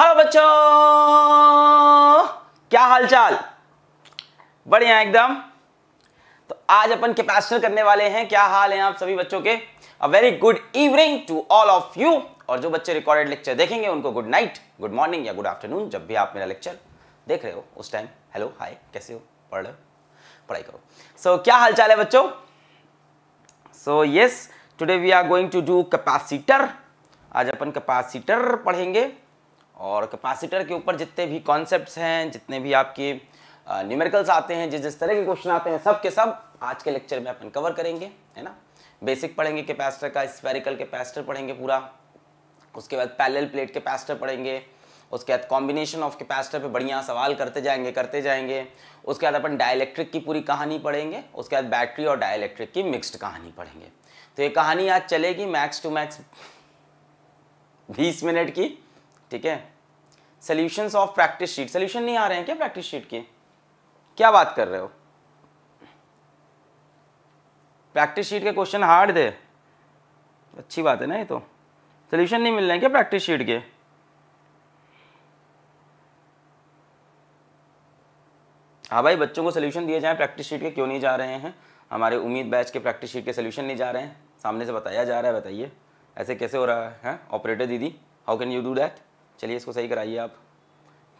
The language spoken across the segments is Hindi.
हेलो बच्चों क्या हालचाल बढ़िया एकदम तो आज अपन कैपेसिटर करने वाले हैं क्या हाल है आप सभी बच्चों के a very good evening to all of you और जो बच्चे रिकॉर्डेड लेक्चर देखेंगे उनको गुड नाइट गुड मॉर्निंग या गुड आफ्टरनून जब भी आप मेरा लेक्चर देख रहे हो उस टाइम हेलो हाय कैसे हो पढ़ रहे हो पढ़ाई करो सो so, क्या हालचाल है बच्चों so yes today we are going to do capacitor आज अपन कैपेसिटर पढ़ेंगे और कैपेसिटर के ऊपर जितने भी कॉन्सेप्ट हैं जितने भी आपके न्यूमेरिकल्स आते हैं जिस जिस तरह के क्वेश्चन आते हैं सब के सब आज के लेक्चर में अपन कवर करेंगे है ना बेसिक पढ़ेंगे कैपेसिटर का स्पेरिकल कैपेसिटर पढ़ेंगे पूरा उसके बाद पैरेलल प्लेट कैपेसिटर पढ़ेंगे उसके बाद कॉम्बिनेशन ऑफ कैपेसिटर पे बढ़िया सवाल करते जाएंगे करते जाएंगे उसके बाद अपन डायलैक्ट्रिक की पूरी कहानी पढ़ेंगे उसके बाद बैटरी और डायलैक्ट्रिक की मिक्स्ड कहानी पढ़ेंगे तो ये कहानी आज चलेगी मैक्स टू मैक्स बीस मिनट की ठीक है solution of practice sheet solution नहीं आ रहे हैं क्या प्रैक्टिस शीट के क्या बात कर रहे हो प्रैक्टिस शीट के क्वेश्चन हार्ड थे अच्छी बात है ना ये तो सोल्यूशन नहीं मिल रहे हैं क्या प्रैक्टिस शीट के हाँ भाई बच्चों को सोल्यूशन दिए जाए प्रैक्टिस शीट के क्यों नहीं जा रहे हैं हमारे उम्मीद बैच के प्रैक्टिस शीट के सोल्यूशन नहीं जा रहे हैं सामने से बताया जा रहा है बताइए ऐसे कैसे हो रहा है ऑपरेटर दीदी how can you do that चलिए इसको सही कराइए आप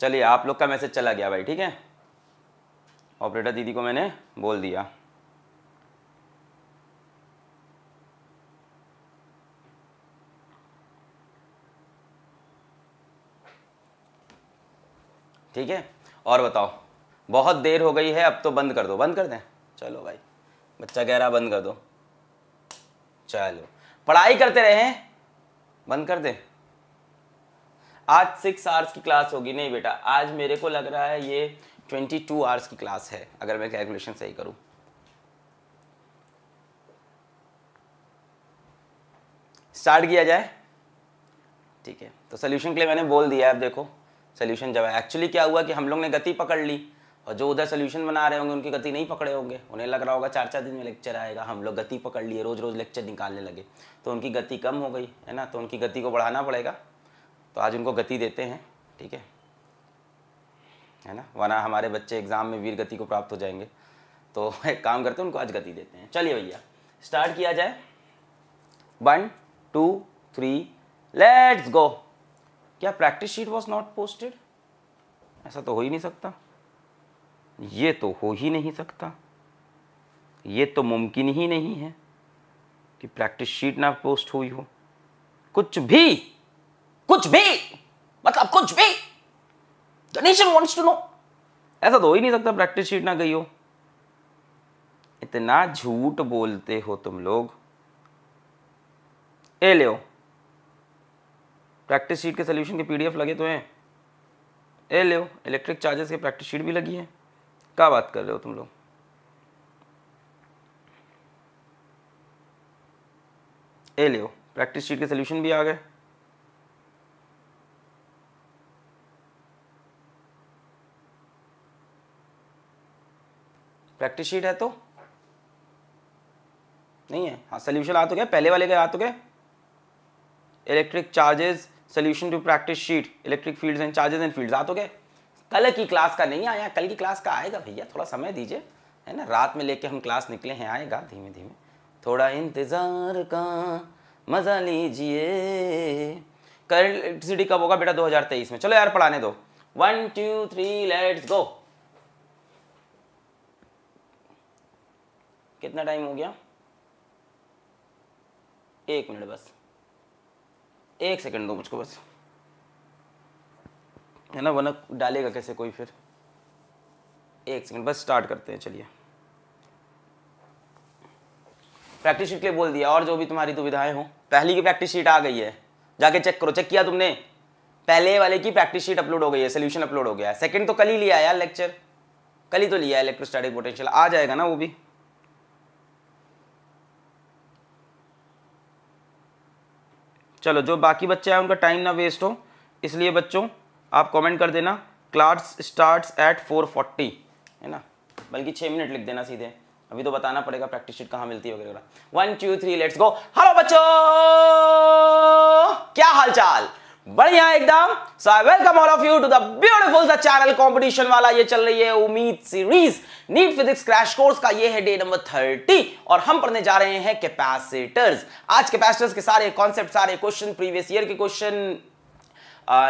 चलिए आप लोग का मैसेज चला गया भाई ठीक है ऑपरेटर दीदी को मैंने बोल दिया ठीक है और बताओ बहुत देर हो गई है अब तो बंद कर दो बंद कर दें चलो भाई बच्चा कह रहा बंद कर दो चलो पढ़ाई करते रहें बंद कर दें आज सिक्स आवर्स की क्लास होगी नहीं बेटा आज मेरे को लग रहा है ये ट्वेंटी टू आवर्स की क्लास है अगर मैं कैलकुलेशन सही करूँ स्टार्ट किया जाए ठीक है तो सोल्यूशन के लिए मैंने बोल दिया है अब देखो सोल्यूशन जब एक्चुअली क्या हुआ कि हम लोग ने गति पकड़ ली और जो उधर सोल्यूशन बना रहे होंगे उनकी गति नहीं पकड़े होंगे उन्हें लग रहा होगा चार चार दिन में लेक्चर आएगा हम लोग गति पकड़ लिए रोज़ रोज़ लेक्चर निकालने लगे तो उनकी गति कम हो गई है ना तो उनकी गति को बढ़ाना पड़ेगा तो आज उनको गति देते हैं ठीक है है ना वरना हमारे बच्चे एग्ज़ाम में वीर गति को प्राप्त हो जाएंगे तो एक काम करते हैं उनको आज गति देते हैं चलिए भैया स्टार्ट किया जाए one two three let's go क्या practice sheet was not posted ऐसा तो हो ही नहीं सकता ये तो हो ही नहीं सकता ये तो मुमकिन ही नहीं है कि प्रैक्टिस शीट ना पोस्ट हुई हो कुछ भी कुछ भी मतलब कुछ भी द वॉन्ट्स टू नो ऐसा तो ही नहीं सकता प्रैक्टिस शीट ना गई हो इतना झूठ बोलते हो तुम लोग ए ले प्रैक्टिस शीट के सोल्यूशन के पीडीएफ लगे तो हैं ए ले इलेक्ट्रिक चार्जेस की प्रैक्टिस शीट भी लगी है क्या बात कर रहे हो तुम लोग ए ले प्रैक्टिस शीट के सोल्यूशन भी आ गए प्रैक्टिस शीट है तो नहीं है हाँ सोल्यूशन आ तो गया पहले वाले के आ तो गए electric charges solution to practice sheet electric fields and charges and fields आ तो गए कल की क्लास का नहीं आया कल की क्लास का आएगा भैया थोड़ा समय दीजिए है ना रात में लेके हम क्लास निकले हैं आएगा धीमे धीमे थोड़ा इंतज़ार का मज़ा लीजिए कल इलेक्ट्रिसिटी कब होगा बेटा 2023 में चलो यार पढ़ाने दो one two three let's go कितना टाइम हो गया एक मिनट बस एक सेकंड दो मुझको बस है ना वरना डालेगा कैसे कोई फिर एक सेकंड बस स्टार्ट करते हैं चलिए प्रैक्टिस शीट के लिए बोल दिया और जो भी तुम्हारी दुविधाएं हो पहली की प्रैक्टिस शीट आ गई है जाके चेक करो चेक किया तुमने पहले वाले की प्रैक्टिस शीट अपलोड हो गई है सोल्यूशन अपलोड हो गया है सेकंड तो कल ही लिया यार लेक्चर कल ही तो लिया है इलेक्ट्रोस्टैटिक पोटेंशियल आ जाएगा ना वो भी चलो जो बाकी बच्चे हैं उनका टाइम ना वेस्ट हो इसलिए बच्चों आप कमेंट कर देना class starts at four forty है ना बल्कि छः मिनट लिख देना सीधे अभी तो बताना पड़ेगा प्रैक्टिस शीट कहाँ मिलती है वगैरह one two three let's go hello बच्चों क्या हालचाल बढ़िया एकदम so I welcome all of you to the beautiful the channel competition वाला ये चल रही है उम्मीद series NEET physics crash course का ये है डे नंबर थर्टी और हम पढ़ने जा रहे हैं कैपेसिटर्स आज कैपेसिटर्स के सारे कॉन्सेप्ट सारे क्वेश्चन प्रीवियस ईयर के क्वेश्चन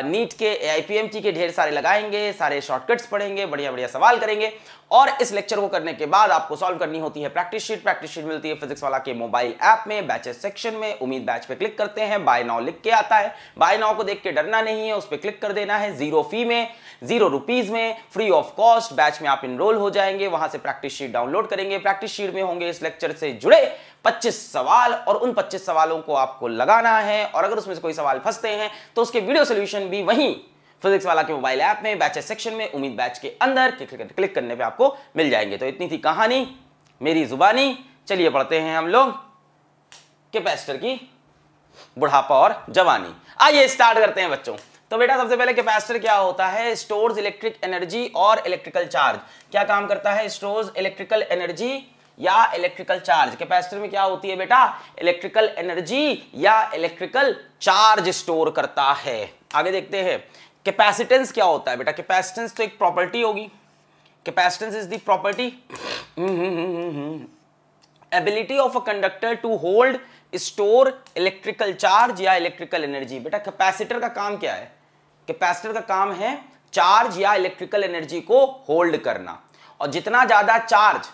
नीट के ए के ढेर सारे लगाएंगे सारे शॉर्टकट्स पढ़ेंगे बढ़िया बढ़िया सवाल करेंगे और इस लेक्चर को करने के बाद आपको सॉल्व करनी होती है प्रैक्टिस शीट प्रैक्टिस शीट मिलती है फिजिक्स वाला के मोबाइल ऐप में बैचेस सेक्शन में उम्मीद बैच पे क्लिक करते हैं बाय नाउ लिख के आता है बाय नाउ को देख के डरना नहीं है उस पर क्लिक कर देना है जीरो फी में जीरो रुपीज में फ्री ऑफ कॉस्ट बैच में आप इनरोल हो जाएंगे वहां से प्रैक्टिस शीट डाउनलोड करेंगे प्रैक्टिस शीट में होंगे इस लेक्चर से जुड़े 25 सवाल और उन 25 सवालों को आपको लगाना है और अगर उसमें से कोई सवाल फंसते हैं तो उसके वीडियो सोल्यूशन भी वहीं फिजिक्स वाला के मोबाइल ऐप में बैचेस सेक्शन में उम्मीद बैच के अंदर क्लिक करने पे आपको मिल जाएंगे तो इतनी थी कहानी मेरी जुबानी चलिए पढ़ते हैं हम लोग कैपेसिटर की बुढ़ापा और जवानी आइए स्टार्ट करते हैं बच्चों तो बेटा सबसे पहले कैपेसिटर क्या होता है स्टोर्स इलेक्ट्रिक एनर्जी और इलेक्ट्रिकल चार्ज क्या काम करता है स्टोर्स इलेक्ट्रिकल एनर्जी या इलेक्ट्रिकल चार्ज कैपेसिटर में क्या होती है बेटा इलेक्ट्रिकल एनर्जी या इलेक्ट्रिकल चार्ज स्टोर करता है आगे देखते हैं कैपेसिटेंस क्या होता है बेटा कैपेसिटेंस तो एक प्रॉपर्टी होगी capacitance is the property ability of a conductor to hold store electrical charge या इलेक्ट्रिकल एनर्जी बेटा कैपेसिटर का काम क्या है कैपेसिटर का काम है चार्ज या इलेक्ट्रिकल एनर्जी को होल्ड करना और जितना ज्यादा चार्ज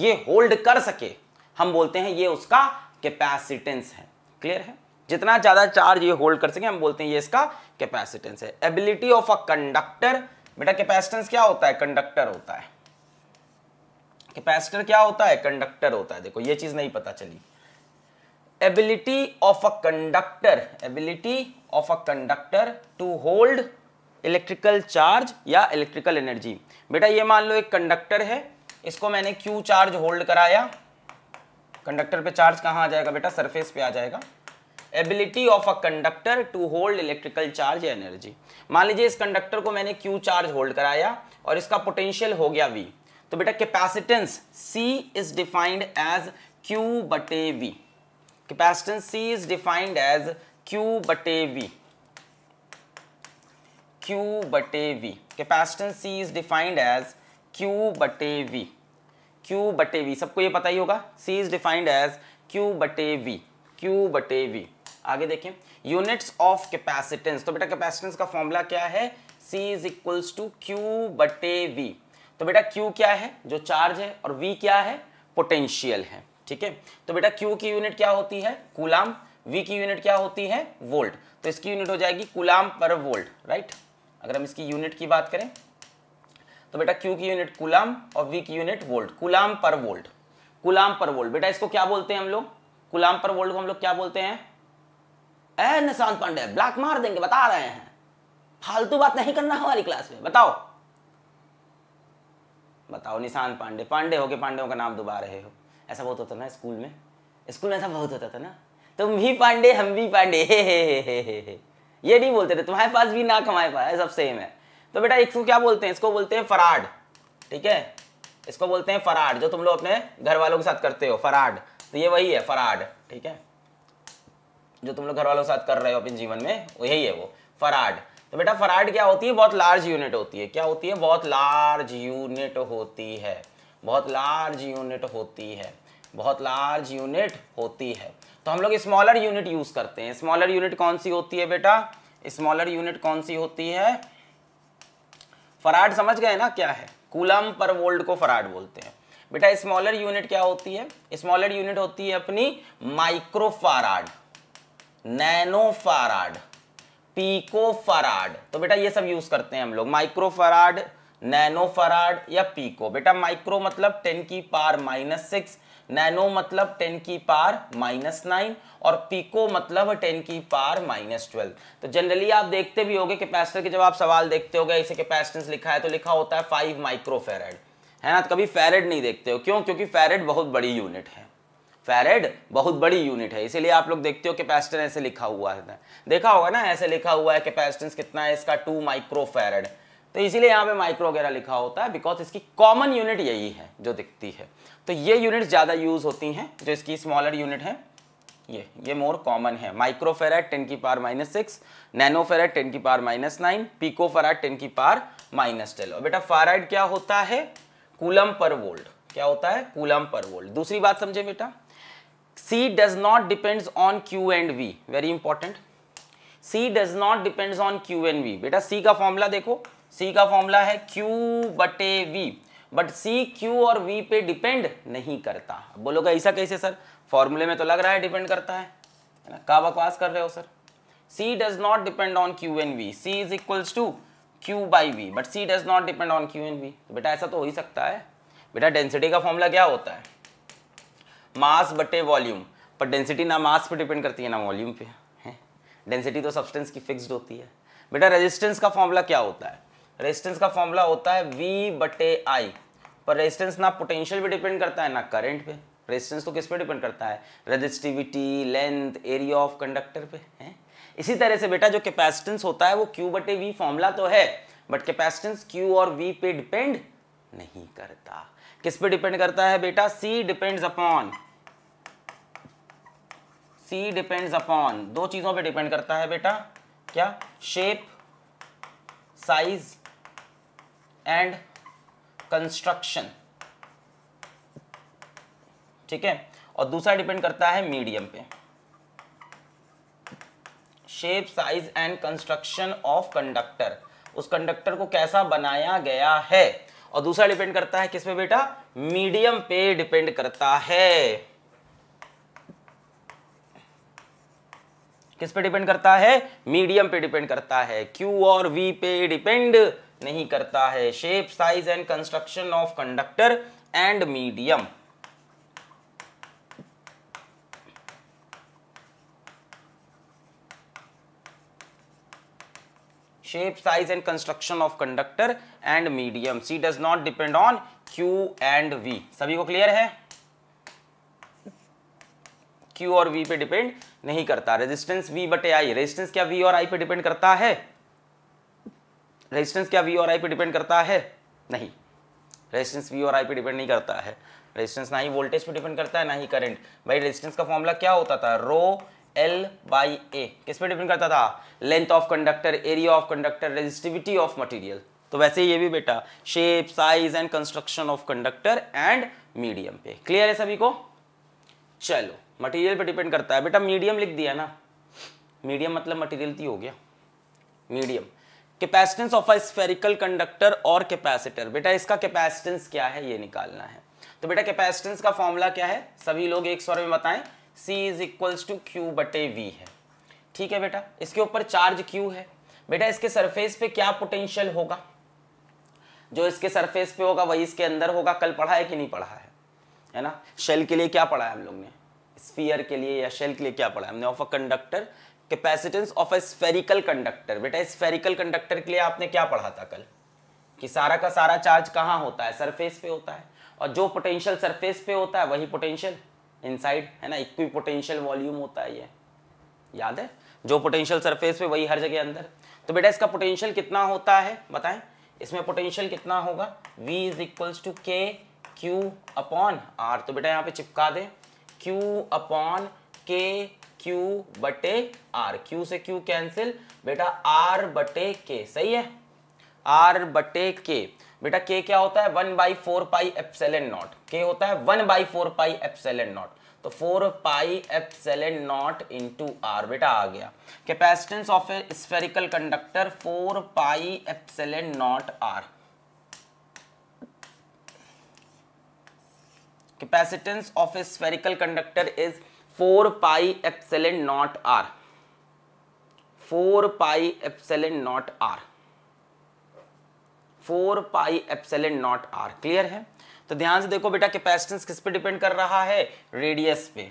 ये होल्ड कर सके हम बोलते हैं ये उसका कैपेसिटेंस है क्लियर है जितना ज्यादा चार्ज ये होल्ड कर सके हम बोलते हैं ये इसका कैपेसिटेंस है एबिलिटी ऑफ अ कंडक्टर बेटा कैपेसिटेंस क्या होता है कंडक्टर होता है कैपेसिटर क्या होता है कंडक्टर होता है देखो ये चीज नहीं पता चली ability of a conductor ability of a conductor to hold electrical charge या इलेक्ट्रिकल एनर्जी बेटा ये मान लो एक कंडक्टर है इसको मैंने क्यू चार्ज होल्ड कराया कंडक्टर पे चार्ज कहाँ आ जाएगा बेटा सरफेस पे आ जाएगा ability of a conductor to hold electrical charge या एनर्जी मान लीजिए इस कंडक्टर को मैंने क्यू चार्ज होल्ड कराया और इसका पोटेंशियल हो गया वी तो बेटा capacitance C is defined as Q बटे V capacitance C is defined as Q बटे वी क्यू बटे V capacitance C is defined as Q बटे वी क्यू बटे वी सबको ये पता ही होगा C is defined as Q बटे वी क्यू बटे वी आगे देखें यूनिट्स ऑफ कैपेसिटेंस तो बेटा कैपेसिटेंस का फॉर्मूला क्या है C is equals to Q बटे वी तो बेटा Q क्या है जो चार्ज है और V क्या है पोटेंशियल है ठीक है तो बेटा क्यू की यूनिट क्या होती है कुलाम वी की यूनिट क्या होती है वोल्ट तो इसकी यूनिट हो जाएगी कुलाम पर वोल्ट राइट अगर हम इसकी यूनिट की बात करें तो बेटा क्यू की यूनिट कुलाम और वी की यूनिट वोल्ट कुलाम पर वोल्ट कुलाम पर वोल्ट बेटा इसको क्या बोलते हैं हम लोग कुलाम पर वोल्ट को हम लोग क्या बोलते हैं ए निशांत पांडे ब्लैक मार देंगे बता रहे हैं फालतू बात नहीं करना हमारी क्लास में बताओ बताओ निशांत पांडे पांडे हो के पांडे का नाम दुबा रहे हो ऐसा बहुत होता ना स्कूल में स्कूल में ऐसा बहुत होता था ना तुम भी पांडे हम भी पांडे हे हे हे हे हे हे ये नहीं बोलते थे तुम्हारे पास भी ना कमाए पाए सब सेम है तो बेटा इसको क्या बोलते हैं इसको बोलते हैं फराड ठीक है इसको बोलते हैं फराड जो तुम लोग अपने घर वालों के साथ करते हो फराड तो ये वही है फराड ठीक है जो तुम लोग घर वालों के साथ कर रहे हो अपने जीवन में यही है वो फराड तो बेटा फराड क्या होती है बहुत लार्ज यूनिट होती है क्या होती है बहुत लार्ज यूनिट होती है बहुत लार्ज यूनिट होती है बहुत लार्ज यूनिट होती है तो हम लोग स्मॉलर यूनिट यूज़ करते हैं स्मॉलर यूनिट कौन सी होती है बेटा स्मॉलर यूनिट कौन सी होती है फराड समझ गए ना क्या है कूलम पर वोल्ट को फराड बोलते हैं बेटा स्मॉलर यूनिट क्या होती है स्मॉलर यूनिट होती है अपनी माइक्रोफाराड पीको फराड तो बेटा ये सब यूज करते हैं हम लोग माइक्रो फराड नैनो फराड या पीको बेटा माइक्रो मतलब टेन की पार माइनस सिक्स नैनो मतलब 10 की पार माइनस नाइन और पीको मतलब 10 की पार माइनस ट्वेल्व तो जनरली आप देखते भी होगे कैपेसिटर के जब आप सवाल देखते हो इसे कैपेसिटेंस लिखा है तो लिखा होता है फाइव माइक्रोफेरेड है ना तो कभी फेरेड नहीं देखते हो क्यों क्योंकि फेरेड बहुत बड़ी यूनिट है फेरेड बहुत बड़ी यूनिट है इसीलिए आप लोग देखते हो कैपेसिटर ऐसे लिखा हुआ है देखा होगा ना ऐसे लिखा हुआ है कैपेसिटेंस कितना है इसका टू माइक्रोफेरेड तो इसीलिए यहाँ पे माइक्रो वगैरह लिखा होता है बिकॉज इसकी कॉमन यूनिट यही है जो दिखती है तो ये यूनिट ज़्यादा यूज़ होती हैं जो इसकी स्मॉलर यूनिट है ये ये मोर कॉमन है माइक्रो टेन की पार माइनस सिक्स नैनो टेन की पार minus nine pico farad ten की पार माइनस टेल और बेटा फाराइड क्या होता है कूलम पर वोल्ट क्या होता है कूलम पर वोल्ट दूसरी बात समझे बेटा C does not depends on Q and V very important C does not depends on Q and V बेटा सी का फॉर्मूला देखो सी का फॉर्मूला है क्यू बटे वी बट सी क्यू और वी पे डिपेंड नहीं करता बोलोगे ऐसा कैसे सर फॉर्मूले में तो लग रहा है डिपेंड करता है का बकवास कर रहे हो sir C does not depend on Q and V C is equals to Q by V but C does not depend on Q and V तो बेटा ऐसा तो हो ही सकता है बेटा डेंसिटी का फॉर्मूला क्या होता है मास बटे वॉल्यूम पर डेंसिटी ना मास पे डिपेंड करती है ना वॉल्यूम पे डेंसिटी तो सब्सटेंस की फिक्स्ड होती है बेटा रेजिस्टेंस का फॉर्मूला क्या होता है रेजिस्टेंस का फॉर्मूला होता है वी बटे आई पर रेजिस्टेंस ना पोटेंशियल पे डिपेंड करता है ना करंट पे रेजिस्टेंस तो किस पे डिपेंड करता है resistivity length area of conductor पे है इसी तरह से बेटा जो कैपेसिटेंस होता है वो क्यू बटे वी फॉर्मूला तो है बट कैपेसिटेंस क्यू और वी पे डिपेंड नहीं करता किस पे डिपेंड करता है बेटा C depends upon C depends upon दो चीजों पे डिपेंड करता है बेटा क्या शेप साइज एंड कंस्ट्रक्शन ठीक है और दूसरा डिपेंड करता है मीडियम पे shape size and construction of conductor उस कंडक्टर को कैसा बनाया गया है और दूसरा डिपेंड करता है किस पे बेटा मीडियम पे डिपेंड करता है किस पे डिपेंड करता है मीडियम पे डिपेंड करता है क्यू और वी पे डिपेंड नहीं करता है shape size and construction of conductor and medium shape size and construction of conductor and medium C does not depend on Q and V सभी को क्लियर है क्यू और वी पे डिपेंड नहीं करता रेजिस्टेंस वी बटे आई रेजिस्टेंस क्या वी और आई पे डिपेंड करता है रेजिस्टेंस क्या वी और आई पे डिपेंड करता है नहीं रेजिस्टेंस वी और आई पे डिपेंड नहीं करता है रेजिस्टेंस ना ही वोल्टेज पे डिपेंड करता है ना ही करंट भाई रेजिस्टेंस का फॉर्मूला क्या होता था रो एल बाई ए किस पे डिपेंड करता था length of conductor area of conductor resistivity of material तो वैसे ये भी बेटा shape size and construction of conductor and medium पे क्लियर है सभी को चलो मटीरियल पे डिपेंड करता है बेटा मीडियम लिख दिया ना मीडियम मतलब मटीरियल तो ही हो गया medium capacitance of a spherical conductor और कैपेसिटर बेटा इसका कैपेसिटेंस क्या है ये निकालना है तो बेटा कैपेसिटेंस का फॉर्मूला क्या है सभी लोग एक स्वर में बताएं C is equals to Q बटे वी है ठीक है बेटा इसके ऊपर चार्ज Q है बेटा इसके सरफेस पे क्या पोटेंशियल होगा जो इसके सरफेस पे होगा वही इसके अंदर होगा कल पढ़ा है कि नहीं पढ़ा है है ना शेल के लिए क्या पढ़ा है हम लोग ने स्पीयर के लिए या शेल के लिए क्या पढ़ा है हमने of a conductor capacitance of a spherical conductor बेटा स्फेरिकल कंडक्टर के लिए आपने क्या पढ़ा था कल कि सारा का सारा चार्ज कहाँ होता है सरफेस पे होता है और जो पोटेंशियल सरफेस पे होता है वही पोटेंशियल इनसाइड है ना इक्वी पोटेंशियल वॉल्यूम होता है ये याद है जो पोटेंशियल सरफेस पे वही हर जगह अंदर तो बेटा इसका पोटेंशियल कितना होता है बताएं इसमें पोटेंशियल कितना होगा v is equals to K Q upon R तो बेटा यहाँ पे चिपका दें q अपॉन के Q बटे R Q से Q कैंसिल बेटा R बटे के सही है R बटे के बेटा K क्या होता है one by four pi epsilon naught K होता है one by four pi epsilon naught तो four pi epsilon naught into R बेटा आ गया capacitance of a spherical conductor four pi epsilon naught R capacitance of a spherical conductor is four pi epsilon naught R four pi epsilon naught R four pi epsilon naught R clear है तो ध्यान से देखो बेटा कैपेसिटेंस किस पे डिपेंड कर रहा है रेडियस पे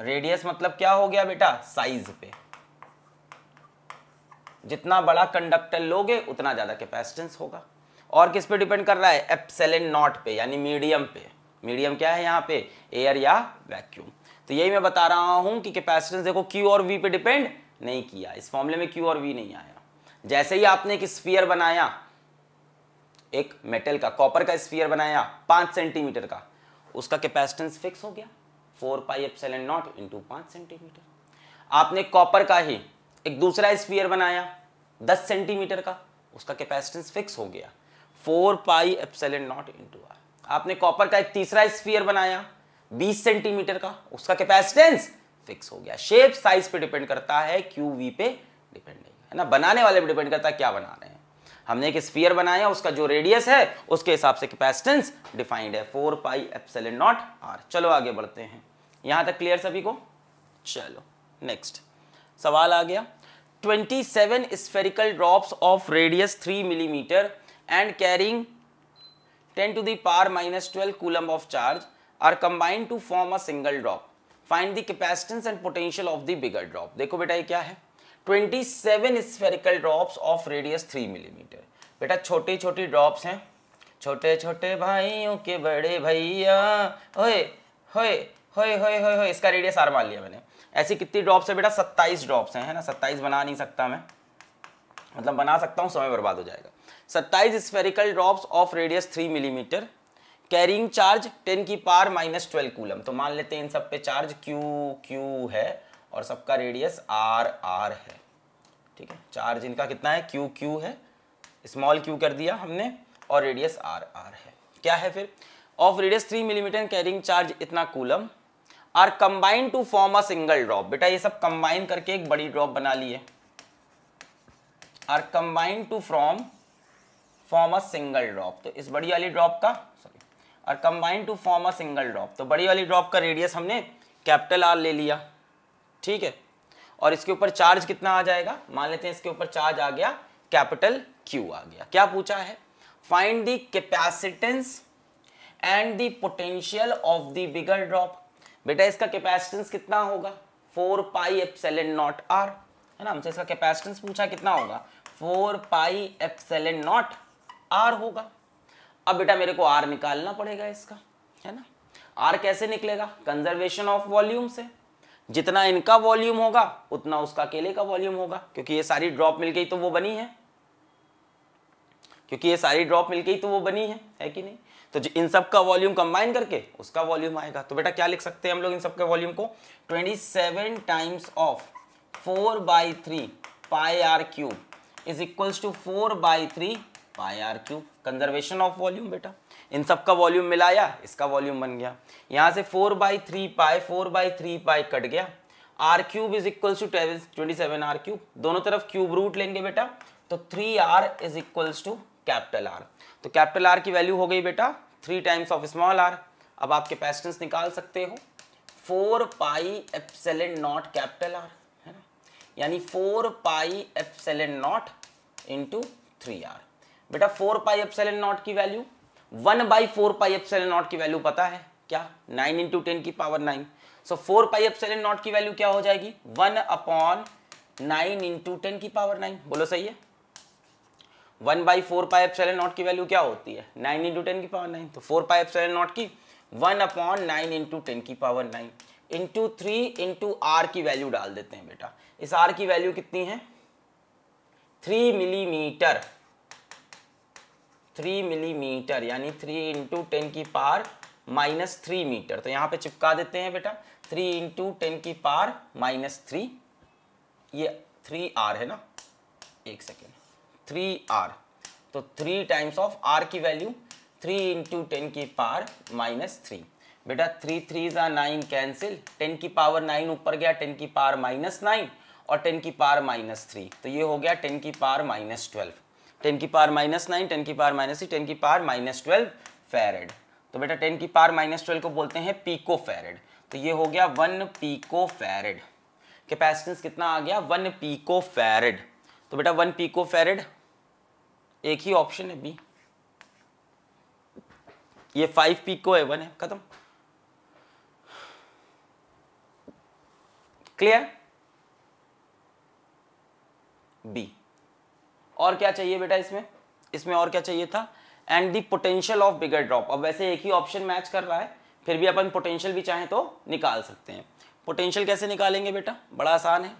रेडियस मतलब क्या हो गया बेटा साइज पे जितना बड़ा कंडक्टर लोगे उतना ज्यादा कैपेसिटेंस होगा और किस पे डिपेंड कर रहा है एप्सेलन नॉट पे यानी मीडियम पे मीडियम क्या है यहाँ पे एयर या वैक्यूम तो यही मैं बता रहा हूँ कि कैपेसिटेंस देखो क्यू और वी पे डिपेंड नहीं किया इस फॉर्मूले में क्यू और वी नहीं आया जैसे ही आपने एक स्फीयर बनाया एक मेटल का कॉपर का स्फीयर बनाया पांच सेंटीमीटर का उसका कैपेसिटेंस फिक्स हो गया four pi epsilon naught into पाँच सेंटीमीटर आपने कॉपर का ही एक दूसरा स्फीयर बनाया दस सेंटीमीटर का उसका कैपेसिटेंस फिक्स हो गया four pi epsilon naught into R आपने कॉपर का एक तीसरा स्फीयर बनाया 20 सेंटीमीटर का उसका कैपेसिटेंस फिक्स हो गया शेप साइज पे डिपेंड करता है क्यू वी पे डिपेंड नहीं है ना बनाने वाले पे डिपेंड करता है क्या बना रहे हैं हमने एक स्फीयर बनाया उसका जो रेडियस है उसके हिसाब से कैपेसिटेंस डिफाइंड है four pi epsilon naught R चलो आगे बढ़ते हैं यहां तक क्लियर सभी को चलो नेक्स्ट सवाल आ गया 27 spherical drops of radius 3 millimetre mm and carrying 10 to the power minus 12 coulomb of charge are combined to form a single drop. Find the capacitance and potential of the bigger drop. देखो बेटा ये क्या है 27 spherical drops of radius 3 millimeter. बेटा छोटी छोटी drops हैं छोटे छोटे भाइयों के बड़े भैया होए होए होए होए होए होए इसका रेडियस आर मान लिया मैंने ऐसी कितनी ड्रॉप्स है बेटा 27 ड्रॉप्स हैं है ना 27 बना नहीं सकता मैं मतलब बना सकता हूँ समय बर्बाद हो जाएगा सत्ताईस spherical drops of radius three millimetre carrying charge ten की पार माइनस ट्वेल्व कूलम तो मान लेते हैं इन सब पे चार्ज क्यू क्यू है और सबका रेडियस आर आर है ठीक है चार्ज इनका कितना है क्यू क्यू है स्मॉल क्यू कर दिया हमने और रेडियस आर आर है क्या है फिर of radius three millimetre carrying charge इतना coulomb are combined to form a single drop बेटा ये सब कंबाइन करके एक बड़ी ड्रॉप बना ली है are combined to form form a single drop तो इस बड़ी वाली ड्रॉप का सॉरी और combine to form a single drop तो बड़ी वाली ड्रॉप का रेडियस हमने कैपिटल आर ले लिया ठीक है और इसके ऊपर चार्ज कितना आ जाएगा मान लेते हैं इसके ऊपर चार्ज आ गया कैपिटल क्यू आ गया क्या पूछा है find the capacitance and the potential of the bigger drop बेटा इसका कैपेसिटेंस कितना होगा four pi epsilon naught R है ना हमसे इसका कैपेसिटेंस पूछा कितना होगा four pi epsilon naught R होगा अब बेटा मेरे को आर निकालना पड़ेगा इसका है ना आर कैसे निकलेगा कंजर्वेशन ऑफ वॉल्यूम से जितना इनका वॉल्यूम होगा उतना उसका केले का वॉल्यूम होगा क्योंकि ये सारी ड्रॉप मिल गई तो वो बनी है क्योंकि ये सारी ड्रॉप मिल गई तो वो बनी है है कि नहीं तो इन सब का वॉल्यूम कंबाइन करके उसका वॉल्यूम आएगा तो बेटा क्या लिख सकते हैं हम लोग इन सबके वॉल्यूम को 27 times of 4 by three pi R cube is equals to 4 by three pi R cube conservation of volume बेटा इन सब का वॉल्यूम मिलाया इसका वॉल्यूम बन गया यहाँ से four by three pi four by three pi cut गया R cube is equals to twenty seven R cube दोनों तरफ क्यूब रूट लेंगे बेटा तो three R is equals to capital R तो कैपिटल आर की वैल्यू हो गई बेटा three times of small R अब आप कैपेसिटेंस निकाल सकते हो four pi epsilon naught capital R है ना यानी four pi epsilon naught into three R बेटा फोर पाई एप्सिलन नॉट की value one by four pi epsilon naught की वैल्यू पता है क्या नाइन इंटू टेन की power nine so four pi epsilon naught की वैल्यू क्या हो जाएगी one upon nine into ten की पावर नाइन बोलो सही है one by four pi epsilon naught की वैल्यू क्या होती है नाइन इंटू टेन की पावर नाइन तो फोर पाई एप्सिलन नॉट की one upon nine into ten की power nine into three into R की वैल्यू डाल देते हैं बेटा इस आर की वैल्यू कितनी है three millimetre mm. Three millimetre यानी थ्री इंटू टेन की पार माइनस थ्री मीटर तो यहाँ पे चिपका देते हैं बेटा थ्री इंटू टेन की पार माइनस थ्री ये थ्री आर है ना एक सेकेंड थ्री आर तो थ्री टाइम्स ऑफ आर की वैल्यू थ्री इंटू टेन की पार माइनस थ्री बेटा थ्री थ्री ज़ा नाइन कैंसिल टेन की पावर नाइन ऊपर गया टेन की पार माइनस नाइन और टेन की पार माइनस थ्री तो ये हो गया टेन की पार माइनस ट्वेल्व टेन की पार माइनस नाइन टेन की पार माइनस ही टेन की पार माइनस ट्वेल्व फेरेड तो बेटा टेन की पार माइनस ट्वेल्व को बोलते हैं पीको फेरेड तो ये हो गया वन पीको फेरेड कैपेसिटेंस कितना आ गया वन पीको फेरेड तो बेटा वन पीको फेरेड एक ही ऑप्शन है बी ये फाइव पीको है वन है खत्म क्लियर बी और क्या चाहिए बेटा इसमें इसमें और क्या चाहिए था and the potential of bigger drop अब वैसे एक ही ऑप्शन मैच कर रहा है फिर भी अपन पोटेंशियल भी चाहें तो निकाल सकते हैं पोटेंशियल कैसे निकालेंगे बेटा बड़ा आसान है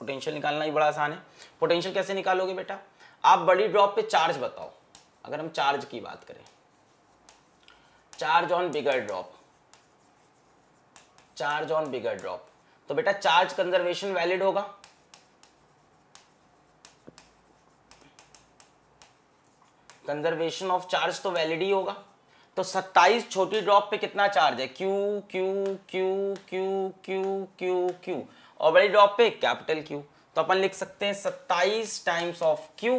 पोटेंशियल निकालना ही बड़ा आसान है पोटेंशियल कैसे निकालोगे बेटा आप बड़ी ड्रॉप पे चार्ज बताओ अगर हम चार्ज की बात करें charge on bigger drop charge on bigger drop तो बेटा चार्ज कंजर्वेशन वैलिड होगा कंजर्वेशन ऑफ चार्ज तो वैलिड ही होगा तो 27 छोटी ड्रॉप पे कितना चार्ज है Q Q Q Q Q Q Q और बड़ी ड्रॉप पे कैपिटल क्यू तो अपन लिख सकते हैं 27 times of Q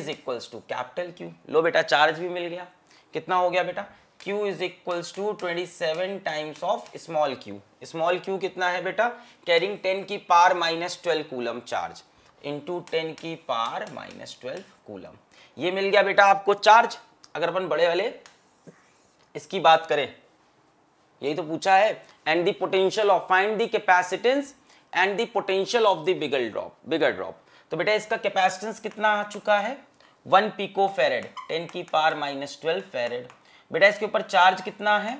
is equals to capital Q लो बेटा चार्ज भी मिल गया कितना हो गया बेटा Q is equals to twenty seven times of small Q. Small Q कितना है बेटा कैरिंग 10 की पार minus twelve coulomb charge into ten की पार माइनस ट्वेल्व कूलम ये मिल गया बेटा आपको चार्ज अगर अपन बड़े वाले इसकी बात करें यही तो पूछा है and the potential of find the capacitance and the potential of the bigger drop bigger drop तो बेटा इसका कैपेसिटेंस कितना आ चुका है वन पीको फेरेड टेन की पार माइनस ट्वेल्व फेरेड बेटा इसके ऊपर चार्ज कितना है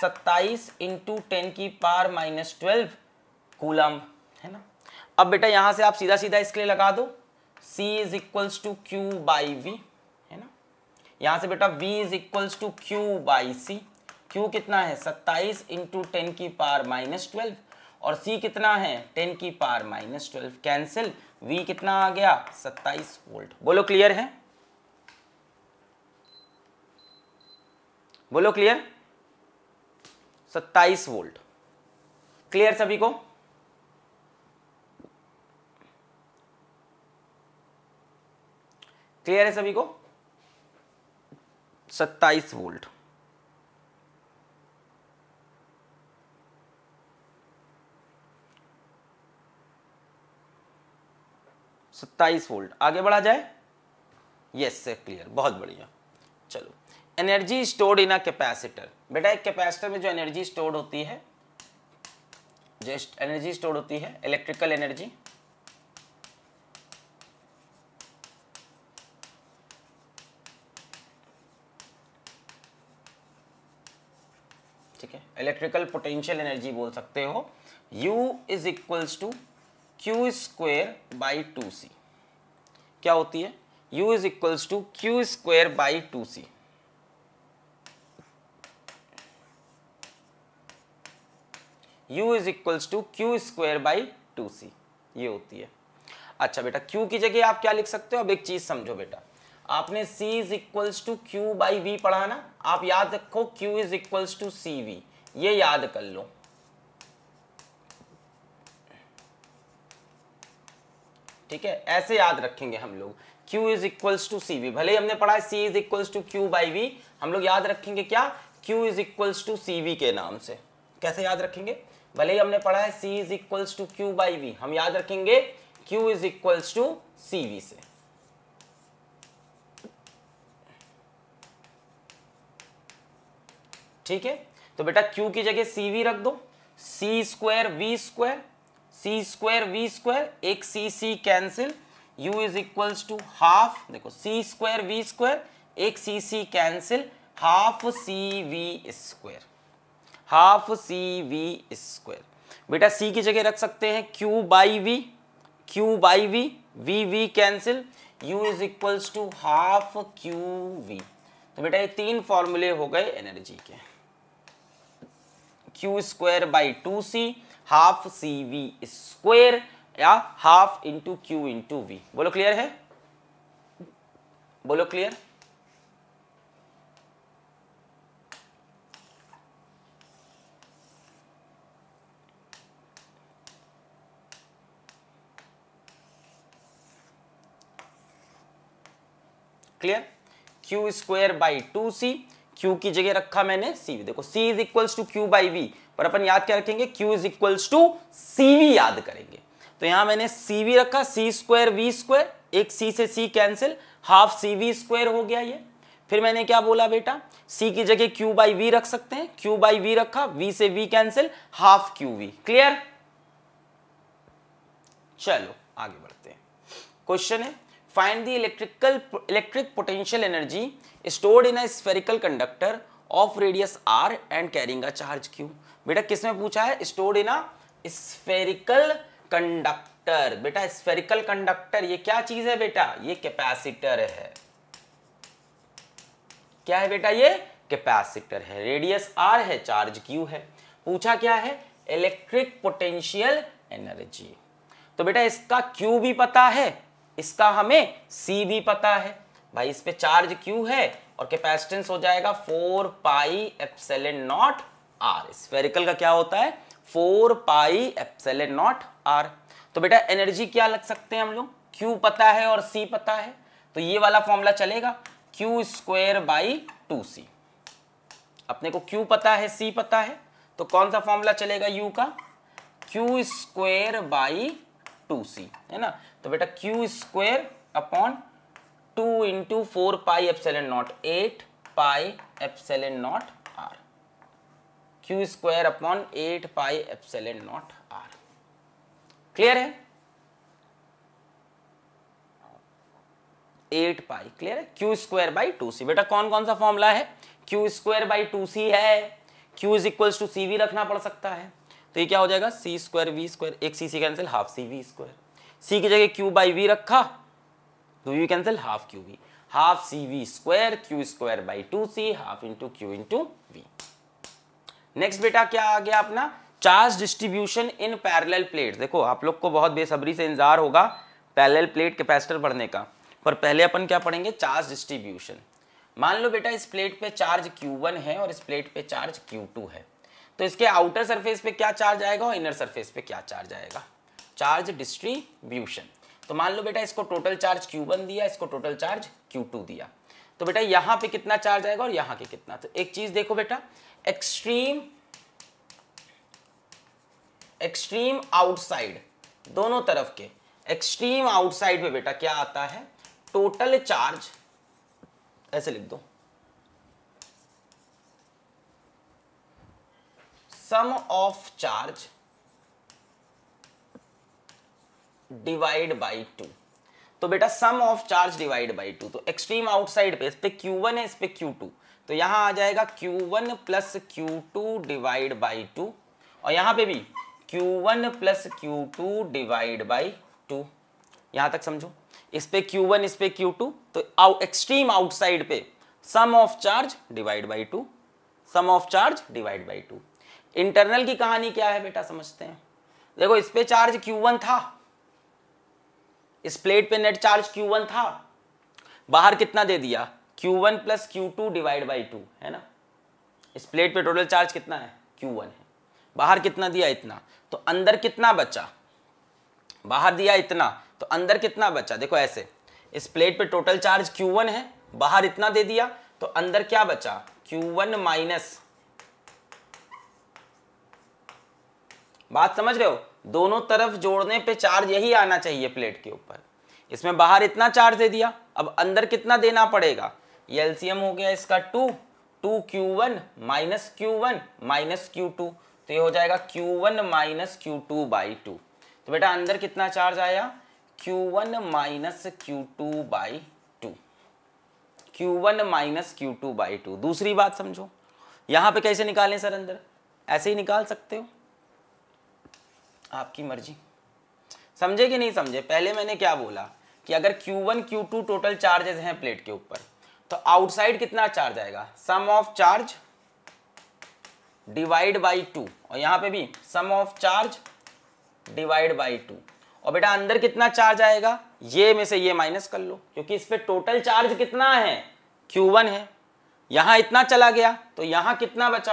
सत्ताईस इंटू टेन की पार माइनस ट्वेल्व कूलम है ना अब बेटा यहां से आप सीधा सीधा इसके लिए लगा दो C is equals to Q by V है ना यहाँ से बेटा V is equals to Q by C Q कितना है 27 इंटू टेन की पार माइनस ट्वेल्व और C कितना है 10 की पार माइनस ट्वेल्व कैंसिल V कितना आ गया 27 वोल्ट बोलो क्लियर है बोलो क्लियर 27 वोल्ट क्लियर सभी को क्लियर है सभी को सत्ताईस वोल्ट सत्ताईस वोल्ट आगे बढ़ा जाए यस सर क्लियर बहुत बढ़िया चलो energy stored in a capacitor बेटा एक कैपेसिटर में जो एनर्जी स्टोर्ड होती है जस्ट एनर्जी स्टोर्ड होती है electrical energy electrical potential energy बोल सकते हो U is equals to Q square by two C क्या होती है U is equals to Q square by two C U is equals to Q square by two C ये होती है अच्छा बेटा Q की जगह आप क्या लिख सकते हो अब एक चीज समझो बेटा आपने C is equals to Q by V पढ़ा ना आप याद रखो Q is equals to C V ये याद कर लो ठीक है ऐसे याद रखेंगे हम लोग Q is equals to C V भले हमने पढ़ा है C is equals to Q by V हम लोग याद रखेंगे क्या Q is equals to C V के नाम से कैसे याद रखेंगे भले ही हमने पढ़ा है C is equals to Q by V हम याद रखेंगे Q is equals to C V से ठीक है तो बेटा क्यू की जगह सी वी रख दो C square V square C square V square एक C C cancel U is equals to half देखो सी स्क्वायर वी स्क्वायर एक C C cancel half C V square half C V square बेटा सी की जगह रख सकते हैं Q by V Q by V V V cancel u is equals to half Q V तो बेटा ये तीन फॉर्मूले हो गए एनर्जी के Q square by two C half C V square या half into Q into V बोलो क्लियर है बोलो clear clear Q square by two C Q की जगह रखा मैंने सी वी देखो C is equal to Q by V पर अपन याद क्या रखेंगे Q is equal to C V याद करेंगे तो यहां मैंने सी वी रखा सी स्क्वायर वी स्क्वायर एक सी से C cancel half C V square हो गया ये फिर मैंने क्या बोला बेटा सी की जगह क्यू बाई वी रख सकते हैं क्यू बाई वी रखा वी से V cancel half Q V clear चलो आगे बढ़ते हैं क्वेश्चन है find the electrical electric potential energy stored in a spherical conductor of radius R and carrying a charge Q बेटा किस में पूछा है stored in a spherical conductor बेटा स्फेरिकल कंडक्टर ये क्या चीज है बेटा ये कैपेसिटर है क्या है बेटा ये कैपेसिटर है रेडियस आर है चार्ज क्यू है पूछा क्या है इलेक्ट्रिक पोटेंशियल एनर्जी तो बेटा इसका क्यू भी पता है इसका हमें सी भी पता है भाई इस पे चार्ज क्यू है और कैपेसिटेंस हो जाएगा four pi epsilon naught R spherical का क्या होता है four pi epsilon naught R तो बेटा एनर्जी क्या लग सकते हैं हम लोग क्यू पता है और सी पता है तो ये वाला फॉर्मूला चलेगा Q square by two C अपने को क्यू पता है सी पता है तो कौन सा फॉर्मूला चलेगा यू का Q square by two C है ना तो बेटा Q square upon two into four pi epsilon naught eight pi epsilon naught R Q square upon eight pi epsilon naught R clear है एट पाई क्लियर है Q square by two C बेटा कौन कौन सा फॉर्मूला है Q square by two C है Q is equal to C V रखना पड़ सकता है तो ये क्या हो जाएगा सी स्क्वायर वी स्क्वायर एक C C cancel half C V square C की जगह क्यू बाई वी रखा two U cancel half Q V half C V square Q square by two C half into Q into V next बेटा क्या आ गया अपना charge distribution in parallel plate देखो आप लोग को बहुत बेसब्री से इंतजार होगा पैरेलल प्लेट कैपेसिटर पढ़ने का पर पहले अपन क्या पढ़ेंगे चार्ज डिस्ट्रीब्यूशन मान लो बेटा इस प्लेट पे चार्ज Q1 है और इस प्लेट पे चार्ज Q2 है तो इसके आउटर सरफेस पे क्या चार्ज आएगा और इनर सरफेस पे क्या चार्ज आएगा चार्ज डिस्ट्रीब्यूशन तो मान लो बेटा इसको टोटल चार्ज क्यू दिया इसको टोटल चार्ज Q2 दिया तो बेटा यहां पे कितना चार्ज आएगा और यहां के कितना तो एक चीज देखो बेटा एक्सट्रीम एक्सट्रीम आउटसाइड दोनों तरफ के एक्सट्रीम आउटसाइड में बेटा क्या आता है टोटल चार्ज ऐसे लिख दो sum of charge divide by two तो बेटा sum of charge divide by two तो एक्सट्रीम आउटसाइड पे इस पे क्यू वन है इस पे क्यू टू तो यहां आ जाएगा Q one plus Q two divide by two और यहां पे भी Q one plus Q two divide by two यहां तक समझो इस पे क्यू वन इस पे क्यू टू तो आउ, एक्सट्रीम आउटसाइड पे sum of charge divide by two sum of charge divide by two internal की कहानी क्या है बेटा समझते हैं देखो इस पे चार्ज क्यू वन था इस प्लेट पे नेट चार्ज Q1 था बाहर कितना दे दिया Q1 one plus Q two divide by two है ना इस प्लेट पे टोटल चार्ज कितना है Q1 है बाहर कितना दिया इतना तो अंदर कितना बचा बाहर दिया इतना तो अंदर कितना बचा देखो ऐसे इस प्लेट पे टोटल चार्ज Q1 है बाहर इतना दे दिया तो अंदर क्या बचा Q1 वन माइनस बात समझ रहे हो दोनों तरफ जोड़ने पे चार्ज यही आना चाहिए प्लेट के ऊपर इसमें बाहर इतना चार्ज दे दिया अब अंदर कितना देना पड़ेगा ये एलसीएम हो गया इसका two two Q one minus Q one minus Q two तो ये हो जाएगा Q one minus Q two by two तो बेटा अंदर कितना चार्ज आया Q one minus Q two by two Q one minus Q two by two दूसरी बात समझो यहां पे कैसे निकालें सर अंदर ऐसे ही निकाल सकते हो आपकी मर्जी समझे कि नहीं समझे पहले मैंने क्या बोला कि अगर Q1 Q2 टोटल चार्जेस हैं प्लेट के ऊपर तो आउटसाइड कितना चार्ज आएगा sum of charge divide by two और यहां पे भी sum of charge divide by two और बेटा अंदर कितना चार्ज आएगा ये में से ये माइनस कर लो क्योंकि इस पर टोटल चार्ज कितना है Q1 है यहां इतना चला गया तो यहां कितना बचा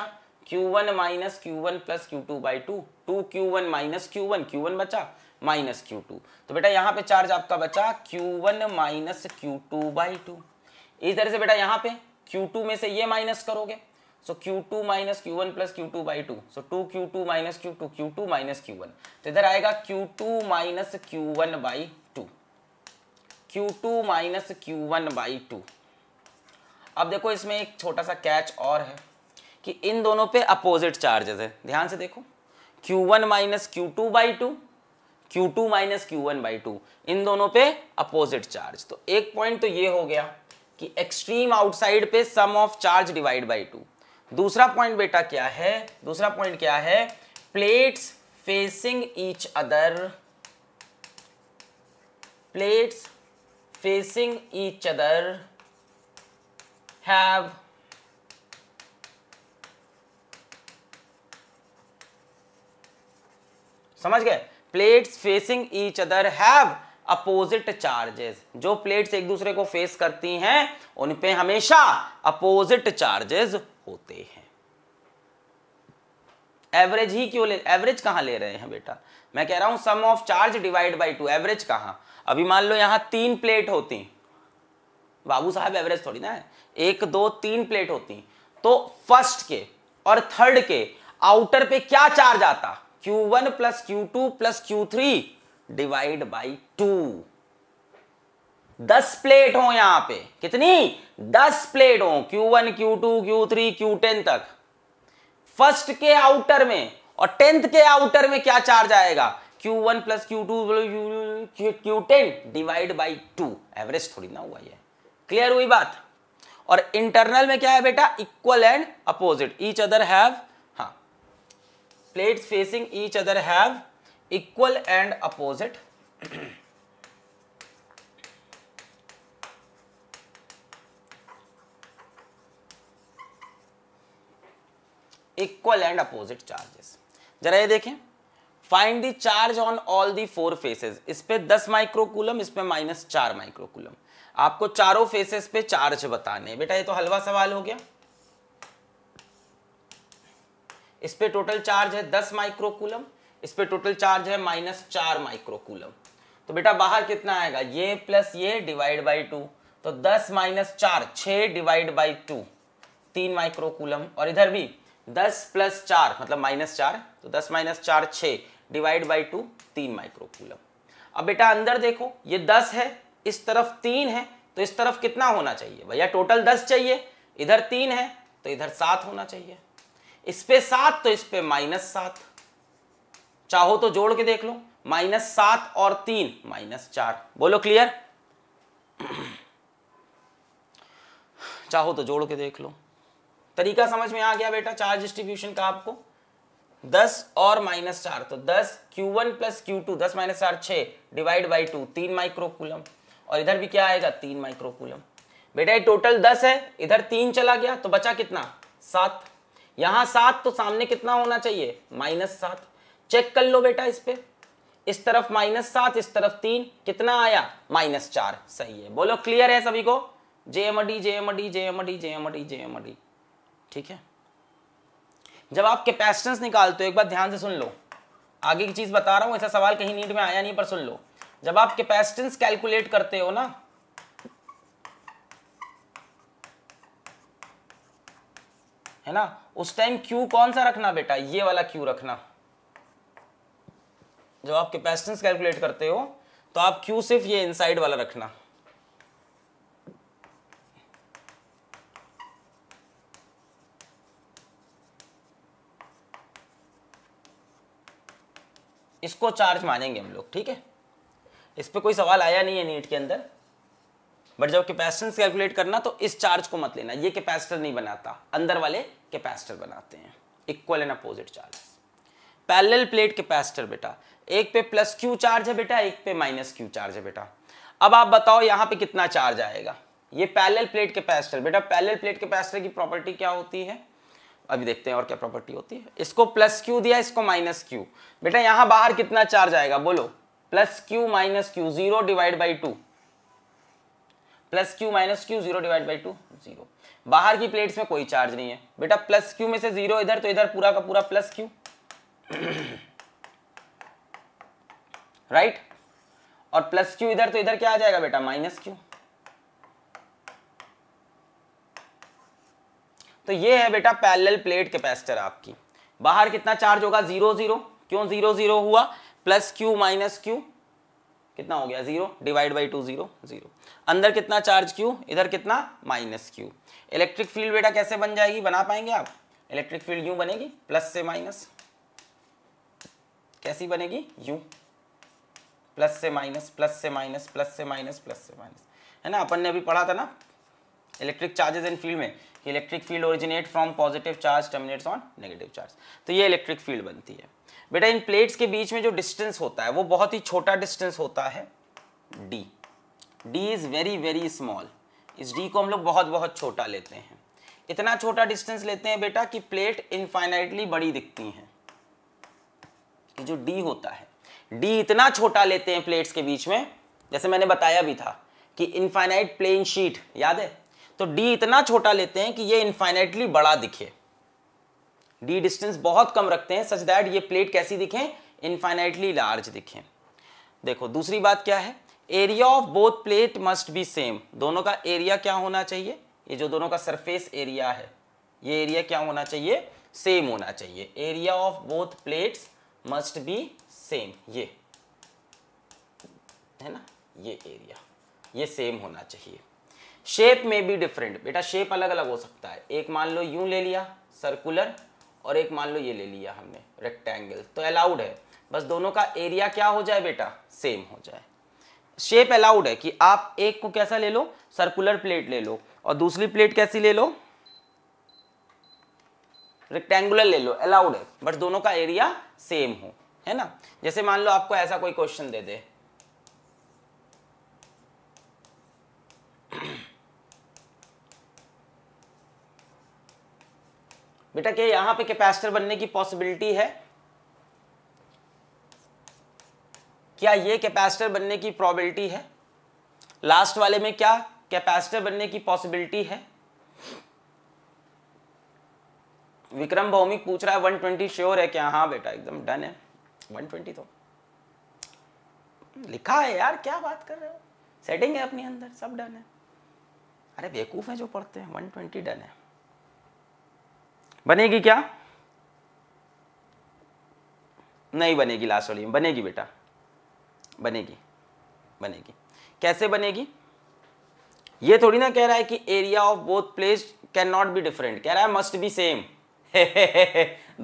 Q one minus Q one plus Q two by two two Q one minus Q one Q one बचा माइनस क्यू टू तो बेटा यहाँ पे चार्ज आपका बचा Q one minus Q two by two इस तरह से बेटा यहाँ पे क्यू टू में से ये माइनस करोगे so Q two minus Q one plus Q two by two so two Q two minus Q two Q two minus Q one तो इधर आएगा Q two minus Q one by two Q two minus Q one by two अब देखो इसमें एक छोटा सा कैच और है कि इन दोनों पे अपोजिट चार्जेस है ध्यान से देखो Q1 one minus Q two by two Q two minus Q one by two इन दोनों पे अपोजिट चार्ज तो एक पॉइंट तो ये हो गया कि एक्सट्रीम आउटसाइड पे sum of charge divide by two दूसरा पॉइंट बेटा क्या है दूसरा पॉइंट क्या है plates facing each other plates facing each other have समझ गए plates facing each other have opposite charges जो प्लेट्स एक दूसरे को फेस करती हैं उन पे हमेशा अपोजिट चार्जेस होते हैं एवरेज ही क्यों ले एवरेज कहां ले रहे हैं बेटा मैं कह रहा हूं sum of charge divide by two average कहां अभी मान लो यहां तीन प्लेट होती बाबू साहब एवरेज थोड़ी ना है एक दो तीन प्लेट होती तो फर्स्ट के और थर्ड के आउटर पे क्या चार्ज आता Q one plus Q two plus Q three divide by two दस प्लेट हो यहां पे कितनी दस प्लेट हो Q one Q two Q three Q ten तक फर्स्ट के आउटर में और टेंथ के आउटर में क्या चार्ज आएगा Q one plus Q two Q ten divide by two average थोड़ी ना हुआ ये क्लियर हुई बात और इंटरनल में क्या है बेटा equal and opposite each other have plates facing each other have equal and opposite equal and opposite charges जरा ये देखें find the charge on all the four faces इस पे 10 माइक्रोकुलम इस पे माइनस चार माइक्रोकुलम आपको चारों फेसेस पे चार्ज बताने बेटा ये तो हलवा सवाल हो गया इस पे टोटल चार्ज है दस माइक्रोकुलम इस पे टोटल चार्ज है माइनस चार माइक्रोकुलम तो बेटा बाहर कितना आएगा ये प्लस ये डिवाइड बाई टू तो दस माइनस चार छ डिवाइड बाई टू तीन माइक्रोकुलम और इधर भी दस प्लस चार मतलब माइनस चार तो दस माइनस चार छ डिवाइड बाई टू तीन माइक्रोकुलम अब बेटा अंदर देखो ये दस है इस तरफ तीन है तो इस तरफ कितना होना चाहिए भैया टोटल दस चाहिए इधर तीन है तो इधर सात होना चाहिए इस पे सात तो इस पे माइनस सात चाहो तो जोड़ के देख लो माइनस सात और तीन माइनस चार बोलो क्लियर चाहो तो जोड़ के देख लो तरीका समझ में आ गया बेटा चार्ज डिस्ट्रीब्यूशन का आपको दस और माइनस चार तो दस Q one plus Q two दस माइनस चार छः डिवाइड बाई टू तीन माइक्रोकुलम और इधर भी क्या आएगा तीन माइक्रोकूलम बेटा ये टोटल दस है इधर तीन चला गया तो बचा कितना सात यहां सात तो सामने कितना होना चाहिए माइनस सात चेक कर लो बेटा इस पे इस तरफ माइनस सात इस तरफ तीन कितना आया माइनस चार सही है बोलो क्लियर है सभी को JMD JMD JMD JMD JMD ठीक है जब आप कैपेसिटेंस निकालते हो एक बार ध्यान से सुन लो आगे की चीज बता रहा हूं ऐसा सवाल कहीं नीट में आया नहीं पर सुन लो जब आप कैपेसिटेंस कैलकुलेट करते हो ना है ना उस टाइम क्यू कौन सा रखना बेटा ये वाला क्यू रखना जब आप कैपेसिटेंस कैलकुलेट करते हो तो आप क्यू सिर्फ ये इनसाइड वाला रखना इसको चार्ज मानेंगे हम लोग ठीक है इस पर कोई सवाल आया नहीं है नीट के अंदर बट जब कैपेसिटेंस कैलकुलेट करना तो इस चार्ज को मत लेना ये कैपेसिटर नहीं बनाता अंदर वाले कैपेसिटर बनाते हैं equal and opposite charge parallel plate capacitor बेटा एक पे प्लस क्यू चार्ज है बेटा एक पे माइनस क्यू चार्ज है बेटा अब आप बताओ यहाँ पे कितना चार्ज आएगा ये पैरेलल प्लेट कैपेसिटर बेटा पैरेलल प्लेट कैपेसिटर की प्रॉपर्टी क्या होती है अभी देखते हैं और क्या प्रॉपर्टी होती है इसको प्लस क्यू दिया इसको माइनस क्यू बेटा यहाँ बाहर कितना चार्ज आएगा बोलो plus Q minus Q zero divide by two plus Q minus Q zero divide by two zero बाहर की प्लेट्स में कोई चार्ज नहीं है बेटा प्लस क्यू में से जीरो इधर तो इधर पूरा का पूरा प्लस क्यू राइट और प्लस क्यू इधर तो इधर क्या आ जाएगा बेटा माइनस क्यू तो ये है बेटा पैरेलल प्लेट कैपेसिटर आपकी बाहर कितना चार्ज होगा जीरो जीरो क्यों जीरो जीरो हुआ प्लस क्यू माइनस क्यू कितना हो गया zero divide by two zero zero अंदर कितना चार्ज क्यू इधर कितना माइनस क्यू इलेक्ट्रिक फील्ड बेटा कैसे बन जाएगी बना पाएंगे आप इलेक्ट्रिक फील्ड यू बनेगी प्लस से माइनस कैसी बनेगी यू प्लस से माइनस प्लस से माइनस प्लस से माइनस प्लस से माइनस है ना अपन ने अभी पढ़ा था ना इलेक्ट्रिक चार्जेस इन फील्ड में कि electric field originate from positive charge terminates on negative charge तो ये इलेक्ट्रिक फील्ड बनती है बेटा इन प्लेट्स के बीच में जो डिस्टेंस होता है वो बहुत ही छोटा डिस्टेंस होता है D D is very very small इस डी को हम लोग बहुत बहुत छोटा लेते हैं इतना छोटा डिस्टेंस लेते हैं बेटा कि प्लेट इनफाइनाइटली बड़ी दिखती है कि जो डी होता है डी इतना छोटा लेते हैं प्लेट्स के बीच में जैसे मैंने बताया भी था कि इनफाइनाइट प्लेन शीट याद है तो डी इतना छोटा लेते हैं कि ये इनफाइनाइटली बड़ा दिखे डी डिस्टेंस बहुत कम रखते हैं सच दैट ये प्लेट कैसी दिखें इन्फाइनाइटली लार्ज दिखें देखो दूसरी बात क्या है area of both plate must be same दोनों का एरिया क्या होना चाहिए ये जो दोनों का सरफेस एरिया है ये एरिया क्या होना चाहिए सेम होना चाहिए area of both plates must be same ये है ना ये एरिया ये सेम होना चाहिए शेप में भी डिफरेंट बेटा शेप अलग अलग हो सकता है एक मान लो यूं ले लिया सर्कुलर और एक मान लो ये ले लिया हमने रेक्टेंगल तो अलाउड है बस दोनों का एरिया क्या हो जाए बेटा सेम हो जाए शेप अलाउड है कि आप एक को कैसा ले लो सर्कुलर प्लेट ले लो और दूसरी प्लेट कैसी ले लो रेक्टेंगुलर ले लो अलाउड है बट दोनों का एरिया सेम हो है ना जैसे मान लो आपको ऐसा कोई क्वेश्चन दे दे बेटा क्या यहां पे कैपेसिटर बनने की पॉसिबिलिटी है क्या ये कैपेसिटर बनने की प्रोबेबिलिटी है लास्ट वाले में क्या कैपेसिटर बनने की पॉसिबिलिटी है विक्रम भौमिक पूछ रहा है 120 श्योर है क्या हाँ बेटा एकदम डन है 120 तो लिखा है यार क्या बात कर रहे हो सेटिंग है अपने अंदर सब डन है अरे बेकूफ है जो पढ़ते हैं 120 डन है बनेगी क्या नहीं बनेगी लास्ट वाली बनेगी बेटा बनेगी बनेगी कैसे बनेगी ये थोड़ी ना कह रहा है कि area of both place can not be different कह रहा है मस्ट बी सेम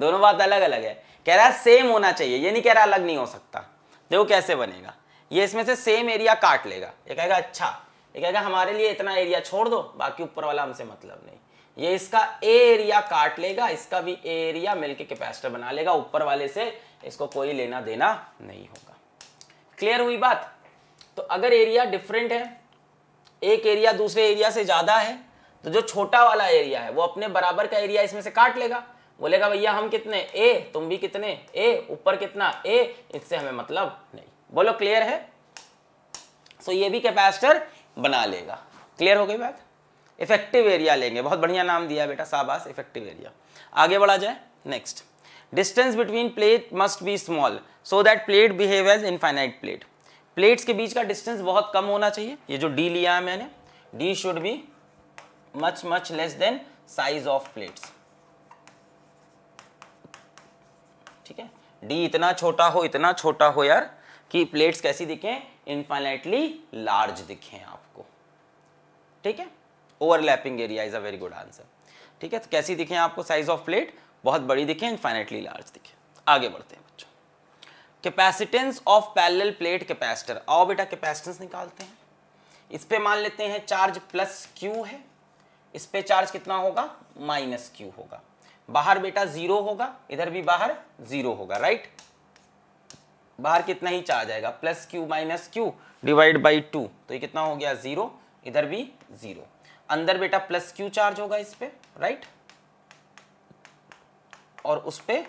दोनों बात अलग अलग है कह रहा है सेम होना चाहिए ये नहीं कह रहा अलग नहीं हो सकता देखो कैसे बनेगा ये इसमें से सेम एरिया काट लेगा ये कहेगा अच्छा ये कहेगा हमारे लिए इतना एरिया छोड़ दो बाकी ऊपर वाला हमसे मतलब नहीं ये इसका ए एरिया काट लेगा इसका भी ए एरिया मिलके कैपेसिटर बना लेगा ऊपर वाले से इसको कोई लेना देना नहीं होगा क्लियर हुई बात तो अगर एरिया डिफरेंट है एक एरिया दूसरे एरिया से ज़्यादा है तो जो छोटा वाला एरिया है वो अपने बराबर का एरिया इसमें से काट लेगा बोलेगा भैया हम कितने ए तुम भी कितने ए ऊपर कितना ए इससे हमें मतलब नहीं बोलो क्लियर है सो ये भी कैपेसिटर बना लेगा क्लियर हो गई बात इफेक्टिव एरिया लेंगे बहुत बढ़िया नाम दिया बेटा शाबाश इफेक्टिव एरिया आगे बढ़ा जाए next distance between plate must be small so that plate behave as infinite plate plates के बीच का डिस्टेंस बहुत कम होना चाहिए ये जो डी लिया है मैंने D should be much much less than size of plates ठीक है डी इतना छोटा हो इतना छोटा हो यार कि प्लेट्स कैसी दिखें इनफाइनाइटली लार्ज दिखें आपको ठीक है overlapping area is a very good answer ठीक है तो कैसी दिखे आपको साइज ऑफ प्लेट बहुत बड़ी दिखे इनफाइनेटली लार्ज दिखे आगे बढ़ते हैं बच्चों capacitance of parallel plate capacitor आओ बेटा कैपेसिटेंस निकालते हैं इस पे मान लेते हैं चार्ज प्लस क्यू है इस पे चार्ज कितना होगा माइनस क्यू होगा बाहर बेटा जीरो होगा इधर भी बाहर जीरो होगा राइट बाहर कितना ही चार्ज आएगा plus Q minus Q divide by two तो ये कितना हो गया जीरो इधर भी जीरो अंदर बेटा प्लस क्यू चार्ज होगा इस पर राइट और उस पर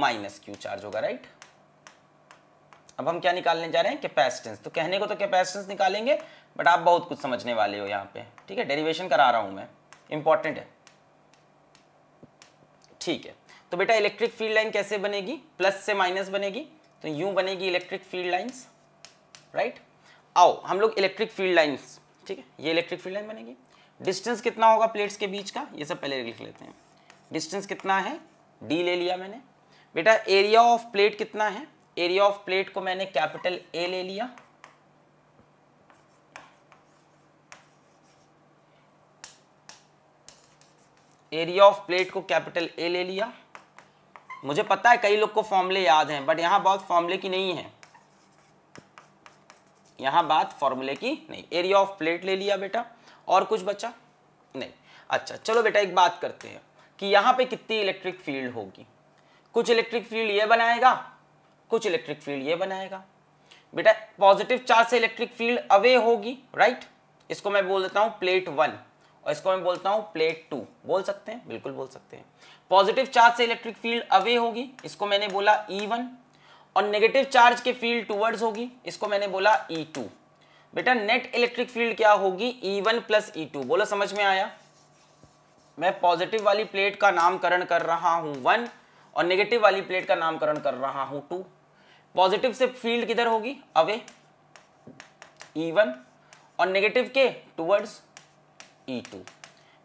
माइनस क्यू चार्ज होगा राइट अब हम क्या निकालने जा रहे हैं कैपेसिटेंस तो कहने को तो कैपेसिटेंस निकालेंगे बट आप बहुत कुछ समझने वाले हो यहां पे ठीक है डेरिवेशन करा रहा हूं मैं इंपॉर्टेंट है ठीक है तो बेटा इलेक्ट्रिक फील्ड लाइन कैसे बनेगी प्लस से माइनस बनेगी तो यूं बनेगी इलेक्ट्रिक फील्ड लाइन्स राइट आओ हम लोग इलेक्ट्रिक फील्ड लाइन्स ठीक है ये इलेक्ट्रिक फील्ड लाइन बनेगी डिस्टेंस कितना होगा प्लेट्स के बीच का ये सब पहले लिख लेते हैं डिस्टेंस कितना है डी ले लिया मैंने बेटा एरिया ऑफ प्लेट कितना है एरिया ऑफ प्लेट को मैंने कैपिटल ए ले लिया एरिया ऑफ प्लेट को कैपिटल ए ले लिया मुझे पता है कई लोग को फॉर्मूले याद हैं बट यहां बहुत फॉर्मूले की नहीं है यहाँ बात फॉर्मूले की नहीं एरिया ऑफ प्लेट ले लिया बेटा और कुछ बचा नहीं अच्छा चलो बेटा एक बात करते हैं कि यहाँ पे कितनी इलेक्ट्रिक फील्ड होगी कुछ इलेक्ट्रिक फील्ड ये बनाएगा कुछ इलेक्ट्रिक फील्ड ये बनाएगा बेटा पॉजिटिव चार्ज से इलेक्ट्रिक फील्ड अवे होगी राइट इसको मैं बोल देता हूँ प्लेट वन और इसको मैं बोलता हूँ प्लेट टू बोल सकते हैं बिल्कुल बोल सकते हैं पॉजिटिव चार्ज से इलेक्ट्रिक फील्ड अवे होगी इसको मैंने बोला ई e वन और नेगेटिव चार्ज के फील्ड टूवर्ड्स होगी इसको मैंने बोला ई e टू बेटा नेट इलेक्ट्रिक फील्ड क्या होगी E one plus E two बोलो समझ में आया मैं पॉजिटिव वाली प्लेट का नामकरण कर रहा हूं वन और नेगेटिव वाली प्लेट का नामकरण कर रहा हूं टू पॉजिटिव से फील्ड किधर होगी अवे ई e वन और नेगेटिव के टूवर्ड्स ई टू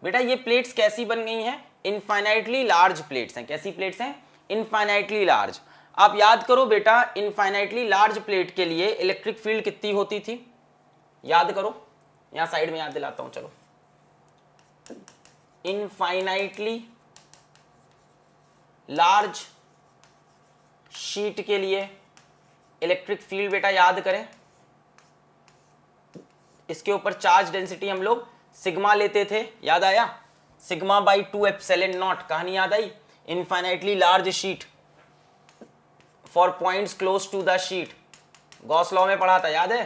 बेटा ये प्लेट्स कैसी बन गई हैं इनफाइनाइटली लार्ज प्लेट्स हैं कैसी प्लेट्स हैं इनफाइनाइटली लार्ज आप याद करो बेटा इनफाइनाइटली लार्ज प्लेट के लिए इलेक्ट्रिक फील्ड कितनी होती थी याद करो यहां साइड में याद दिलाता हूं चलो इनफाइनाइटली लार्ज शीट के लिए इलेक्ट्रिक फील्ड बेटा याद करें इसके ऊपर चार्ज डेंसिटी हम लोग सिग्मा लेते थे याद आया sigma by two epsilon naught कहानी याद आई infinitely large sheet for points close to the sheet Gauss law में पढ़ा था याद है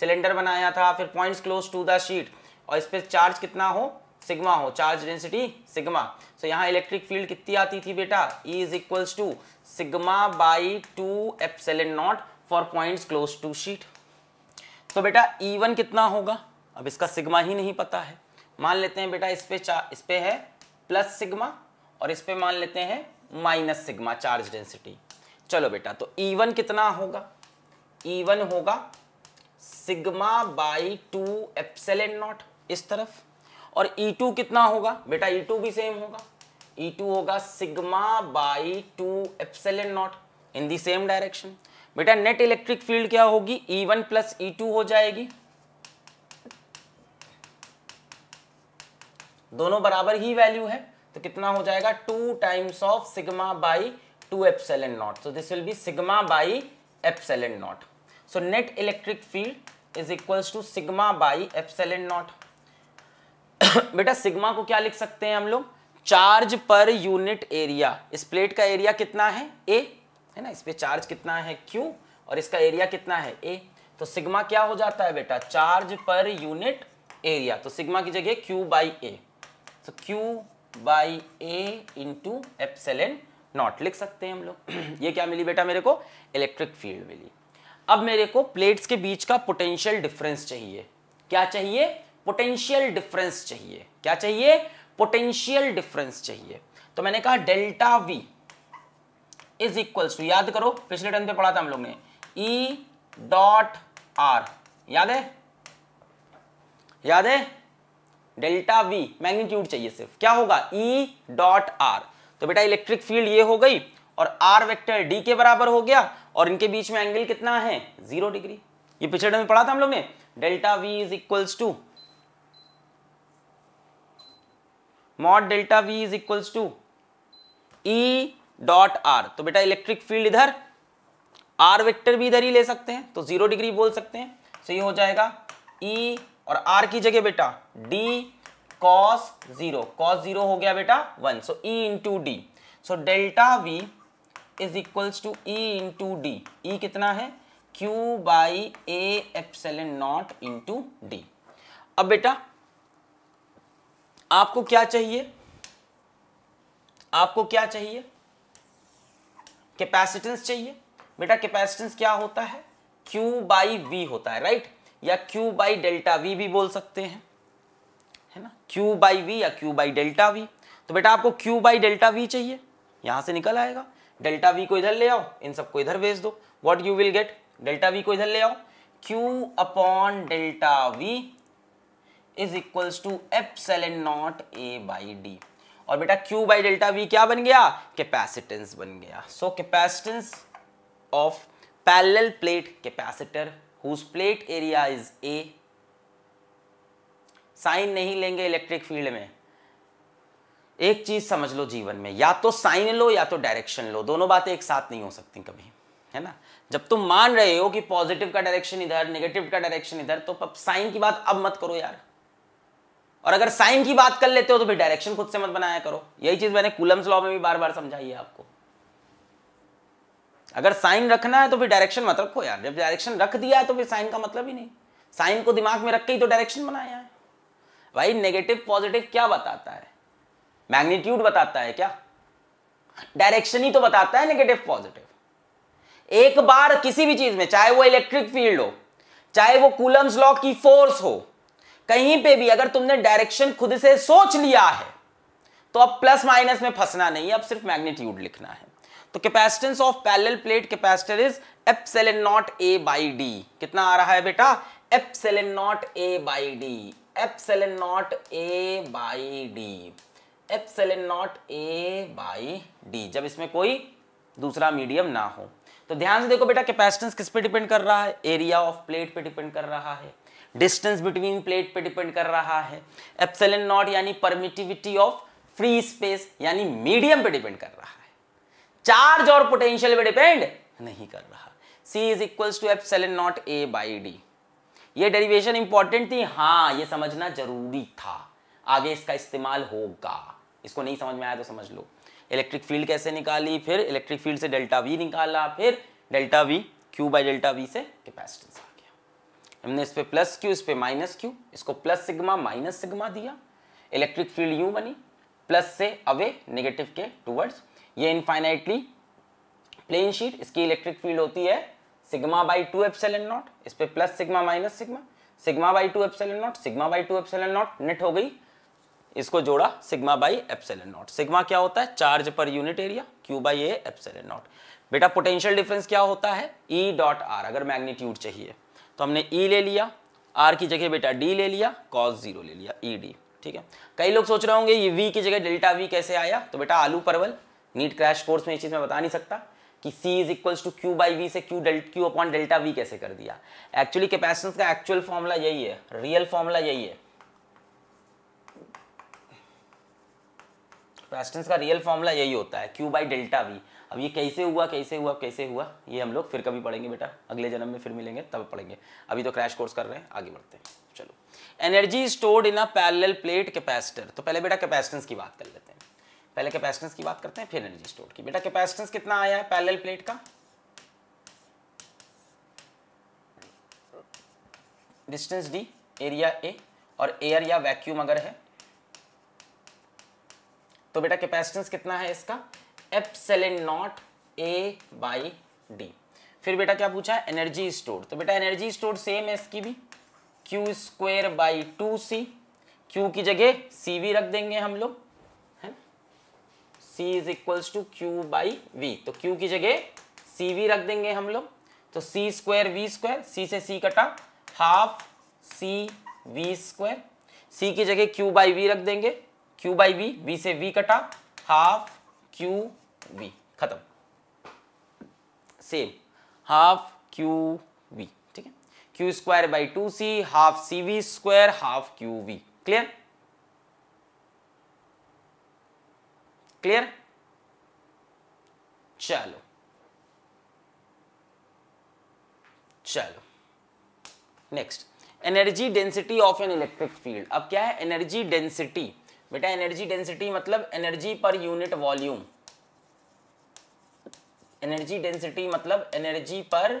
सिलेंडर बनाया था फिर points close to the sheet और इस पर चार्ज कितना हो सिग्मा हो चार्ज डेंसिटी सिग्मा सो यहाँ इलेक्ट्रिक फील्ड कितनी आती थी बेटा E is equals to sigma by two epsilon naught for points close to sheet तो बेटा ई e वन कितना होगा अब इसका सिग्मा ही नहीं पता है मान लेते हैं बेटा इस पे इस पे है प्लस सिग्मा और इस पे मान लेते हैं माइनस सिग्मा चार्ज डेंसिटी चलो बेटा तो E1 कितना होगा E1 होगा sigma by two epsilon naught इस तरफ और E2 कितना होगा बेटा E2 भी सेम होगा E2 होगा sigma by two epsilon naught in the same direction बेटा नेट इलेक्ट्रिक फील्ड क्या होगी E1 वन प्लस ई हो जाएगी दोनों बराबर ही वैल्यू है तो कितना हो जाएगा two times of sigma by 2 epsilon naught. So this will be sigma by epsilon naught. So net electric field is equals to sigma by epsilon naught बेटा सिग्मा को क्या लिख सकते हैं हम लोग चार्ज पर यूनिट एरिया इस प्लेट का एरिया कितना है ए है ना इस पे चार्ज कितना है क्यू और इसका एरिया कितना है ए तो सिग्मा क्या हो जाता है बेटा चार्ज पर यूनिट एरिया तो सिग्मा की जगह क्यू बाई ए तो Q by A into epsilon naught लिख सकते हैं हम लोग ये क्या मिली बेटा मेरे को इलेक्ट्रिक फील्ड मिली अब मेरे को प्लेट्स के बीच का पोटेंशियल डिफरेंस चाहिए क्या चाहिए पोटेंशियल डिफरेंस चाहिए क्या चाहिए पोटेंशियल डिफरेंस चाहिए तो मैंने कहा delta V is equal to याद करो पिछले टर्म पे पढ़ा था हम लोग ने ई डॉट आर याद है याद है डेल्टा वी मैग्नीट्यूड चाहिए सिर्फ क्या होगा ई डॉट आर तो बेटा इलेक्ट्रिक फील्ड ये हो गई और आर वेक्टर डी के बराबर हो गया और इनके बीच में एंगल कितना है जीरो डिग्री ये पिछड़े में पढ़ा था हम लोग ने delta V is equals to mod delta V is equals to E dot R तो बेटा इलेक्ट्रिक फील्ड इधर आर वेक्टर भी इधर ही ले सकते हैं तो जीरो डिग्री बोल सकते हैं सही हो जाएगा ई e और आर की जगह बेटा D cos zero cos zero हो गया बेटा one so E into D so delta V is equals to E into D E कितना है Q by A epsilon naught into D अब बेटा आपको क्या चाहिए आपको क्या चाहिए कैपेसिटेंस चाहिए बेटा कैपेसिटेंस क्या होता है Q बाई वी होता है राइट या Q बाई डेल्टा वी भी बोल सकते हैं क्यू बाई वी या क्यू बाई डेल्टा वी तो बेटा आपको क्यू बाई डेल्टा वी चाहिए यहां से निकल आएगा डेल्टा वी को इधर ले आओ इन सबको इधर भेज दो what you will get delta V को इधर ले आओ Q upon delta V is equals to epsilon naught A by D और बेटा Q बाई डेल्टा V क्या बन गया कैपेसिटेंस बन गया so capacitance of parallel plate capacitor whose plate area is A sign नहीं लेंगे इलेक्ट्रिक फील्ड में एक चीज समझ लो जीवन में या तो साइन लो या तो डायरेक्शन लो दोनों बातें एक साथ नहीं हो सकती कभी है ना जब तुम मान रहे हो कि पॉजिटिव का डायरेक्शन इधर नेगेटिव का डायरेक्शन इधर तो साइन की बात अब मत करो यार और अगर साइन की बात कर लेते हो तो फिर डायरेक्शन खुद से मत बनाया करो यही चीज मैंने कुलम्स लॉ में भी बार बार समझाई है आपको अगर साइन रखना है तो फिर डायरेक्शन मत रखो यार जब डायरेक्शन रख दिया है तो फिर साइन का मतलब ही नहीं साइन को दिमाग में रख के ही तो डायरेक्शन बनाया है भाई नेगेटिव पॉजिटिव क्या बताता है मैग्नीट्यूड बताता है क्या डायरेक्शन ही तो बताता है नेगेटिव पॉजिटिव एक बार किसी भी चीज में चाहे वो इलेक्ट्रिक फील्ड हो चाहे वो कूलम्स लॉ की फोर्स हो कहीं पे भी अगर तुमने डायरेक्शन खुद से सोच लिया है तो अब प्लस माइनस में फंसना नहीं है अब सिर्फ मैग्नीट्यूड लिखना है तो capacitance of parallel plate capacitor is epsilon not A by D कितना आ रहा है बेटा epsilon not A by D epsilon not A by D epsilon not A by D जब इसमें कोई दूसरा मीडियम ना हो तो ध्यान से देखो बेटा कैपेसिटेंस किस पे डिपेंड कर रहा है एरिया ऑफ प्लेट पे डिपेंड कर रहा है डिस्टेंस बिटवीन प्लेट पे डिपेंड कर रहा है एप्सलन नॉट यानी परमिटिविटी ऑफ फ्री स्पेस यानी मीडियम पे डिपेंड कर रहा है चार्ज और पोटेंशियल पे डिपेंड नहीं कर रहा C is equal to epsilon not A by D ये डेरिवेशन इंपॉर्टेंट थी हाँ ये समझना जरूरी था आगे इसका इस्तेमाल होगा इसको नहीं समझ में आया तो समझ लो इलेक्ट्रिक फील्ड कैसे निकाली फिर इलेक्ट्रिक फील्ड से डेल्टा वी निकाला फिर delta V Q by delta V से कैपेसिटेंस आ गया हमने इस पर प्लस क्यू इस पर माइनस क्यू इसको प्लस सिग्मा माइनस सिग्मा दिया इलेक्ट्रिक फील्ड यू बनी प्लस से अवे नेगेटिव के टूवर्ड्स ये इनफाइनाइटली प्लेन शीट इसकी इलेक्ट्रिक फील्ड होती है sigma by two epsilon naught इस पर plus sigma minus sigma sigma by two epsilon naught sigma by two epsilon naught net हो गई इसको जोड़ा sigma by epsilon naught sigma क्या होता है चार्ज पर unit area Q by A epsilon naught बेटा पोटेंशियल डिफरेंस क्या होता है ई डॉट आर अगर मैग्नीट्यूड चाहिए तो हमने ई e ले लिया आर की जगह बेटा डी ले लिया कॉस जीरो ले लिया ई e डी ठीक है कई लोग सोच रहे होंगे ये वी की जगह डेल्टा वी कैसे आया तो बेटा आलू परवल नीट क्रैश कोर्स में इस चीज़ में बता नहीं सकता कि C is equals to Q by V से Q delta Q upon delta V कैसे कर दिया एक्चुअली कैपेसिटेंस का एक्चुअल फॉर्मूला यही है रियल फॉर्मूला यही है कैपेसिटेंस का रियल फॉर्मूला यही होता है क्यू बाई डेल्टा वी अब ये कैसे हुआ कैसे हुआ कैसे हुआ ये हम लोग फिर कभी पढ़ेंगे बेटा अगले जन्म में फिर मिलेंगे तब पढ़ेंगे अभी तो क्रैश कोर्स कर रहे हैं आगे बढ़ते हैं चलो energy stored in a parallel plate capacitor तो पहले बेटा कैपेसिटेंस की बात कर लेते हैं पहले कैपेसिटेंस की बात करते हैं फिर एनर्जी स्टोर की बेटा कैपेसिटेंस कितना आया है पैरेलल प्लेट का डिस्टेंस डी एरिया ए और एयर या वैक्यूम अगर है तो बेटा कैपेसिटेंस कितना है इसका epsilon naught A by D फिर बेटा क्या पूछा है एनर्जी स्टोर तो बेटा एनर्जी स्टोर सेम है इसकी भी Q square by two C Q की जगह सी वी रख देंगे हम लोग C is equals to Q by V तो Q की जगह सी वी रख देंगे हम लोग तो C square V square C से सी कटा half C V square C की जगह क्यू बाई वी रख देंगे क्यू बाई वी वी से वी कटा हाफ क्यू वी खत्म सेम हाफ क्यू वी ठीक है Q square by two C half C V square half Q V clear clear चलो चलो next energy density of an electric field अब क्या है एनर्जी डेंसिटी बेटा एनर्जी डेंसिटी मतलब energy per unit volume energy density मतलब एनर्जी पर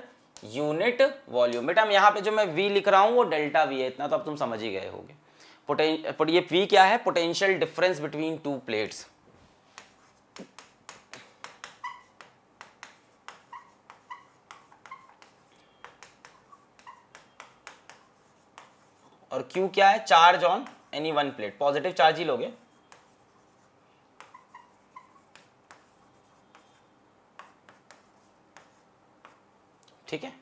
यूनिट वॉल्यूम बेटा यहां पे जो मैं वी लिख रहा हूं वो डेल्टा वी है इतना तो अब तुम समझ ही गए होगे ये वी क्या है potential difference between two plates और Q क्या है charge on any one plate positive charge ही लोगे ठीक है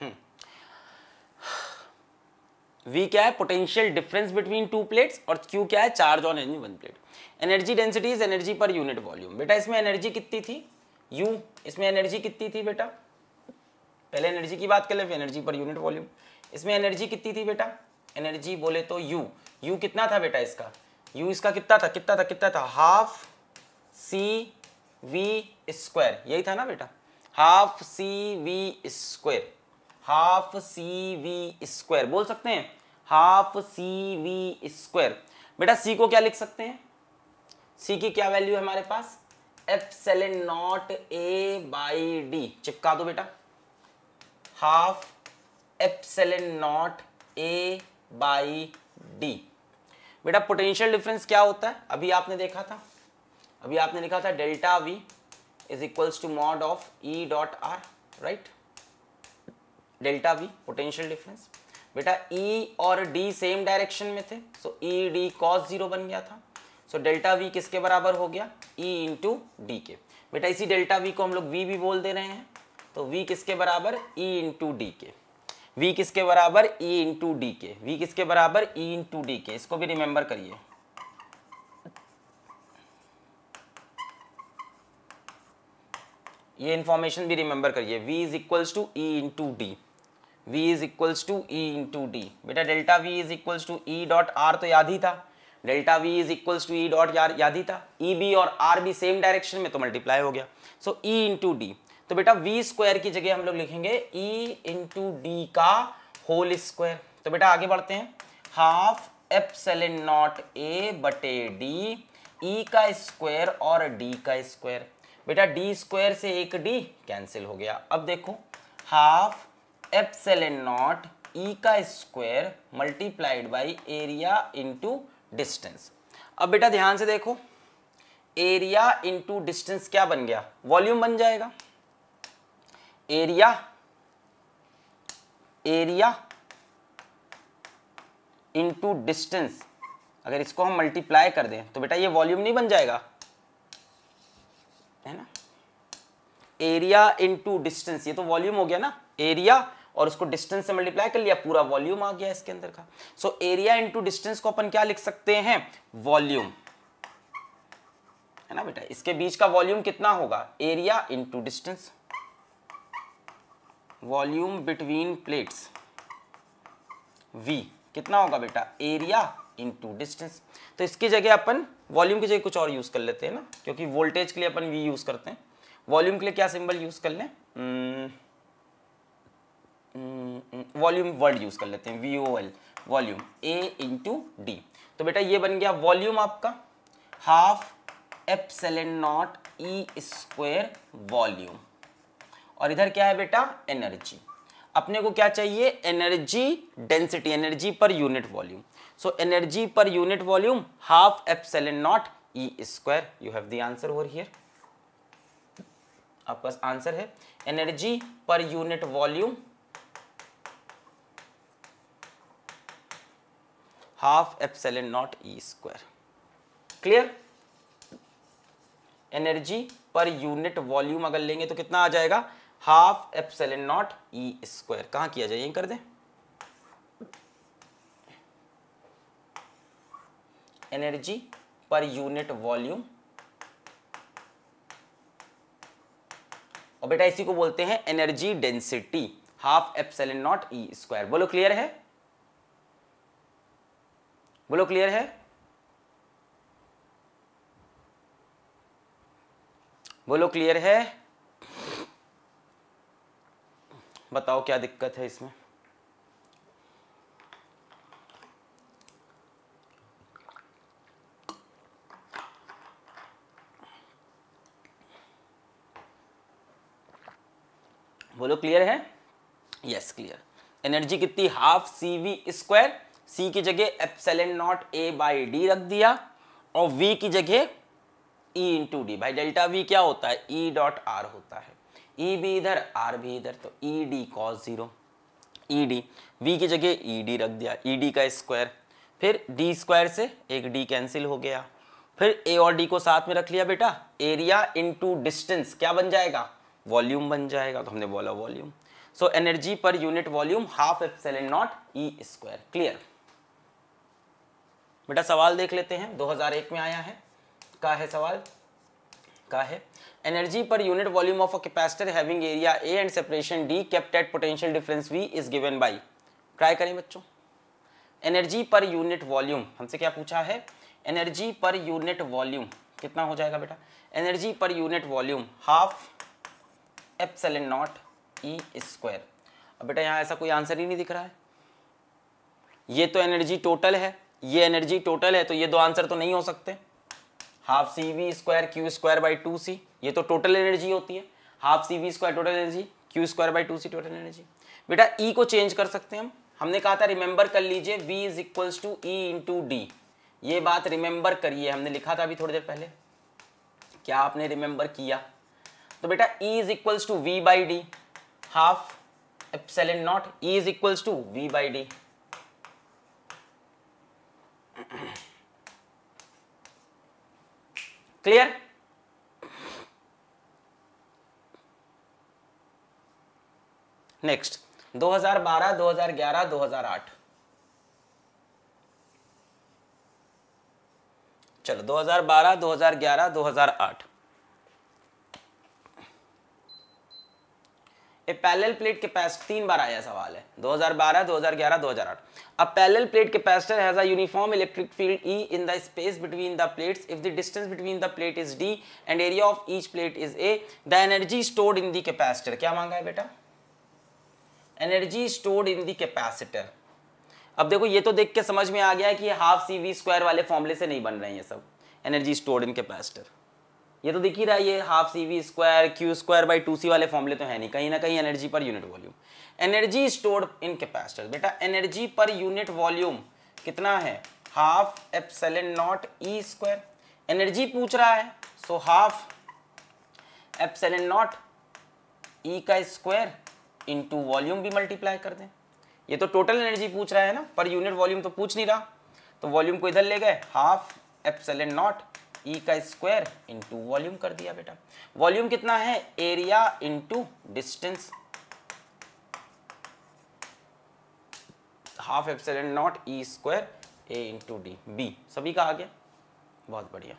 वी हम्म। क्या है potential difference between two plates और क्यू क्या है charge on any one plate energy density is energy per unit volume बेटा इसमें एनर्जी कितनी थी यू इसमें एनर्जी कितनी थी बेटा पहले एनर्जी की बात कर ले फिर एनर्जी पर यूनिट वॉल्यूम इसमें एनर्जी कितनी थी बेटा एनर्जी बोले तो यू यू कितना था बेटा इसका यू इसका कितना था कितना था कितना था हाफ सी वी स्क्वायर यही था ना बेटा half C V square half C V square बोल सकते हैं हाफ सी वी स्क्वायर बेटा सी को क्या लिख सकते हैं सी की क्या वैल्यू है हमारे पास epsilon not A by D चिपका दो बेटा half epsilon not A by D बेटा पोटेंशियल डिफरेंस क्या होता है अभी आपने देखा था अभी आपने लिखा था delta V is equals to mod of E dot R right delta V potential difference बेटा ई e और डी सेम डायरेक्शन में थे so E D cos zero बन गया था सो डेल्टा वी किसके बराबर हो गया ई इंटू डी के बेटा इसी डेल्टा वी को हम लोग वी भी बोल दे रहे हैं तो वी किसके बराबर ई इंटू डी के वी किसके बराबर ई इंटू डी के वी किसके बराबर ई इंटू डी के इसको भी रिमेंबर करिए ये इंफॉर्मेशन भी रिमेंबर करिए v is equals to E into D V is equals to E into D बेटा delta v is equals to E dot R तो याद ही था delta V is equals to E dot यार याद ही था ई e, बी और आर बी सेम डायरेक्शन में तो मल्टीप्लाई हो गया सो ई इंटू डी तो बेटा वी स्क्वायर की जगह हम लोग लिखेंगे ई इंटू डी का होल स्क्वायर तो बेटा आगे बढ़ते हैं half epsilon naught A बटे डी ई e का स्क्वायर और डी का स्क्वायर बेटा डी स्क्वायर से एक डी कैंसिल हो गया अब देखो हाफ एप्सलन नॉट ई का square multiplied by area into distance अब बेटा ध्यान से देखो एरिया इंटू डिस्टेंस क्या बन गया वॉल्यूम बन जाएगा एरिया एरिया इंटू डिस्टेंस अगर इसको हम मल्टीप्लाई कर दें तो बेटा ये वॉल्यूम नहीं बन जाएगा है ना एरिया इंटू डिस्टेंस ये तो वॉल्यूम हो गया ना एरिया और उसको डिस्टेंस से मल्टीप्लाई कर लिया पूरा वॉल्यूम आ गया इसके अंदर का सो एरिया इंटू डिस्टेंस को अपन क्या लिख सकते हैं वॉल्यूम है ना बेटा इसके बीच का वॉल्यूम कितना होगा area into distance volume between plates V कितना होगा बेटा एरिया इंटू डिस्टेंस तो इसकी जगह अपन वॉल्यूम की जगह कुछ और यूज़ कर लेते हैं ना क्योंकि वोल्टेज के लिए अपन वी यूज़ करते हैं वॉल्यूम के लिए क्या सिंबल यूज़ कर लें hmm. वॉल्यूम वर्ड यूज कर लेते हैं V O L volume A into D तो बेटा ये बन गया वॉल्यूम आपका half epsilon naught E e square volume और इधर क्या है बेटा एनर्जी अपने को क्या चाहिए energy density energy per unit volume so energy per unit volume half epsilon naught E e square you have the answer over here आपका आंसर है energy per unit volume half epsilon naught E square clear energy per unit volume अगर लेंगे तो कितना आ जाएगा half epsilon naught E square कहां किया जाए ये कर दें एनर्जी पर यूनिट वॉल्यूम और बेटा इसी को बोलते हैं energy density half epsilon naught E square बोलो क्लियर है बोलो क्लियर है बोलो क्लियर है बताओ क्या दिक्कत है इसमें बोलो क्लियर है यस क्लियर एनर्जी कितनी half C V square C की जगह epsilon not A by D रख दिया और वी की जगह ई इंटू डी भाई डेल्टा वी क्या होता है ई डॉट आर होता है ई e भी इधर आर भी इधर तो E D cos zero E D V की जगह ई e डी रख दिया ई e डी का स्क्वायर फिर डी स्क्वायर से एक डी कैंसिल हो गया फिर ए और डी को साथ में रख लिया बेटा एरिया इंटू डिस्टेंस क्या बन जाएगा वॉल्यूम बन जाएगा तो हमने बोला volume so energy per unit volume half epsilon naught E square clear बेटा सवाल देख लेते हैं 2001 में आया है का है सवाल का है energy per unit volume of a capacitor having area A and separation D kept at potential difference V is given by try करें बच्चों एनर्जी पर यूनिट वॉल्यूम हमसे क्या पूछा है एनर्जी पर यूनिट वॉल्यूम कितना हो जाएगा बेटा energy per unit volume half epsilon naught E square अब बेटा यहाँ ऐसा कोई आंसर ही नहीं दिख रहा है ये तो एनर्जी टोटल है ये एनर्जी टोटल है तो ये दो आंसर तो नहीं हो सकते half C V square Q square by two C ये तो टोटल एनर्जी होती है half C V square total energy Q square by two C total energy बेटा ई e को चेंज कर सकते हैं हम हमने कहा था रिमेंबर कर लीजिए V is equals to E into D ये बात रिमेंबर करिए हमने लिखा था अभी थोड़ी देर पहले क्या आपने रिमेंबर किया तो बेटा E is equals to V by D half epsilon naught E is equals to V by D clear next 2012, 2011, 2008 चलो 2012, 2011, 2008 ए पैरेलल प्लेट कैपेसिटर तीन बार आया सवाल है 2012 2011 2008 अब parallel plate capacitor has a uniform electric field E in the space between the plates if the distance between the plate is D and area of each plate is A the energy stored in the capacitor क्या मांगा है बेटा energy stored in the capacitor अब देखो ये तो देख के समझ में आ गया कि हाफ सी वी स्क्वायर वाले फॉर्मूले से नहीं बन रहे हैं ये सब एनर्जी स्टोर्ड इन कैपेसिटर ये तो दिख ही रहा है ये half C V square Q square by two C वाले फॉर्मले तो है नहीं कहीं ना कहीं energy per unit volume energy stored in capacitor बेटा एनर्जी पर यूनिट वॉल्यूम कितना है half epsilon naught E square energy पूछ रहा है so half epsilon naught E का स्क्वायर इंटू वॉल्यूम भी मल्टीप्लाई कर दें ये तो टोटल एनर्जी पूछ रहा है ना पर यूनिट वॉल्यूम तो पूछ नहीं रहा तो वॉल्यूम को इधर ले गए half epsilon naught E e का स्क्वायर इंटू वॉल्यूम कर दिया बेटा वॉल्यूम कितना है area into distance half epsilon naught E square A into D B सभी का आ गया बहुत बढ़िया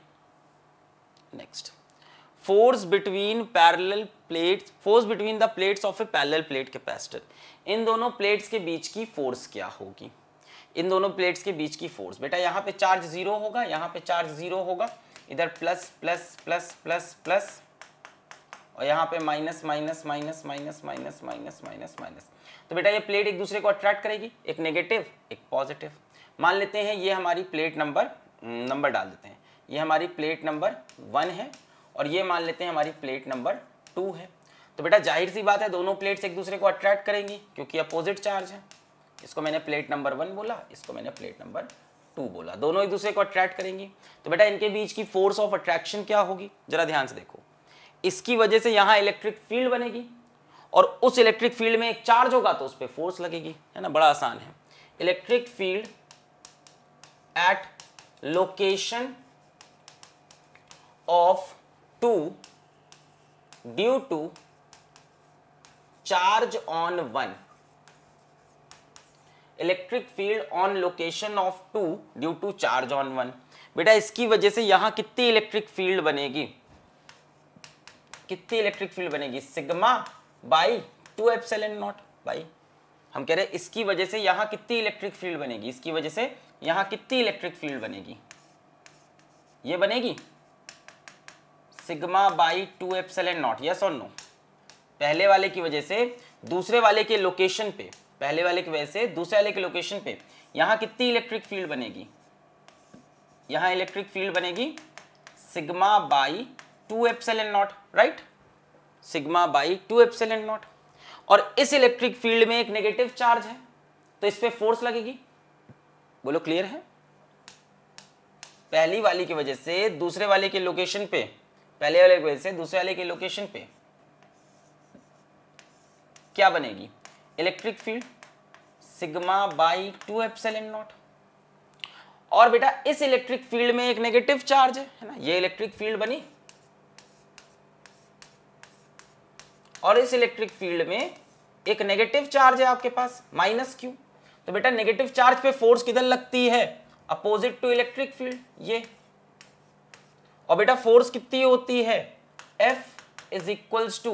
next force between parallel plates force between the plates of a parallel plate capacitor इन दोनों प्लेट्स के बीच की फोर्स क्या होगी इन दोनों प्लेट्स के बीच की फोर्स बेटा यहां पे चार्ज जीरो होगा यहां पे चार्ज जीरो होगा इधर plus plus plus plus plus और यहाँ पे minus minus minus minus minus minus minus minus तो बेटा ये प्लेट एक दूसरे को अट्रैक्ट करेगी एक नेगेटिव एक पॉजिटिव मान लेते हैं ये हमारी प्लेट नंबर नंबर डाल देते हैं ये हमारी प्लेट नंबर वन है और ये मान लेते हैं हमारी प्लेट नंबर टू है तो बेटा जाहिर सी बात है दोनों प्लेट्स एक दूसरे को अट्रैक्ट करेंगी क्योंकि अपोजिट चार्ज है इसको मैंने प्लेट नंबर वन बोला इसको मैंने प्लेट नंबर टू बोला दोनों एक दूसरे को अट्रैक्ट करेंगे तो बेटा इनके बीच की फोर्स ऑफ अट्रैक्शन क्या होगी जरा ध्यान से देखो इसकी वजह से यहाँ इलेक्ट्रिक फील्ड बनेगी और उस इलेक्ट्रिक फील्ड में एक चार्ज होगा तो उस पर फोर्स लगेगी है ना बड़ा आसान है electric field at location of two due to charge on one electric field on location of two due to charge on one बेटा इसकी वजह से यहां कितनी इलेक्ट्रिक फील्ड बनेगी कितनी इलेक्ट्रिक फील्ड बनेगी sigma by two epsilon naught by हम कह रहे हैं इसकी वजह से यहां कितनी इलेक्ट्रिक फील्ड बनेगी इसकी वजह से यहां कितनी इलेक्ट्रिक फील्ड बनेगी ये बनेगी sigma by two epsilon naught yes और नो पहले वाले की वजह से दूसरे वाले के लोकेशन पे पहले वाले की वजह से दूसरे वाले के लोकेशन पे यहां कितनी इलेक्ट्रिक फील्ड बनेगी यहां इलेक्ट्रिक फील्ड बनेगी sigma by two epsilon naught right sigma by two epsilon naught और इस इलेक्ट्रिक फील्ड में एक नेगेटिव चार्ज है तो इस पर फोर्स लगेगी बोलो क्लियर है पहली वाली की वजह से दूसरे वाले के लोकेशन पे पहले वाले की वजह से दूसरे वाले के लोकेशन पे क्या बनेगी electric field sigma by two epsilon naught और बेटा इस इलेक्ट्रिक फील्ड में एक नेगेटिव चार्ज है है ना ये इलेक्ट्रिक फील्ड बनी और इस इलेक्ट्रिक फील्ड में एक नेगेटिव चार्ज है आपके पास माइनस क्यू तो बेटा नेगेटिव चार्ज पे फोर्स किधर लगती है अपोजिट टू इलेक्ट्रिक फील्ड ये और बेटा फोर्स कितनी होती है F is equals to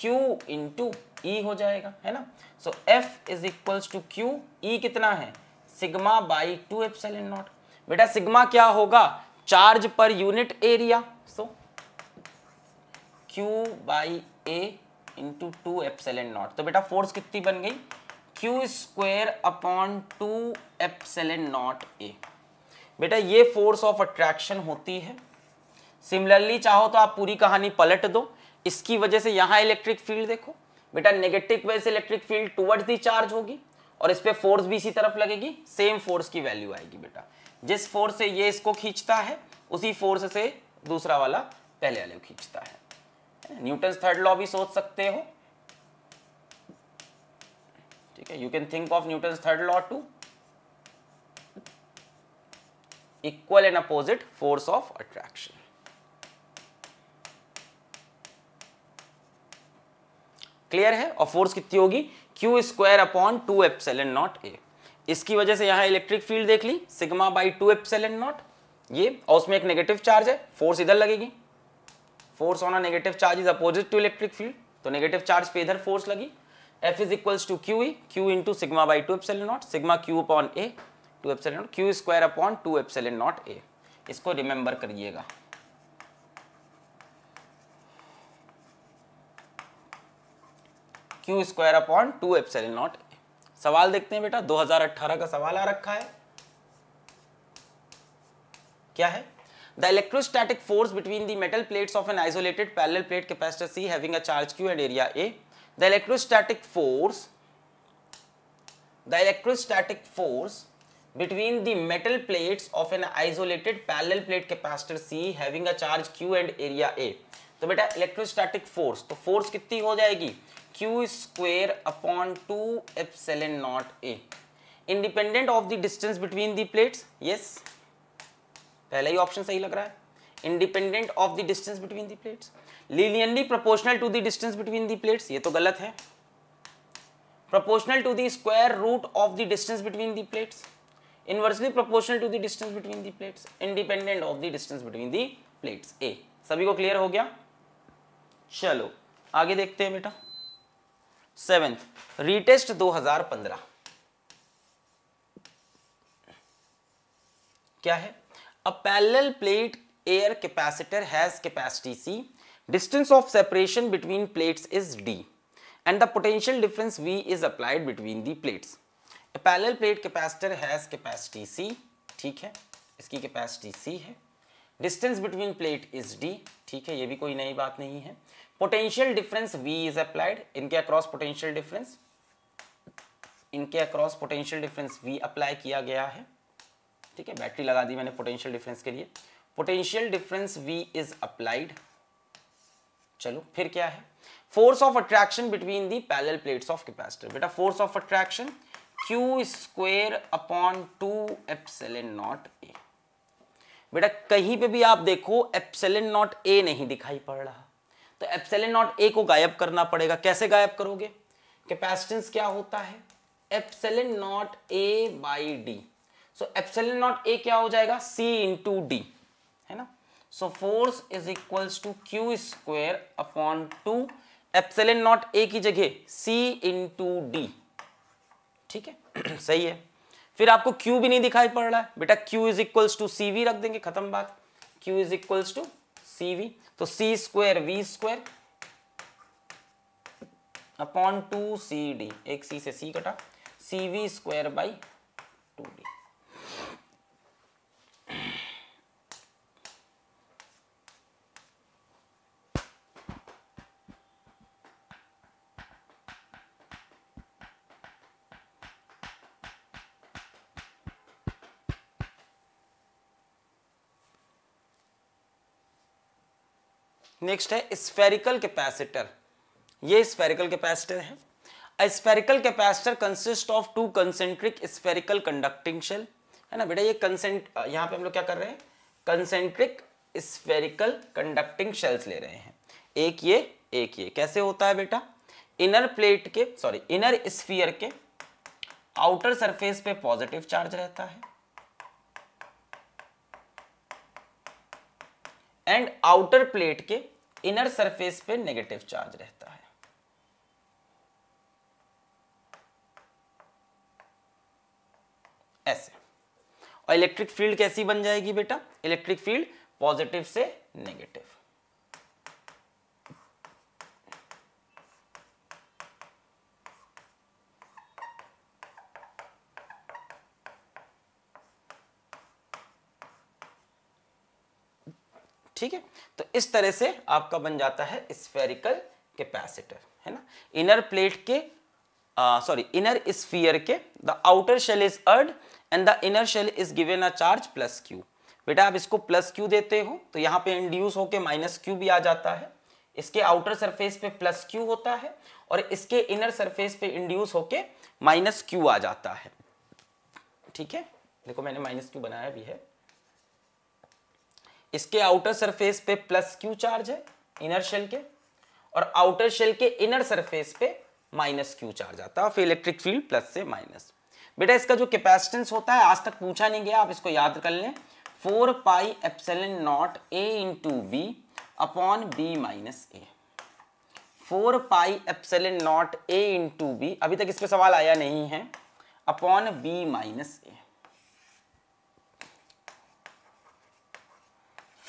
Q into E हो जाएगा है ना so F is equal to Q E कितना है sigma by two epsilon naught बेटा सिग्मा क्या होगा चार्ज पर unit area so Q by A into two epsilon naught तो बेटा फोर्स कितनी बन गई Q square upon two epsilon naught A बेटा ये फोर्स ऑफ अट्रैक्शन होती है सिमिलरली चाहो तो आप पूरी कहानी पलट दो इसकी वजह से यहां इलेक्ट्रिक फील्ड देखो बेटा नेगेटिव वे से electric field towards the charge होगी और इस पर फोर्स भी इसी तरफ लगेगी सेम फोर्स की वैल्यू आएगी बेटा जिस फोर्स से ये इसको खींचता है उसी फोर्स से दूसरा वाला पहले वाले खींचता है न्यूटन थर्ड लॉ भी सोच सकते हो ठीक है you can think of Newton third law two equal and opposite force of attraction clear है और फोर्स कितनी होगी Q square upon two epsilon naught A इसकी वजह से यहाँ इलेक्ट्रिक फील्ड देख ली sigma by two epsilon naught ये और उसमें एक नेगेटिव चार्ज है फोर्स इधर लगेगी force on a negative charge is opposite to electric field तो नेगेटिव चार्ज पे इधर फोर्स लगी F is equals to Q E Q into sigma by two epsilon naught sigma Q upon A two epsilon naught Q square upon two epsilon naught A इसको रिमेंबर करिएगा Q square upon two epsilon naught सवाल देखते हैं बेटा 2018 का सवाल आ रखा है क्या है the electrostatic force between the metal plates of an isolated parallel plate capacitor C having a charge Q and area A the electrostatic force the electrostatic force between the metal plates of an isolated parallel plate capacitor C having a charge Q and area A तो बेटा इलेक्ट्रोस्टैटिक फोर्स तो फोर्स कितनी हो जाएगी Q square upon two epsilon naught A independent of the distance between the plates yes पहला ही ऑप्शन सही लग रहा है independent of the distance between the plates linearly proportional to the distance between the plates ये तो गलत है proportional to the square root of the distance between the plates inversely proportional to the distance between the plates independent of the distance between the plates ए सभी को क्लियर हो गया चलो आगे देखते हैं बेटा सेवेंथ रीटेस्ट 2015 क्या है a parallel plate air capacitor has capacity C distance of separation between plates is D and the potential difference V is applied between the plates a parallel plate capacitor has capacity C ठीक है इसकी कैपेसिटी सी है distance between plate is D ठीक है ये भी कोई नई बात नहीं है potential difference V is applied इनके अक्रॉस पोटेंशियल डिफरेंस इनके across potential difference we apply किया गया है ठीक है बैटरी लगा दी मैंने पोटेंशियल डिफरेंस के लिए potential difference V is applied चलो फिर क्या है force of attraction between the parallel plates of capacitor बेटा force of attraction q square upon two epsilon not A बेटा कहीं पे भी आप देखो एप्सलन नॉट ए नहीं दिखाई पड़ रहा तो एप्सिलन नॉट ए को गायब करना पड़ेगा कैसे गायब करोगे कैपेसिटेंस क्या होता है epsilon naught A by D so epsilon naught A क्या हो जाएगा सी इंटू डी है ना so force is equals to Q square upon two epsilon naught A की जगह सी इंटू डी ठीक है सही है फिर आपको क्यू भी नहीं दिखाई पड़ रहा है बेटा Q is equals to C भी रख देंगे खत्म बात Q is equals to C V तो C square V square upon two C D एक सी से सी कटा C V square by two D next है स्फेरिकल कैपेसिटर ये स्फेरिकल कैपेसिटर है spherical capacitor consist of two concentric spherical conducting shell है ना बेटा ये कंसेंट यहां पे हम लोग क्या कर रहे हैं कंसेंट्रिक स्फेरिकल कंडक्टिंग शेल्स ले रहे हैं एक ये एक ये कैसे होता है बेटा इनर प्लेट के सॉरी इनर स्फीयर के आउटर सरफेस पे पॉजिटिव चार्ज रहता है एंड आउटर प्लेट के इनर सरफेस पे नेगेटिव चार्ज रहता है ऐसे और इलेक्ट्रिक फील्ड कैसी बन जाएगी बेटा इलेक्ट्रिक फील्ड पॉजिटिव से नेगेटिव ठीक है तो इस तरह से आपका बन जाता है स्फेरिकल कैपेसिटर है ना इनर प्लेट के सॉरी इनर स्फीयर के the outer shell is earthed and the inner shell is given a charge plus Q बेटा आप इसको प्लस क्यू देते हो तो यहाँ पे इंड्यूस होके माइनस क्यू भी आ जाता है इसके आउटर सरफेस पे प्लस क्यू होता है और इसके इनर सरफेस पे इंड्यूस होके माइनस क्यू आ जाता है ठीक है देखो मैंने माइनस क्यू बनाया भी है इसके आउटर सरफेस पे प्लस क्यू चार्ज है इनर शेल के और आउटर शेल के इनर सरफेस पे माइनस क्यू चार्ज आता है फिर इलेक्ट्रिक फील्ड प्लस से माइनस बेटा इसका जो कैपेसिटेंस होता है आज तक पूछा नहीं गया आप इसको याद कर लें four pi epsilon not A into B upon B minus A four pi epsilon not A into B अभी तक इस पर सवाल आया नहीं है upon B minus A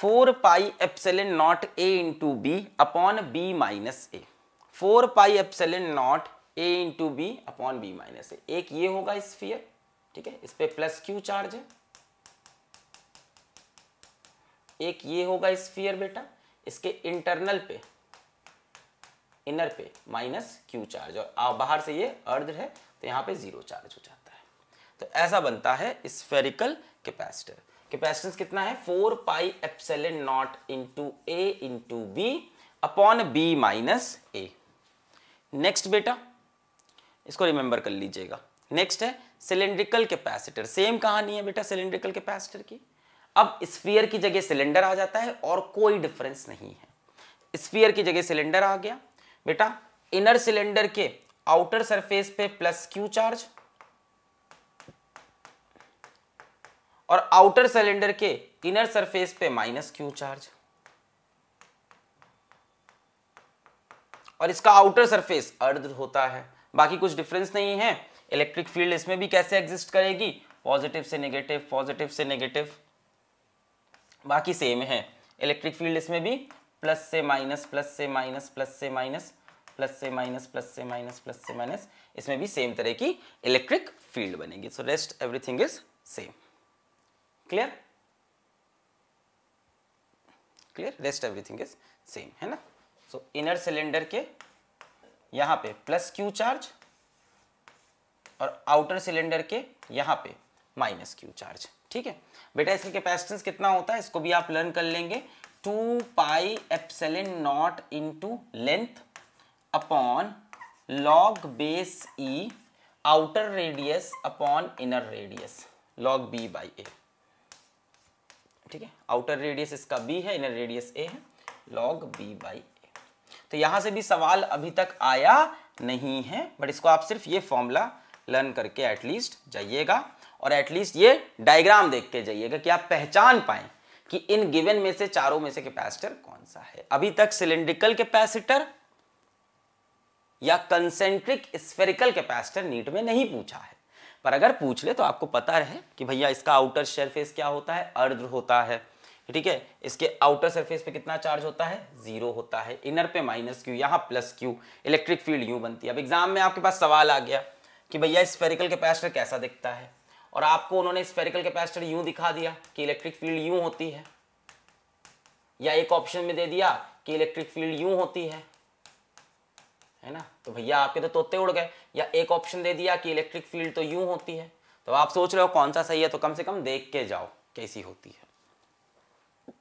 four pi epsilon not A into B upon B minus A four pi epsilon not A into B upon B minus A एक ये होगा स्फीयर ठीक है इस पर प्लस क्यू चार्ज है एक ये होगा स्फीयर बेटा इसके इंटरनल पे इनर पे माइनस क्यू चार्ज और बाहर से ये अर्ध है तो यहां पे जीरो चार्ज हो जाता है तो ऐसा बनता है स्फेरिकल कैपेसिटर कैपेसिटेंस कितना है four pi epsilon naught into A into B upon B minus A next बेटा इसको रिमेंबर कर लीजिएगा नेक्स्ट है सिलेंड्रिकल कैपेसिटर सेम कहानी है बेटा सिलेंड्रिकल कैपेसिटर की अब स्फीयर की जगह सिलेंडर आ जाता है और कोई डिफरेंस नहीं है स्फीयर की जगह सिलेंडर आ गया बेटा इनर सिलेंडर के आउटर सरफेस पे प्लस क्यू चार्ज और आउटर सिलेंडर के इनर सरफेस पे माइनस क्यू चार्ज और इसका आउटर सरफेस अर्ध होता है बाकी कुछ डिफरेंस नहीं है इलेक्ट्रिक फील्ड इसमें भी कैसे एग्जिस्ट करेगी पॉजिटिव से नेगेटिव पॉजिटिव से नेगेटिव बाकी सेम है इलेक्ट्रिक फील्ड इसमें भी प्लस से माइनस प्लस से माइनस प्लस से माइनस प्लस से माइनस प्लस से माइनस प्लस से माइनस इसमें भी सेम तरह की इलेक्ट्रिक फील्ड बनेगी so rest everything is same clear clear rest everything is same है ना सो इनर सिलेंडर के यहां पे प्लस क्यू चार्ज और आउटर सिलेंडर के यहां पे माइनस क्यू चार्ज ठीक है बेटा इसके कैपेसिटेंस कितना होता है इसको भी आप लर्न कर लेंगे two pi epsilon naught into length upon log base E outer radius upon inner radius log B by A ठीक है आउटर रेडियस इसका बी है इनर रेडियस ए है लॉग बी बाई ए तो यहां से भी सवाल अभी तक आया नहीं है बट इसको आप सिर्फ ये फॉर्मूला लर्न करके एटलीस्ट जाइएगा और एटलीस्ट ये डायग्राम देख के जाइएगा कि आप पहचान पाए कि इन गिवन में से चारों में से कैपेसिटर कौन सा है अभी तक सिलेंड्रिकल कैपेसिटर या कंसेंट्रिक स्फेरिकल कैपेसिटर नीट में नहीं पूछा है पर अगर पूछ ले तो आपको पता रहे कि भैया इसका आउटर सरफेस क्या होता है अर्ध होता है ठीक है इसके आउटर सरफेस पे कितना चार्ज होता है जीरो होता है इनर पे माइनस क्यू यहाँ प्लस क्यू इलेक्ट्रिक फील्ड यू बनती है अब एग्जाम में आपके पास सवाल आ गया कि भैया स्पेरिकल कैपेसिटर कैसा दिखता है और आपको उन्होंने स्पेरिकल कैपेसिटर यू दिखा दिया कि इलेक्ट्रिक फील्ड यू होती है या एक ऑप्शन में दे दिया कि इलेक्ट्रिक फील्ड यू होती है है ना तो भैया आपके तो तोते उड़ गए या एक ऑप्शन दे दिया कि इलेक्ट्रिक फील्ड तो यूं होती है तो आप सोच रहे हो कौन सा सही है तो कम से कम देख के जाओ कैसी होती है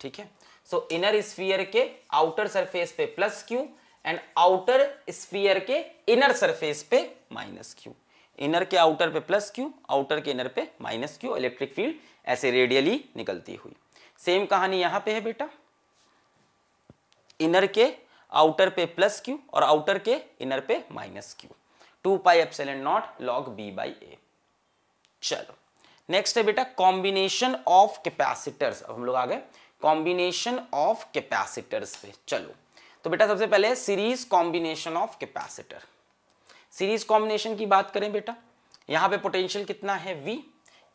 ठीक है सो इनर स्फीयर के आउटर सरफेस पे plus Q and outer sphere के इनर सरफेस पे माइनस क्यू इनर के आउटर पे प्लस क्यू आउटर के इनर पे माइनस क्यू इलेक्ट्रिक फील्ड ऐसे रेडियली निकलती हुई सेम कहानी यहां पे है बेटा इनर के आउटर पे प्लस क्यू और आउटर के इनर पे minus Q two pi epsilon naught log B by A चलो नेक्स्ट है बेटा कॉम्बिनेशन ऑफ कैपेसिटर्स अब हम लोग आ गए कॉम्बिनेशन ऑफ कैपेसिटर्स पे चलो तो बेटा सबसे पहले series combination of capacitor series combination की बात करें बेटा यहाँ पे पोटेंशियल कितना है V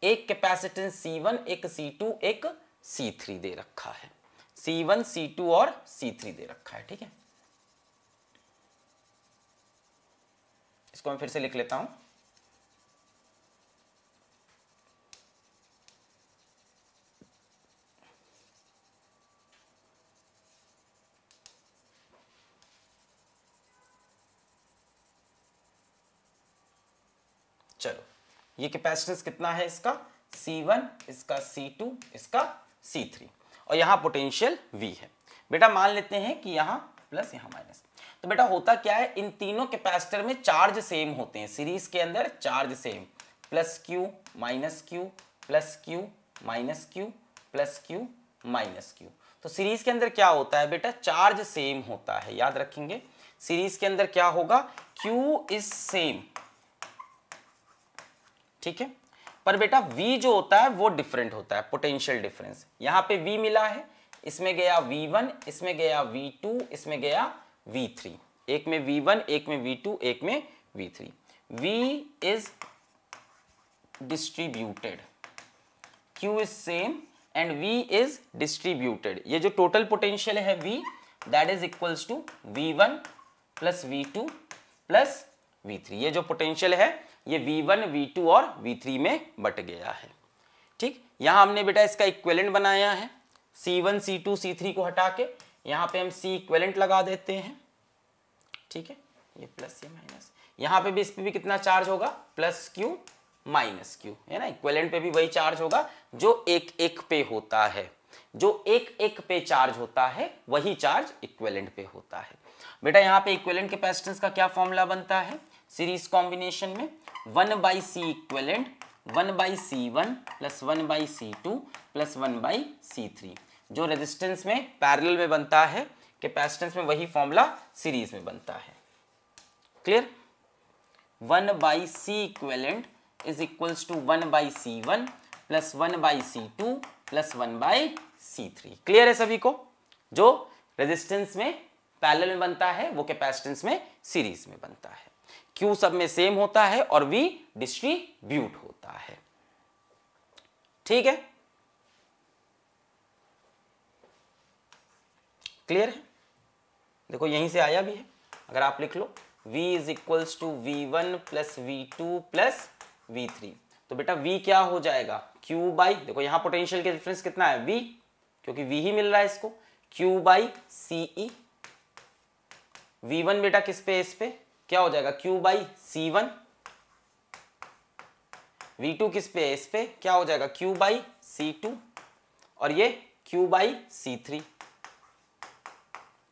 एक कैपेसिटेंस C1 एक C2 एक C3 दे रखा है C1 C2 और C3 दे रखा है ठीक है इसको मैं फिर से लिख लेता हूं चलो ये कैपेसिटेंस कितना है इसका C1 इसका C2 इसका C3 और यहां पोटेंशियल V है बेटा मान लेते हैं कि यहां प्लस यहां माइनस तो बेटा होता क्या है इन तीनों कैपेसिटर में चार्ज सेम होते हैं सीरीज के अंदर charge same plus Q minus Q plus Q minus Q plus Q minus Q तो सीरीज के अंदर क्या होता है बेटा चार्ज सेम होता है याद रखेंगे सीरीज के अंदर क्या होगा क्यू इज सेम ठीक है पर बेटा V जो होता है वो डिफरेंट होता है पोटेंशियल डिफरेंस यहां पे V मिला है इसमें गया V1 इसमें गया V2 इसमें गया V3 एक में V1 एक में V2 एक में V3 V is distributed Q is same and V is distributed ये जो total potential है V that is equals to V1 plus V2 plus V3 ये जो potential है ये V1 V2 और V3 में बट गया है ठीक यहाँ हमने बेटा इसका इक्वेलेंट बनाया है C1 C2 C3 को हटा के यहाँ पे हम सी इक्वेलेंट लगा देते हैं ठीक है ये प्लस ये माइनस यहाँ पे भी इस पे भी कितना चार्ज होगा प्लस क्यू माइनस क्यू है ना इक्वेलेंट पे भी वही चार्ज होगा जो एक एक पे होता है जो एक एक पे चार्ज होता है वही चार्ज इक्वेलेंट पे होता है बेटा यहाँ पे इक्वेलेंट कैपेसिटेंस का क्या फॉर्मूला बनता है सीरीज कॉम्बिनेशन में one by C equivalent one by C one plus one by C two plus one by C three जो रेजिस्टेंस में पैरेलल में बनता है कैपेसिटेंस में वही फॉर्मूला सीरीज में बनता है clear one by C equivalent is equals to one by C one plus one by C two plus one by C three clear है सभी को जो रेजिस्टेंस में पैरेलल में बनता है वो कैपेसिटेंस में सीरीज में बनता है क्यू सब में सेम होता है और वी डिस्ट्रीब्यूट होता है ठीक है क्लियर है देखो यहीं से आया भी है अगर आप लिख लो v is equals to V one plus V two plus V three तो बेटा v क्या हो जाएगा q बाई देखो यहां पोटेंशियल के डिफरेंस कितना है v क्योंकि v ही मिल रहा है इसको q by C E V one बेटा किस पे इस पे क्या हो जाएगा q by C one V two किस पे इस पे क्या हो जाएगा q बाई सी टू और ये q by C three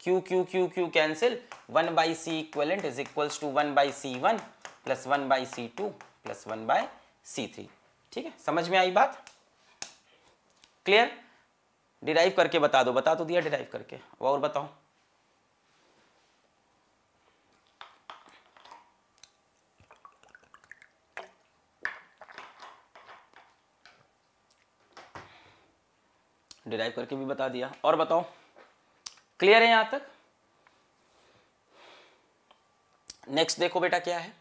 Q Q Q Q cancel one by C equivalent is equal to one by C one plus one by C two plus one by C three ठीक है समझ में आई बात क्लियर डिराइव करके बता दो बता तो दिया डिराइव करके और बताओ डिराइव करके भी बता दिया और बताओ क्लियर है यहां तक नेक्स्ट देखो बेटा क्या है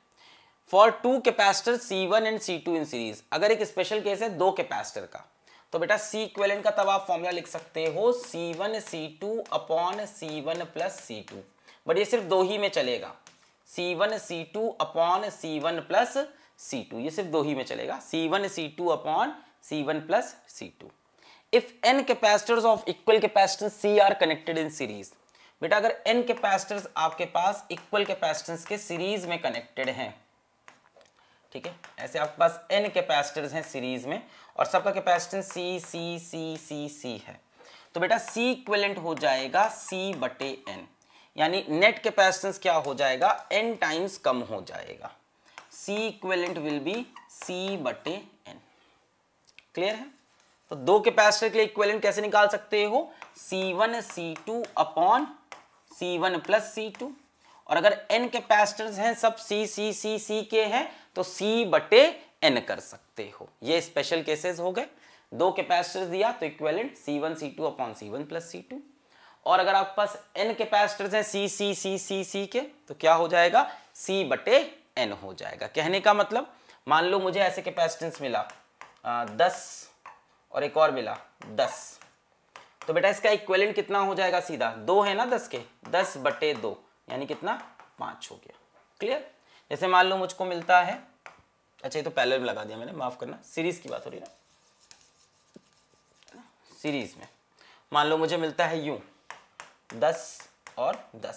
for two capacitor C one and C two in series अगर एक स्पेशल केस है दो कैपेसिटर का तो बेटा सी इक्वेलेंट का तब आप फॉर्मूला लिख सकते हो C one C two upon C one plus C two but ये सिर्फ दो ही में चलेगा C one C two upon C one plus C two ये सिर्फ दो ही में चलेगा C one C two upon C one plus C two if N capacitors of equal capacitance C are connected in series बेटा अगर एन कैपेसिटर्स आपके पास इक्वल कैपेसिटेंस के सीरीज में कनेक्टेड हैं ठीक है ऐसे आपके पास एन कैपेसिटर्स हैं सीरीज में और सबका capacitance C C C C सी है तो बेटा सी इक्वेलेंट हो जाएगा सी बटे एन यानी नेट कैपेसिटेंस क्या हो जाएगा एन टाइम्स कम हो जाएगा C equivalent will be C बटे एन क्लियर है तो दो कैपेसिटर के लिए इक्वेलेंट कैसे निकाल सकते हो C one C two upon C one plus C two और अगर n कैपेसिटर्स हैं सब सी सी सी सी के हैं तो C बटे n कर सकते हो ये स्पेशल केसेस हो गए दो कैपेसिटर्स दिया तो equivalent C one C two upon C one plus C two और अगर आपके पास n कैपेसिटर्स हैं सी सी सी सी सी के तो क्या हो जाएगा C बटे n हो जाएगा कहने का मतलब मान लो मुझे ऐसे कैपेसिटेंस मिला आ, दस और एक और मिला दस तो बेटा इसका इक्वेलेंट कितना हो जाएगा सीधा दो है ना दस के दस बटे दो यानी कितना पांच हो गया क्लियर जैसे मान लो मुझको मिलता है अच्छा ये तो पैलर में लगा दिया मैंने माफ़ करना सीरीज की बात हो रही ना सीरीज में मान लो मुझे मिलता है यू दस और दस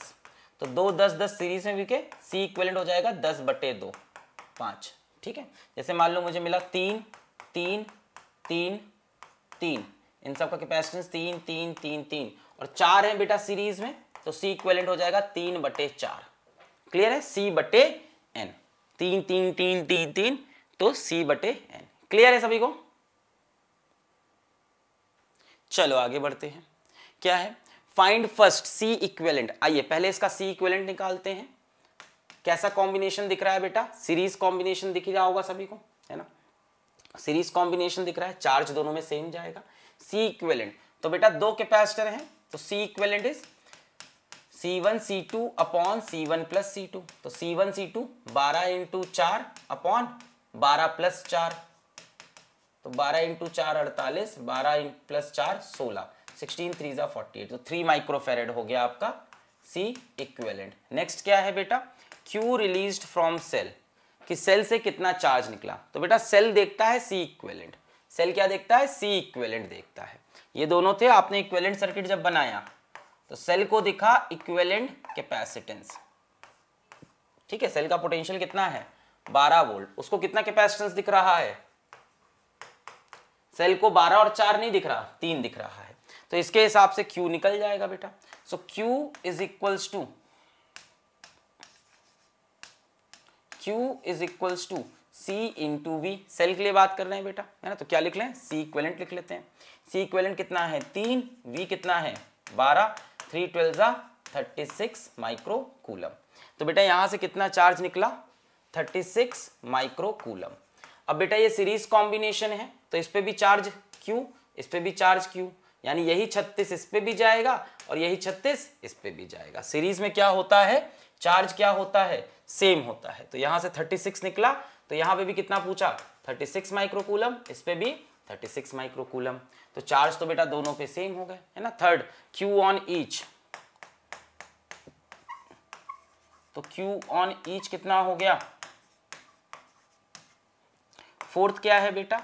तो दो दस दस सीरीज में भी के सी इक्वेलेंट हो जाएगा दस बटे दो पांच ठीक है जैसे मान लो मुझे मिला तीन तीन तीन तीन इन सब का कैपेसिटेंस तीन तीन तीन तीन और चार है बेटा सीरीज में तो सी इक्वेलेंट हो जाएगा तीन बटे चार क्लियर है सी बटे एन तीन तीन तीन तीन तीन तो सी बटे एन क्लियर है सभी को चलो आगे बढ़ते हैं क्या है फाइंड फर्स्ट सी इक्वेलेंट आइए पहले इसका सी इक्वेलेंट निकालते हैं कैसा कॉम्बिनेशन दिख रहा है बेटा सीरीज कॉम्बिनेशन दिख रहा होगा सभी को सीरीज कॉम्बिनेशन दिख रहा है चार्ज दोनों में सेम जाएगा सी इक्वेलेंट तो बेटा दो कैपेसिटर हैं तो C equivalent is C one C two upon C one plus C two तो सी वन सी टू बारह इंटू चार अपॉन बारह प्लस चार तो बारह इंटू चार अड़तालीस बारह प्लस चार सोलह सिक्सटीन थ्री ज़ा फोर्टी एट तो थ्री माइक्रोफेरेड हो गया आपका सी इक्वेलेंट नेक्स्ट क्या है बेटा क्यू रिलीज फ्रॉम सेल कि सेल से कितना चार्ज निकला तो बेटा सेल देखता है सी इक्वेलेंट सेल क्या देखता है सी इक्वेलेंट देखता है ये दोनों थे आपने इक्वेलेंट सर्किट जब बनाया तो सेल को दिखा इक्वेलेंट कैपेसिटेंस ठीक है सेल का पोटेंशियल कितना है 12 वोल्ट उसको कितना कैपेसिटेंस दिख रहा है सेल को 12 और 4 नहीं दिख रहा तीन दिख रहा है तो इसके हिसाब से क्यू निकल जाएगा बेटा so Q is equals to Q is equals to in into V cell के लिए बात कर रहे हैं बेटा है ना तो क्या लिख लें सी इक्वेलेंट लिख लेते हैं सी इक्वेलेंट कितना है तीन वी कितना है बारह थ्री ट्वेल्व ज़ा थर्टी सिक्स माइक्रो कूलम तो बेटा यहाँ से कितना चार्ज निकला थर्टी सिक्स माइक्रो कूलम अब बेटा ये सीरीज कॉम्बिनेशन है तो इस पर भी चार्ज क्यू इस पर भी चार्ज क्यू यानी यही छत्तीस इस पर भी जाएगा और यही छत्तीस इस पर भी जाएगा सीरीज में क्या होता है चार्ज क्या होता है सेम होता है तो यहां से 36 निकला तो यहां पे भी कितना पूछा 36 सिक्स माइक्रोकूलम इस पे भी 36 सिक्स माइक्रोकूलम तो चार्ज तो बेटा दोनों पे सेम हो गए है ना थर्ड Q ऑन ईच तो Q ऑन ईच कितना हो गया फोर्थ क्या है बेटा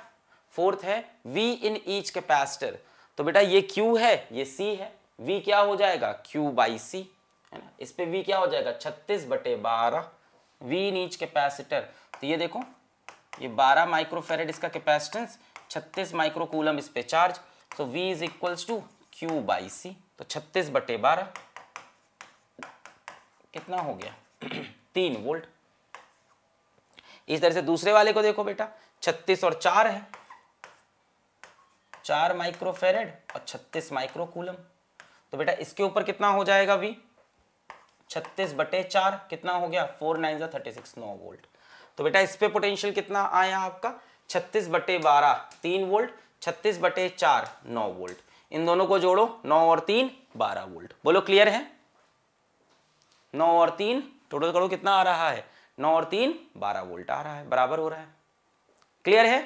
फोर्थ है V इन ईच कैपेसिटर तो बेटा ये Q है ये C है V क्या हो जाएगा Q बाई सी है ना इस पे वी क्या हो जाएगा छत्तीस बटे बारह वी इन ईच कैपेसिटर तो ये देखो ये 12 माइक्रोफेरेड इसका कैपेसिटेंस 36 माइक्रोकूलम इस पे charge so V is equals to Q by C तो 36 तो बटे बारह कितना हो गया तीन वोल्ट इस तरह से दूसरे वाले को देखो बेटा 36 और चार है चार माइक्रोफेरेड और 36 माइक्रोकूलम तो बेटा इसके ऊपर कितना हो जाएगा वी छत्तीस बटे चार कितना हो गया फोर नाइन जो थर्टी सिक्स नौ वोल्ट तो बेटा इस पे पोटेंशियल कितना आया आपका छत्तीस बटे बारह तीन वोल्ट 36 बटे चार नौ वोल्ट इन दोनों को जोड़ो नौ और तीन बारह वोल्ट बोलो क्लियर है नौ और तीन टोटल करो कितना आ रहा है नौ और तीन बारह वोल्ट आ रहा है बराबर हो रहा है क्लियर है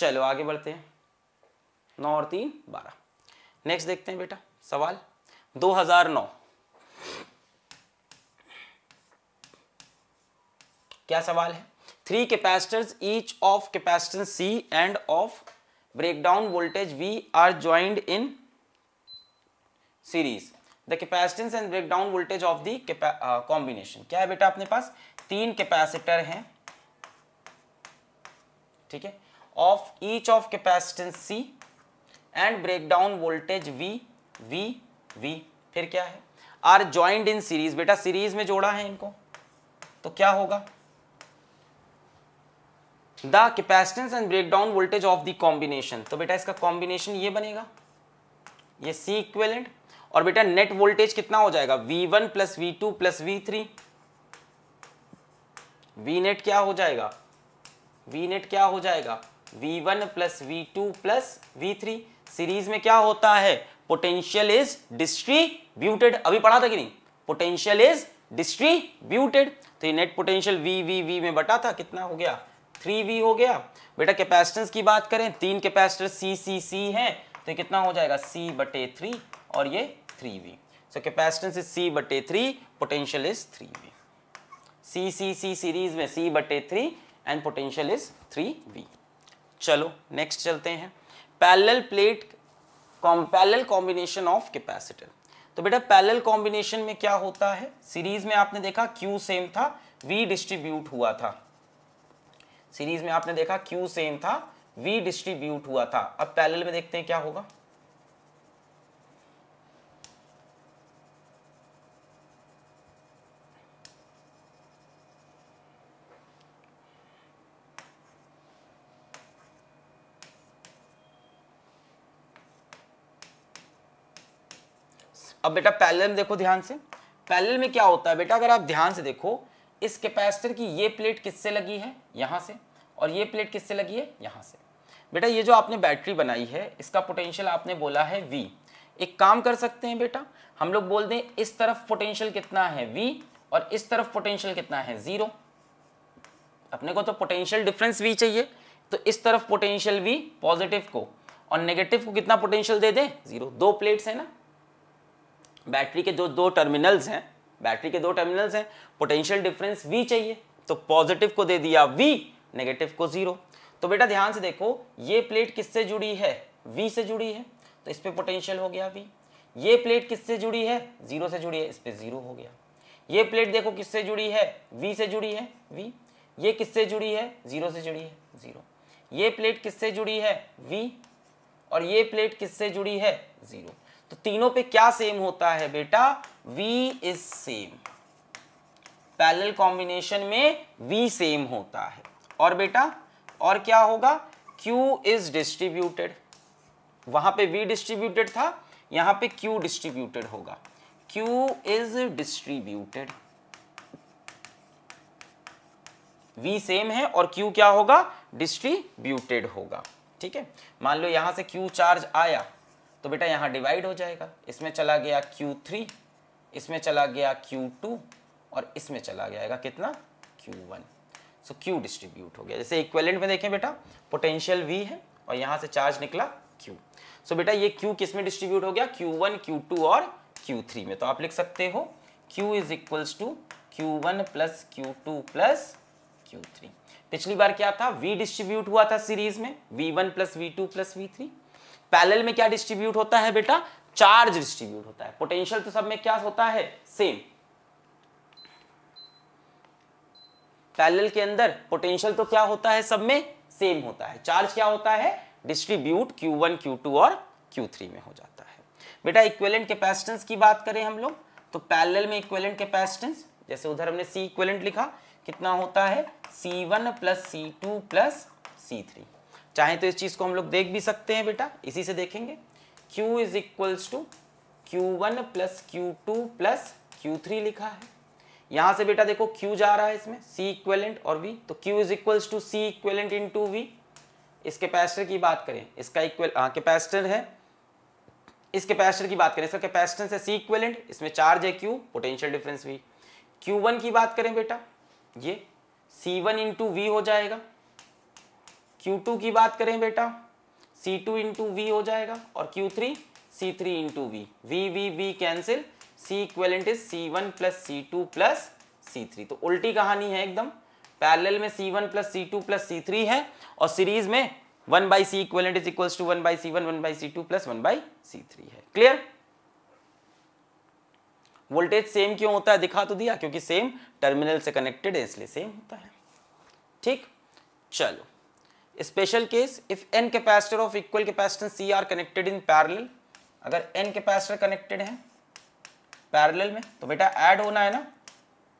चलो आगे बढ़ते हैं नौ और तीन बारह नेक्स्ट देखते हैं बेटा सवाल 2009 क्या सवाल है three capacitors each of capacitance C and of breakdown voltage V are joined in series the capacitance and breakdown voltage of the combination क्या है बेटा अपने पास तीन कैपेसिटर हैं ठीक है of each of capacitance C and breakdown voltage V V V फिर क्या है आर ज्वाइंट इन सीरीज बेटा सीरीज में जोड़ा है इनको तो क्या होगा the capacitance and breakdown voltage of the combination तो बेटा इसका कॉम्बिनेशन ये बनेगा ये सी इक्वेलेंट और बेटा नेट वोल्टेज कितना हो जाएगा V1 one plus V two plus V three V net क्या हो जाएगा वी नेट क्या हो जाएगा V1 one plus V two plus V three series में क्या होता है पोटेंशियल इज डिस्ट्री डिस्ट्रीब्यूटेड अभी पढ़ा था कि नहीं पोटेंशियल इज डिस्ट्रीब्यूटेड तो ये net potential V V V में बटा था कितना हो गया थ्री वी हो गया बेटा कैपेसिटेंस की बात करें तीन कैपेसिटर सी सी सी है तो कितना हो जाएगा सी बटे थ्री और ये three V so capacitance is C बटे three potential is three V C C C series में सी बटे three and potential is three V चलो नेक्स्ट चलते हैं parallel plate parallel combination of capacitor तो बेटा पैरेलल कॉम्बिनेशन में क्या होता है सीरीज में आपने देखा क्यू सेम था वी डिस्ट्रीब्यूट हुआ था सीरीज में आपने देखा क्यू सेम था वी डिस्ट्रीब्यूट हुआ था अब पैरेलल में देखते हैं क्या होगा अब बेटा पैरेलल में देखो ध्यान से पैरेलल में क्या होता है बेटा अगर आप ध्यान से देखो इस कैपेसिटर की ये प्लेट किससे लगी है यहाँ से और ये प्लेट किससे लगी है यहाँ से बेटा ये जो आपने बैटरी बनाई है इसका पोटेंशियल आपने बोला है वी एक काम कर सकते हैं बेटा हम लोग बोल दें इस तरफ पोटेंशियल कितना है वी और इस तरफ पोटेंशियल कितना है ज़ीरो अपने को तो पोटेंशियल डिफरेंस वी चाहिए तो इस तरफ पोटेंशियल वी पॉजिटिव को और नेगेटिव को कितना पोटेंशियल दे दें ज़ीरो दो प्लेट्स है ना बैटरी के जो दो टर्मिनल्स हैं बैटरी के दो टर्मिनल्स हैं पोटेंशियल डिफरेंस वी चाहिए तो पॉजिटिव को दे दिया वी नेगेटिव को जीरो तो बेटा ध्यान से देखो ये प्लेट किससे जुड़ी है वी से जुड़ी है तो इस पर पोटेंशियल हो गया वी ये प्लेट किससे जुड़ी है जीरो से जुड़ी है इस पर जीरो हो गया ये प्लेट देखो किससे जुड़ी है वी से जुड़ी है वी ये किससे जुड़ी है जीरो से जुड़ी है जीरो ये प्लेट किससे जुड़ी है वी और ये प्लेट किससे जुड़ी है जीरो तो तीनों पे क्या सेम होता है बेटा V is same parallel combination में V सेम होता है और बेटा और क्या होगा Q इज डिस्ट्रीब्यूटेड वहां पे V डिस्ट्रीब्यूटेड था यहां पे Q डिस्ट्रीब्यूटेड होगा Q is distributed V same है और Q क्या होगा डिस्ट्रीब्यूटेड होगा ठीक है मान लो यहां से Q चार्ज आया तो बेटा यहाँ डिवाइड हो जाएगा इसमें चला गया Q3 इसमें चला गया Q2 और इसमें चला जाएगा कितना Q1 सो क्यू Q डिस्ट्रीब्यूट हो गया जैसे इक्वेलेंट में देखें बेटा पोटेंशियल V है और यहाँ से चार्ज निकला Q सो so, बेटा ये Q किस में डिस्ट्रीब्यूट हो गया Q1, Q2 और Q3 में तो आप लिख सकते हो Q is equals to Q one plus Q two plus Q three पिछली बार क्या था V डिस्ट्रीब्यूट हुआ था सीरीज में V1 one plus V two plus V three parallel में क्या डिस्ट्रीब्यूट होता है बेटा चार्ज डिस्ट्रीब्यूट होता है पोटेंशियल तो सब में क्या होता है सेम पैरेलल के अंदर पोटेंशियल तो क्या होता है सब में सेम होता है चार्ज क्या होता है डिस्ट्रीब्यूट क्यू Q2 और Q3 में हो जाता है बेटा इक्वेलेंट कैपेसिटेंस की बात करें हम लोग तो पैरेलल में इक्वेलेंट कैपेसिटेंस जैसे उधर हमने सी इक्वेलेंट लिखा कितना होता है C one plus C two plus C three चाहे तो इस चीज़ को हम लोग देख भी सकते हैं बेटा इसी से देखेंगे Q is equals to Q one plus Q two plus Q three लिखा है यहां से बेटा देखो Q जा रहा है इसमें C इक्वेलेंट और V तो Q is equals to C equivalent into V इस कैपेसिटर की बात करें इसका इक्वल कैपेसिटर हाँ, है इस कैपेसिटर की बात करें इसका कैपेसिटेंस है C इक्वेलेंट इसमें चार्ज है Q potential difference V Q1 की बात करें बेटा ये C1 वन इंटू वी हो जाएगा Q2 की बात करें बेटा C2 टू इंटू हो जाएगा और Q3 C3 C three into V V V V cancel C equivalent is C one plus C two plus C three तो उल्टी कहानी है एकदम पैरेलल में C one plus C two plus C three है और सीरीज में one by C equivalent is equal to one by C one one by C two plus one by C three है क्लियर वोल्टेज सेम क्यों होता है दिखा तो दिया क्योंकि सेम टर्मिनल से कनेक्टेड है इसलिए सेम होता है ठीक चलो special case if N capacitor of equal capacitance C are connected in parallel अगर एन कैपेसिटर कनेक्टेड है पैरेलल में तो बेटा ऐड होना है ना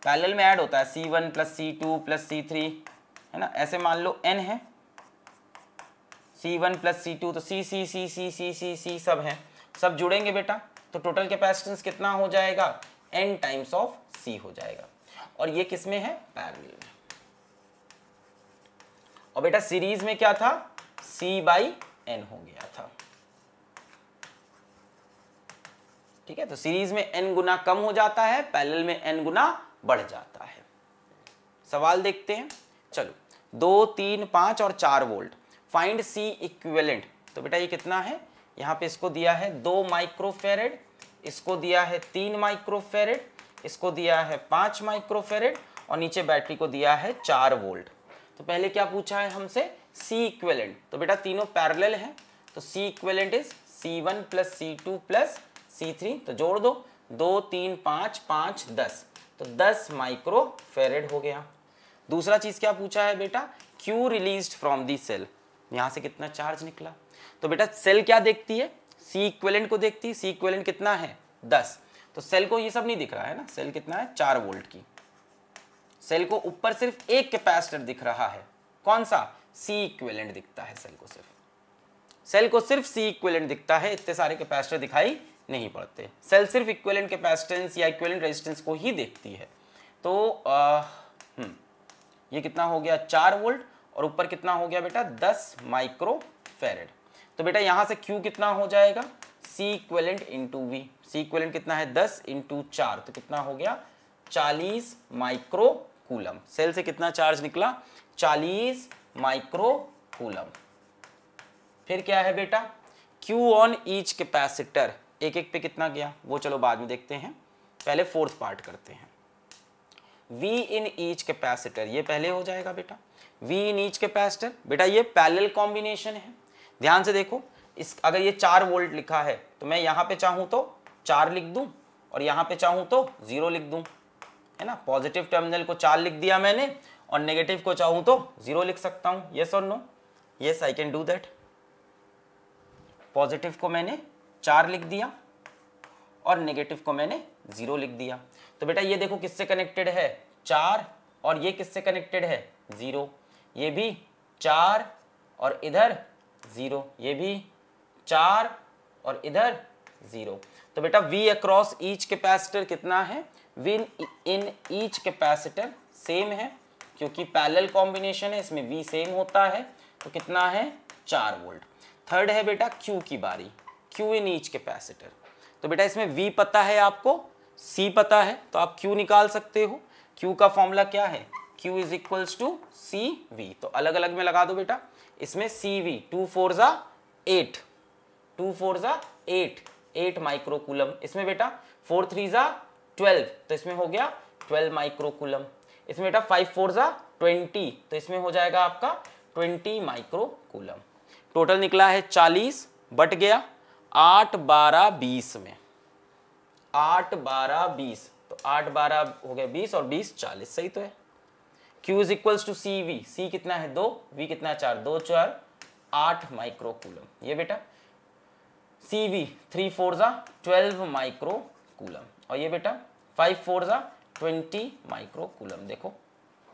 पैरेलल में ऐड होता है C one plus C two plus C three है ना ऐसे मान लो एन है C one plus C two तो C C C C C C सी सब है सब जुड़ेंगे बेटा तो टोटल कैपेसिटेंस कितना हो जाएगा एन टाइम्स ऑफ सी हो जाएगा और ये किसमें है पैरेलल में और बेटा सीरीज में क्या था सी बाई एन हो गया था ठीक है तो सीरीज में एन गुना कम हो जाता है पैरेलल में एन गुना बढ़ जाता है सवाल देखते हैं चलो दो तीन पांच और चार वोल्ट फाइंड सी इक्विवेलेंट तो बेटा ये कितना है यहां पे इसको दिया है दो माइक्रोफेरेड इसको दिया है तीन माइक्रोफेरेड इसको दिया है पांच माइक्रोफेरेड और नीचे बैटरी को दिया है चार वोल्ट तो पहले क्या पूछा है हमसे सी इक्वेलेंट तो बेटा तीनों पैरेलल हैं तो C equivalent is C one plus C two plus C three तो जोड़ दो दो तीन पांच पांच दस तो दस माइक्रो फेरेड हो गया दूसरा चीज़ क्या पूछा है बेटा Q release from the cell यहां से कितना चार्ज निकला तो बेटा सेल क्या देखती है सी इक्वेलेंट को देखती है सी इक्वेलेंट कितना है दस तो सेल को ये सब नहीं दिख रहा है ना सेल कितना है चार वोल्ट की सेल को ऊपर सिर्फ एक कैपेसिटर दिख रहा है कौन सा सी इक्वेलेंट दिखता है सेल को सिर्फ सेल को सिर्फ सी इक्वेलेंट दिखता है इतने सारे कैपेसिटर दिखाई नहीं पड़ते सेल सिर्फ इक्वेलेंट कैपेसिटेंस या इक्वेलेंट रेजिस्टेंस को ही देखती है तो आ, हम्म, ये कितना हो गया चार वोल्ट और ऊपर कितना हो गया बेटा दस माइक्रो फेरेड तो बेटा यहां से क्यू कितना हो जाएगा C equivalent into V C equivalent कितना है दस इंटू चार तो कितना हो गया चालीस माइक्रो कूलम सेल से कितना चार्ज निकला 40 माइक्रो कूलम फिर क्या है बेटा क्यू ऑन ईच कैपेसिटर एक एक पे कितना गया वो चलो बाद में देखते हैं पहले फोर्थ पार्ट करते हैं V इन ईच कैपेसिटर ये पहले हो जाएगा बेटा V इन ईच कैपेसिटर बेटा ये पैरेलल कॉम्बिनेशन है ध्यान से देखो इस अगर ये चार वोल्ट लिखा है तो मैं यहाँ पे चाहूँ तो चार लिख दूँ और यहाँ पे चाहूँ तो जीरो लिख दूँ है ना पॉजिटिव टर्मिनल को चार लिख दिया मैंने और नेगेटिव को चाहूं तो जीरो लिख सकता हूं यस और no yes I can do that positive को मैंने चार लिख दिया और नेगेटिव को मैंने जीरो लिख दिया तो बेटा ये देखो किससे कनेक्टेड है चार और ये किससे कनेक्टेड है जीरो ये भी चार और इधर जीरो ये भी चार और इधर जीरो तो बेटा V अक्रॉस ईच कैपेसिटर कितना है will in each capacitor same है क्योंकि पैरेलल कॉम्बिनेशन है इसमें वी सेम होता है तो कितना है चार वोल्ट थर्ड है बेटा क्यू की बारी क्यू इन ईच कैपेसिटर तो बेटा इसमें वी पता है आपको सी पता है तो आप क्यू निकाल सकते हो क्यू का फॉर्मूला क्या है Q is equals to C V तो अलग अलग में लगा दो बेटा इसमें सी वी टू फोर ज़ा एट टू फोर ज़ा एट एट माइक्रो कूलम इसमें बेटा फोर थ्री ज़ा ट्वेल्व तो इसमें हो गया ट्वेल्व माइक्रोकुलम इसमें बेटा फाइव फोर ज़ा ट्वेंटी तो इसमें हो जाएगा आपका ट्वेंटी माइक्रोकुलम टोटल निकला है चालीस बट गया आठ बारह बीस में आठ बारह बीस तो आठ बारह हो गया बीस और बीस चालीस सही तो है Q is equals to C V C कितना है दो V कितना है चार दो चार आठ माइक्रोकुलम ये बेटा सी वी थ्री फोर ज़ा ट्वेल्व माइक्रोकुलम और ये बेटा फाइव फोर सा ट्वेंटी माइक्रोकुलम देखो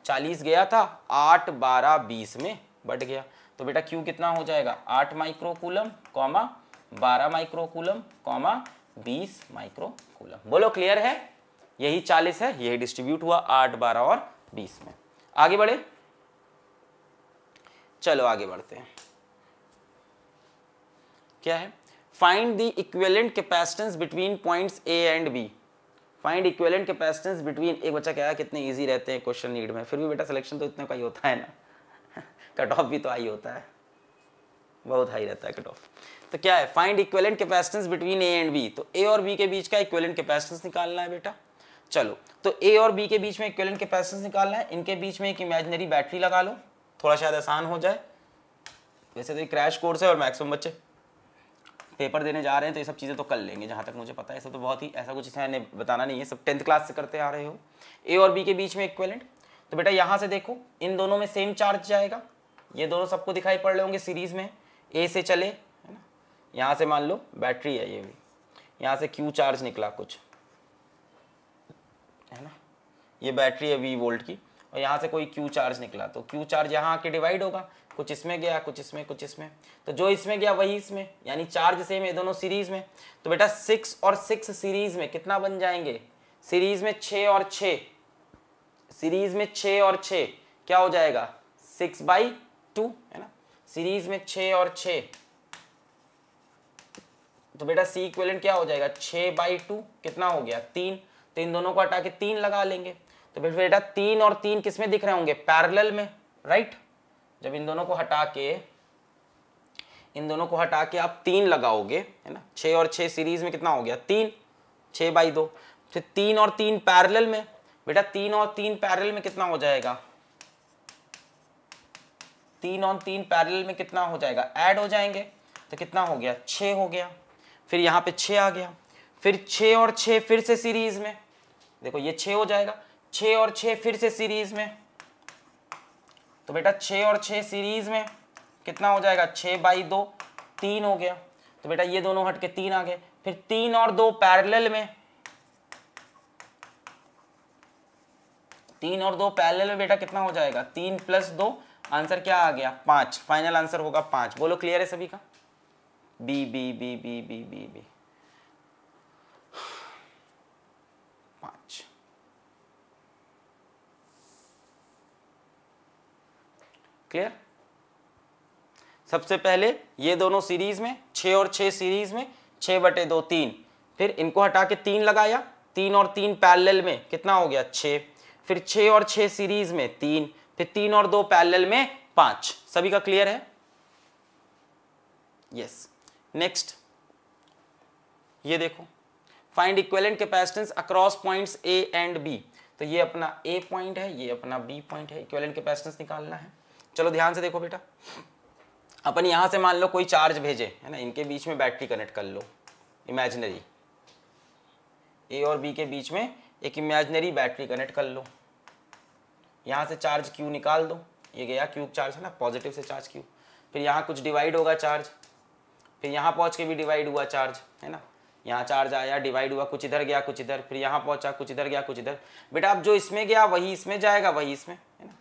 चालीस गया था आठ बारह बीस में बढ़ गया तो बेटा क्यू कितना हो जाएगा आठ माइक्रोकुलम कॉमा बारह माइक्रोकुलम कॉमा बीस माइक्रोकुलम बोलो क्लियर है यही चालीस है यही डिस्ट्रीब्यूट हुआ आठ बारह और बीस में आगे बढ़े चलो आगे बढ़ते हैं क्या है find the equivalent capacitance between points A and B find equivalent capacitance between एक बच्चा क्या है कितने ईजी रहते हैं क्वेश्चन नीड में फिर भी बेटा सिलेक्शन तो इतने का ही होता है ना कट ऑफ भी तो हाई होता है बहुत हाई रहता है कट ऑफ तो क्या है find equivalent capacitance between A and B तो ए और बी के बीच का इक्वेलेंट कैपेसिटेंस निकालना है बेटा चलो तो ए और बी के बीच में इक्वेलेंट कैपेसिटेंस निकालना है इनके बीच में एक इमेजिनरी बैटरी लगा लो थोड़ा शायद आसान हो जाए वैसे तो क्रैश कोर्स है और मैक्सिमम बच्चे पेपर देने जा रहे हैं तो ये सब चीज़ें तो कर लेंगे जहाँ तक मुझे पता है ऐसा तो बहुत ही ऐसा कुछ इसमें बताना नहीं है सब टेंथ क्लास से करते आ रहे हो ए और बी के बीच में इक्वेलेंट तो बेटा यहाँ से देखो इन दोनों में सेम चार्ज जाएगा ये दोनों सबको दिखाई पड़ रहे होंगे सीरीज में ए से चले है ना यहाँ से मान लो बैटरी है ये भी यहाँ से क्यू चार्ज निकला कुछ है ना ये बैटरी है वी वोल्ट की और यहाँ से कोई क्यू चार्ज निकला तो क्यू चार्ज यहाँ आके डिवाइड होगा कुछ इसमें गया कुछ इसमें कुछ इसमें तो जो इसमें गया वही इसमें यानी चार्ज सेम है दोनों सीरीज में तो बेटा सिक्स और सिक्स सीरीज में कितना बन जाएंगे सीरीज में छ और छ सीरीज में छ और छ क्या हो जाएगा सिक्स बाई टू है ना सीरीज में छ और छ तो बेटा सी इक्वेलेंट क्या हो जाएगा छ बाई टू कितना हो गया तीन तो इन दोनों को हटा के तीन लगा लेंगे तो बेटा तीन और तीन किसमें दिख रहे होंगे पैरेलल में राइट right? जब इन दोनों को हटा के इन दोनों को हटा के आप तीन लगाओगे है ना छ और छ सीरीज में कितना हो गया तीन छ बाई दो फिर तीन और तीन पैरेलल में बेटा तीन और तीन पैरेलल में कितना हो जाएगा तीन और तीन पैरेलल में कितना हो जाएगा ऐड हो जाएंगे तो कितना हो गया छ हो गया फिर यहां पे छ आ गया फिर छ और छ फिर से सीरीज में देखो ये छ हो जाएगा छ और छ फिर से सीरीज में तो बेटा छ और छ सीरीज में कितना हो जाएगा छ बाई दो तीन हो गया तो बेटा ये दोनों हटके तीन आ गए फिर तीन और दो पैरेलल में तीन और दो पैरेलल में बेटा कितना हो जाएगा तीन प्लस दो आंसर क्या आ गया पांच फाइनल आंसर होगा पांच बोलो क्लियर है सभी का B B B B B B B clear सबसे पहले ये दोनों सीरीज में छ और छ सीरीज में छ बटे दो तीन फिर इनको हटा के तीन लगाया तीन और तीन पैरेलल में कितना हो गया छ फिर छ और छ सीरीज में तीन फिर तीन और दो पैरेलल में पांच सभी का क्लियर है यस नेक्स्ट ये देखो find equivalent capacitance across points A and B तो ये अपना ए पॉइंट है ये अपना बी पॉइंट है इक्वेलेंट कैपेसिटेंस निकालना है चलो ध्यान से देखो बेटा अपन यहाँ से मान लो कोई चार्ज भेजे है ना इनके बीच में बैटरी कनेक्ट कर लो इमेजनरी ए और बी के बीच में एक इमेजनरी बैटरी कनेक्ट कर लो यहाँ से चार्ज क्यू निकाल दो ये गया क्यू चार्ज है ना पॉजिटिव से चार्ज क्यू फिर यहाँ कुछ डिवाइड होगा चार्ज फिर यहाँ पहुँच के भी डिवाइड हुआ चार्ज है ना यहाँ चार्ज आया डिवाइड हुआ कुछ इधर गया कुछ इधर फिर यहाँ पहुँचा कुछ इधर गया कुछ इधर बेटा अब जो इसमें गया वही इसमें जाएगा वही इसमें है ना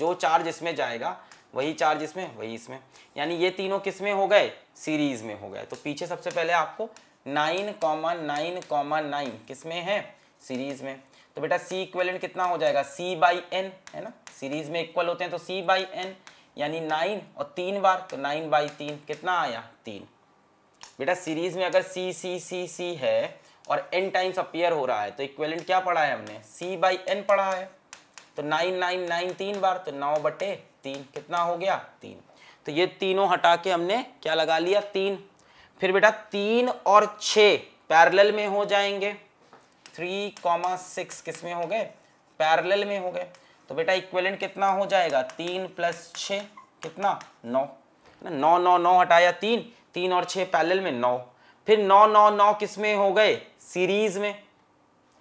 जो चार्ज इसमें जाएगा वही चार्ज इसमें वही इसमें यानी ये तीनों किस में हो गए सीरीज में हो गए तो पीछे सबसे पहले आपको nine common nine common nine किस में है सीरीज में तो बेटा सी इक्वलेंट कितना हो जाएगा सी बाई एन है ना सीरीज में इक्वल होते हैं तो सी बाई एन यानी नाइन और तीन बार तो नाइन बाई तीन कितना आया तीन बेटा सीरीज में अगर सी सी सी सी है और एन टाइम्स अपियर हो रहा है तो इक्वेलेंट क्या पढ़ा है हमने सी बाई एन पढ़ा है तो नाइन नाइन नाइन तीन बार तो नौ बटे तीन कितना हो गया तीन तो ये तीनों हटा के हमने क्या लगा लिया तीन फिर बेटा तीन और छ पैरेलल में हो जाएंगे थ्री कॉमा सिक्स किस में हो गए पैरेलल में हो गए तो बेटा इक्वेलेंट कितना हो जाएगा तीन प्लस छ कितना नौ नौ नौ नौ हटाया तीन तीन और छः पैरेलल में नौ फिर नौ नौ नौ किस में हो गए सीरीज में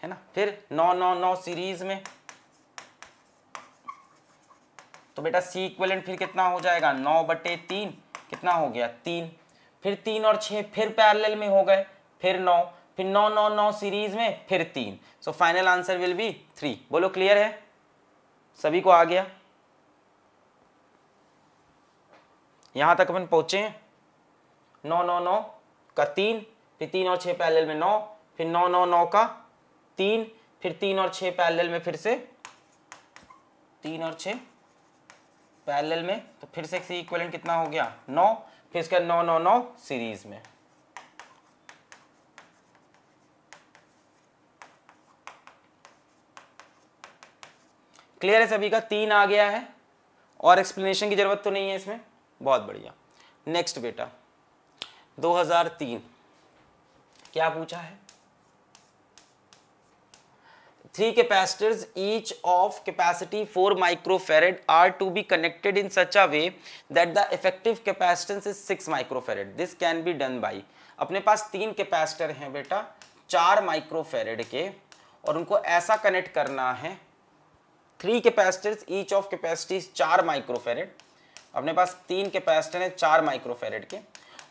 है ना फिर नौ नौ नौ सीरीज में तो बेटा सी इक्वेलेंट फिर कितना हो जाएगा नौ बटे तीन कितना हो गया तीन फिर तीन और छः फिर पैरेलल में हो गए फिर नौ फिर नौ नौ नौ सीरीज में फिर तीन so final answer will be three बोलो क्लियर है सभी को आ गया यहां तक अपन पहुंचे हैं नौ नौ नौ का तीन फिर तीन और छः पैरेलल में नौ फिर नौ नौ नौ का तीन फिर तीन और छः पैरेलल में फिर से तीन और छः पैरेलल में तो फिर से सी इक्वलेंट कितना हो गया नौ फिर इसका नौ नौ नौ सीरीज में क्लियर है सभी का तीन आ गया है और एक्सप्लेनेशन की जरूरत तो नहीं है इसमें बहुत बढ़िया नेक्स्ट बेटा 2003 क्या पूछा है three capacitors each of capacity four microfarad are to be connected in such a way that the effective capacitance is six microfarad this can be done by अपने पास तीन कैपेसिटर हैं बेटा चार माइक्रोफेरेड के और उनको ऐसा कनेक्ट करना है three capacitors each of capacity चार माइक्रोफेरेड अपने पास तीन कैपेसिटर हैं चार माइक्रोफेरेड के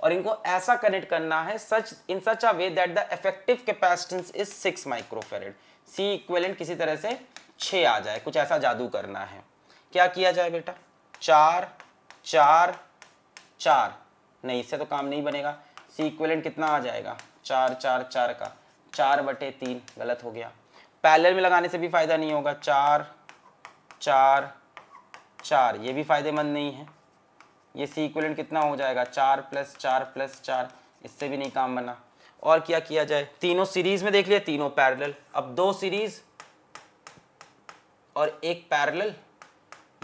और इनको ऐसा कनेक्ट करना है such in such a way that the effective capacitance is six microfarad C equivalent किसी तरह से छ आ जाए कुछ ऐसा जादू करना है क्या किया जाए बेटा चार चार चार नहीं इससे तो काम नहीं बनेगा सी इक्वेलेंट कितना आ जाएगा चार चार चार का चार बटे तीन गलत हो गया पैलर में लगाने से भी फायदा नहीं होगा चार चार चार ये भी फायदेमंद नहीं है ये सी इक्वेलेंट कितना हो जाएगा चार प्लस चार प्लस चार इससे भी नहीं काम बना और क्या किया जाए तीनों सीरीज में देख लिया तीनों पैरेलल अब दो सीरीज और एक पैरेलल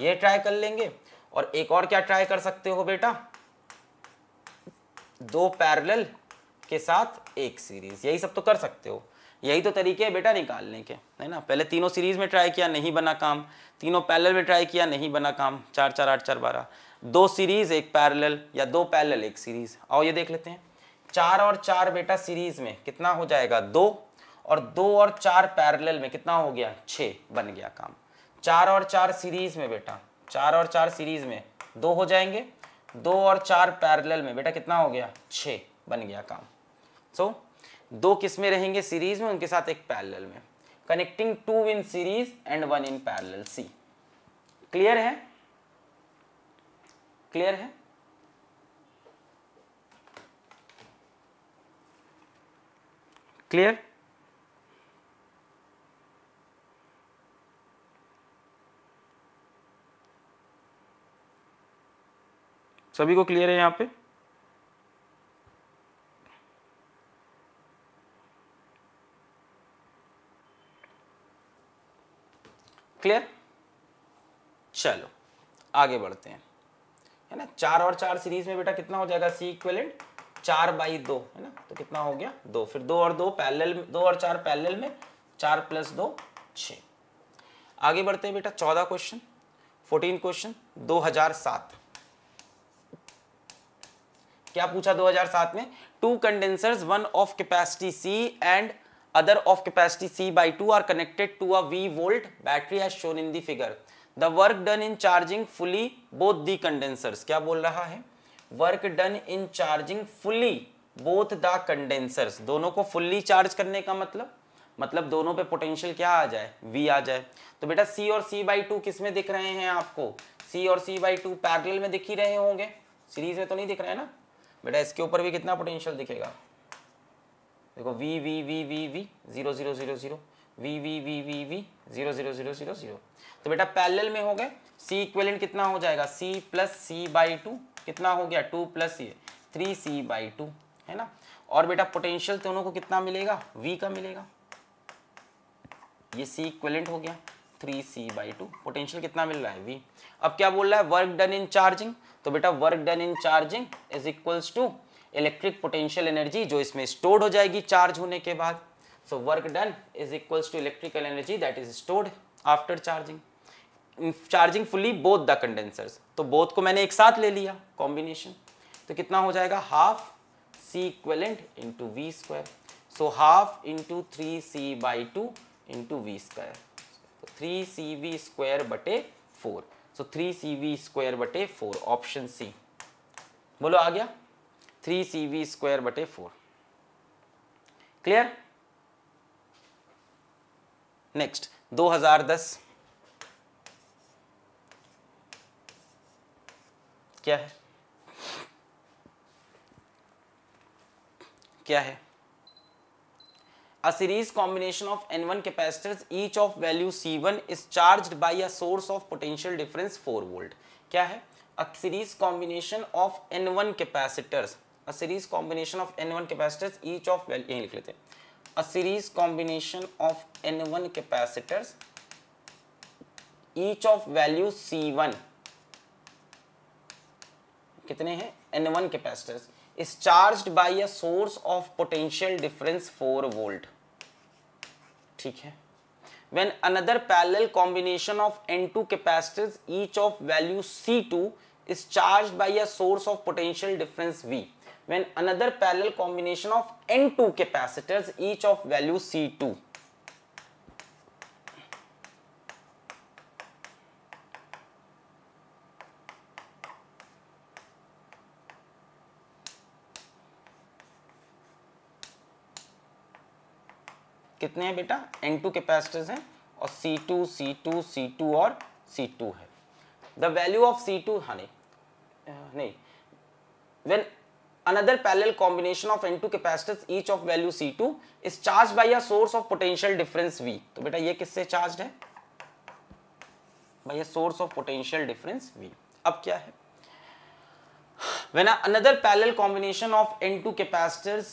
ये ट्राई कर लेंगे और एक और क्या ट्राई कर सकते हो बेटा दो पैरेलल के साथ एक सीरीज यही सब तो कर सकते हो यही तो तरीके है बेटा निकालने के है ना पहले तीनों सीरीज में ट्राई किया नहीं बना काम तीनों पैरेलल में ट्राई किया नहीं बना काम चार चार आठ चार बारह दो सीरीज एक पैरेलल या दो पैरेलल एक सीरीज आओ ये देख लेते हैं चार और चार बेटा सीरीज में कितना हो जाएगा दो और दो और चार पैरेलल में कितना हो गया छ बन गया काम चार और चार सीरीज में बेटा चार और चार सीरीज में दो हो जाएंगे दो और चार पैरेलल में बेटा कितना हो गया छ बन गया काम सो so, दो किस में रहेंगे सीरीज में उनके साथ एक पैरेलल में connecting two in series and one in parallel सी क्लियर है क्लियर है clear सभी को क्लियर है यहां पे क्लियर चलो आगे बढ़ते हैं है ना चार और चार सीरीज में बेटा कितना हो जाएगा सी इक्वेलेंट चार बाई दो है ना तो कितना हो गया दो फिर दो और दो पैरेलल दो और चार पैरेलल में चार प्लस दो छ आगे बढ़ते हैं बेटा चौदह क्वेश्चन फोर्टीन क्वेश्चन दो हजार सात क्या पूछा दो हजार सात में two condensers one of capacity C and other of capacity C by two are connected to a V volt battery has shown in the figure the work done in charging fully both the condensers क्या बोल रहा है work done in charging fully both the condensers दोनों को फुल्ली चार्ज करने का मतलब मतलब दोनों पे पोटेंशियल क्या आ जाए V आ जाए तो बेटा C और C बाई टू किस में दिख रहे हैं आपको C और C बाई टू पैरल में दिख ही रहे होंगे सीरीज में तो नहीं दिख रहे हैं ना बेटा इसके ऊपर भी कितना पोटेंशियल दिखेगा देखो V V V V V zero zero zero zero V V V V V zero zero zero zero zero तो बेटा पैरल में हो गए सी इक्वेलेंट कितना हो जाएगा C plus C by two कितना हो गया टू प्लस ये थ्री सी बाई टू है ना और बेटा पोटेंशियल दोनों को कितना मिलेगा v का मिलेगा ये c इक्वलेंट हो गया three C by two potential कितना मिल रहा है v अब क्या बोल रहा है वर्क डन इन चार्जिंग तो बेटा work done in charging is equals to electric potential energy जो इसमें स्टोर्ड हो जाएगी चार्ज होने के बाद so work done is equals to electrical energy that is stored after charging charging fully both the condensers तो बोथ को मैंने एक साथ ले लिया कॉम्बिनेशन तो कितना हो जाएगा half C equivalent into V square so half into three C by two into V square three C V square बटे four so three C V square बटे फोर ऑप्शन सी बोलो आ गया थ्री सी वी स्क्वायर बटे फोर क्लियर नेक्स्ट 2010 क्या है क्या है a series combination of n1 capacitors each of value c1 is charged by a source of potential difference 4 volt क्या है a series combination of n1 capacitors a series combination of n1 capacitors each of value यहीं लिख लेते हैं a series combination of n1 capacitors each of value c1 कितने हैं N one capacitors is charge by a source of potential difference four volt ठीक है when another parallel combination of n2 capacitors each of value c2 is charged by a source of potential difference v when another parallel combination of n2 capacitors each of value c2 कितने हैं बेटा N2 टू कैपेसिटर्स हैं और C2, C2, C2 और C2 है the value of C2 two नहीं when another parallel combination of N2 two capacitors each of value C2 two is charge by a source of potential difference V तो बेटा ये किससे चार्ज है by a source of potential difference V अब क्या है When another parallel combination of N2 capacitors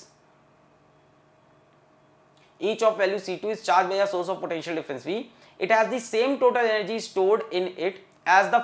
each of value C2 is charged by a source of potential difference V. It has the same total energy stored in it as the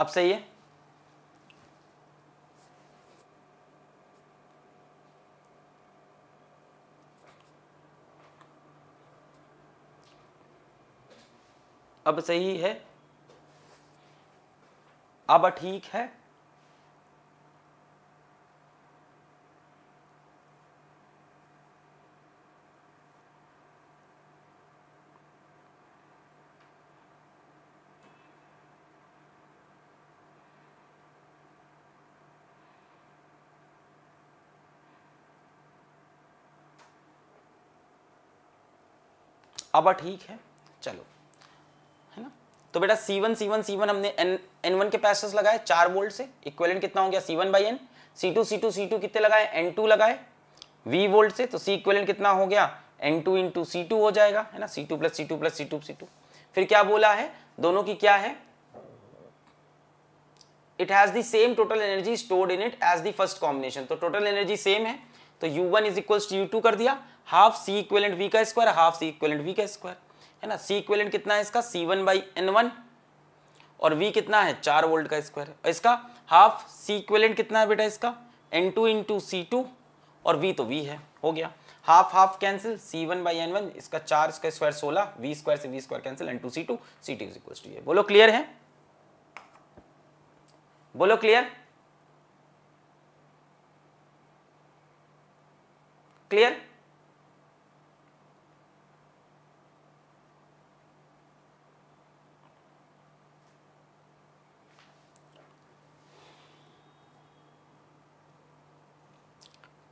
अब सही है अब सही है अब ठीक है अब ठीक है चलो है ना तो बेटा C one C one C one हमने एन एन वन के पैसेस लगाए चार वोल्ट से इक्वेलेंट कितना हो गया C one by N C two C two C two कितने लगाए एन टू लगाए वी वोल्ट से तो सी इक्वेलेंट कितना हो गया N two in to C two हो जाएगा है ना C two plus C two plus C two C two फिर क्या बोला है दोनों की क्या है it has the same total energy stored in it as the first combination तो टोटल एनर्जी सेम है तो U1 one is equals to U कर दिया हाफ सी इक्वेलेंट वी का square half C equivalent V का स्क्वायर है ना सी इक्वेलेंट कितना है इसका C one by N one और वी कितना है चार वोल्ट का स्क्वायर और इसका हाफ सी इक्वेलेंट कितना है बेटा इसका N two into C two और वी तो वी है हो गया half half cancel C one by N one इसका चार इसका स्क्वायर सोलह वी स्क्वायर से V square cancel N two C two C two is equal to ये बोलो क्लियर है बोलो क्लियर क्लियर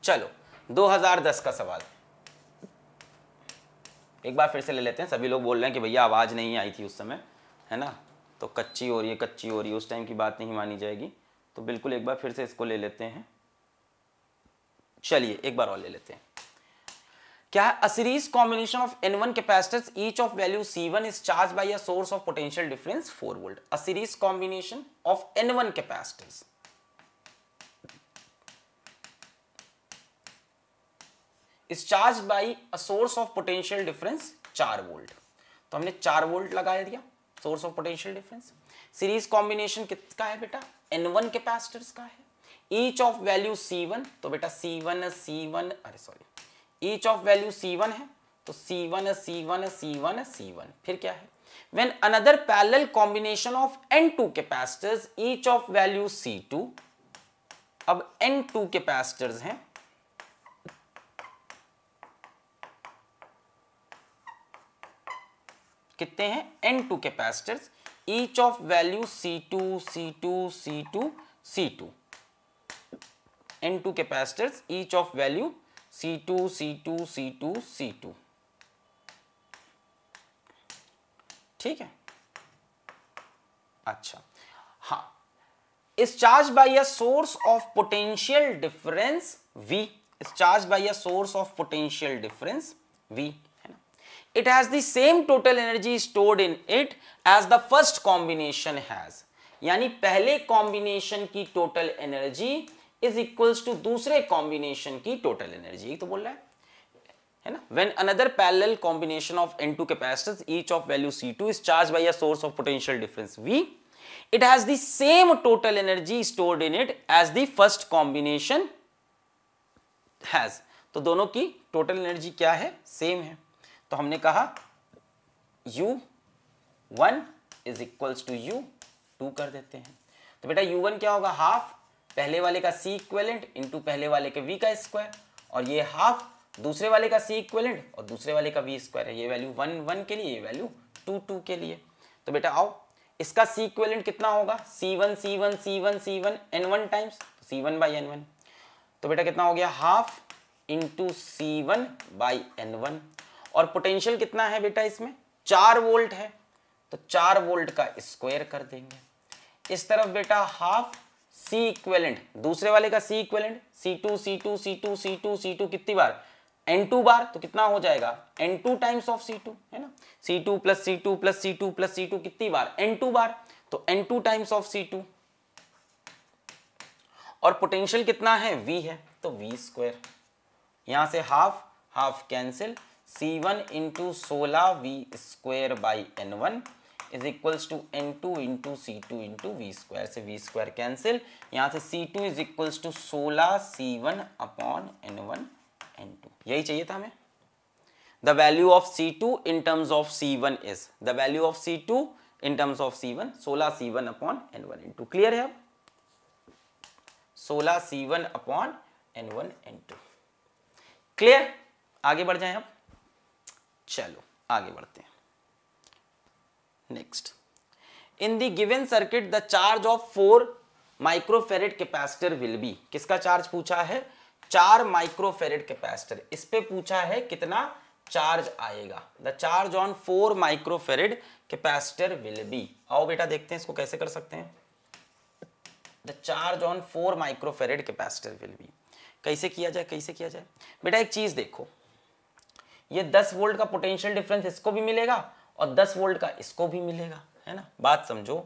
चलो 2010 का सवाल एक बार फिर से ले लेते हैं सभी लोग बोल रहे हैं कि भैया आवाज़ नहीं आई थी उस समय है ना तो कच्ची हो रही है कच्ची हो रही है उस टाइम की बात नहीं मानी जाएगी तो बिल्कुल एक बार फिर से इसको ले लेते हैं चलिए एक बार और ले लेते हैं क्या है a series combination of N one capacitors each of value C one is charge by a source of potential difference four volt a series combination of N one capacitors is charge by a source of potential difference चार वोल्ट तो हमने चार वोल्ट लगा दिया source of potential difference series combination किसका है बेटा एन वन कैपेसिटर्स का है each of value C one तो बेटा सी वन सी वन अरे sorry each of value C one है तो C one C one C one C one फिर क्या है another when combination of N two capacitors each of value C two अब एन टू कैपेसिटर्स हैं कितने हैं N two capacitor each of value C two C two C two C two N two capacitor each of value C two C two C two C two ठीक है अच्छा हा is charge by a source of potential difference V is charge by a source of potential difference V it has the same total energy stored in it as the first combination has यानी पहले कॉम्बिनेशन की total energy is equals to दूसरे कॉम्बिनेशन की टोटल एनर्जी तो बोल रहा है है ना when another parallel combination of N two capacitors each of value C two is charge by a source of potential difference V it has the same total energy stored in it as the first combination has तो दोनों की टोटल एनर्जी क्या है सेम है तो हमने कहा u one is equals to U two कर देते हैं तो बेटा यू वन क्या होगा हाफ पहले वाले का सी इक्वेलेंट इंटू पहले वाले के वी का स्क्वायर और ये हाफ दूसरे वाले का सी इक्वेलेंट और दूसरे वाले का वी स्क्वायर है ये वैल्यू वन वन के लिए ये वैल्यू टू टू के लिए तो बेटा आओ इसका सी इक्वेलेंट कितना होगा C one C one C one C one N one times C one by N one तो बेटा कितना हो गया half into C one by N one और पोटेंशियल कितना है बेटा इसमें चार वोल्ट है तो चार वोल्ट का स्क्वायर कर देंगे इस तरफ बेटा हाफ सी इक्वेलेंट दूसरे वाले का C equivalent C two C two C two C two C two कितनी बार एन टू बार तो कितना हो जाएगा N two times of C two है ना C two plus C two plus C two plus C two कितनी बार एन टू बार तो N two times of C two और पोटेंशियल कितना है वी है तो वी स्क्वायर यहां से half half cancel C one into सोलह V square by N one is equals to N two into C two into V square से वी स्क्वायर कैंसिल यहाँ से C two is equals to सोलह C one upon N one N two यही चाहिए था हमें the value of C two in terms of C one is the value of C two in terms of C one सोलह C one upon N one N two clear है अब सोलह C one upon N one N two clear आगे बढ़ जाए अब चलो आगे बढ़ते हैं next in the given circuit the charge of four microfarad capacitor will be किसका चार्ज पूछा है चार माइक्रोफेरेट कैपेसिटर इस पे पूछा है कितना चार्ज आएगा the charge on four microfarad capacitor will be आओ बेटा देखते हैं इसको कैसे कर सकते हैं the charge on four microfarad capacitor will be कैसे किया जाए कैसे किया जाए बेटा एक चीज देखो ये 10 वोल्ट का पोटेंशियल डिफरेंस इसको भी मिलेगा और 10 वोल्ट का इसको भी मिलेगा है ना बात समझो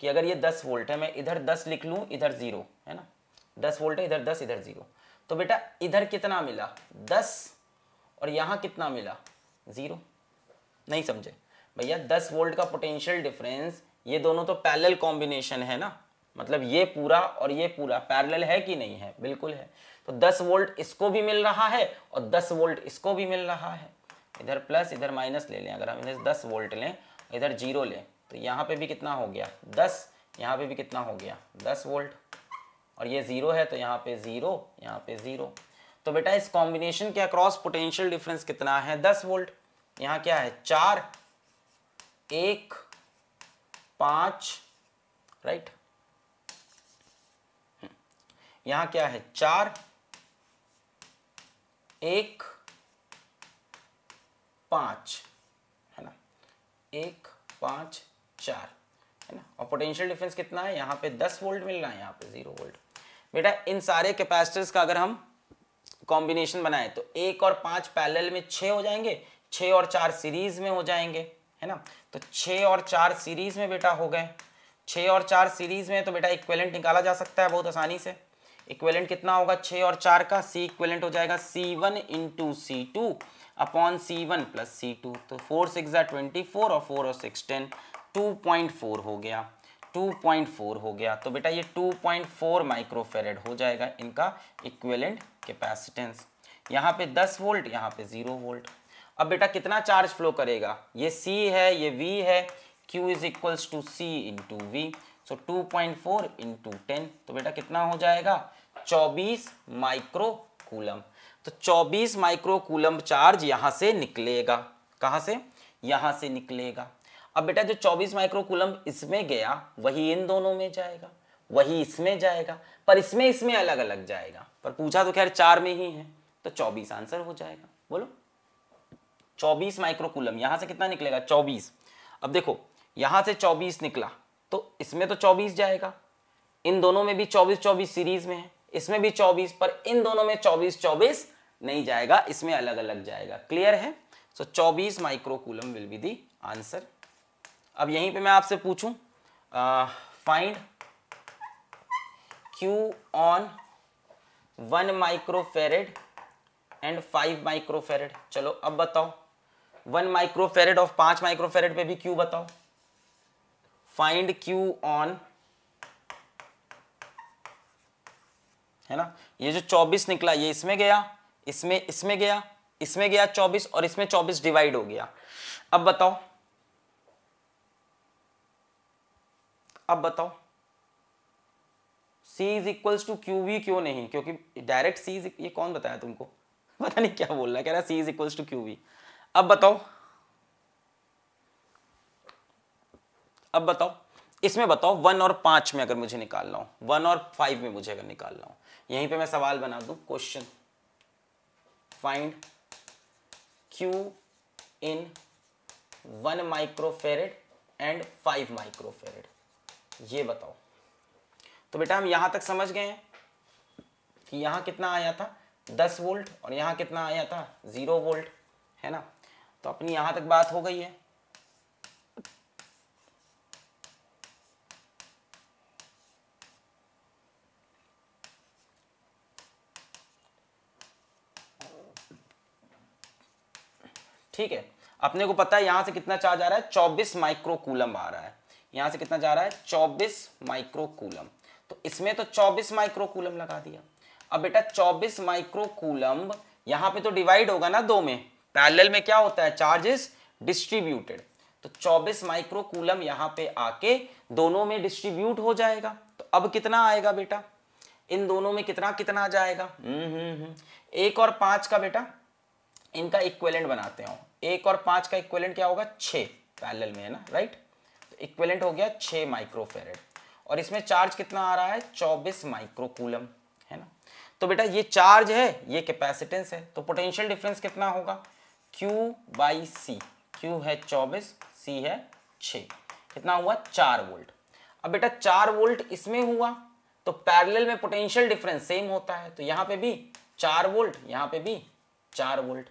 कि अगर ये 10 वोल्ट है मैं इधर 10 लिख लूँ इधर ज़ीरो है ना 10 वोल्ट है इधर 10 इधर ज़ीरो तो बेटा इधर कितना मिला 10 और यहाँ कितना मिला ज़ीरो नहीं समझे भैया 10 वोल्ट का पोटेंशियल डिफरेंस ये दोनों तो पैरेलल कॉम्बिनेशन है ना मतलब ये पूरा और ये पूरा पैरेलल है कि नहीं है बिल्कुल है तो 10 वोल्ट इसको भी मिल रहा है और 10 वोल्ट इसको भी मिल रहा है इधर प्लस इधर माइनस ले लें अगर हम इधर दस वोल्ट लें इधर जीरो लें तो यहाँ पे भी कितना हो गया दस यहाँ पे भी कितना हो गया दस वोल्ट और ये ज़ीरो है तो यहाँ पे ज़ीरो यहाँ पे ज़ीरो तो बेटा इस कॉम्बिनेशन के अक्रॉस पोटेंशियल डिफरेंस कितना है दस वोल्ट यहाँ क्या है चार एक पांच राइट यहाँ क्या है चार एक पाँच है ना एक पाँच चार है ना और पोटेंशियल डिफरेंस कितना है यहाँ पे दस वोल्ट मिल रहा है यहाँ पे जीरो वोल्ट बेटा इन सारे कैपेसिटर्स का अगर हम कॉम्बिनेशन बनाए तो एक और पाँच पैरेलल में छः हो जाएंगे छः और चार सीरीज में हो जाएंगे है ना तो छः और चार सीरीज में बेटा हो गए छः और चार सीरीज में तो बेटा इक्वेलेंट निकाला जा सकता है बहुत आसानी से इक्वेलेंट कितना होगा छः और चार का सी इक्वेलेंट हो जाएगा C one into C two upon C one plus C two तो फोर सिक्स ज़ार ट्वेंटी फोर और फोर और six ten two point four हो गया टू पॉइंट फोर हो गया तो बेटा ये टू पॉइंट फोर माइक्रोफेरेड हो जाएगा इनका इक्वेलेंट कैपेसिटेंस यहाँ पे दस वोल्ट यहाँ पे जीरो वोल्ट अब बेटा कितना चार्ज फ्लो करेगा ये C है ये V है Q is equals to C into V so two point four into ten तो बेटा कितना हो जाएगा चौबीस माइक्रो कूलम तो 24 माइक्रो कूलम चार्ज यहां से निकलेगा कहां से यहां से निकलेगा अब बेटा जो 24 माइक्रो कूलम इसमें गया वही इन दोनों में जाएगा वही इसमें जाएगा पर इसमें इसमें अलग अलग जाएगा पर पूछा तो खैर चार में ही है तो 24 आंसर हो जाएगा बोलो 24 कूलम यहां से कितना निकलेगा 24 अब देखो यहां से 24 निकला तो इसमें तो 24 जाएगा इन दोनों में भी 24 24 सीरीज में है इसमें भी 24 पर इन दोनों में 24 24 नहीं जाएगा इसमें अलग अलग जाएगा क्लियर है सो चौबीस microcoulomb will be the answer अब यहीं पे मैं आपसे पूछू find Q on one microfarad and five microfarad चलो अब बताओ वन माइक्रोफेरेड और पांच माइक्रोफेरेड पे भी क्यू बताओ फाइंड क्यू ऑन है ना ये जो 24 निकला ये इसमें गया इसमें इसमें गया इसमें गया चौबीस और इसमें चौबीस डिवाइड हो गया अब बताओ अब बताओ C is equals to Q V क्यों नहीं क्योंकि डायरेक्ट C इज ये कौन बताया तुमको पता नहीं क्या बोल रहा है कह रहा है C is equals to Q V अब बताओ अब बताओ इसमें बताओ वन और पांच में अगर मुझे निकालना हो वन और फाइव में मुझे अगर निकालना हो यहीं पे मैं सवाल बना दू question find Q in one microfarad and five microfarad ये बताओ तो बेटा हम यहां तक समझ गए हैं कि यहां कितना आया था दस वोल्ट और यहां कितना आया था जीरो वोल्ट है ना तो अपनी यहां तक बात हो गई है ठीक है अपने को पता है यहां से कितना चार्ज आ रहा है चौबीस माइक्रोकूलम आ रहा है यहां से कितना जा रहा है चौबीस माइक्रोकूलम तो इसमें तो चौबीस माइक्रोकूलम लगा दिया अब बेटा चौबीस माइक्रोकूलम यहां पे तो डिवाइड होगा ना दो में पैरेलल में क्या होता है चार्जेस डिस्ट्रीब्यूटेड तो 24 माइक्रोकूलम यहां पे आके दोनों में डिस्ट्रीब्यूट हो जाएगा तो अब कितना आएगा बेटा इन दोनों में कितना कितना जाएगा हम्म हम्म, हम्म। एक और पांच का बेटा इनका इक्वेलेंट बनाते हो एक और पांच का इक्वेलेंट क्या होगा छः पैरल में है ना राइट तो इक्वेलेंट हो गया छ माइक्रोफेरेड और इसमें चार्ज कितना आ रहा है चौबीस माइक्रोकूलम है ना तो बेटा ये चार्ज है ये कैपेसिटेंस है तो पोटेंशियल डिफरेंस कितना होगा Q बाई सी क्यू है चौबीस C है छः कितना हुआ चार वोल्ट अब बेटा चार वोल्ट इसमें हुआ तो पैरेलल में पोटेंशियल डिफरेंस सेम होता है तो यहाँ पे भी चार वोल्ट यहाँ पे भी चार वोल्ट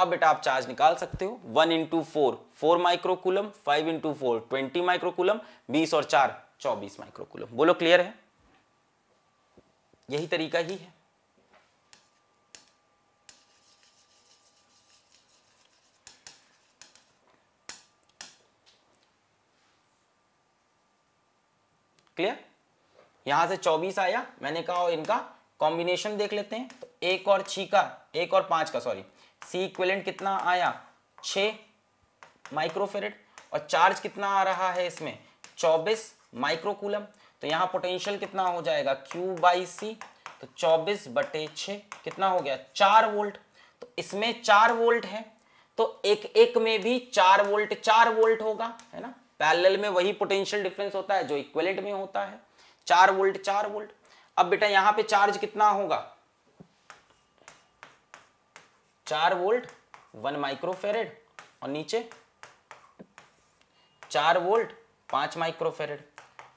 अब बेटा आप चार्ज निकाल सकते हो one into four four microcoulomb five into four twenty microcoulomb बीस और चार चौबीस माइक्रोकुलम बोलो क्लियर है यही तरीका ही है क्लियर यहां से 24 आया मैंने कहा और इनका कॉम्बिनेशन देख लेते हैं तो एक और छी का एक और पांच का सॉरी सी इक्वेलेंट कितना आया छ माइक्रोफेरेट और चार्ज कितना आ रहा है इसमें चौबीस माइक्रोकूलम तो यहाँ पोटेंशियल कितना हो जाएगा क्यू बाई सी तो चौबीस बटे छ कितना हो गया चार वोल्ट तो इसमें चार वोल्ट है तो एक एक में भी चार वोल्ट चार वोल्ट होगा है ना पैरेलल में वही पोटेंशियल डिफरेंस होता है जो इक्वेलेंट में होता है चार वोल्ट चार वोल्ट अब बेटा यहाँ पे चार्ज कितना होगा चार वोल्ट वन माइक्रोफेरेड और नीचे चार वोल्ट पांच माइक्रोफेरेड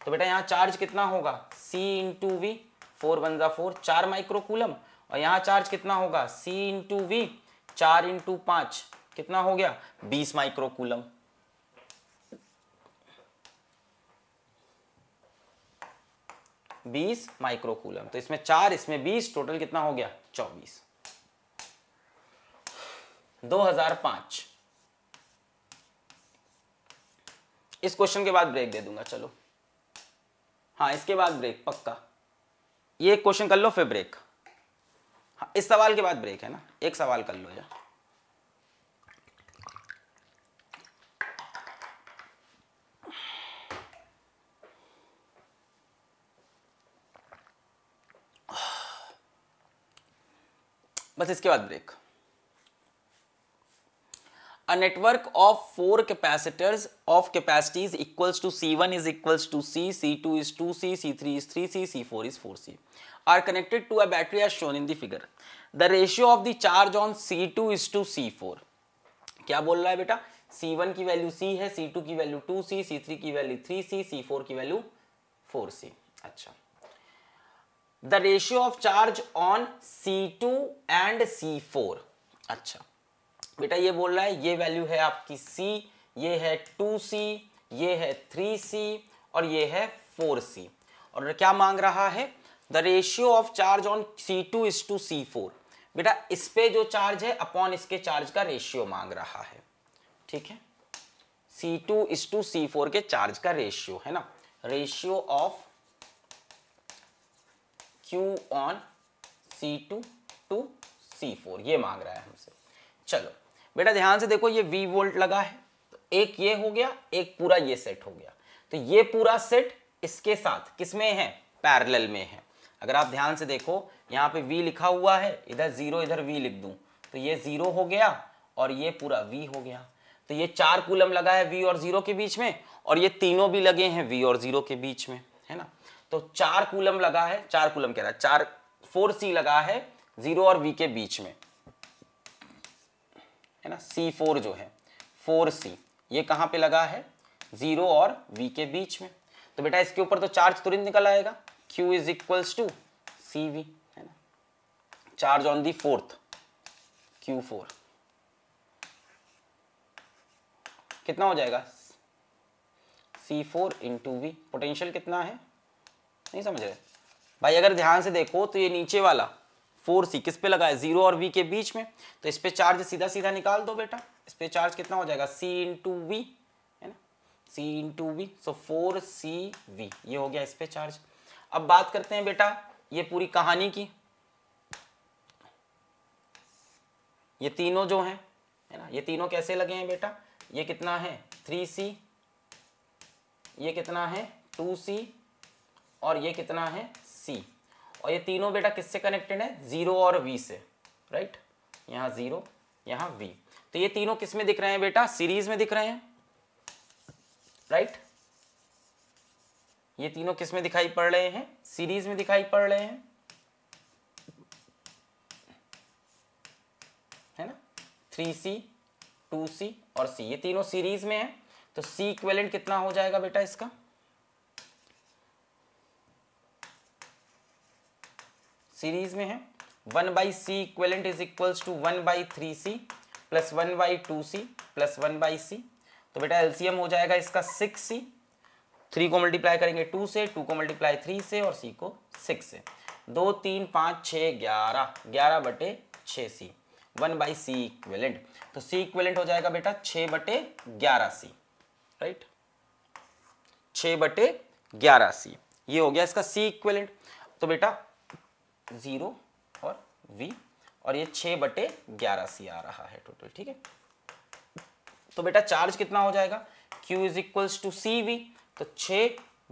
तो बेटा यहाँ चार्ज कितना होगा C into V four one ज़ा फोर चार माइक्रोकूलम और यहाँ चार्ज कितना होगा C इंटू वी चार इंटू पांच कितना हो गया बीस माइक्रोकूलम बीस माइक्रोकूलम तो इसमें चार इसमें बीस टोटल कितना हो गया चौबीस 2005 इस क्वेश्चन के बाद ब्रेक दे दूंगा चलो हाँ इसके बाद ब्रेक पक्का ये क्वेश्चन कर लो फिर ब्रेक हाँ, इस सवाल के बाद ब्रेक है ना एक सवाल कर लो या बस इसके बाद break a network of four capacitors of capacities equals to C1 is equals to C, C2 is 2C, C3 is 3C, C4 is 4C are connected to a battery as shown in the figure. The ratio of the charge on C2 is to C4. क्या बोल रहा है बेटा C1 की वैल्यू C है C2 की वैल्यू 2C, C3 की वैल्यू 3C, C4 की वैल्यू 4C. अच्छा the ratio of charge on C2 and C4. अच्छा बेटा ये बोल रहा है ये वैल्यू है आपकी सी ये है टू सी ये है थ्री सी और ये है फोर सी और क्या मांग रहा है the ratio of charge on C two is to C four बेटा इस पे जो चार्ज है अपॉन इसके चार्ज का रेशियो मांग रहा है ठीक है C two is to C four के चार्ज का रेशियो है ना ratio of Q on C two to C four ये मांग रहा है हमसे चलो बेटा ध्यान से देखो ये वी वोल्ट लगा है तो एक ये हो गया एक पूरा ये सेट हो गया तो ये पूरा सेट इसके साथ किसमें है पैरेलल में है अगर आप ध्यान से देखो यहाँ पे वी लिखा हुआ है इधर जीरो इधर वी लिख दू तो ये जीरो हो गया और ये पूरा वी हो गया तो ये चार कूलम लगा है वी और जीरो के बीच में और ये तीनों भी लगे हैं वी और जीरो के बीच में है ना तो चार कूलम लगा है चार कूलम कह रहा है चार फोर सी लगा है जीरो और वी के बीच में है ना सी फोर जो है फोर सी ये कहाँ पे लगा है जीरो और वी के बीच में तो बेटा इसके ऊपर तो चार्ज तुरंत निकल आएगा Q is equals to C V है ना charge on the fourth Q four कितना हो जाएगा C4 four into we potential कितना है नहीं समझ रहे भाई अगर ध्यान से देखो तो ये नीचे वाला फोर सी किस पे लगा है जीरो और वी के बीच में तो इस पे चार्ज सीधा सीधा निकाल दो बेटा इस पे चार्ज कितना हो जाएगा सी टू वी है ना C into V so four C V ये हो गया इस पे चार्ज अब बात करते हैं बेटा ये पूरी कहानी की ये तीनों जो हैं है ना ये तीनों कैसे लगे हैं बेटा ये कितना है थ्री सी ये कितना है टू सी और ये कितना है सी और ये तीनों बेटा किससे कनेक्टेड है जीरो और वी से राइट यहां जीरो यहां वी तो ये तीनों किस में दिख रहे हैं बेटा सीरीज में दिख रहे हैं राइट ये तीनों किस में दिखाई पड़ रहे हैं सीरीज में दिखाई पड़ रहे हैं है ना थ्री सी टू सी और सी ये तीनों सीरीज में है तो सी इक्वेलेंट कितना हो जाएगा बेटा इसका सीरीज में है one by C equivalent is equals to one by three C plus one by two C plus one by C तो बेटा एलसीएम हो जाएगा इसका सिक्स सी थ्री को मल्टीप्लाई करेंगे टू से टू को मल्टीप्लाई थ्री से और सी को सिक्स से दो तीन पाँच छः ग्यारह ग्यारह बटे छः C one by C equivalent तो सी इक्वेलेंट हो जाएगा बेटा छः बटे ग्यारह सी राइट छः बटे ग्यारह सी ये हो गया इसका सी इक्वेलेंट तो बेटा ज़ीरो और V और ये छह बटे ग्यारह सी आ रहा है टोटल ठीक है तो बेटा चार्ज कितना हो जाएगा Q is equals to C V तो छ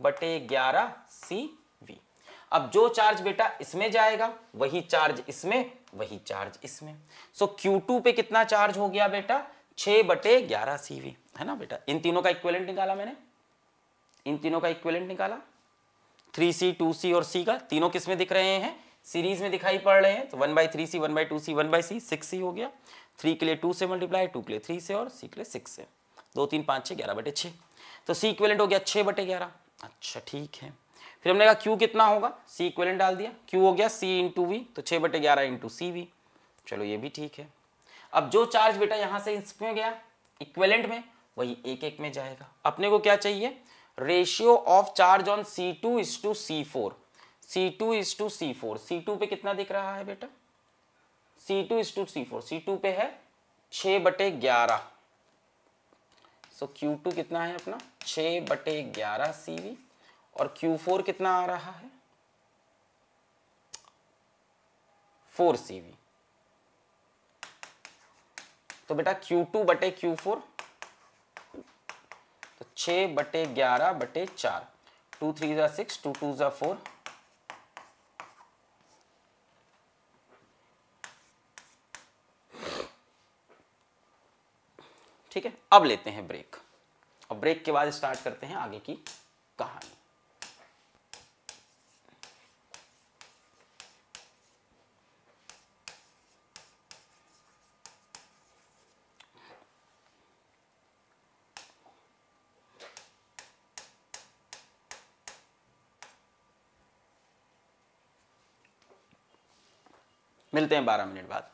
बटे ग्यारह सी वी अब जो चार्ज बेटा इसमें जाएगा वही चार्ज इसमें वही चार्ज इसमें सो क्यू Q2 पे कितना चार्ज हो गया बेटा छ बटे ग्यारह सी वी है ना बेटा इन तीनों का इक्वेलेंट निकाला मैंने इन तीनों का इक्वेलेंट निकाला थ्री सी टू सी और सी का तीनों किसमें दिख रहे हैं सीरीज में दिखाई पड़ रहे हैं तो one by three C one by two C one by C six C हो गया थ्री के लिए टू से मल्टीप्लाई टू के लिए थ्री से और सी के लिए सिक्स से दो तीन पाँच छः ग्यारह बटे छः तो सी इक्वेलेंट हो गया छः बटे ग्यारह अच्छा ठीक है फिर हमने कहा क्यू कितना होगा सी इक्वेलेंट डाल दिया क्यू हो गया सी इंटू वी तो छः बटे ग्यारह इंटू सी वी चलो ये भी ठीक है अब जो चार्ज बेटा यहाँ से इसमें गया इक्वेलेंट में वही एक एक में जाएगा अपने को क्या चाहिए ratio of charge on C two is to C four C two is to C four C two पे कितना दिख रहा है बेटा C two is to C four C two पे है छ बटे ग्यारह सो क्यू टू कितना है अपना छ बटे ग्यारह सी और क्यू फोर कितना आ रहा है फोर सी वी तो बेटा क्यू टू बटे क्यू फोर तो छ बटे ग्यारह बटे चार टू थ्री ज़ा सिक्स टू टू ज़ा फोर ठीक है अब लेते हैं ब्रेक और ब्रेक के बाद स्टार्ट करते हैं आगे की कहानी मिलते हैं बारह मिनट बाद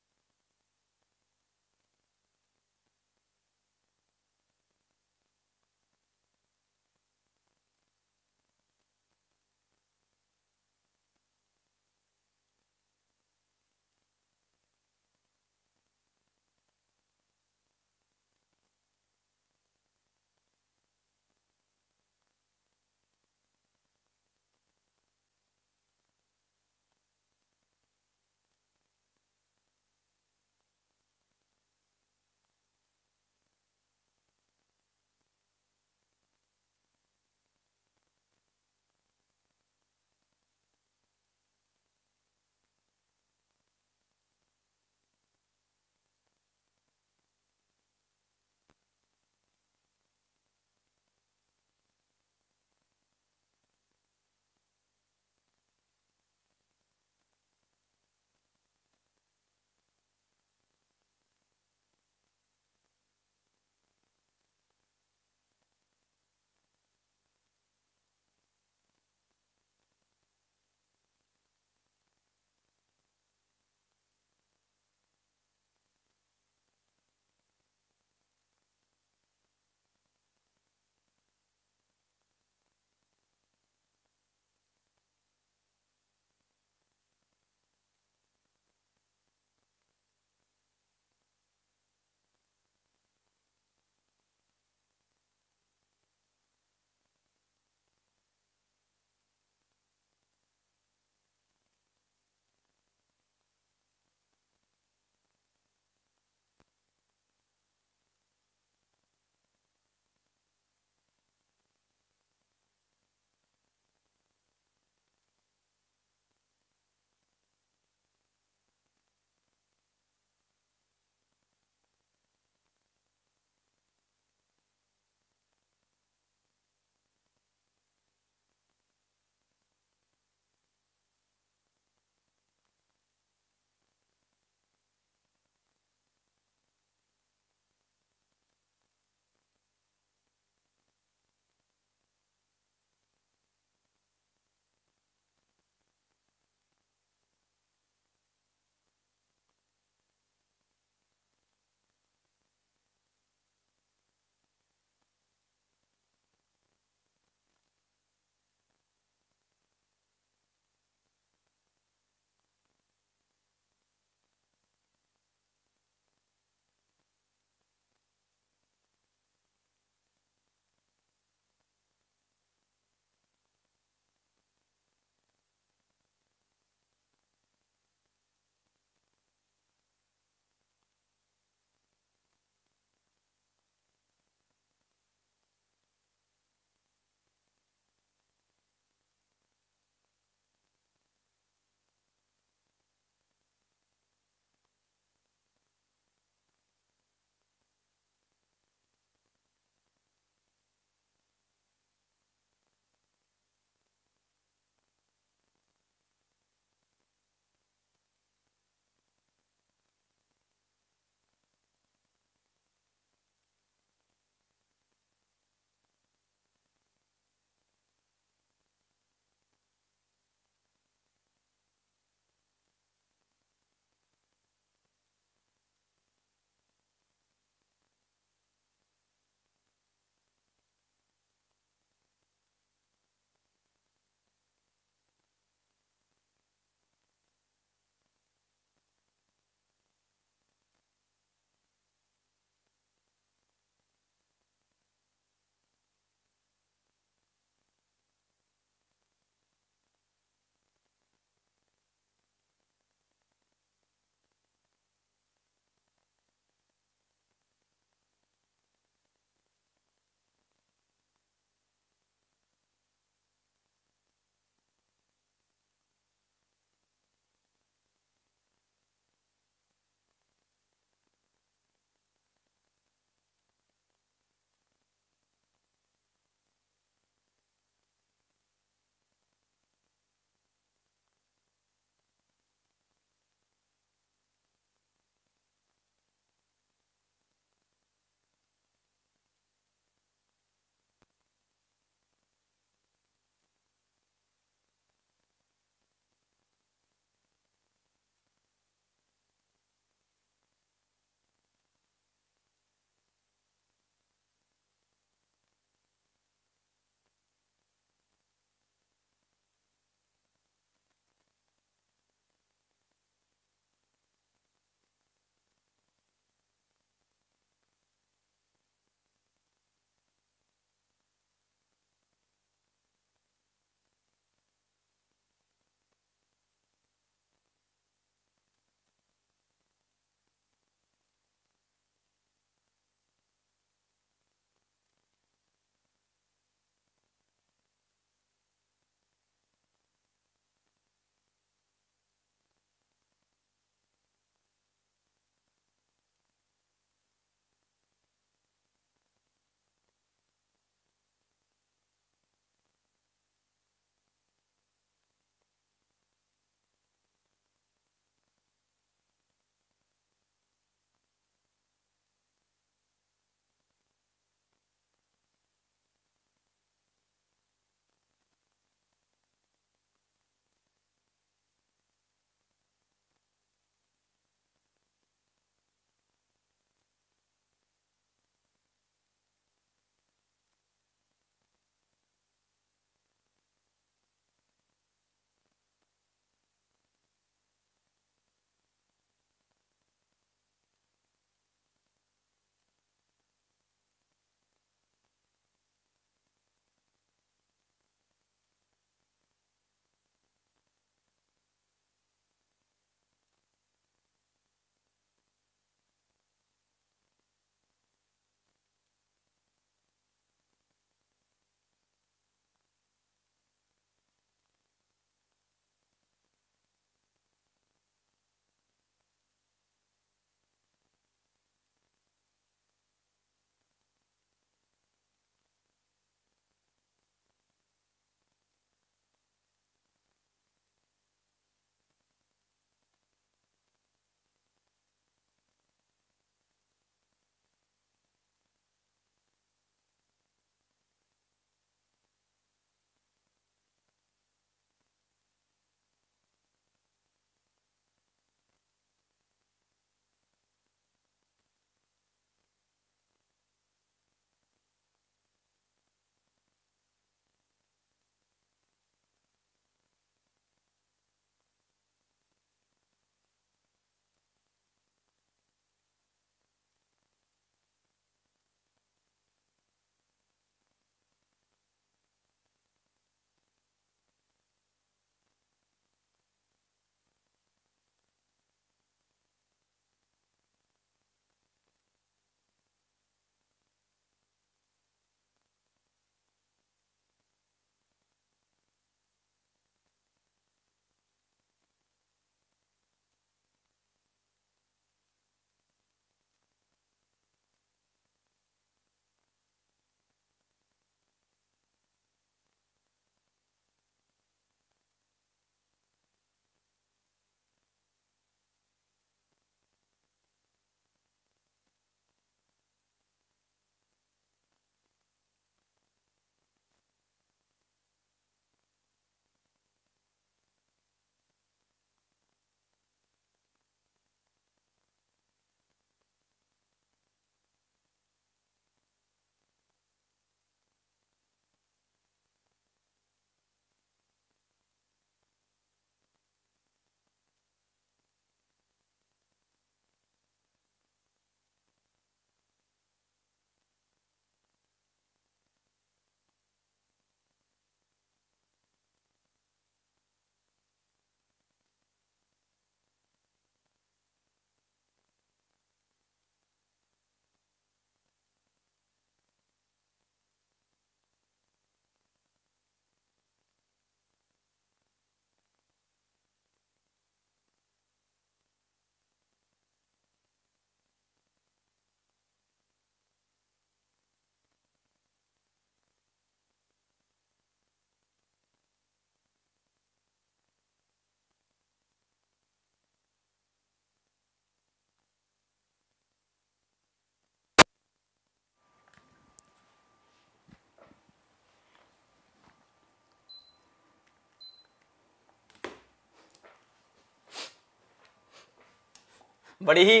बड़ी ही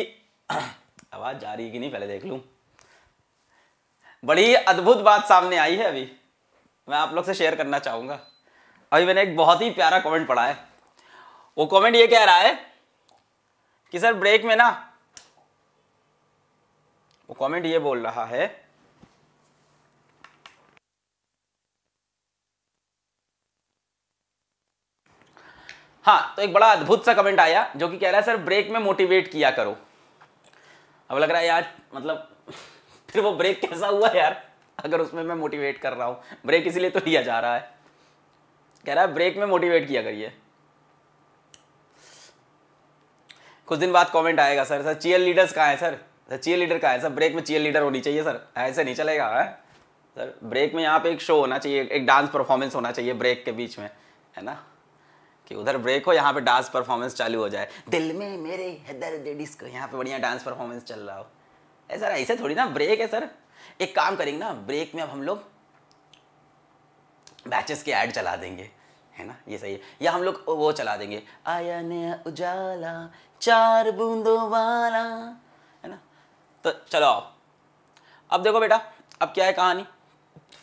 आवाज़ जा रही कि नहीं पहले देख लू बड़ी ही अद्भुत बात सामने आई है अभी मैं आप लोग से शेयर करना चाहूंगा अभी मैंने एक बहुत ही प्यारा कमेंट पढ़ा है वो कमेंट ये कह रहा है कि सर ब्रेक में ना वो कमेंट ये बोल रहा है हाँ तो एक बड़ा अद्भुत सा कमेंट आया जो कि कह रहा है सर ब्रेक में मोटिवेट किया करो अब लग रहा है यार मतलब फिर वो ब्रेक कैसा हुआ यार अगर उसमें मैं मोटिवेट कर रहा हूँ ब्रेक इसीलिए तो लिया जा रहा है कह रहा है ब्रेक में मोटिवेट किया करिए कुछ दिन बाद कमेंट आएगा सर सर चीयर लीडर्स कहाँ है सर सर चीयर लीडर कहाँ है सर ब्रेक में चीयर लीडर होनी चाहिए सर ऐसे नहीं चलेगा है सर ब्रेक में यहाँ पे एक शो होना चाहिए एक डांस परफॉर्मेंस होना चाहिए ब्रेक के बीच में है ना कि उधर ब्रेक हो यहाँ पे डांस परफॉर्मेंस चालू हो जाए दिल में मेरे हैदर लेडीज को यहाँ पे बढ़िया डांस परफॉर्मेंस चल रहा हो ऐसा ऐसे थोड़ी ना ब्रेक है सर एक काम करेंगे ना ब्रेक में अब हम लोग बैचेस के ऐड चला देंगे है ना ये सही है या हम लोग वो चला देंगे आया नया उजाला चार बूंदों वाला है ना तो चलो आप अब देखो बेटा अब क्या है कहानी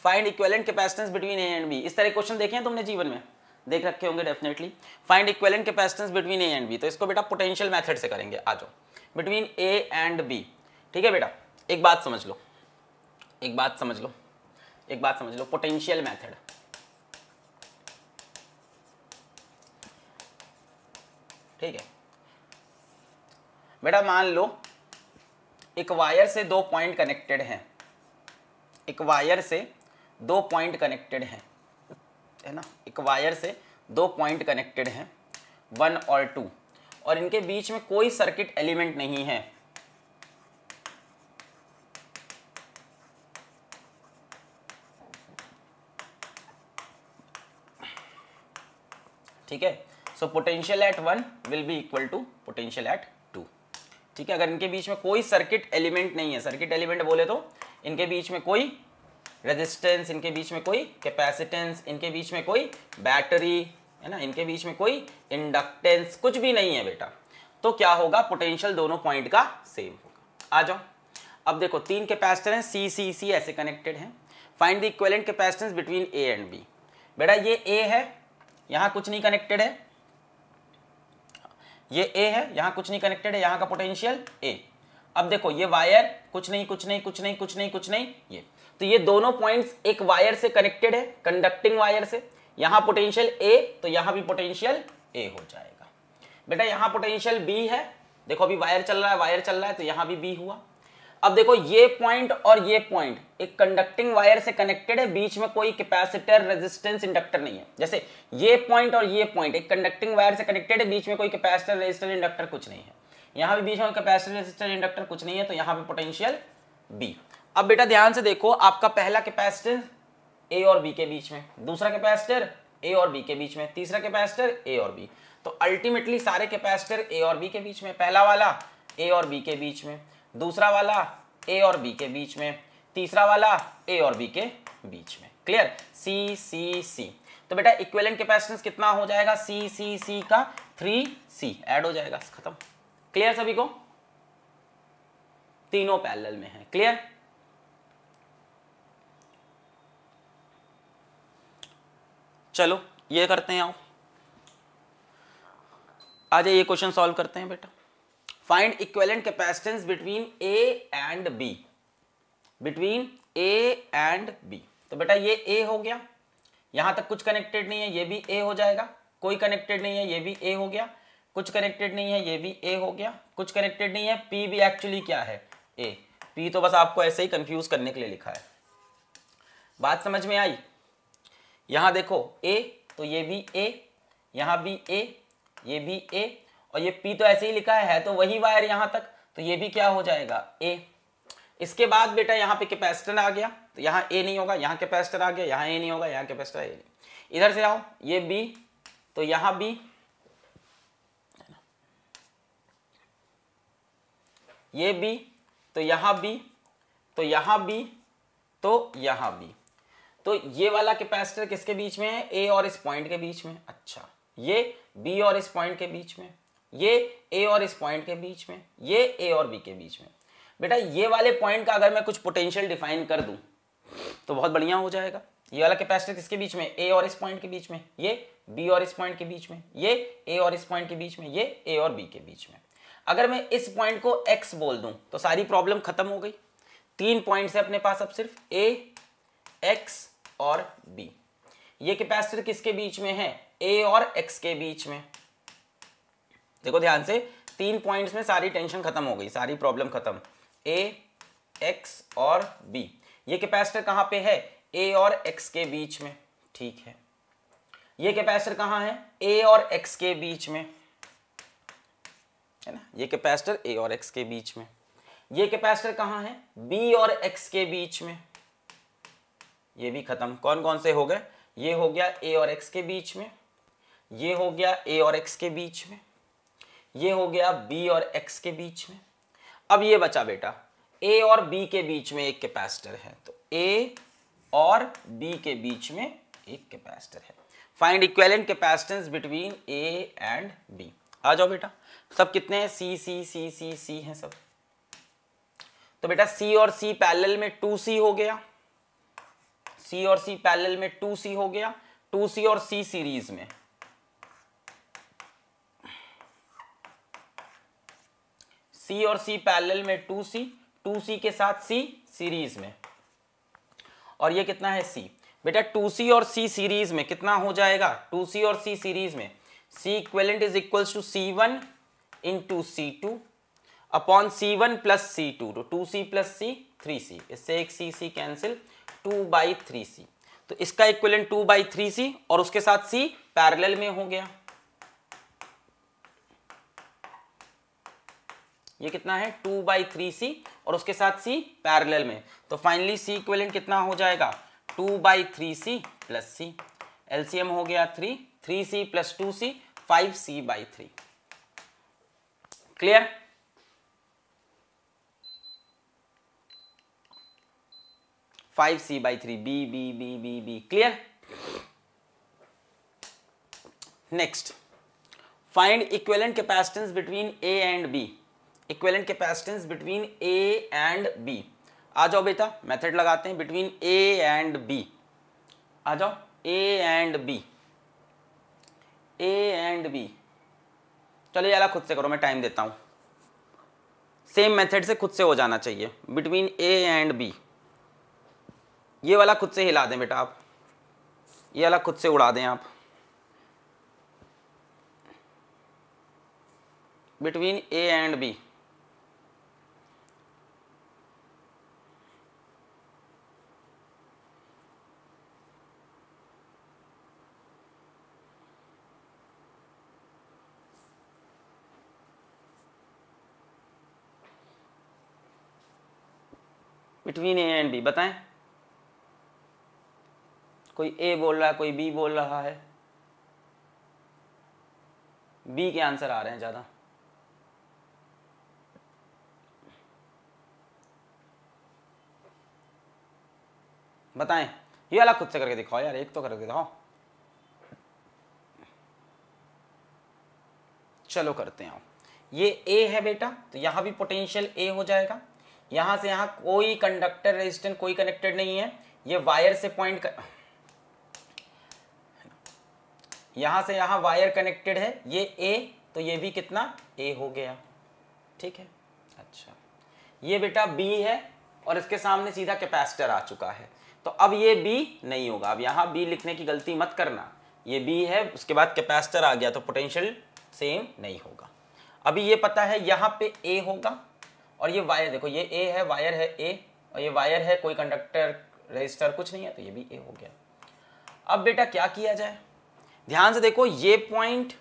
find equivalent capacitance between A and B इस तरह क्वेश्चन देखे हैं तुमने जीवन में देख रखे होंगे definitely find equivalent capacitance between A and B तो इसको बेटा पोटेंशियल मैथड से करेंगे आ जाओ बिटवीन ए एंड बी ठीक है बेटा एक बात समझ लो एक बात समझ लो एक बात समझ लो पोटेंशियल मैथड ठीक है बेटा मान लो एक वायर से दो पॉइंट कनेक्टेड हैं एक वायर से दो पॉइंट कनेक्टेड हैं है ना एक वायर से दो पॉइंट कनेक्टेड हैं वन और टू और इनके बीच में कोई सर्किट एलिमेंट नहीं है ठीक है so potential at one will be equal to potential at two ठीक है अगर इनके बीच में कोई सर्किट एलिमेंट नहीं है सर्किट एलिमेंट बोले तो इनके बीच में कोई रेजिस्टेंस इनके बीच में कोई कैपेसिटेंस इनके बीच में कोई बैटरी है ना इनके बीच में कोई इंडक्टेंस कुछ भी नहीं है बेटा तो क्या होगा पोटेंशियल दोनों पॉइंट का सेम होगा आ जाओ अब देखो तीन कैपेसिटर हैं सी सी सी ऐसे कनेक्टेड हैं find the equivalent capacitance between A and B बेटा ये ए है यहाँ कुछ नहीं कनेक्टेड है ये ए है यहाँ कुछ नहीं कनेक्टेड है यहाँ का पोटेंशियल ए अब देखो ये वायर कुछ नहीं कुछ नहीं कुछ नहीं कुछ नहीं कुछ नहीं ये तो ये दोनों पॉइंट्स एक वायर से कनेक्टेड है कंडक्टिंग वायर से यहां पोटेंशियल ए तो यहां भी पोटेंशियल ए हो जाएगा बेटा यहां पोटेंशियल बी है देखो अभी वायर चल रहा है वायर चल रहा है तो यहां भी बी हुआ अब देखो ये पॉइंट और ये पॉइंट एक कंडक्टिंग वायर से कनेक्टेड है बीच में कोई कैपेसिटर रेजिस्टेंस इंडक्टर नहीं है जैसे ये पॉइंट और ये पॉइंट एक कंडक्टिंग वायर से कनेक्टेड है बीच में कोई कैपेसिटर रेजिस्टर इंडक्टर कुछ नहीं है यहां भी बीच में कैपेसिटर रेजिस्टर इंडक्टर कुछ नहीं है तो यहां पे पोटेंशियल बी अब बेटा ध्यान से देखो आपका पहला कैपेसिटर ए और बी के बीच में दूसरा कैपेसिटर ए और बी के बीच में तीसरा कैपेसिटर ए और बी तो अल्टीमेटली सारे कैपेसिटर ए और बी के बीच में पहला वाला ए और बी के बीच में दूसरा वाला ए और बी के बीच में तीसरा वाला ए और बी के बीच में क्लियर सी सी सी तो बेटा इक्वेलेंट कैपेसिटेंस कितना हो जाएगा सी सी सी का थ्री सी एड हो जाएगा खत्म क्लियर सभी को तीनों पैरेलल में है क्लियर चलो ये करते हैं आओ आ जाए ये क्वेश्चन सॉल्व करते हैं बेटा find equivalent capacitance between A and B between A and B तो बेटा ये ए हो गया यहां तक कुछ कनेक्टेड नहीं है ये भी ए हो जाएगा कोई कनेक्टेड नहीं है ये भी ए हो गया कुछ कनेक्टेड नहीं है ये भी ए हो गया कुछ कनेक्टेड नहीं है पी भी एक्चुअली क्या है ए पी तो बस आपको ऐसे ही कंफ्यूज करने के लिए लिखा है बात समझ में आई यहां देखो ए तो ये भी ए यहां भी ए ये भी ए और ये पी तो ऐसे ही लिखा है, है तो वही वायर यहां तक तो ये भी क्या हो जाएगा ए इसके बाद बेटा यहां पे कैपेसिटर आ गया तो यहां ए नहीं होगा यहां कैपेसिटर आ गया यहां ए नहीं होगा यहां कैपेसिटर ए नहीं इधर से आओ ये बी तो यहां बी ये बी तो यहां बी तो यहां बी तो यहां बी तो ये वाला कैपेसिटर किसके बीच में है ए और इस पॉइंट के बीच में अच्छा ये बी और इस पॉइंट के बीच में ये ए और इस पॉइंट के बीच में ये ए और बी के बीच में बेटा ये वाले पॉइंट का अगर मैं कुछ पोटेंशियल डिफाइन कर दूं तो बहुत बढ़िया हो जाएगा ये वाला कैपेसिटर किसके बीच में ए और इस पॉइंट के बीच में ये बी और इस पॉइंट के बीच में ये ए और इस पॉइंट के बीच में ये ए और बी के बीच में अगर मैं इस पॉइंट को एक्स बोल दूं तो सारी प्रॉब्लम खत्म हो गई तीन पॉइंट्स है अपने पास अब सिर्फ ए एक्स और बी ये कैपेसिटर किसके बीच में है ए और एक्स के बीच में देखो ध्यान से तीन पॉइंट्स में सारी टेंशन खत्म हो गई सारी प्रॉब्लम खत्म ए एक्स और बी ये कैपेसिटर कहां पे है ए और एक्स के बीच में ठीक है ये कैपेसिटर कहां है ए और एक्स के बीच में है ना ये कैपेसिटर ए और एक्स के बीच में ये कैपेसिटर कहां है बी और एक्स के बीच में ये भी खत्म कौन कौन से हो गए ये हो गया ए और एक्स के बीच में ये हो गया ए और एक्स के बीच में ये हो गया बी और एक्स के बीच में अब ये बचा बेटा ए और बी के बीच में एक कैपेसिटर है तो ए और बी के बीच में एक कैपेसिटर है find equivalent capacitance between A and B आ जाओ बेटा सब कितने हैं सी सी सी सी सी हैं सब तो बेटा सी और सी पैरेलल में टू सी हो गया सी और सी पैरेलल में टू सी हो गया टू सी और सी सीरीज में सी और सी पैरेलल में टू सी टू सी के साथ सी सीरीज में और ये कितना है सी बेटा टू सी और सी सीरीज में कितना हो जाएगा टू सी और सी सीरीज में C equivalent is equal to C one in to C two upon C one plus C two to C plus C three C इससे एक C C cancel two by three C तो इसका equivalent two by three C और उसके साथ सी पैरेलल में हो गया ये कितना है टू बाई थ्री सी और उसके साथ सी पैरेलल में तो फाइनली सी इक्वेलेंट कितना हो जाएगा two by three C plus C LCM हो गया three three C plus two C five C by three clear five C by three B B B B B clear next find equivalent capacitance between A and B equivalent capacitance between A and B आ जाओ बेटा मेथड लगाते हैं बिटवीन ए एंड बी आ जाओ A and B A and B चलो अला खुद से करो मैं टाइम देता हूं सेम मेथड से खुद से हो जाना चाहिए बिटवीन ए एंड बी ये वाला खुद से हिला दें बेटा आप ये वाला खुद से उड़ा दें आप between A and B between A and B बताएं कोई ए बोल रहा है कोई बी बोल रहा है बी के आंसर आ रहे हैं ज़्यादा बताएं ये वाला खुद से करके दिखाओ यार एक तो करके दिखाओ चलो करते हैं ये ए है बेटा तो यहां भी पोटेंशियल ए हो जाएगा यहां से यहां कोई कंडक्टर रेजिस्टेंट कोई कनेक्टेड नहीं है ये वायर से पॉइंट कर... यहाँ से यहाँ वायर कनेक्टेड है ये ए तो ये भी कितना ए हो गया ठीक है अच्छा ये बेटा बी है और इसके सामने सीधा कैपेसिटर आ चुका है तो अब ये बी नहीं होगा अब यहाँ बी लिखने की गलती मत करना ये बी है उसके बाद कैपेसिटर आ गया तो पोटेंशियल सेम नहीं होगा अभी ये पता है यहाँ पे ए होगा और ये वायर देखो ये ए है वायर है ए और ये वायर है कोई कंडक्टर रजिस्टर कुछ नहीं है तो ये भी ए हो गया अब बेटा क्या किया जाए ध्यान से देखो ये पॉइंट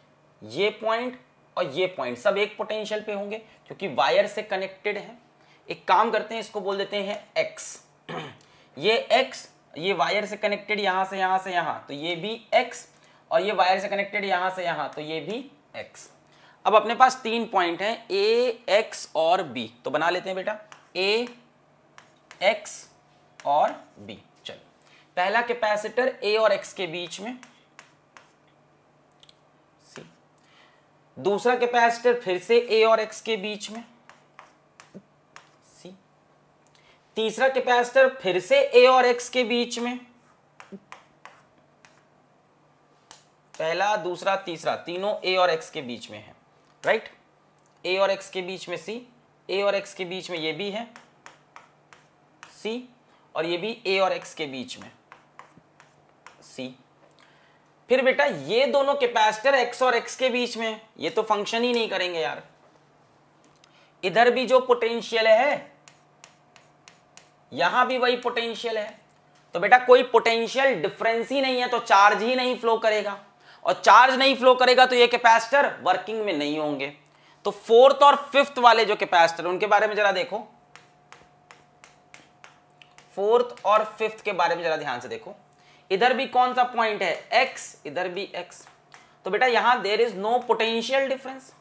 ये पॉइंट और ये पॉइंट सब एक पोटेंशियल पे होंगे क्योंकि वायर से कनेक्टेड है एक काम करते हैं इसको बोल देते हैं एक्स ये एक्स ये वायर से कनेक्टेड यहां से यहां से यहां तो ये भी एक्स और ये वायर से कनेक्टेड यहां से यहां तो ये भी एक्स अब अपने पास तीन पॉइंट हैं ए एक्स और बी तो बना लेते हैं बेटा ए एक्स और बी चलो पहला कैपेसिटर ए और एक्स के बीच में दूसरा कैपेसिटर फिर से ए और एक्स के बीच में सी तीसरा कैपेसिटर फिर से ए और एक्स के बीच में पहला दूसरा तीसरा तीनों ए और एक्स के बीच में है राइट ए और एक्स के बीच में सी ए और एक्स के बीच में ये भी है सी और ये भी ए और एक्स के बीच में सी फिर बेटा ये दोनों कैपेसिटर एक्स और एक्स के बीच में ये तो फंक्शन ही नहीं करेंगे यार इधर भी जो पोटेंशियल है यहां भी वही पोटेंशियल है तो बेटा कोई पोटेंशियल डिफरेंस ही नहीं है तो चार्ज ही नहीं फ्लो करेगा और चार्ज नहीं फ्लो करेगा तो ये कैपेसिटर वर्किंग में नहीं होंगे तो फोर्थ और फिफ्थ वाले जो कैपेसिटर उनके बारे में जरा देखो फोर्थ और फिफ्थ के बारे में जरा ध्यान से देखो इधर भी कौन सा पॉइंट है x इधर भी x तो बेटा यहां there is no potential difference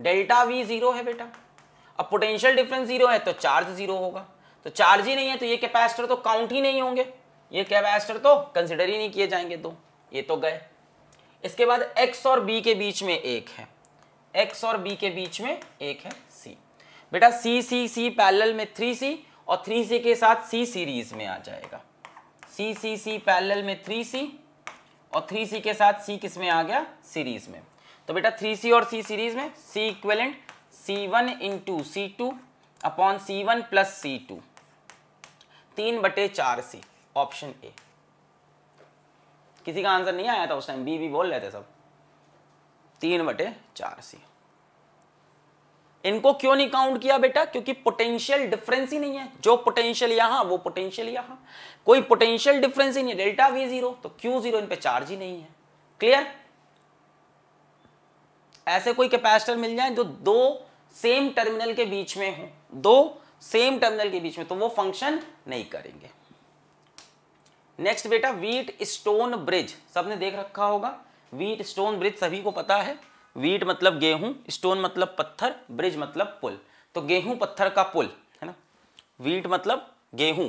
delta v zero है बेटा अब पोटेंशियल डिफरेंस जीरो है तो चार्ज जीरो होगा तो चार्ज ही नहीं है तो ये कैपेसिटर तो काउंट ही नहीं होंगे ये कैपेसिटर तो कंसिडर ही नहीं किए जाएंगे दो ये तो गए इसके बाद x और b के बीच में एक है x और b के बीच में एक है c बेटा सी सी सी पैरेलल में थ्री सी और थ्री सी के साथ सी सीरीज में आ जाएगा सी सी सी पैरल में थ्री सी और थ्री सी के साथ सी किस में आ गया सीरीज में तो बेटा थ्री सी और सी सीरीज में C equivalent C one into C two upon C one plus C two तीन बटे चार सी ऑप्शन ए किसी का आंसर नहीं आया था उस टाइम बी भी बोल रहे थे सब तीन बटे चार सी इनको क्यों नहीं काउंट किया बेटा क्योंकि पोटेंशियल डिफरेंस ही नहीं है जो पोटेंशियल यहां वो पोटेंशियल यहां कोई पोटेंशियल डिफरेंस ही नहीं डेल्टा वी जीरो तो क्यू जीरो इन पे चार्ज ही नहीं है क्लियर तो ऐसे कोई कैपेसिटर मिल जाए जो दो सेम टर्मिनल के बीच में हो दो सेम टर्मिनल के बीच में तो वो फंक्शन नहीं करेंगे नेक्स्ट बेटा वीट स्टोन ब्रिज सबने देख रखा होगा वीट स्टोन ब्रिज सभी को पता है वीट मतलब गेहूं स्टोन मतलब पत्थर ब्रिज मतलब पुल तो गेहूं पत्थर का पुल है ना वीट मतलब गेहूं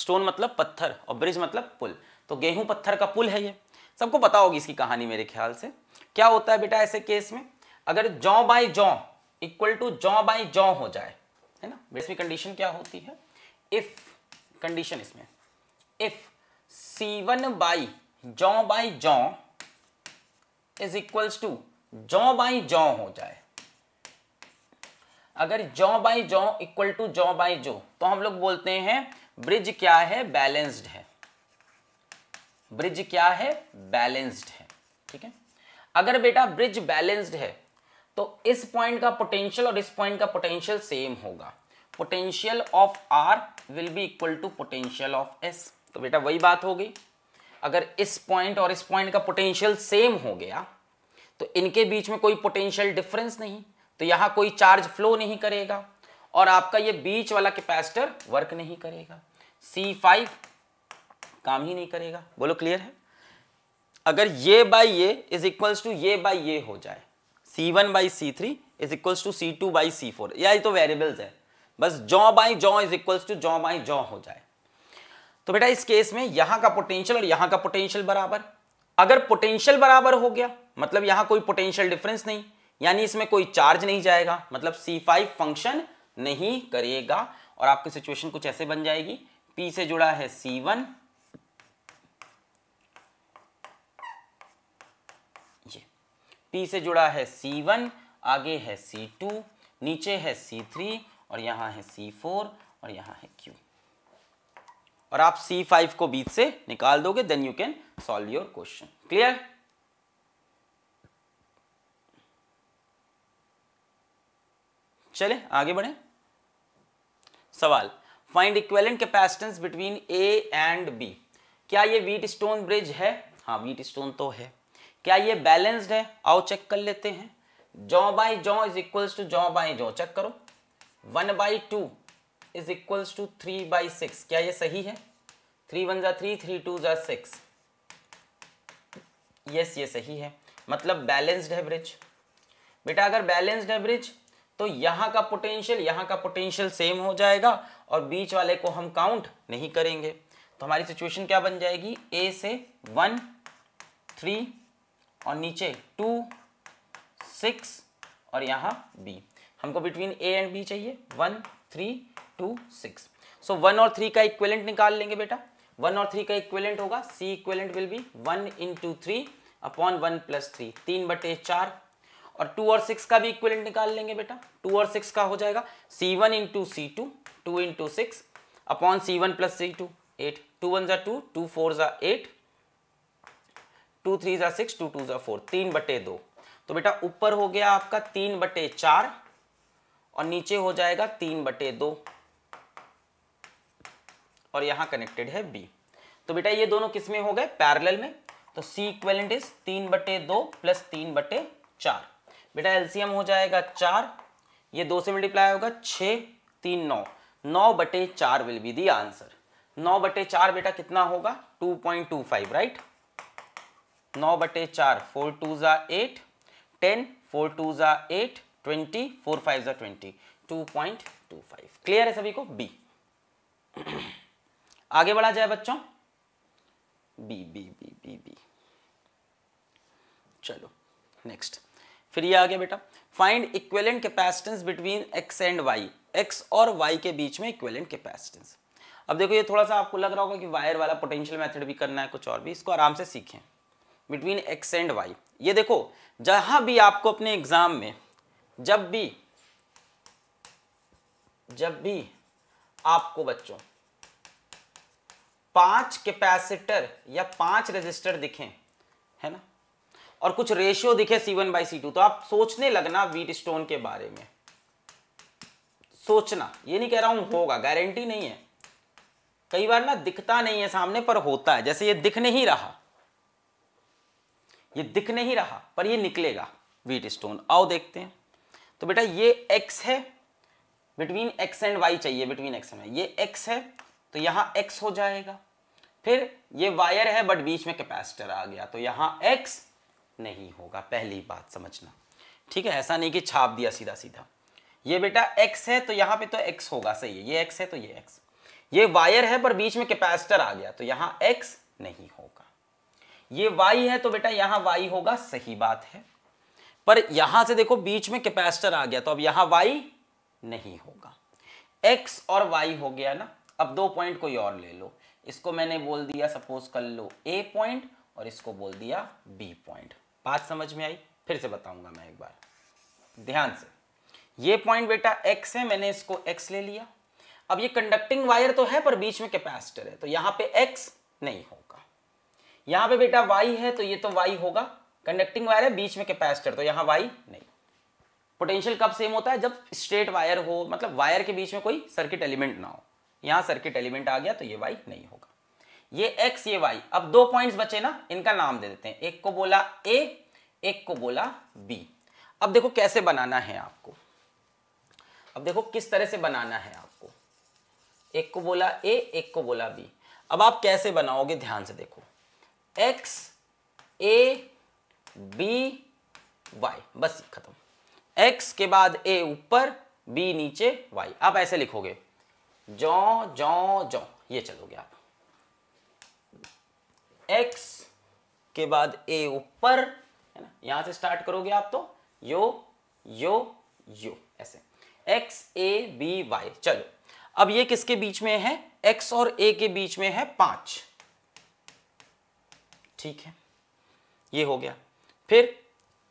स्टोन मतलब पत्थर और ब्रिज मतलब पुल तो गेहूं पत्थर का पुल है ये सबको पता होगी इसकी कहानी मेरे ख्याल से क्या होता है बेटा ऐसे केस में अगर जौ बाई जौ इक्वल टू जौ बाई जौ हो जाए है ना इसमें कंडीशन क्या होती है इफ कंडीशन इसमें इफ सी वन बाई जौ बाई जौ इज इक्वल्स टू जौ बाई जौ हो जाए अगर जौ बाई जौ इक्वल टू जौ बाई जो तो हम लोग बोलते हैं ब्रिज क्या है बैलेंस्ड है ब्रिज क्या है बैलेंस्ड है ठीक है अगर बेटा ब्रिज बैलेंस्ड है तो इस पॉइंट का पोटेंशियल और इस पॉइंट का पोटेंशियल सेम होगा potential of R will be equal to potential of S तो बेटा वही बात हो गई अगर इस पॉइंट और इस पॉइंट का पोटेंशियल सेम हो गया तो इनके बीच में कोई पोटेंशियल डिफरेंस नहीं तो यहां कोई चार्ज फ्लो नहीं करेगा और आपका ये बीच वाला कैपेसिटर वर्क नहीं करेगा C5 काम ही नहीं करेगा बोलो क्लियर है अगर ये बाई ये इज इक्वल्स टू ये बाई ये हो जाए C1 one by C three is equals to C two by C four या तो वेरिएबल्स है बस जौ बाई जौ इज इक्वल्स टू जौ बाई जौ हो जाए तो बेटा इस केस में यहां का पोटेंशियल और यहां का पोटेंशियल बराबर अगर पोटेंशियल बराबर हो गया मतलब यहां कोई पोटेंशियल डिफरेंस नहीं यानी इसमें कोई चार्ज नहीं जाएगा मतलब C5 फंक्शन नहीं करेगा और आपकी सिचुएशन कुछ ऐसे बन जाएगी P से जुड़ा है C1 ये P से जुड़ा है C1 आगे है C2 नीचे है C3 और यहां है C4 और यहां है Q और आप C5 को बीच से निकाल दोगे then you can solve your question clear चले आगे बढ़े सवाल find equivalent capacitance between A and B क्या ये वीट स्टोन ब्रिज है हाँ वीट स्टोन तो है क्या ये बैलेंस्ड है आओ चेक कर लेते हैं जौ बाई जौ इज इक्वल्स टू जौ बाई जौ चेक करो one by two is equals to three by six क्या ये सही है थ्री वन जा थ्री थ्री टू जा सिक्स यस ये सही है मतलब बैलेंस्ड है ब्रिज बेटा अगर बैलेंस्ड है ब्रिज तो यहां का पोटेंशियल यहां का पोटेंशियल सेम हो जाएगा और बीच वाले को हम काउंट नहीं करेंगे तो हमारी सिचुएशन क्या बन जाएगी ए से वन थ्री और नीचे टू सिक्स और यहां बी हमको बिटवीन ए एंड बी चाहिए one three two six so one और थ्री का इक्वेलेंट निकाल लेंगे बेटा वन और थ्री का इक्वेलेंट होगा C equivalent will be one into three upon one plus three तीन बटे चार और टू और सिक्स का भी इक्विलेंट निकाल लेंगे बेटा टू और सिक्स का हो जाएगा C one into C two two into six upon C one plus C two eight two one ज़ा टू टू फोर ज़ा एट टू थ्री ज़ा सिक्स टू टू ज़ा फोर तीन बटे दो तो बेटा ऊपर हो गया आपका तीन बटे चार और नीचे हो जाएगा तीन बटे दो और यहां कनेक्टेड है बी तो बेटा ये दोनों किसमें हो गए पैरेलल में तो सी इक्वेलेंट इज तीन बटे दो प्लस तीन बटे चार बेटा एलसीएम हो जाएगा चार ये दो से मल्टीप्लाई होगा छः तीन नौ नौ बटे चार विल बी दी आंसर नौ बटे चार बेटा कितना होगा two point two five right नौ बटे चार फोर टू ज़ा एट टेन फोर टू ज़ा एट ट्वेंटी फोर फाइव ज़ा twenty two point two five clear है सभी को बी आगे बढ़ा जाए बच्चों B B B B B चलो नेक्स्ट फिर ये आ गया बेटा find equivalent capacitance between X and Y X और वाई के बीच में इक्वेलेंट कैपेसिटेंस अब देखो ये थोड़ा सा आपको लग रहा होगा कि वायर वाला पोटेंशियल मेथड भी करना है कुछ और भी इसको आराम से सीखें बिटवीन एक्स एंड वाई ये देखो जहां भी आपको अपने एग्जाम में जब भी जब भी आपको बच्चों पांच कैपेसिटर या पांच रेजिस्टर दिखें है ना और कुछ रेशियो दिखे C one by C two तो आप सोचने लगना वीट स्टोन के बारे में सोचना ये नहीं कह रहा हूं होगा गारंटी नहीं है कई बार ना दिखता नहीं है सामने पर होता है जैसे ये दिख नहीं रहा ये दिख नहीं रहा पर ये निकलेगा वीट स्टोन आओ देखते हैं तो बेटा ये एक्स है बिटवीन एक्स एंड वाई चाहिए बिटवीन एक्स एंड ये एक्स है तो यहां एक्स हो जाएगा फिर ये वायर है बट बीच में कैपेसिटर आ गया तो यहां एक्स नहीं होगा पहली बात समझना ठीक है ऐसा नहीं कि छाप दिया सीधा सीधा ये बेटा x है तो यहाँ पे तो x होगा सही है ये x है तो ये x ये वायर है पर बीच में कैपेसिटर आ गया तो यहाँ x नहीं होगा ये y है तो बेटा यहाँ y होगा सही बात है पर यहां से देखो बीच में कैपेसिटर आ गया तो अब यहाँ y नहीं होगा x और y हो गया ना अब दो पॉइंट कोई और ले लो इसको मैंने बोल दिया सपोज कर लो ए पॉइंट और इसको बोल दिया बी पॉइंट बात समझ में आई फिर से बताऊंगा मैं एक बार ध्यान से ये पॉइंट बेटा एक्स है मैंने इसको एक्स ले लिया अब ये कंडक्टिंग वायर तो है पर बीच में कैपेसिटर है तो यहां पे एक्स नहीं होगा यहां पे बेटा वाई है तो ये तो वाई होगा कंडक्टिंग वायर है बीच में कैपेसिटर तो यहां वाई नहीं पोटेंशियल कब सेम होता है जब स्ट्रेट वायर हो मतलब वायर के बीच में कोई सर्किट एलिमेंट ना हो यहां सर्किट एलिमेंट आ गया तो ये वाई नहीं होगा ये एक्स ये वाई अब दो पॉइंट्स बचे ना इनका नाम दे देते हैं एक को बोला ए एक को बोला बी अब देखो कैसे बनाना है आपको अब देखो किस तरह से बनाना है आपको एक को बोला ए एक को बोला बी अब आप कैसे बनाओगे ध्यान से देखो एक्स ए बी वाई बस खत्म एक्स के बाद ए ऊपर बी नीचे वाई आप ऐसे लिखोगे जौ जौ जौ ये चलोगे आप एक्स के बाद ए ऊपर है ना यहां से स्टार्ट करोगे आप तो यो यो यो ऐसे एक्स ए बी वाई चलो अब ये किसके बीच में है एक्स और ए के बीच में है पांच ठीक है ये हो गया फिर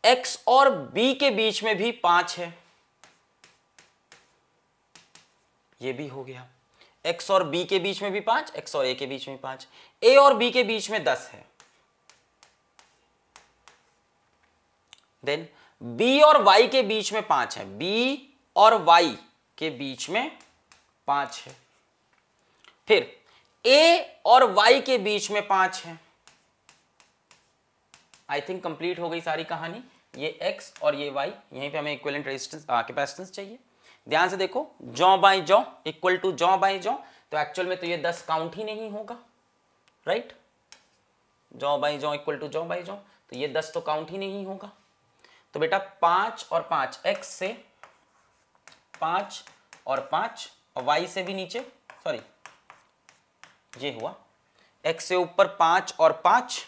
एक्स और बी के बीच में भी पांच है ये भी हो गया एक्स और बी के बीच में भी पांच एक्स और ए के बीच में पांच ए और बी के बीच में दस है देन बी और वाई के बीच में पांच है बी और वाई के बीच में पांच है फिर ए और वाई के बीच में पांच है आई थिंक कंप्लीट हो गई सारी कहानी ये एक्स और ये वाई यहीं पे हमें इक्वेलेंट रेजिस्टेंस कैपेसिटेंस चाहिए ध्यान से देखो जौ बाई जौ इक्वल टू जौ बाई जौ तो एक्चुअल में तो ये दस काउंट ही नहीं होगा राइट जौ बाई जौ इक्वल टू जौ बाई जौ तो ये दस तो काउंट ही नहीं होगा तो बेटा पांच और पांच एक्स से पांच और पांच और वाई से भी नीचे सॉरी ये हुआ एक्स से ऊपर पांच और पांच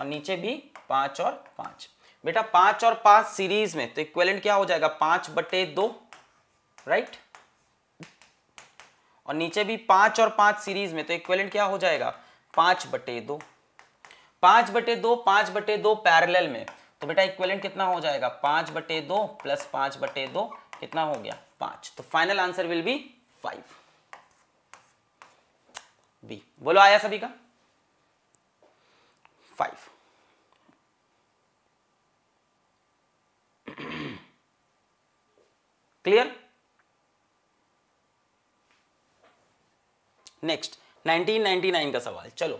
और नीचे भी पांच और पांच बेटा पांच और पांच सीरीज में तो इक्वेलेंट क्या हो जाएगा पांच बटे दो राइट और नीचे भी पांच और पांच सीरीज में तो इक्वेलेंट क्या हो जाएगा पांच बटे दो पांच बटे दो पांच बटे दो पैरेलल में तो बेटा इक्वेलेंट कितना हो जाएगा पांच बटे दो प्लस पांच बटे दो कितना हो गया पांच तो final answer will be five बी बोलो आया सभी का फाइव क्लियर नेक्स्ट 1999 का सवाल चलो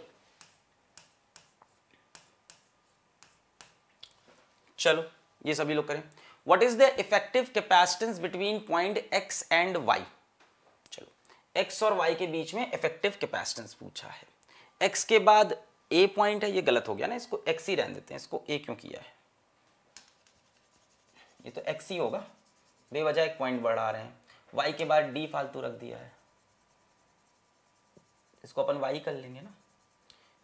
चलो ये सभी लोग करें what is the effective capacitance between point X and Y चलो एक्स और वाई के बीच में इफेक्टिव कैपेसिटेंस पूछा है एक्स के बाद ए पॉइंट है ये गलत हो गया ना इसको एक्स ही रहने देते हैं इसको ए क्यों किया है ये तो एक्स ही होगा बेवजह एक पॉइंट बढ़ा रहे हैं वाई के बाद डी फालतू रख दिया है इसको अपन वाई कर लेंगे ना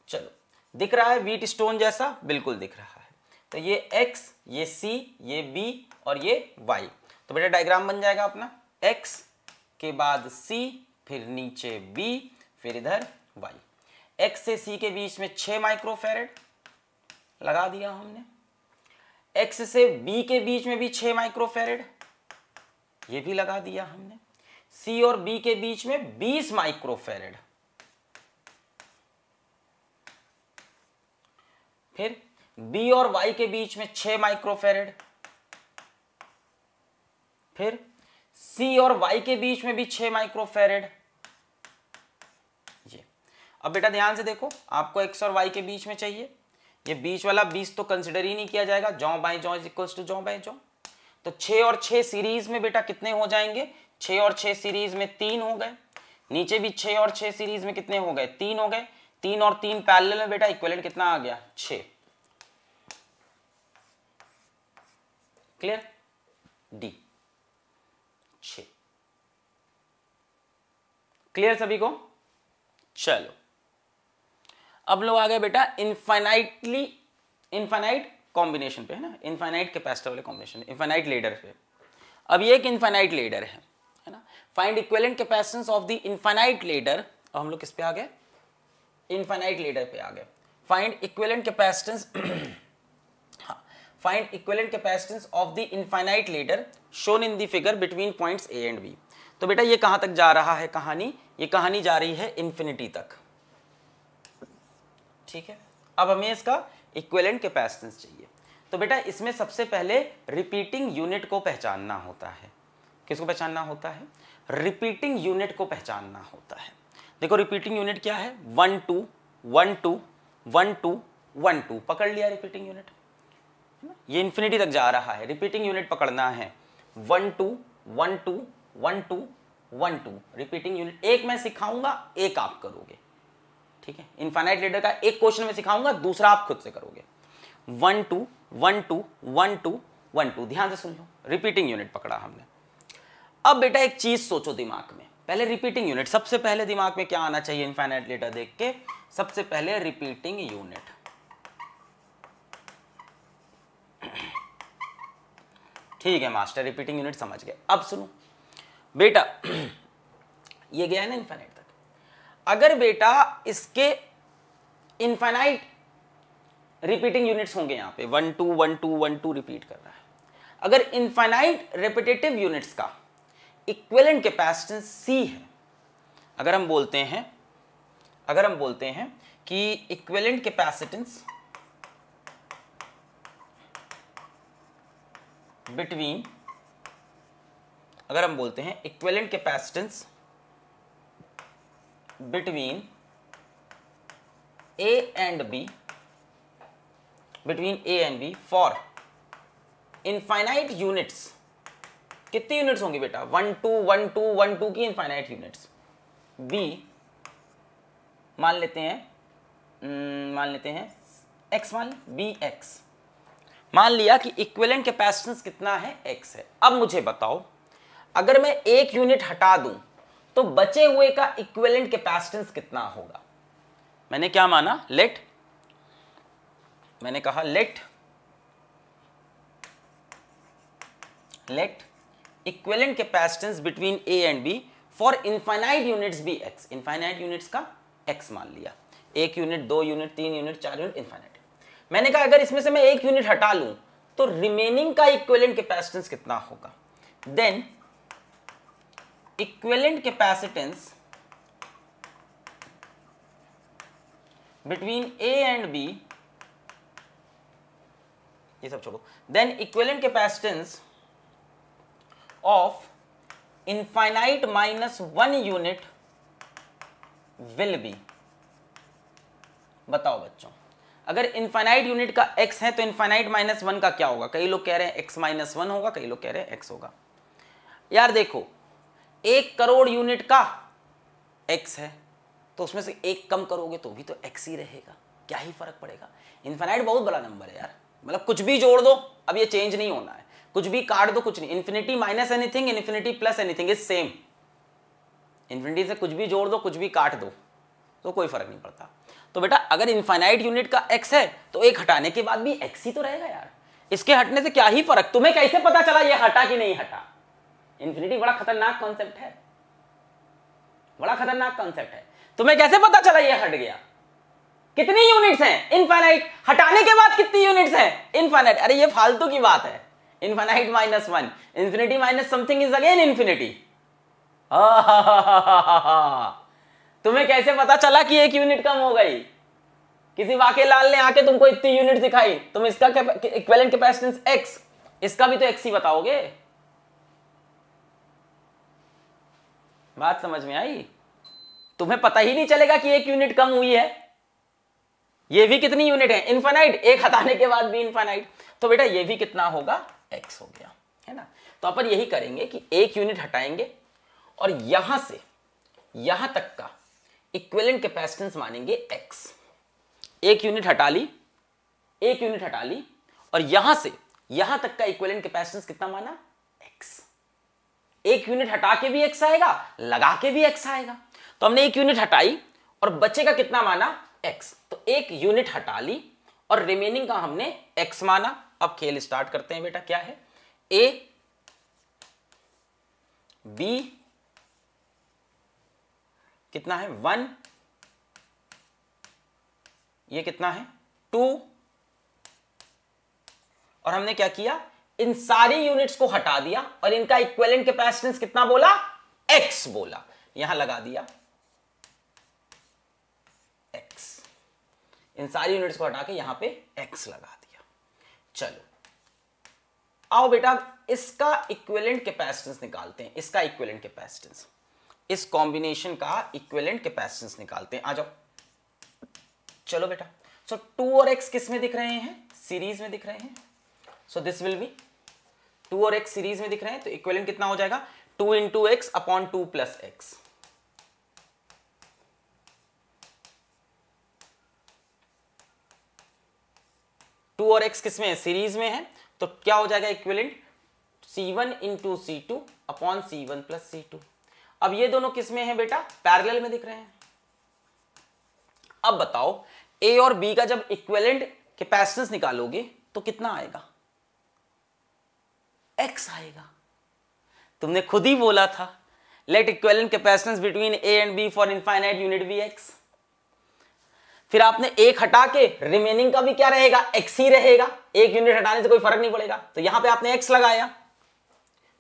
चलो दिख रहा है वीट स्टोन जैसा बिल्कुल दिख रहा है तो ये एक्स ये सी ये बी और ये वाई तो बेटा डायग्राम बन जाएगा अपना एक्स के बाद सी फिर नीचे बी फिर इधर वाई एक्स से सी के बीच में छह माइक्रोफेरेड लगा दिया हमने एक्स से बी के बीच में भी छह माइक्रोफेरेड ये भी लगा दिया हमने सी और बी के बीच में 20 माइक्रोफेरेड फिर बी और वाई के बीच में 6 माइक्रोफेरेड फिर सी और वाई के बीच में भी 6 माइक्रोफेरेड ये अब बेटा ध्यान से देखो आपको एक्स और वाई के बीच में चाहिए ये बीच वाला बीस तो कंसिडर ही नहीं किया जाएगा जॉ बाई जॉ इज इक्वल टू जॉ बाई जॉ तो छः और छः सीरीज में बेटा कितने हो जाएंगे छे और छः सीरीज में तीन हो गए नीचे भी छः और छः सीरीज में कितने हो गए तीन हो गए तीन और तीन पैरेलल में बेटा इक्वलेंट कितना आ गया छः क्लियर डी क्लियर सभी को चलो अब लोग आ गए बेटा इनफाइनाइटली इनफाइनाइट कॉम्बिनेशन पे है ना इनफाइनाइट कैपेसिटर वाले कॉम्बिनेशन इनफाइनाइट लेडर पे अब ये एक इनफाइनाइट लेडर है है ना find equivalent capacitance of the infinite ladder अब हम लोग किस पे आ गए इनफाइनाइट लेडर पे आ गए find equivalent capacitance find equivalent capacitance of the infinite ladder shown in the figure between points A and B तो बेटा ये कहां तक जा रहा है कहानी ये कहानी जा रही है इंफिनिटी तक ठीक है अब हमें इसका इक्वेलेंट कैपेसिटेंस चाहिए तो बेटा इसमें सबसे पहले रिपीटिंग यूनिट को पहचानना होता है किसको पहचानना होता है रिपीटिंग यूनिट को पहचानना होता है देखो रिपीटिंग यूनिट क्या है one two one two one two one two पकड़ लिया रिपीटिंग यूनिट ये इन्फिनिटी तक जा रहा है रिपीटिंग यूनिट पकड़ना है one two one two one two one two repeating unit एक मैं सिखाऊंगा एक आप करोगे ठीक है इनफाइनाइट लीडर का एक क्वेश्चन में सिखाऊंगा दूसरा आप खुद से करोगे one two one two one two one two ध्यान से सुन लो रिपीटिंग यूनिट पकड़ा हमने अब बेटा एक चीज सोचो दिमाग में पहले रिपीटिंग यूनिट सबसे पहले दिमाग में क्या आना चाहिए इनफाइनाइट लीडर देख के सबसे पहले रिपीटिंग यूनिट ठीक है मास्टर रिपीटिंग यूनिट समझ गए अब सुनो बेटा ये गया है ना इन्फाइनाइट अगर बेटा इसके इनफाइनाइट रिपीटिंग यूनिट्स होंगे यहां पे one two one two one two repeat कर रहा है अगर इनफाइनाइट रिपीटेटिव यूनिट्स का इक्वेलेंट कैपेसिटेंस सी है अगर हम बोलते हैं अगर हम बोलते हैं कि इक्वेलेंट कैपेसिटेंस बिटवीन अगर हम बोलते हैं equivalent capacitance between a and b between a and b for infinite units कितनी यूनिट्स होंगी बेटा one two one two one two की इनफाइनाइट यूनिट्स बी मान लेते हैं हम्म, मान लेते हैं एक्स मान बी एक्स मान लिया कि इक्विवेलेंट कैपेसिटेंस कितना है एक्स है अब मुझे बताओ अगर मैं एक यूनिट हटा दूं तो बचे हुए का इक्वेलेंट कैपेसिटेंस कितना होगा मैंने क्या माना लेट मैंने कहा let let equivalent capacitance between A and B for infinite units be X infinite units का एक्स मान लिया एक यूनिट दो यूनिट तीन यूनिट चार यूनिट इनफाइनाइट मैंने कहा अगर इसमें से मैं एक यूनिट हटा लूं तो रिमेनिंग का इक्वेलेंट कैपेसिटेंस कितना होगा then equivalent capacitance between A and B ये सब छोड़ो then equivalent capacitance of infinite minus one unit will be बताओ बच्चों अगर इनफाइनाइट यूनिट का एक्स है तो इनफाइनाइट माइनस वन का क्या होगा कई लोग कह रहे हैं एक्स माइनस वन होगा कई लोग कह रहे हैं एक्स होगा यार देखो एक करोड़ यूनिट का एक्स है तो उसमें से एक कम करोगे तो भी तो एक्स ही रहेगा क्या ही फर्क पड़ेगा इन्फेनाइट बहुत बड़ा नंबर है यार मतलब कुछ भी जोड़ दो अब ये चेंज नहीं होना है कुछ भी काट दो कुछ नहीं infinity minus anything infinity plus anything is same infinity से कुछ भी जोड़ दो कुछ भी काट दो तो कोई फर्क नहीं पड़ता तो बेटा अगर इन्फाइनाइट यूनिट का एक्स है तो एक हटाने के बाद भी एक्स ही तो रहेगा यार इसके हटने से क्या ही फर्क तुम्हें कैसे पता चला ये हटा कि नहीं हटा इन्फिनिटी बड़ा खतरनाक कॉन्सेप्ट है बड़ा खतरनाक कॉन्सेप्ट है तुम्हें कैसे पता चला ये हट गया कितनी यूनिट्स हैं इनफाइनाइट हटाने के बाद कितनी यूनिट्स हैं इनफाइनाइट अरे ये फालतू की बात है infinite minus one infinity minus something is again infinity तुम्हें कैसे पता चला कि एक यूनिट कम हो गई किसी वाके लाल ने आके तुमको इतनी यूनिट दिखाई तुम इसका इक्वेलेंट कैपेसिटेंस एक्स इसका भी तो एक्स ही बताओगे बात समझ में आई तुम्हें पता ही नहीं चलेगा कि एक यूनिट कम हुई है ये भी कितनी यूनिट है इन्फानाइट एक हटाने के बाद भी इन्फानाइट तो बेटा ये भी कितना होगा एक्स हो गया है ना तो अपन यही करेंगे कि एक यूनिट हटाएंगे और यहां से यहां तक का इक्वेलेंट कैपेसिटेंस मानेंगे एक्स एक यूनिट हटा ली एक यूनिट हटा ली और यहां से यहां तक का इक्वेलेंट कैपेसिटेंस कितना माना एक यूनिट हटा के भी एक्स आएगा लगा के भी एक्स आएगा तो हमने एक यूनिट हटाई और बच्चे का कितना माना एक्स तो एक यूनिट हटा ली और रिमेनिंग का हमने एक्स माना अब खेल स्टार्ट करते हैं बेटा क्या है ए बी कितना है वन ये कितना है टू और हमने क्या किया इन सारी यूनिट्स को हटा दिया और इनका इक्वेलेंट कैपेसिटेंस कितना बोला एक्स बोला यहां लगा दिया एक्स इन सारी यूनिट्स को हटा के यहां पे एक्स लगा दिया चलो आओ बेटा इसका इक्वेलेंट कैपेसिटेंस निकालते हैं इसका इक्वेलेंट कैपेसिटेंस इस कॉम्बिनेशन का इक्वेलेंट कैपेसिटेंस निकालते हैं आ जाओ चलो बेटा सो so, टू और एक्स किस में दिख रहे हैं सीरीज में दिख रहे हैं so this will be two और एक्स सीरीज में दिख रहे हैं तो इक्वेलेंट कितना हो जाएगा two into x upon two plus x two और एक्स किसमें है सीरीज में है तो क्या हो जाएगा equivalent C one into C two upon C one plus C two अब ये दोनों किसमें है बेटा पैरेलल में दिख रहे हैं अब बताओ ए और बी का जब इक्वेलेंट कैपेसिटेंस निकालोगे तो कितना आएगा एक्स आएगा तुमने खुद ही बोला था let equivalent capacitance between A and B for infinite unit be x फिर आपने एक हटा के रिमेनिंग का भी क्या रहेगा एक्स ही रहेगा एक यूनिट हटाने से कोई फर्क नहीं पड़ेगा तो यहां पे आपने एक्स लगाया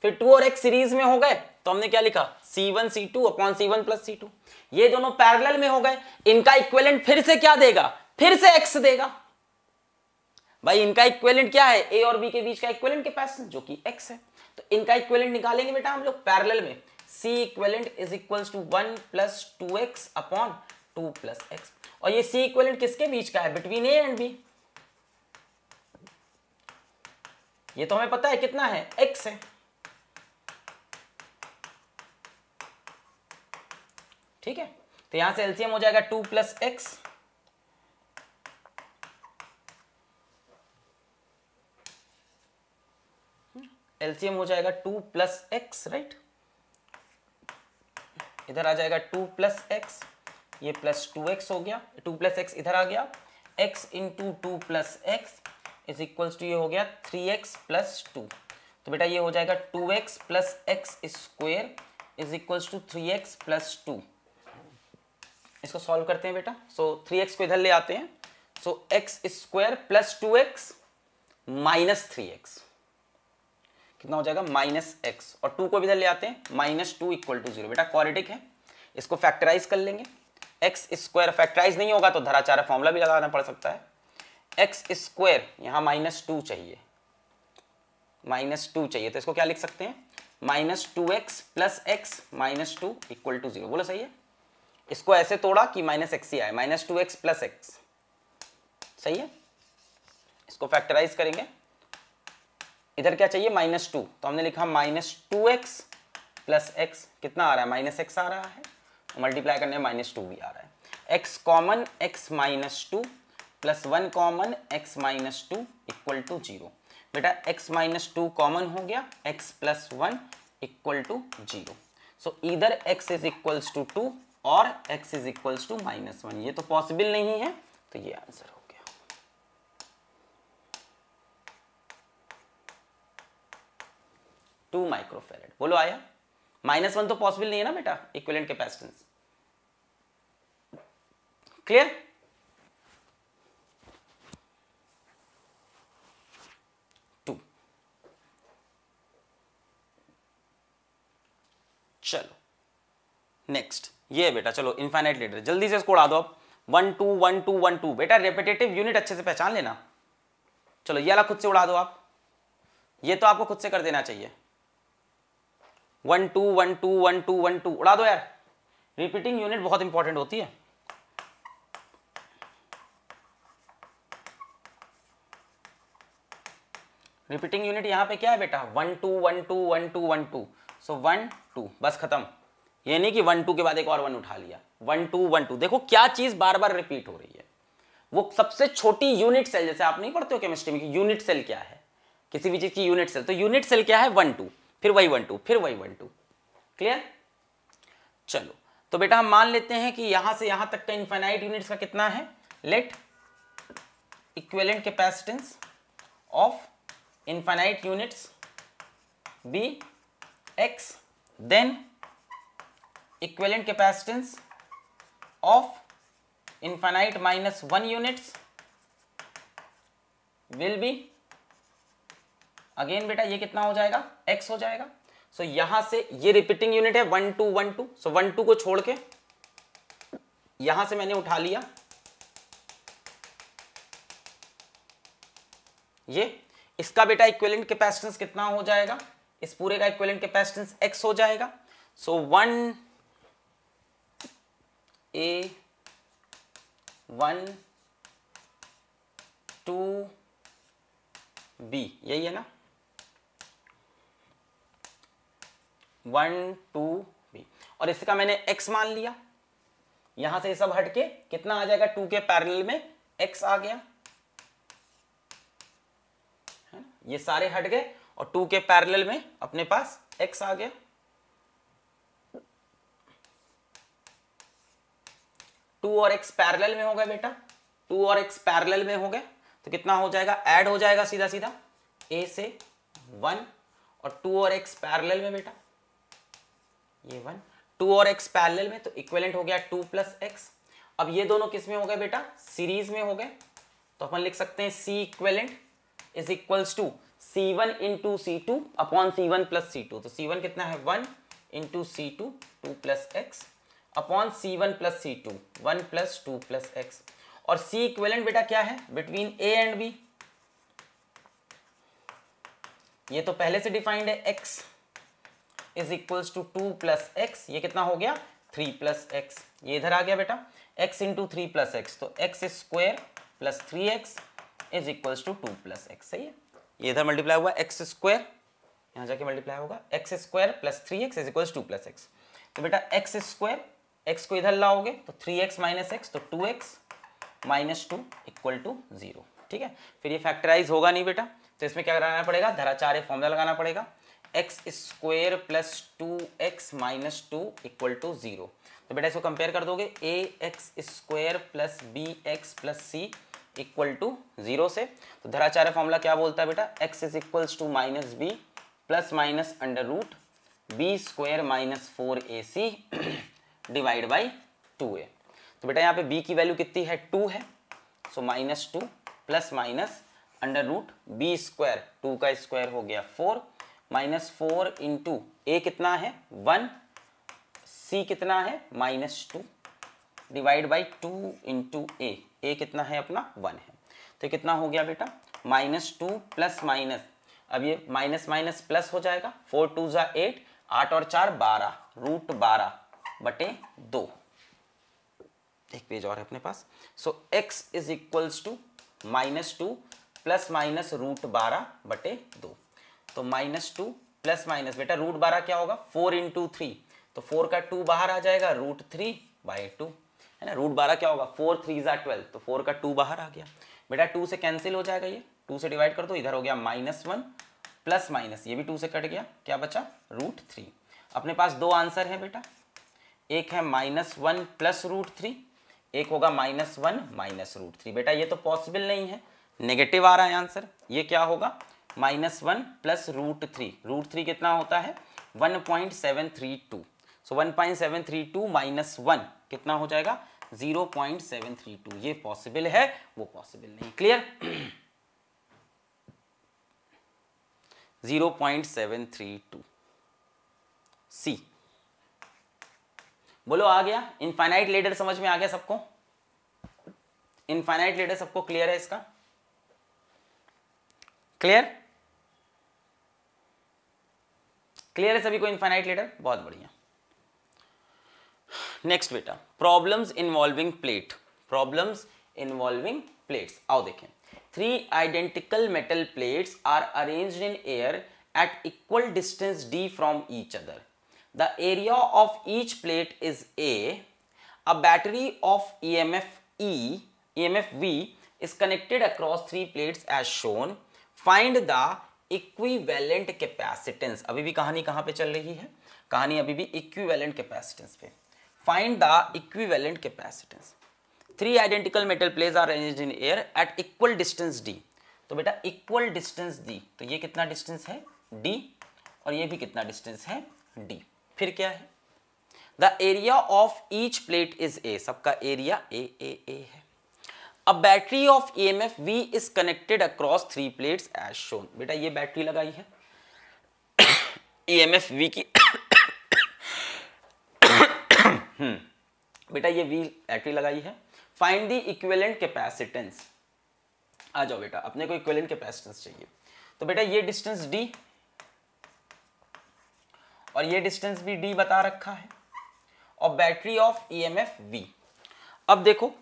फिर टू और एक्स सीरीज में हो गए तो हमने क्या लिखा C one C two upon C one plus C two ये दोनों पैरेलल में हो गए इनका इक्वेलेंट फिर से क्या देगा फिर से एक्स देगा भाई इनका इक्वेलेंट क्या है ए और बी के बीच का इक्वेलेंट कैपेसिटेंस जो कि एक्स है तो इनका इक्वेलेंट निकालेंगे बेटा हम लोग पैरल में C equivalent is equal to one plus two x upon two plus x और ये सी इक्वेलेंट किसके बीच का है बिटवीन ए एंड बी ये तो हमें पता है कितना है एक्स है ठीक है तो यहां से एलसीएम हो जाएगा टू प्लस एक्स एलसीएम हो जाएगा टू प्लस एक्स राइट इधर आ जाएगा टू प्लस एक्स ये प्लस टू एक्स हो गया टू प्लस एक्स इधर आ गया x into two plus x is equals to ये हो गया थ्री एक्स प्लस टू तो बेटा ये हो जाएगा two x plus x square is equals to three x plus two इसको सॉल्व करते हैं बेटा सो थ्री एक्स को इधर ले आते हैं so x square plus two x minus three x कितना हो जाएगा माइनस एक्स और टू को भी इधर ले आते हैं minus two equal to zero बेटा क्वारिटिक है इसको फैक्टराइज कर लेंगे एक्स स्क्वायर फैक्टराइज नहीं होगा तो धराचारा फॉर्मूला भी लगाना पड़ सकता है एक्स स्क्वायर यहाँ माइनस टू चाहिए माइनस टू चाहिए तो इसको क्या लिख सकते हैं minus two x plus x minus two equal to zero बोलो सही है इसको ऐसे तोड़ा कि माइनस एक्स ही आए minus two x plus x सही है इसको फैक्टराइज करेंगे इधर क्या चाहिए माइनस टू तो हमने लिखा minus two x plus x कितना आ रहा है माइनस एक्स आ रहा है तो मल्टीप्लाई करने माइनस टू भी आ रहा है x common x minus two plus one common x minus two equal to zero बेटा एक्स माइनस टू कॉमन हो गया x plus one equal to zero so इधर x is equals to two और x is equals to minus one ये तो पॉसिबल नहीं है तो ये आंसर हो टू माइक्रोफेरेड बोलो आया माइनस वन तो पॉसिबल नहीं है ना बेटा इक्विलेंट कैपेसिटेंस क्लियर टू चलो नेक्स्ट ये है बेटा चलो इनफाइनाइट लीटर जल्दी से इसको उड़ा दो अब one two one two one two बेटा रेपिटेटिव यूनिट अच्छे से पहचान लेना चलो ये वाला खुद से उड़ा दो आप ये तो आपको खुद से कर देना चाहिए one two one two one two one two उड़ा दो यार रिपीटिंग यूनिट बहुत इंपॉर्टेंट होती है रिपीटिंग यूनिट यहां पे क्या है बेटा one two one two one two one two so one two बस खत्म ये नहीं कि वन टू के बाद एक और वन उठा लिया वन टू वन टू देखो क्या चीज बार बार रिपीट हो रही है वो सबसे छोटी यूनिट सेल जैसे आप नहीं पढ़ते हो केमिस्ट्री में कि यूनिट सेल क्या है किसी भी चीज की यूनिट सेल तो यूनिट सेल क्या है वन टू फिर वाई वन टू फिर वाई वन टू क्लियर चलो तो बेटा हम मान लेते हैं कि यहां से यहां तक का इनफाइनाइट यूनिट्स का कितना है let equivalent capacitance of infinite units be x then equivalent capacitance of infinite minus one units will be again बेटा ये कितना हो जाएगा एक्स हो जाएगा सो so, यहां से ये रिपीटिंग यूनिट है one two one two so one two को छोड़ के यहां से मैंने उठा लिया ये इसका बेटा इक्वेलेंट कैपेसिटेंस कितना हो जाएगा इस पूरे का इक्वेलेंट कैपेसिटेंस एक्स हो जाएगा so one A one two B यही है ना वन टू बी और इसका मैंने एक्स मान लिया यहां से सब हटके कितना आ जाएगा टू के पैरेलल में एक्स आ गया ये सारे हट गए और टू के पैरेलल में अपने पास एक्स आ गया टू और एक्स पैरेलल में हो गए बेटा टू और एक्स पैरेलल में हो गए तो कितना हो जाएगा एड हो जाएगा सीधा सीधा ए से वन और टू और एक्स पैरेलल में बेटा ये वन टू और एक्स पैरेलल में तो इक्वेलेंट हो गया टू प्लस एक्स अब ये दोनों किस में हो गए बेटा सीरीज में हो गए तो अपन लिख सकते हैं C equivalent is equals to C one in to C two upon C one plus C two तो सी वन कितना है one in to C two two plus x upon C one plus C two one plus two plus x और सी इक्वेलेंट बेटा क्या है बिटवीन ए एंड बी ये तो पहले से डिफाइंड है x is equal to two plus x ये कितना हो गया थ्री प्लस एक्स ये इधर आ गया बेटा x into three plus x तो x square plus three x is equal to two plus x सही है ये इधर मल्टीप्लाई हुआ एक्स स्क्वायर यहाँ जाके मल्टीप्लाई होगा x square plus three x is equal to plus x तो बेटा एक्स स्क्वायर एक्स को इधर लाओगे तो थ्री एक्स माइनस एक्स तो two x minus two equal to zero ठीक है फिर ये फैक्टराइज होगा नहीं बेटा तो इसमें क्या कराना पड़ेगा धराचार्य फॉर्मुला लगाना पड़ेगा x square plus two x minus two equal to zero तो बेटा इसको कंपेयर कर दोगे A x square plus B x plus C equal to zero से तो धराचार्य फॉर्मूला क्या बोलता है बेटा x is equal to minus B plus minus under root B square minus four A C divide by two A तो बेटा यहाँ पे b की वैल्यू कितनी है टू है so minus two plus minus under root B square two का स्क्वायर हो गया four minus four into A कितना है वन सी कितना है minus two divide by two into A A कितना है अपना वन है तो कितना हो गया बेटा माइनस टू प्लस माइनस अब ये माइनस माइनस प्लस हो जाएगा फोर टू ज़ा एट आठ और चार बारह रूट बारह बटे दो एक पेज और है अपने पास so x is equals to minus two plus minus root बारह बटे दो तो माइनस टू प्लस माइनस बेटा रूट बारह क्या होगा फोर इंटू थ्री तो फोर का टू बाहर आ जाएगा रूट थ्री बाई टू है ना रूट बारह क्या होगा फोर थ्री ज़ा ट्वेल्व तो फोर का टू बाहर आ गया बेटा टू से कैंसिल हो जाएगा ये टू से डिवाइड कर दो इधर हो गया माइनस वन प्लस माइनस ये भी टू से कट गया क्या बचा रूट थ्री अपने पास दो आंसर है बेटा एक है minus one plus root three एक होगा minus one minus root three बेटा ये तो पॉसिबल नहीं है नेगेटिव आ रहा है आंसर ये क्या होगा minus one plus root three root three कितना होता है one point seven three two so one point seven three two minus one कितना हो जाएगा zero point seven three two ये पॉसिबल है वो पॉसिबल नहीं clear zero point seven three two C बोलो आ गया इनफाइनाइट लेडर समझ में आ गया सबको इनफाइनाइट लेडर सबको क्लियर है इसका क्लियर क्लियर है सभी को इनफाइनाइट लेटर बहुत बढ़िया नेक्स्ट बेटा problems involving plate problems involving plates आओ देखें three identical metal plates are arrange in air at equal distance D from each other the area of each plate is A a battery of E M F E E M F V is connected across three plates as shown find the equivalent capacitance अभी भी कहानी कहां पे चल रही है कहानी अभी भी इक्विवेलेंट कैपेसिटेंस पे find the equivalent capacitance three identical metal plates are arranged in air at equal distance D तो बेटा इक्वल डिस्टेंस डी तो ये कितना डिस्टेंस है डी और ये भी कितना डिस्टेंस है डी फिर क्या है the area of each plate is A सबका एरिया ए ए ए है अब battery of E M F V is connected across three plate as shown बेटा ये बैटरी लगाई है ई एम एफ वी की हम्म, बेटा ये वी बैटरी लगाई है फाइंड दी इक्वेलेंट कैपेसिटेंस आ जाओ बेटा अपने को इक्वेलेंट कैपेसिटेंस चाहिए तो बेटा ये डिस्टेंस डी और ये डिस्टेंस भी डी बता रखा है और battery of E M F V अब देखो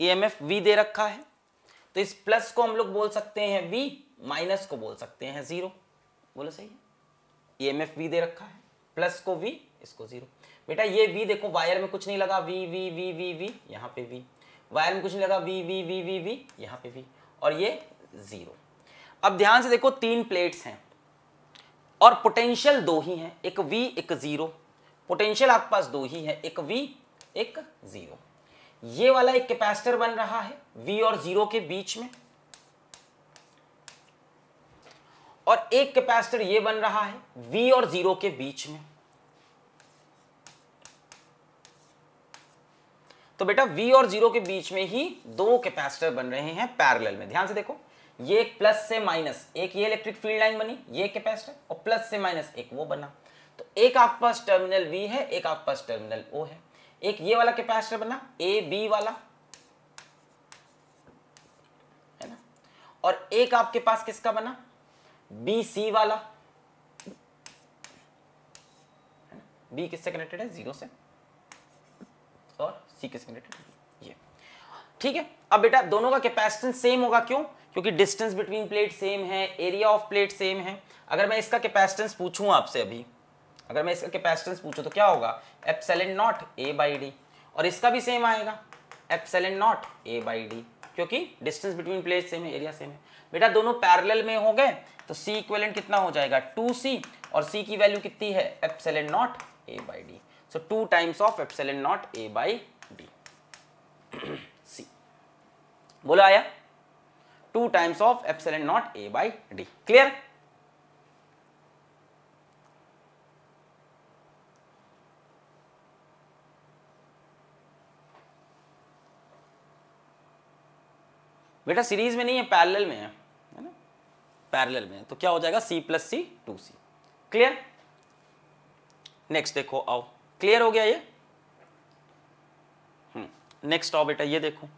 ई एम एफ वी दे रखा है तो इस प्लस को हम लोग बोल सकते हैं वी माइनस को बोल सकते हैं जीरो बोलो सही है ई एम एफ वी दे रखा है प्लस को वी इसको जीरो बेटा ये वी देखो वायर में कुछ नहीं लगा V V V V V यहाँ पे वी वायर में कुछ नहीं लगा V V V V V यहाँ पे वी और ये जीरो अब ध्यान से देखो तीन प्लेट्स हैं और पोटेंशियल दो ही हैं एक वी एक जीरो पोटेंशियल आपके पास दो ही है एक वी एक जीरो ये वाला एक कैपेसिटर बन रहा है V और जीरो के बीच में और एक कैपेसिटर ये बन रहा है V और जीरो के बीच में तो बेटा V और जीरो के बीच में ही दो कैपेसिटर बन रहे हैं पैरेलल में ध्यान से देखो ये एक प्लस से माइनस एक ये इलेक्ट्रिक फील्ड लाइन बनी ये कैपेसिटर और प्लस से माइनस एक वो बना तो एक आपके पास टर्मिनल V है एक आपके पास टर्मिनल O है एक ये वाला कैपेसिटर बना ए बी वाला है ना और एक आपके पास किसका बना बी सी वाला बी किससे कनेक्टेड है जीरो से और सी किससे कनेक्टेड ये ठीक है अब बेटा दोनों का कैपेसिटेंस सेम होगा क्यों क्योंकि डिस्टेंस बिटवीन प्लेट सेम है एरिया ऑफ प्लेट सेम है अगर मैं इसका कैपेसिटेंस पूछूं आपसे अभी अगर मैं इसका कैपेसिटेंस पूछूं तो क्या होगा epsilon not A by D और इसका भी सेम आएगा epsilon not A by D क्योंकि डिस्टेंस बिटवीन प्लेस सेम है एरिया सेम है बेटा दोनों पैरेलल में हो गए तो सी इक्वेलेंट कितना हो जाएगा टू सी और सी की वैल्यू कितनी है epsilon not A by D so two times of epsilon not A by D C बोला आया two times of epsilon not A by D clear बेटा सीरीज में नहीं है पैरेलल में है है ना पैरेलल में तो क्या हो जाएगा C plus C two C clear next देखो आओ क्लियर हो गया ये नेक्स्ट हम्म, आओ बेटा ये देखो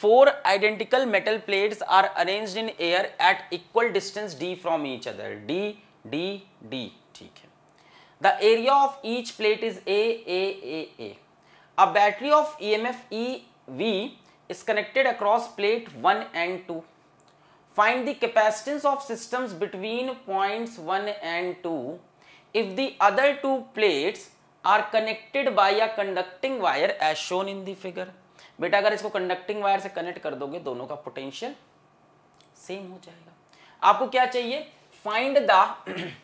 four identical metal plates are arranged in air at equal distance D from each other D D D ठीक है the area of each plate is A A A A a battery of E M F E V is connected across plate 1 and 2. Find the capacitance of systems between points 1 and 2 if the other two plates are connected by a conducting wire as shown in the figure. बेटा अगर इसको कंडक्टिंग वायर से कनेक्ट कर दोगे दोनों का पोटेंशियल सेम हो जाएगा आपको क्या चाहिए find the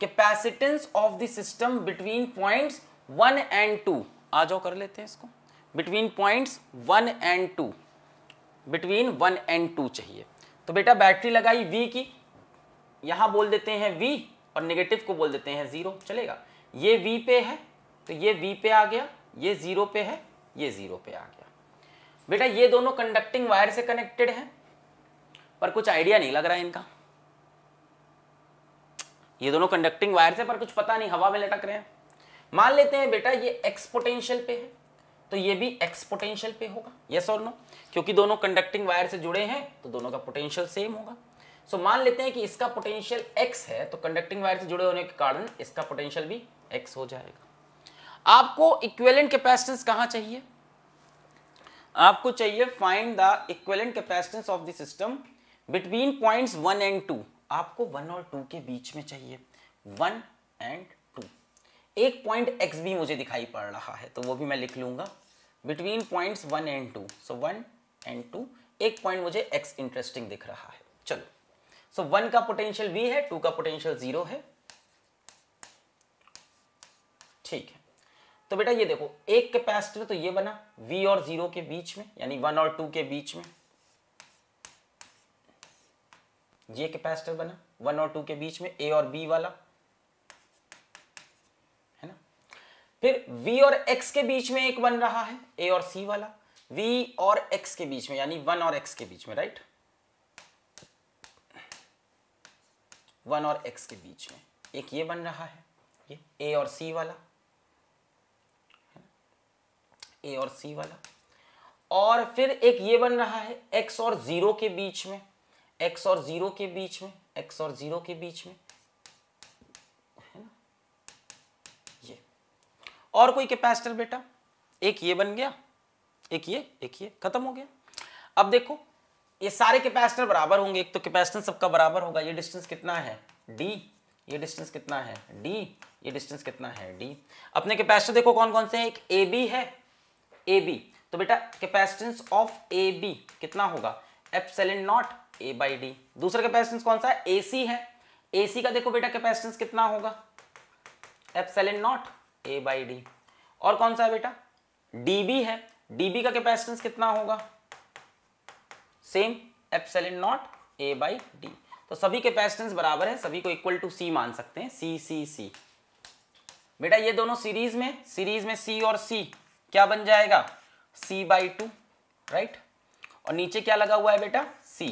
capacitance of the system between points one and two आ जाओ कर लेते हैं इसको between points one and two between one and two चाहिए तो बेटा बैटरी लगाई V की यहां बोल देते हैं V और नेगेटिव को बोल देते हैं ज़ीरो चलेगा ये V पे है तो ये V पे आ गया ये ज़ीरो पे है ये ज़ीरो पे आ गया बेटा ये दोनों कंडक्टिंग वायर से कनेक्टेड हैं पर कुछ आइडिया नहीं लग रहा है इनका ये दोनों कंडक्टिंग वायर से पर कुछ पता नहीं हवा में लटक रहे हैं मान लेते हैं बेटा ये एक्स पोटेंशियल पे है तो ये भी एक्स पोटेंशियल पे होगा यस और नो क्योंकि दोनों कंडक्टिंग वायर से जुड़े हैं तो दोनों का पोटेंशियल सेम होगा सो so, मान लेते हैं कि इसका पोटेंशियल एक्स है तो कंडक्टिंग वायर से जुड़े होने के कारण इसका पोटेंशियल भी एक्स हो जाएगा आपको इक्वेलेंट कैपेसिटेंस कहां चाहिए आपको चाहिए find the equivalent capacitance of the system between points one and two आपको वन और टू के बीच में चाहिए वन एंड एक पॉइंट एक्स भी मुझे दिखाई पड़ रहा है तो वो भी मैं लिख लूंगा between points one and two so one and two एक पॉइंट मुझे एक्स इंटरेस्टिंग दिख रहा है चलो सो so, वन का पोटेंशियल वी है टू का पोटेंशियल जीरो है ठीक है तो बेटा ये देखो एक कैपेसिटर तो ये बना वी और जीरो के बीच में यानी वन और टू के बीच में ये कैपेसिटर बना वन और टू के बीच में ए और बी वाला फिर v और x के बीच में एक बन रहा है a और c वाला v और x के बीच में यानी वन और x के बीच में राइट वन और x के बीच में एक ये बन रहा है ये a और c वाला a और c वाला और फिर एक ये बन रहा है x और जीरो के बीच में x और जीरो के बीच में x और जीरो के बीच में और कोई कैपेसिटर बेटा एक ये बन गया एक ये एक ये खत्म हो गया अब देखो ये सारे कैपेसिटर बराबर होंगे एक तो कैपेसिटेंस सबका बराबर होगा ये डिस्टेंस कितना है डी ये डिस्टेंस कितना है डी ये डिस्टेंस कितना है डी अपने कैपेसिटर देखो कौन कौन से हैं एक ए बी है ए बी तो बेटा कैपेसिटेंस ऑफ ए बी कितना होगा epsilon not A by D दूसरा कैपेसिटेंस कौन सा है ए सी है ए सी का देखो बेटा कैपेसिटेंस कितना होगा epsilon not A by D और कौन सा है बेटा डीबी है डीबी का कैपेसिटेंस कितना होगा same epsilon naught A by D तो सभी कैपेसिटेंस बराबर है सभी को इक्वल टू सी मान सकते हैं सी सी सी बेटा ये दोनों सीरीज में सीरीज में सी और सी क्या बन जाएगा सी बाई टू राइट और नीचे क्या लगा हुआ है बेटा सी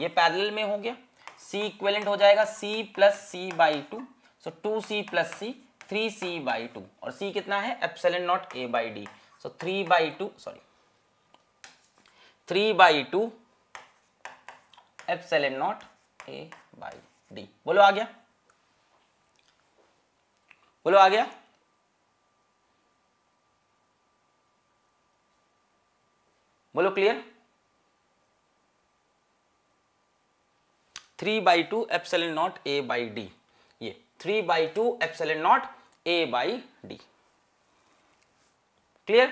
ये पैरेलल में हो गया सी इक्वेलेंट हो जाएगा C plus C by two so two C plus C three C by two और सी कितना है epsilon not A by D so three by two sorry three by two epsilon not A by D बोलो आ गया बोलो आ गया बोलो clear three by two epsilon not A by D ये three by two epsilon not A by D clear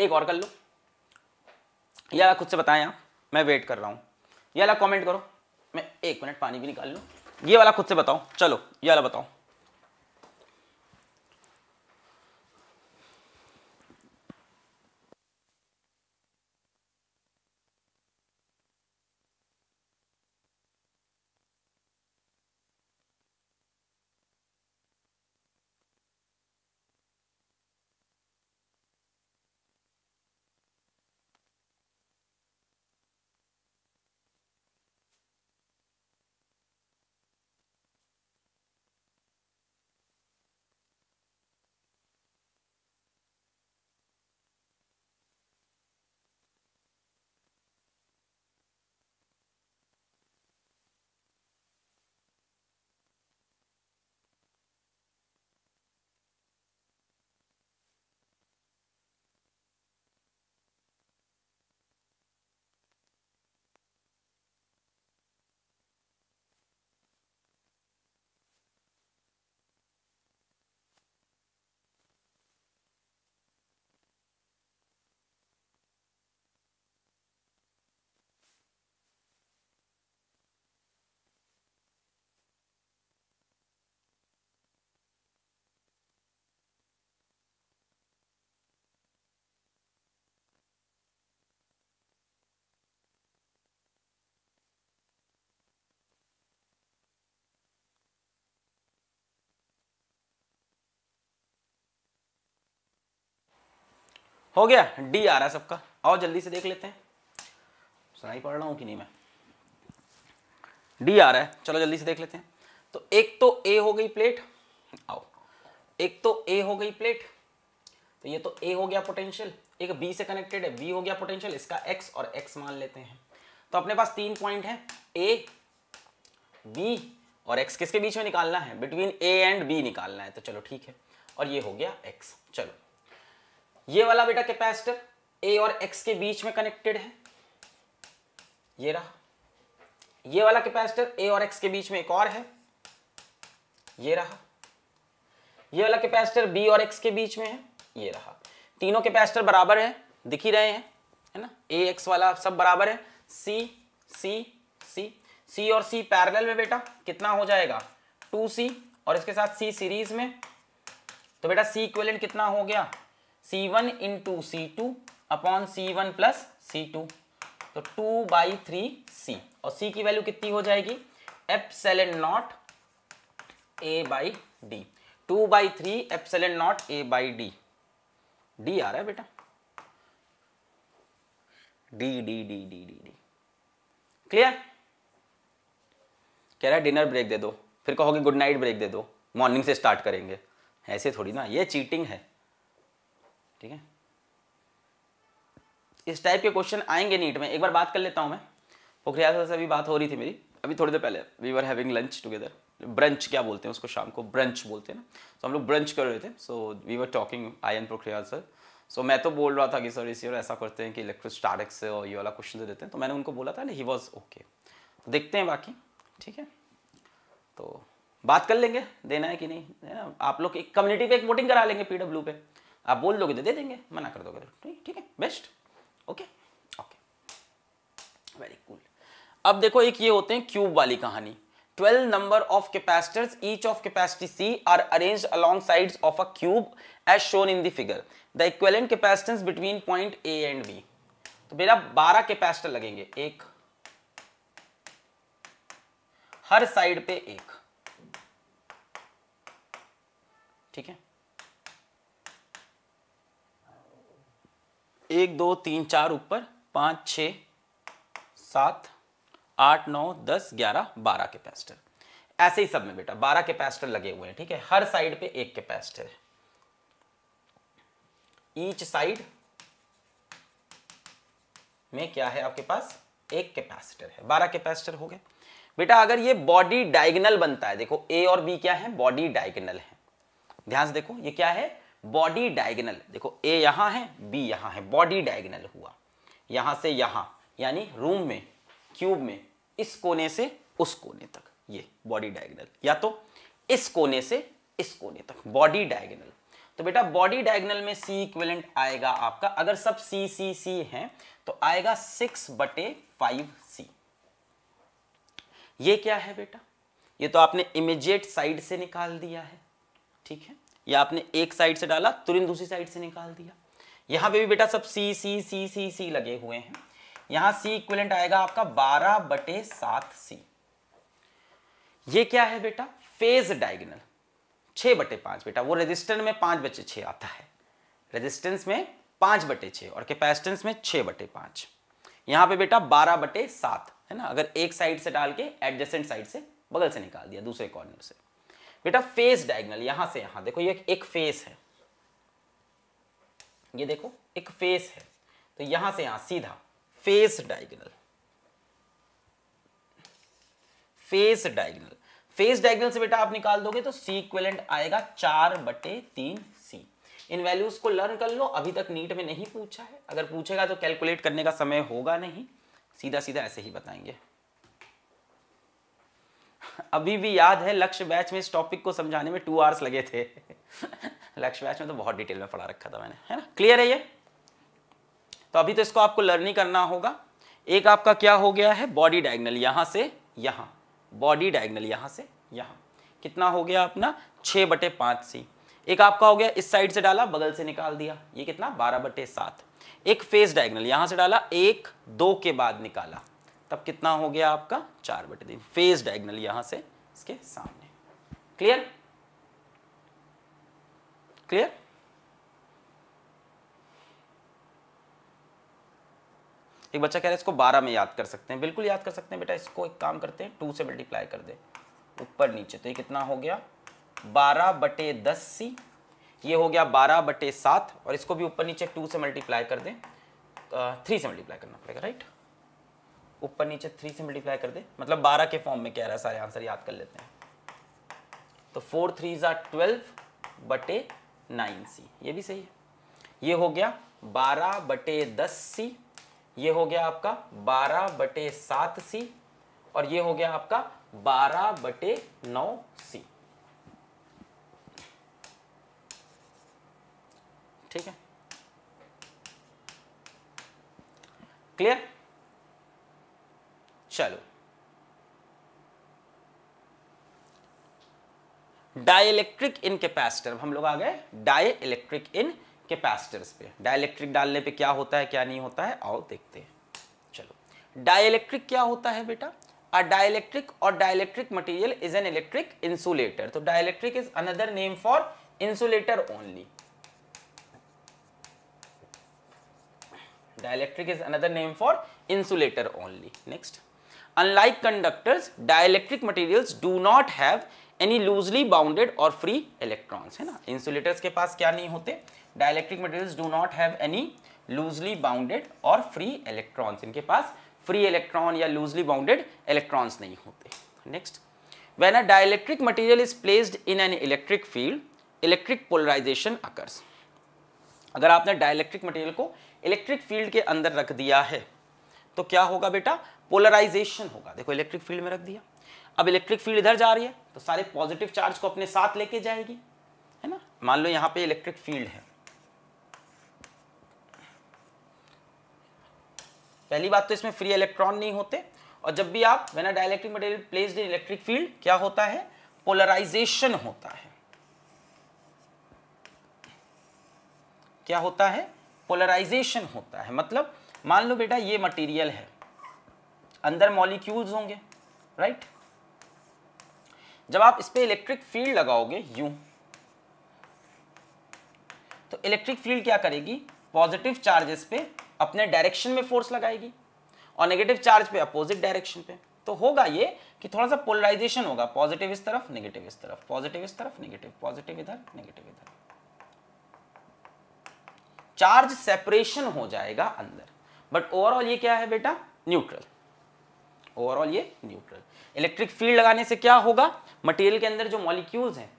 एक और कर लो ये वाला खुद से बताएं आप मैं वेट कर रहा हूं ये वाला कमेंट करो मैं एक मिनट पानी भी निकाल लू ये वाला खुद से बताओ चलो ये वाला बताओ हो गया डी आ रहा है सबका और जल्दी से देख लेते हैं सुनाई पढ़ रहा हूं कि नहीं मैं डी आ रहा है चलो जल्दी से देख लेते हैं तो एक तो ए हो गई प्लेट आओ एक तो ए हो गई प्लेट तो ये तो ए हो गया पोटेंशियल एक बी से कनेक्टेड है बी हो गया पोटेंशियल इसका एक्स और एक्स मान लेते हैं तो अपने पास तीन पॉइंट है ए बी और एक्स किसके बीच में निकालना है बिटवीन ए एंड बी निकालना है तो चलो ठीक है और ये हो गया एक्स चलो ये वाला बेटा कैपेसिटर ए और एक्स के बीच में कनेक्टेड है ये रहा ये वाला कैपेसिटर ए और एक्स के बीच में एक और है ये रहा ये वाला कैपेसिटर बी और एक्स के बीच में है ये रहा तीनों कैपेसिटर बराबर है दिख ही रहे हैं है ना ए एक्स वाला सब बराबर है सी सी सी सी और सी पैरेलल में बेटा कितना हो जाएगा टू सी और इसके साथ सी सीरीज में तो बेटा सी इक्वेलेंट कितना हो गया C one in to C two upon C one plus C two तो टू बाई थ्री सी और सी की वैल्यू कितनी हो जाएगी epsilon naught A by D two by three epsilon naught A by D D आ रहा है बेटा D D D D D D clear कह रहा है डिनर ब्रेक दे दो फिर कहोगे गुड नाइट ब्रेक दे दो मॉर्निंग से स्टार्ट करेंगे ऐसे थोड़ी ना ये चीटिंग है ठीक है इस टाइप के क्वेश्चन आएंगे नीट में एक बार बात कर लेता हूं मैं पोखरियाल से अभी बात हो रही थी मेरी अभी थोड़ी देर पहले we are having lunch together brunch क्या बोलते हैं उसको शाम को ब्रंच बोलते हैं ना तो हम लोग ब्रंच कर रहे थे so we were talking I N Pokhriyal sir सो मैं तो बोल रहा था कि सर इसी और ऐसा करते हैं कि इलेक्ट्रोस्टैटिक्स से और ये वाला क्वेश्चन दे देते हैं तो मैंने उनको बोला था ना ही वॉज ओके देखते हैं बाकी ठीक है तो बात कर लेंगे देना है कि नहीं है ना आप लोग एक कम्युनिटी पे एक वोटिंग करा लेंगे पीडब्ल्यू पे आप बोल दोगे तो दे देंगे मना कर दोगे तो ठीक है best okay okay very cool अब देखो एक ये होते हैं क्यूब वाली कहानी twelve number of capacitors each of capacity C are arranged along sides of a cube as shown in दिगर figure the equivalent capacitance between point A and B तो मेरा बारह कैपेसिटर लगेंगे एक हर साइड पे एक ठीक है एक दो तीन चार ऊपर पाँच छ सात आठ नौ दस ग्यारह बारह कैपेसिटर ऐसे ही सब में बेटा बारह कैपेसिटर लगे हुए हैं ठीक है हर साइड पे एक कैपेसिटर ईच साइड में क्या है आपके पास एक कैपेसिटर है बारह कैपेसिटर हो गए बेटा अगर ये बॉडी डायगनल बनता है देखो ए और बी क्या है बॉडी डायगनल है ध्यान से देखो ये क्या है बॉडी डायगनल देखो ए यहाँ है बी यहाँ है बॉडी डायगनल हुआ यहाँ से यहाँ यानी रूम में क्यूब में इस कोने से उस कोने तक ये बॉडी डायगनल या तो इस कोने से इस कोने तक बॉडी डायगनल तो बेटा बॉडी डायगनल में सी इक्वेलेंट आएगा आपका अगर सब सी सी सी है तो आएगा सिक्स बटे फाइव सी ये क्या है बेटा ये तो आपने इमिजिएट साइड से निकाल दिया है ठीक है या आपने एक साइड से डाला तुरंत दूसरी साइड से निकाल दिया यहां पे भी बेटा सब सी सी सी सी सी लगे हुए हैं यहां सी इक्वलेंट आएगा आपका बारह बटे सात सी ये क्या है बेटा फेज डायगनल छ बटे पांच बेटा वो रेजिस्टेंस में पांच बटे छ आता है रेजिस्टेंस में पांच बटे छ और कैपेसिटेंस में छ बटे पांच यहां पे बेटा बारह बटे सात है ना अगर एक साइड से डाल के एडजेसेंट साइड से बगल से निकाल दिया दूसरे कॉर्नर से बेटा फेस डायगनल यहां से यहां देखो ये एक फेस है ये देखो एक फेस है तो यहां से यहां सीधा face diagonal face diagonal face diagonal से बेटा आप निकाल दोगे तो सी इक्वेलेंट आएगा चार बटे तीन सी इन वैल्यूज को लर्न कर लो अभी तक नीट में नहीं पूछा है अगर पूछेगा तो कैलकुलेट करने का समय होगा नहीं सीधा सीधा ऐसे ही बताएंगे अभी भी याद है लक्ष्य बैच में इस टॉपिक को समझाने में टू आवर्स लगे थे लक्ष्य बैच में तो बहुत डिटेल में पढ़ा रखा था मैंने है ना क्लियर है ये तो अभी तो इसको आपको लर्निंग करना होगा एक आपका क्या हो गया है बॉडी डायगनल यहां से यहां बॉडी डायगनल यहां से यहां कितना हो गया अपना छ बटे पांच सी एक आपका हो गया इस साइड से डाला बगल से निकाल दिया ये कितना बारह बटे सात एक फेस डायगनल यहां से डाला एक दो के बाद निकाला तब कितना हो गया आपका चार बटे तीन फेज डायगनल यहां से इसके सामने क्लियर क्लियर एक बच्चा कह रहा है इसको बारह में याद कर सकते हैं बिल्कुल याद कर सकते हैं बेटा इसको एक काम करते हैं टू से मल्टीप्लाई कर दे ऊपर नीचे तो ये कितना हो गया बारह बटे दस सी ये हो गया बारह बटे सात और इसको भी ऊपर नीचे टू से मल्टीप्लाई कर दे थ्री से मल्टीप्लाई करना पड़ेगा राइट ऊपर नीचे थ्री से मल्टीप्लाई कर दे मतलब बारह के फॉर्म में कह रहा है सारे आंसर याद कर लेते हैं तो फोर थ्री जार ट्वेल्व बटे नाइन सी ये भी सही है ये हो गया बारह बटे दस सी ये हो गया आपका बारह बटे सात सी और ये हो गया आपका बारह बटे नौ सी ठीक है क्लियर चलो डायलेक्ट्रिक इन कैपेसिटर हम लोग आ गए डायलेक्ट्रिक इन कैपेसिटर्स पे डायलेक्ट्रिक डालने पे क्या होता है क्या नहीं होता है आओ देखते हैं चलो डायलेक्ट्रिक क्या होता है बेटा अ डायलेक्ट्रिक और dielectric material is an electric insulator तो dielectric is another name for insulator only dielectric is another name for insulator only next unlike conductors dielectric materials do not have any loosely bounded or free electrons है ना इंसुलेटर्स के पास क्या नहीं होते dielectric materials do not have any loosely bounded or free electrons इनके पास फ्री इलेक्ट्रॉन या लूजली बाउंडेड इलेक्ट्रॉन्स नहीं होते next when a dielectric material is placed in an electric field electric polarization occurs अगर आपने डायलैक्ट्रिक मटीरियल को इलेक्ट्रिक फील्ड के अंदर रख दिया है तो क्या होगा बेटा पोलराइजेशन होगा देखो इलेक्ट्रिक फील्ड में रख दिया अब इलेक्ट्रिक फील्ड इधर जा रही है तो सारे पॉजिटिव चार्ज को अपने साथ लेके जाएगी है ना मान लो यहां पे इलेक्ट्रिक फील्ड है पहली बात तो इसमें फ्री इलेक्ट्रॉन नहीं होते और जब भी आप when a dielectric material placed in electric field क्या होता है पोलराइजेशन होता है क्या होता है पोलराइजेशन होता है मतलब मान लो बेटा ये मटेरियल है अंदर मॉलिक्यूल्स होंगे राइट जब आप इस पर इलेक्ट्रिक फील्ड लगाओगे यू तो इलेक्ट्रिक फील्ड क्या करेगी पॉजिटिव चार्जेस पे अपने डायरेक्शन में फोर्स लगाएगी और नेगेटिव चार्ज पे अपोजिट डायरेक्शन पे तो होगा ये कि थोड़ा सा पोलराइजेशन होगा पॉजिटिव इस तरफ नेगेटिव इस तरफ पॉजिटिव इस तरफ नेगेटिव पॉजिटिव इधर नेगेटिव इधर चार्ज सेपरेशन हो जाएगा अंदर बट ओवरऑल ये क्या है बेटा न्यूट्रल ओवरऑल ये न्यूट्रल इलेक्ट्रिक फील्ड लगाने से क्या होगा मटेरियल के अंदर जो मॉलिक्यूल्स हैं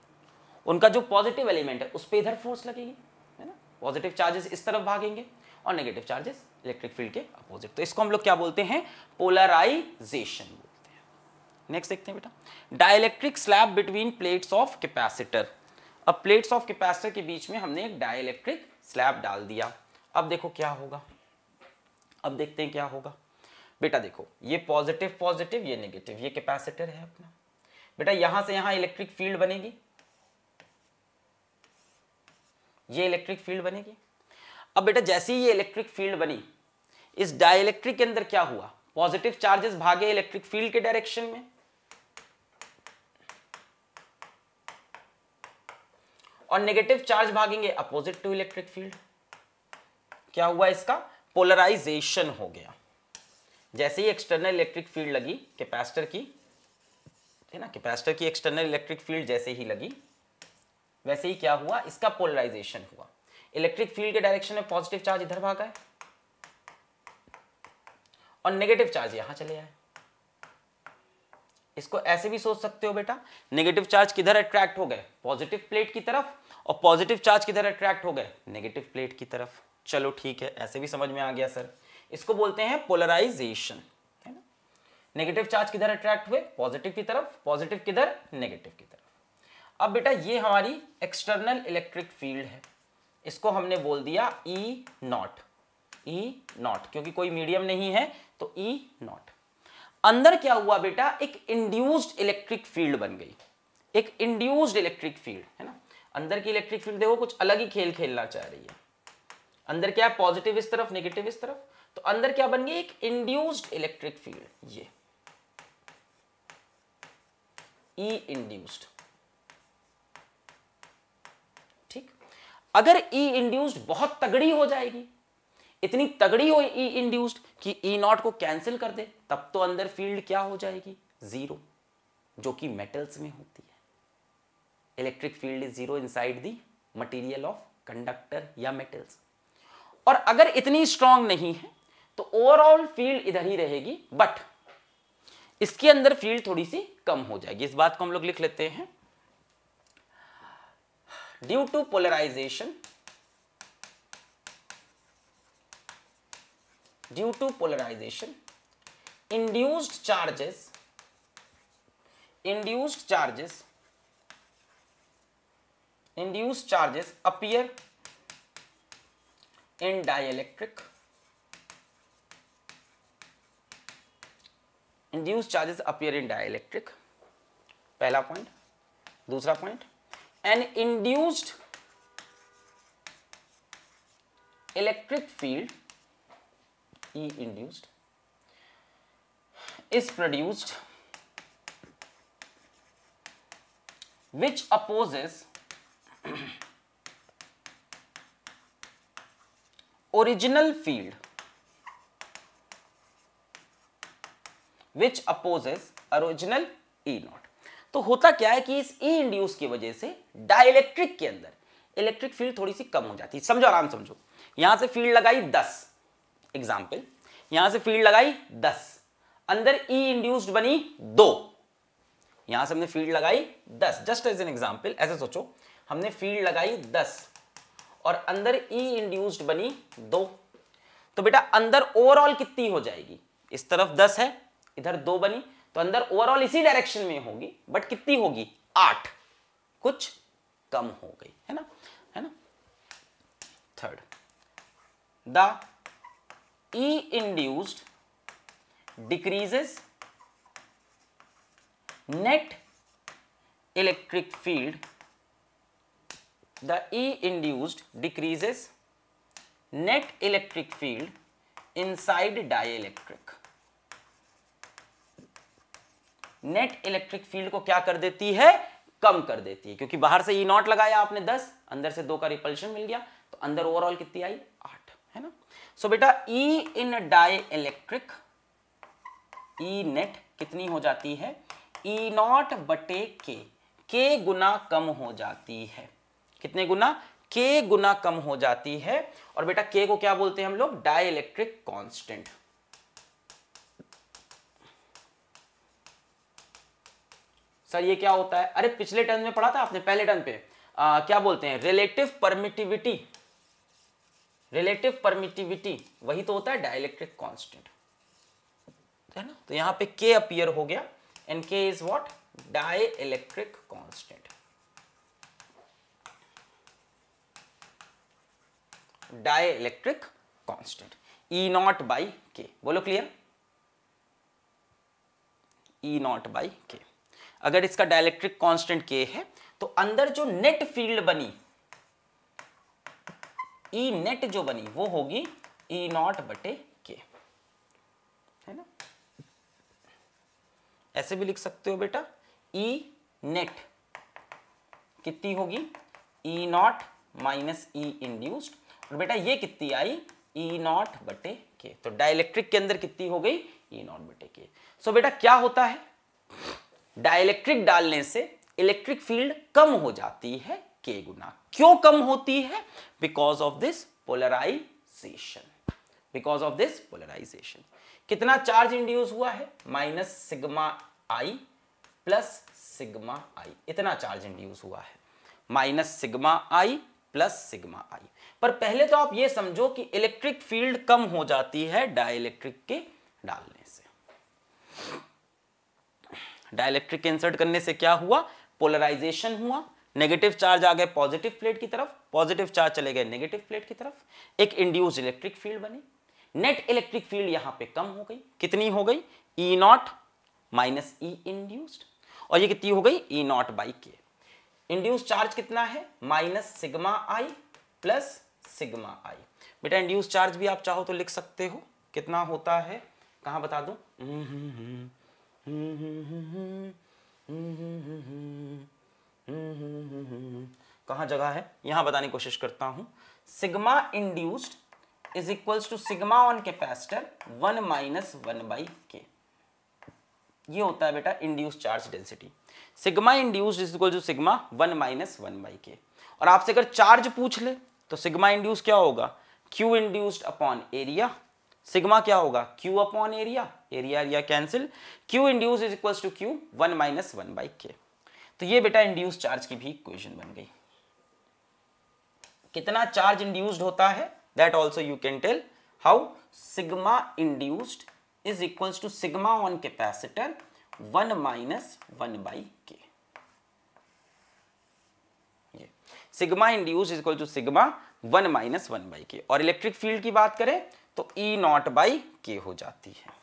उनका जो पॉजिटिव एलिमेंट है उस पर इधर फोर्स लगेगी है ना पॉजिटिव चार्जेस इस तरफ भागेंगे और नेगेटिव चार्जेस इलेक्ट्रिक फील्ड के अपोजिट तो इसको हम लोग क्या बोलते हैं पोलराइजेशन बोलते हैं नेक्स्ट देखते हैं बेटा dielectric slab between plates of capacitor अब प्लेट्स ऑफ कैपेसिटर के बीच में हमने एक डाइलेक्ट्रिक स्लैब डाल दिया अब देखो क्या होगा अब देखते हैं क्या होगा बेटा देखो ये पॉजिटिव पॉजिटिव ये नेगेटिव ये कैपेसिटर है अपना बेटा यहां से यहां इलेक्ट्रिक फील्ड बनेगी ये इलेक्ट्रिक फील्ड बनेगी अब बेटा जैसे ही ये इलेक्ट्रिक फील्ड बनी इस डाइलेक्ट्रिक के अंदर क्या हुआ पॉजिटिव चार्जेस भागे इलेक्ट्रिक फील्ड के डायरेक्शन में और नेगेटिव चार्ज भागेंगे अपोजिट टू इलेक्ट्रिक फील्ड क्या हुआ इसका पोलराइजेशन हो गया जैसे ही एक्सटर्नल इलेक्ट्रिक फील्ड लगी कैपेसिटर की है ना कैपेसिटर की एक्सटर्नल इलेक्ट्रिक फील्ड जैसे ही लगी वैसे ही क्या हुआ इसका पोलराइजेशन हुआ इलेक्ट्रिक फील्ड के डायरेक्शन में पॉजिटिव चार्ज इधर भागा है और नेगेटिव चार्ज यहां चले आए इसको ऐसे भी सोच सकते हो बेटा नेगेटिव चार्ज किधर अट्रैक्ट हो गए पॉजिटिव प्लेट की तरफ और पॉजिटिव चार्ज किधर अट्रैक्ट हो गए नेगेटिव प्लेट की तरफ चलो ठीक है ऐसे भी समझ में आ गया सर इसको बोलते हैं पोलराइजेशन है ना नेगेटिव चार्ज किधर अट्रैक्ट हुए पॉजिटिव की तरफ पॉजिटिव किधर नेगेटिव की तरफ अब बेटा ये हमारी एक्सटर्नल इलेक्ट्रिक फील्ड है इसको हमने बोल दिया ई नॉट ई नॉट क्योंकि कोई मीडियम नहीं है तो ई e नॉट अंदर क्या हुआ बेटा एक इंड्यूस्ड इलेक्ट्रिक फील्ड बन गई एक इंड्यूस्ड इलेक्ट्रिक फील्ड है ना अंदर की इलेक्ट्रिक फील्ड देखो कुछ अलग ही खेल खेलना चाह रही है अंदर क्या है पॉजिटिव इस तरफ नेगेटिव इस तरफ तो अंदर क्या बन गया एक इंड्यूस्ड इलेक्ट्रिक फील्ड ये ई e इंड्यूस्ड ठीक अगर ई e इंड्यूस्ड बहुत तगड़ी हो जाएगी इतनी तगड़ी हो ई e इंड्यूस्ड कि ई नॉट को कैंसिल कर दे तब तो अंदर फील्ड क्या हो जाएगी जीरो जो कि मेटल्स में होती है electric field is zero inside the material of conductor या मेटल्स और अगर इतनी स्ट्रांग नहीं है तो ओवरऑल फील्ड इधर ही रहेगी बट इसके अंदर फील्ड थोड़ी सी कम हो जाएगी इस बात को हम लोग लिख लेते हैं due to polarization due to polarization induced charges induced charges induced charges appear in dielectric induced charges appear in dielectric पहला point दूसरा point an induced electric field e induced is produced which opposes original field which opposes original E naught तो होता क्या है कि इस E induced की वजह से dielectric के अंदर electric field थोड़ी सी कम हो जाती है समझो आराम समझो यहां से field लगाई 10 Example. यहां से field लगाई 10 अंदर E induced बनी 2. यहां से हमने फील्ड लगाई 10 जस्ट एज एन एग्जांपल ऐसे सोचो हमने फील्ड लगाई और अंदर ई e इंड्यूस्ड बनी दो तो बेटा अंदर ओवरऑल कितनी हो जाएगी इस तरफ दस है इधर दो बनी तो अंदर ओवरऑल इसी डायरेक्शन में होगी बट कितनी होगी आठ कुछ कम हो गई है ना है ना third the E induced decreases net electric field the E induced decreases net electric field inside dielectric. Net electric field को क्या कर देती है कम कर देती है क्योंकि बाहर से ई नॉट लगाया आपने दस अंदर से दो का रिपल्शन मिल गया तो अंदर ओवरऑल कितनी आई आठ है ना सो so, बेटा E in dielectric E net कितनी हो जाती है ई e नॉट बटे के के गुना कम हो जाती है कितने गुना के गुना कम हो जाती है और बेटा के को क्या बोलते हैं हम लोग डाइलेक्ट्रिक कांस्टेंट सर ये क्या होता है अरे पिछले टर्न में पढ़ा था आपने पहले टर्न पे आ, क्या बोलते हैं रिलेटिव परमिटिविटी रिलेटिव परमिटिविटी वही तो होता है डाइलेक्ट्रिक कांस्टेंट है ना तो यहां पे के अपियर हो गया and K is what dielectric constant dielectric constant E naught by K बोलो क्लियर ई नॉट बाई के अगर इसका डायलेक्ट्रिक कांस्टेंट के है तो अंदर जो नेट फील्ड बनी ई e नेट जो बनी वो होगी ई e नॉट बटे के है ना ऐसे भी लिख सकते हो बेटा ई e नेट कितनी होगी E naught minus E induced और बेटा ये कितनी आई ई e नॉट बटे के तो डाइलेक्ट्रिक के अंदर कितनी हो गई ई e नॉट बटे के सो बेटा क्या होता है डाइलेक्ट्रिक डालने से इलेक्ट्रिक फील्ड कम हो जाती है के गुना क्यों कम होती है because of this polarization because of this polarization कितना चार्ज इंड्यूस हुआ है minus sigma i plus sigma i इतना चार्ज इंड्यूस हुआ है minus sigma i plus sigma i पर पहले तो आप ये समझो कि इलेक्ट्रिक फील्ड कम हो जाती है डाइलेक्ट्रिक के डालने से डायलेक्ट्रिक इंसर्ट करने से क्या हुआ पोलराइजेशन हुआ नेगेटिव चार्ज आ गए पॉजिटिव प्लेट की तरफ पॉजिटिव चार्ज चले गए नेगेटिव प्लेट की तरफ एक इंड्यूस इलेक्ट्रिक फील्ड बनी नेट इलेक्ट्रिक फील्ड यहां पे कम हो गई कितनी हो गई E naught minus E induced और ये कितनी हो गई E naught by K induce charge कितना है minus sigma i plus sigma i बेटा इंड्यूस चार्ज भी आप चाहो तो लिख सकते हो कितना होता है कहाँ बता दूं कहाँ जगह है यहाँ बताने की कोशिश करता हूँ sigma induced is equals to sigma on capacitor one minus one by K ये होता है बेटा induce charge density sigma induced is equal to sigma one minus one by K और आपसे अगर चार्ज पूछ ले तो सिग्मा इंड्यूस क्या होगा Q induced upon area sigma क्या होगा Q upon area area area cancel Q induce is equal to Q one minus one by K तो ये बेटा इंड्यूस चार्ज की भी इक्वेशन बन गई कितना चार्ज इंड्यूस्ड होता है that also you can tell how sigma induced is equal to sigma on capacitor one minus one by K sigma induce equal to sigma one minus one by K और इलेक्ट्रिक फील्ड की बात करें तो ई नॉट बाई के हो जाती है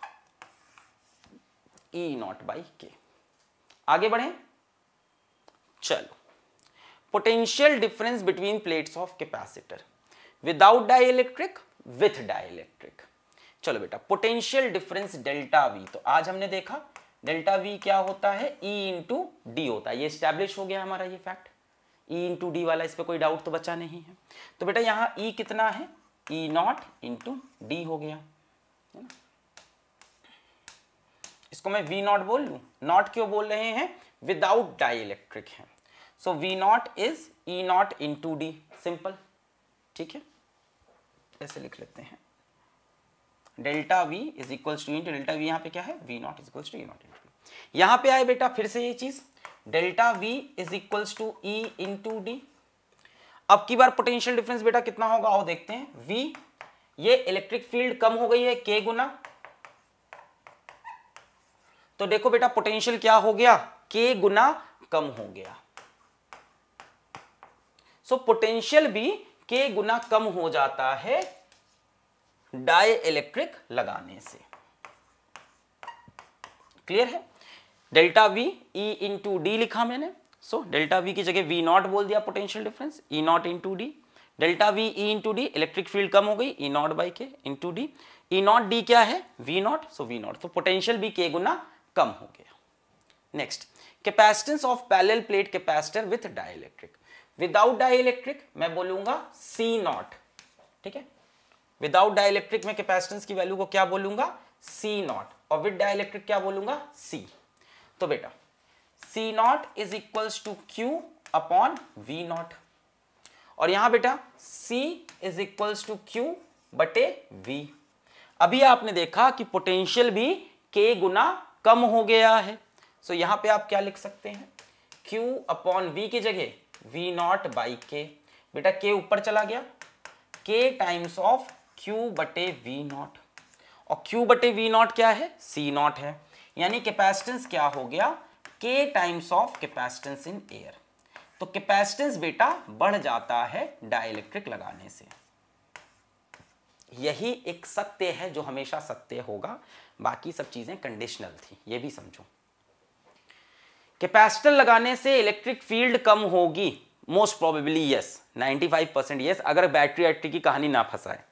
ई नॉट बाई के आगे बढ़े चलो potential difference between plates of capacitor without dielectric with dielectric चलो बेटा पोटेंशियल डिफरेंस डेल्टा वी तो आज हमने देखा डेल्टा वी क्या होता है ई इंटू डी होता है ये स्टैब्लिश हो गया हमारा ये फैक्ट ई इंटू डी वाला इस पर कोई डाउट तो बचा नहीं है तो बेटा यहाँ ई e कितना है ई नॉट इंटू डी हो गया इसको मैं वी नॉट बोल लू नॉट क्यों बोल रहे हैं विदाउट डाई इलेक्ट्रिक है so V naught is E naught into D simple ठीक है ऐसे लिख लेते हैं delta V is equal to into delta V यहाँ पे क्या है V naught is equal to E naught into यहाँ पे आए बेटा फिर से ये चीज़ delta V is equals to E into D अब की बार पोटेंशियल डिफरेंस बेटा कितना होगा वो देखते हैं वी ये इलेक्ट्रिक फील्ड कम हो गई है के गुना तो देखो बेटा पोटेंशियल क्या हो गया के गुना कम हो गया सो पोटेंशियल भी के गुना कम हो जाता है डाई इलेक्ट्रिक लगाने से क्लियर है delta V E into D लिखा मैंने सो डेल्टा वी की जगह वी नॉट बोल दिया potential difference E naught into D delta V E into D electric field कम हो गई E naught by K into D E naught D क्या है V naught so V naught तो पोटेंशियल भी के गुना कम हो गया next capacitance of parallel plate capacitor with dielectric without dielectric मैं बोलूंगा सी नॉट ठीक है विदाउट डाइलेक्ट्रिक में कैपेसिटेंस की वैल्यू को क्या बोलूंगा सी नॉट और विद डाइलेक्ट्रिक क्या बोलूंगा सी तो बेटा C naught is equals to Q upon V naught और यहां बेटा C is equals to Q बटे V अभी आपने देखा कि पोटेंशियल भी K गुना कम हो गया है सो so, यहां पे आप क्या लिख सकते हैं Q अपॉन V की जगह V नॉट बाई के बेटा K ऊपर चला गया K टाइम्स ऑफ Q बटे V नॉट और Q बटे V नॉट क्या है C नॉट है यानी कैपेसिटेंस क्या हो गया K times of capacitance in air तो कैपेसिटेंस बेटा बढ़ जाता है डायलैक्ट्रिक लगाने से यही एक सत्य है जो हमेशा सत्य होगा बाकी सब चीज़ें कंडीशनल थी ये भी समझो कैपेसिटर लगाने से इलेक्ट्रिक फील्ड कम होगी most probably yes 95 percent yes अगर बैटरी एट्री की कहानी ना फंसाए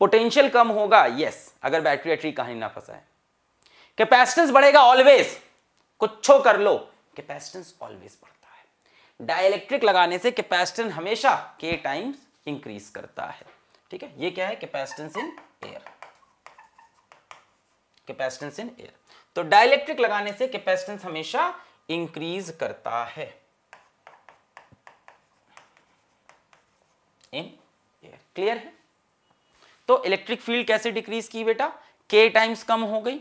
पोटेंशियल कम होगा यस अगर बैटरी एट्री की कहानी ना फंसाए कैपेसिटेंस बढ़ेगा ऑलवेज कुछ कर लो कैपेसिटेंस ऑलवेज बढ़ता है डायलैक्ट्रिक लगाने से कैपेसिटेंस हमेशा के टाइम्स इंक्रीज करता है ठीक है ये क्या है capacitance in air capacitance in air तो डाइलेक्ट्रिक लगाने से कैपेसिटेंस हमेशा इंक्रीज करता है इन एयर क्लियर है तो इलेक्ट्रिक फील्ड कैसे डिक्रीज की बेटा के टाइम्स कम हो गई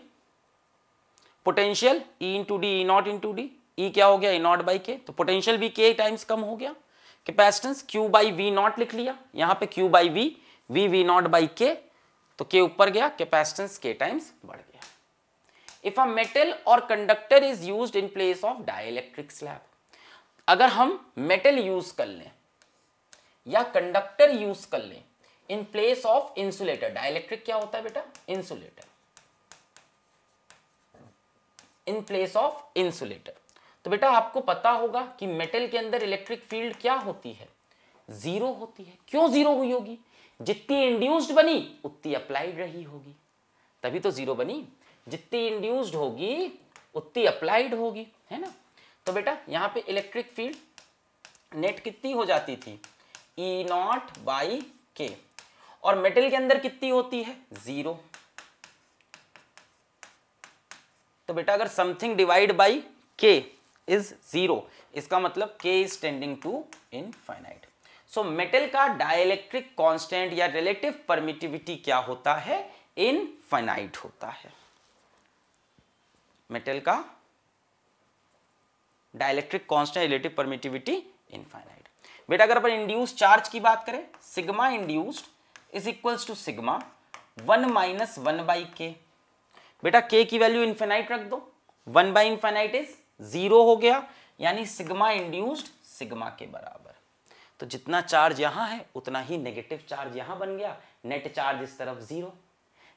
potential E into D E naught into D E क्या हो गया ई नॉट बाई के तो पोटेंशियल भी के टाइम्स कम हो गया capacitance Q by V naught लिख लिया यहाँ पे Q by V V V naught by K तो के ऊपर गया कैपेसिटेंस के टाइम्स बढ़ गया इफ अ मेटल और conductor is use in place of dielectric slab अगर हम मेटल यूज कर लें या कंडक्टर यूज कर लें in place of insulator dielectric क्या होता है बेटा insulator in place of insulator तो बेटा आपको पता होगा कि मेटल के अंदर इलेक्ट्रिक फील्ड क्या होती है जीरो होती है क्यों जीरो हुई होगी जितनी इंड्यूस्ड बनी उतनी अप्लाइड रही होगी तभी तो जीरो बनी जितनी इंड्यूस्ड होगी उतनी अप्लाइड होगी है ना तो बेटा यहां पे इलेक्ट्रिक फील्ड नेट कितनी हो जाती थी ई नॉट बाई के और मेटल के अंदर कितनी होती है जीरो तो बेटा अगर something divide by K is zero इसका मतलब K is tending to infinite so metal का डायलैक्ट्रिक कांस्टेंट या रिलेटिव परमिटिविटी क्या होता है इनफाइनाइट होता है मेटल का dielectric constant relative permittivity infinite बेटा अगर अपन इंड्यूस चार्ज की बात करें sigma induced is equals to sigma one minus one by K बेटा के की वैल्यू इन्फेनाइट रख दो one by infinite is zero हो गया यानी सिग्मा इंड्यूस्ड सिग्मा के बराबर तो जितना चार्ज यहां है उतना ही नेगेटिव चार्ज यहां बन गया नेट चार्ज इस तरफ जीरो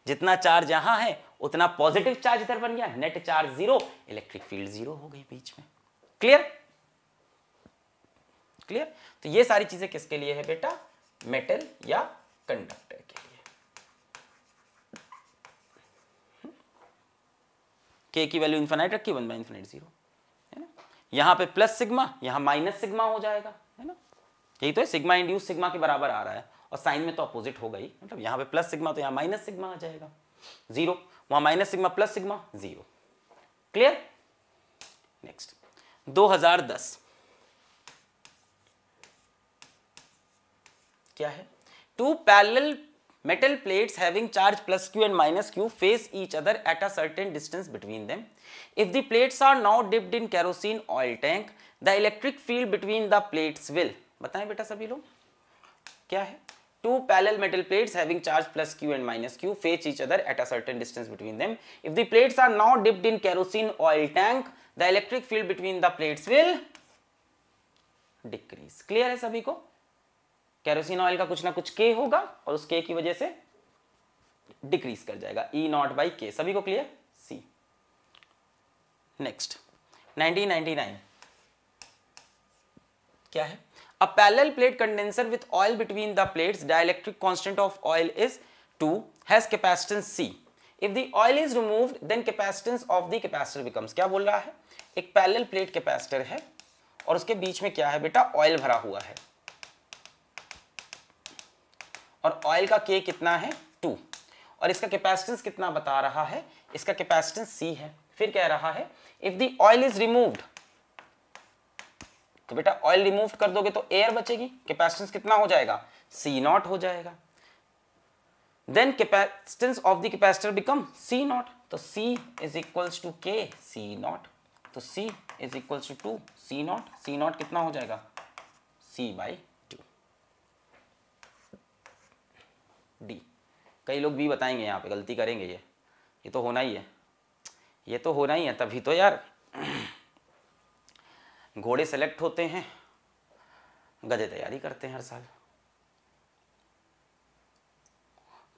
जितना चार्ज यहां है उतना पॉजिटिव चार्ज इधर बन गया net charge zero electric field zero हो गई बीच में क्लियर क्लियर तो ये सारी चीजें किसके लिए है बेटा मेटल या कंडक्टर के लिए के की वैल्यू इन्फेनाइट रखी वन बाई इन्फेनाइट जीरो यहां ना पे प्लस सिग्मा यहां माइनस सिग्मा हो जाएगा है ना यही तो है सिग्मा इंड्यूस सिग्मा के बराबर आ रहा है और साइन में तो अपोजिट हो गई मतलब यहां पे प्लस सिग्मा तो यहां माइनस सिग्मा आ जाएगा जीरो वहां minus sigma plus sigma zero clear next 2010 क्या है two parallel Metal plates having charge plus q and minus q face each other at a certain distance between them. If the plates are now dipped in kerosene oil tank, the electric field between the plates will बताएं बेटा सभी लोग क्या है two parallel metal plates having charge plus q and minus q face each other at a certain distance between them. If the plates are now dipped in kerosene oil tank, the electric field between the plates will decrease. Clear है सभी को? कैरोसिन ऑयल का कुछ ना कुछ के होगा और उस के की वजह से डिक्रीज कर जाएगा ई नॉट बाई के सभी को क्लियर सी नेक्स्ट 1999 क्या है a parallel plate condenser with oil between the plates dielectric constant of oil is 2 has capacitance C if the oil is removed then capacitance of the capacitor becomes क्या बोल रहा है एक पैरेलल प्लेट कैपेसिटर है और उसके बीच में क्या है बेटा ऑयल भरा हुआ है और ऑयल का के कितना है टू और इसका कैपेसिटेंस कितना बता रहा है इसका कैपेसिटेंस सी है फिर कह रहा है if the oil is removed तो बेटा ऑयल रिमूव कर दोगे तो एयर बचेगी कैपेसिटेंस कितना हो जाएगा सी नॉट हो जाएगा then capacitance of the capacitor become C not तो C is equals to K C not तो C is equals to to C not C not कितना हो जाएगा सी बाई डी कई लोग बी बताएंगे यहाँ पे गलती करेंगे ये ये तो होना ही है ये तो होना ही है तभी तो यार घोड़े सेलेक्ट होते हैं गधे तैयारी करते हैं हर साल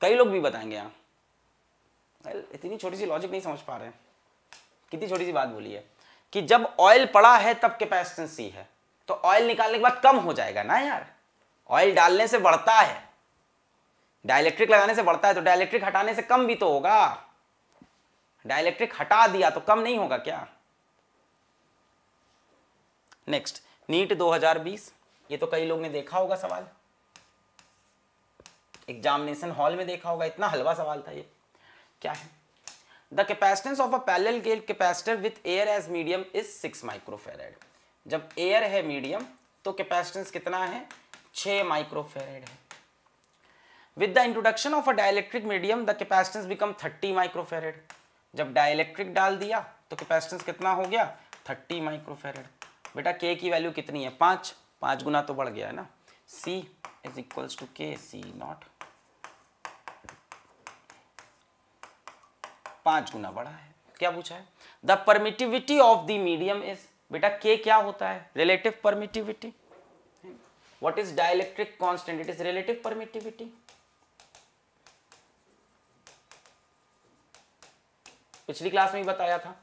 कई लोग भी बताएंगे यहाँ इतनी छोटी सी लॉजिक नहीं समझ पा रहे कितनी छोटी सी बात बोली है कि जब ऑयल पड़ा है तब कैपेसिटेंस सी है तो ऑयल निकालने के बाद कम हो जाएगा ना यार ऑयल डालने से बढ़ता है डायलेक्ट्रिक लगाने से बढ़ता है तो डायलेक्ट्रिक हटाने से कम भी तो होगा डायलेक्ट्रिक हटा दिया तो कम नहीं होगा क्या नेक्स्ट नीट 2020 ये तो कई लोग ने देखा होगा सवाल एग्जामिनेशन हॉल में देखा होगा इतना हलवा सवाल था ये क्या है the capacitance of a parallel gale capacitor with air as medium is six microfarad जब एयर है मीडियम तो कैपेसिटेंस कितना है छ माइक्रोफेरेड है with the introduction of a dielectric medium the capacitance become 30 microfarad जब डाइलेक्ट्रिक डाल दिया तो कैपेसिटेंस कितना हो गया 30 माइक्रोफेरेड बेटा के की वैल्यू कितनी है पाँच पाँच गुना तो बढ़ गया है ना सी is equals to K C not पाँच गुना बढ़ा है क्या पूछा है the permittivity of the medium is बेटा के क्या होता है relative permittivity what is dielectric constant? It is relative permittivity पिछली क्लास में भी बताया था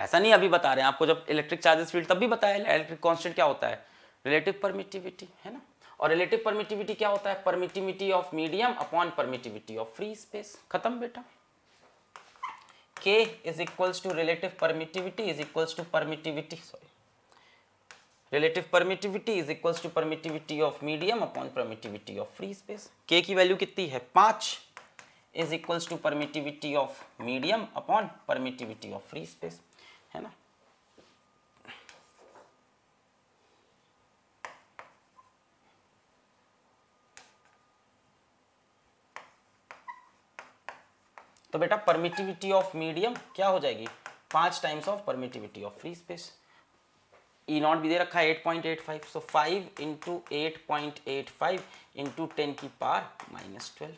ऐसा नहीं अभी बता रहे हैं आपको जब इलेक्ट्रिक चार्जेस फील्ड तब भी बताया इलेक्ट्रिक कॉन्स्टेंट क्या होता है रिलेटिव परमिटिविटी है ना और रिलेटिव परमिटिविटी क्या होता है permittivity of medium upon permittivity of free space खत्म बेटा k is equals to relative permittivity is equals to permittivity sorry relative permittivity is equals to permittivity of medium upon permittivity of free space k की वैल्यू कितनी है पांच is equals to permittivity of medium upon permittivity of free space है ना तो बेटा परमिटिविटी ऑफ मीडियम क्या हो जाएगी पांच times of permittivity of free space E not भी दे रखा है eight point eight five so five into eight point eight five into ten की पार माइनस ट्वेल्व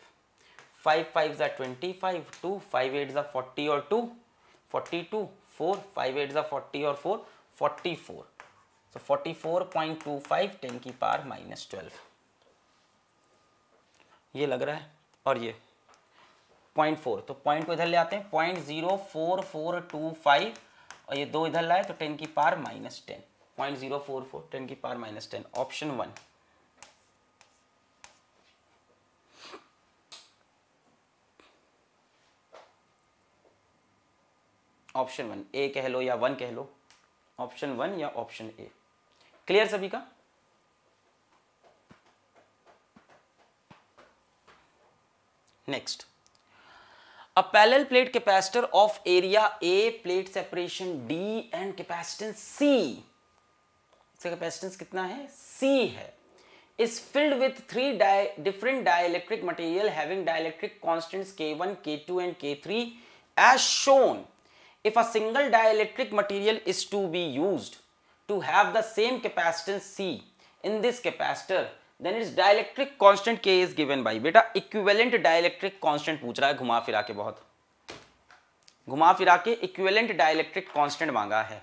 फाइव फाइव ज़ा twenty five two five eight ज़ा फोर्टी और two forty two four five eight ज़ा फोर्टी और four forty four forty four point two five ten की पार माइनस ट्वेल्व ये लग रहा है और ये पॉइंट फोर तो पॉइंट को इधर ले आते हैं point zero four four two five और ये दो इधर लाए तो टेन की पार minus ten point zero four four ten की पार minus ten option one option one A कह लो या वन कह लो ऑप्शन वन या ऑप्शन ए क्लियर सभी का next a parallel plate capacitor of area A plate separation D and capacitance C से कैपेसिटेंस कितना है सी है field with three different three material having dielectric material K one K two and K three as shown if a single dielectric material is to be used to have the same capacitance C in this capacitor then its dielectric constant K is given by बेटा equivalent dielectric constant पूछ रहा है घुमा फिरा के बहुत घुमा फिरा के इक्विवेलेंट डायलैक्ट्रिक कांस्टेंट मांगा है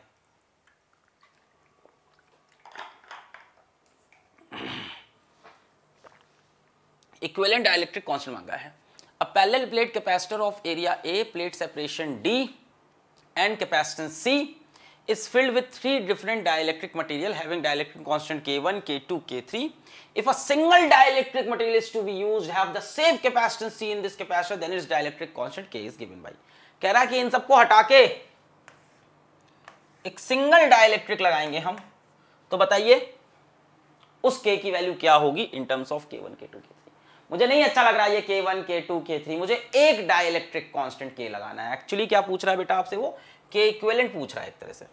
इक्विवेलेंट डायलैक्ट्रिक कांस्टेंट मांगा है a parallel plate capacitor of area A plate separation D and capacitance C is filled with three different dielectric material having dielectric constant K one K two K three if a single dielectric material is to be use have the same capacitance C in this capacitor then is dielectric constant K is given by कह रहा कि इन सबको हटा के एक सिंगल डायलैक्ट्रिक लगाएंगे हम तो बताइए उस के की वैल्यू क्या होगी in terms of K one K two K मुझे नहीं अच्छा लग रहा है ये के one K two K three मुझे एक डाइलेक्ट्रिक कांस्टेंट के लगाना है एक्चुअली क्या पूछ रहा है बेटा आपसे वो के इक्वेलेंट पूछ रहा है एक तरह से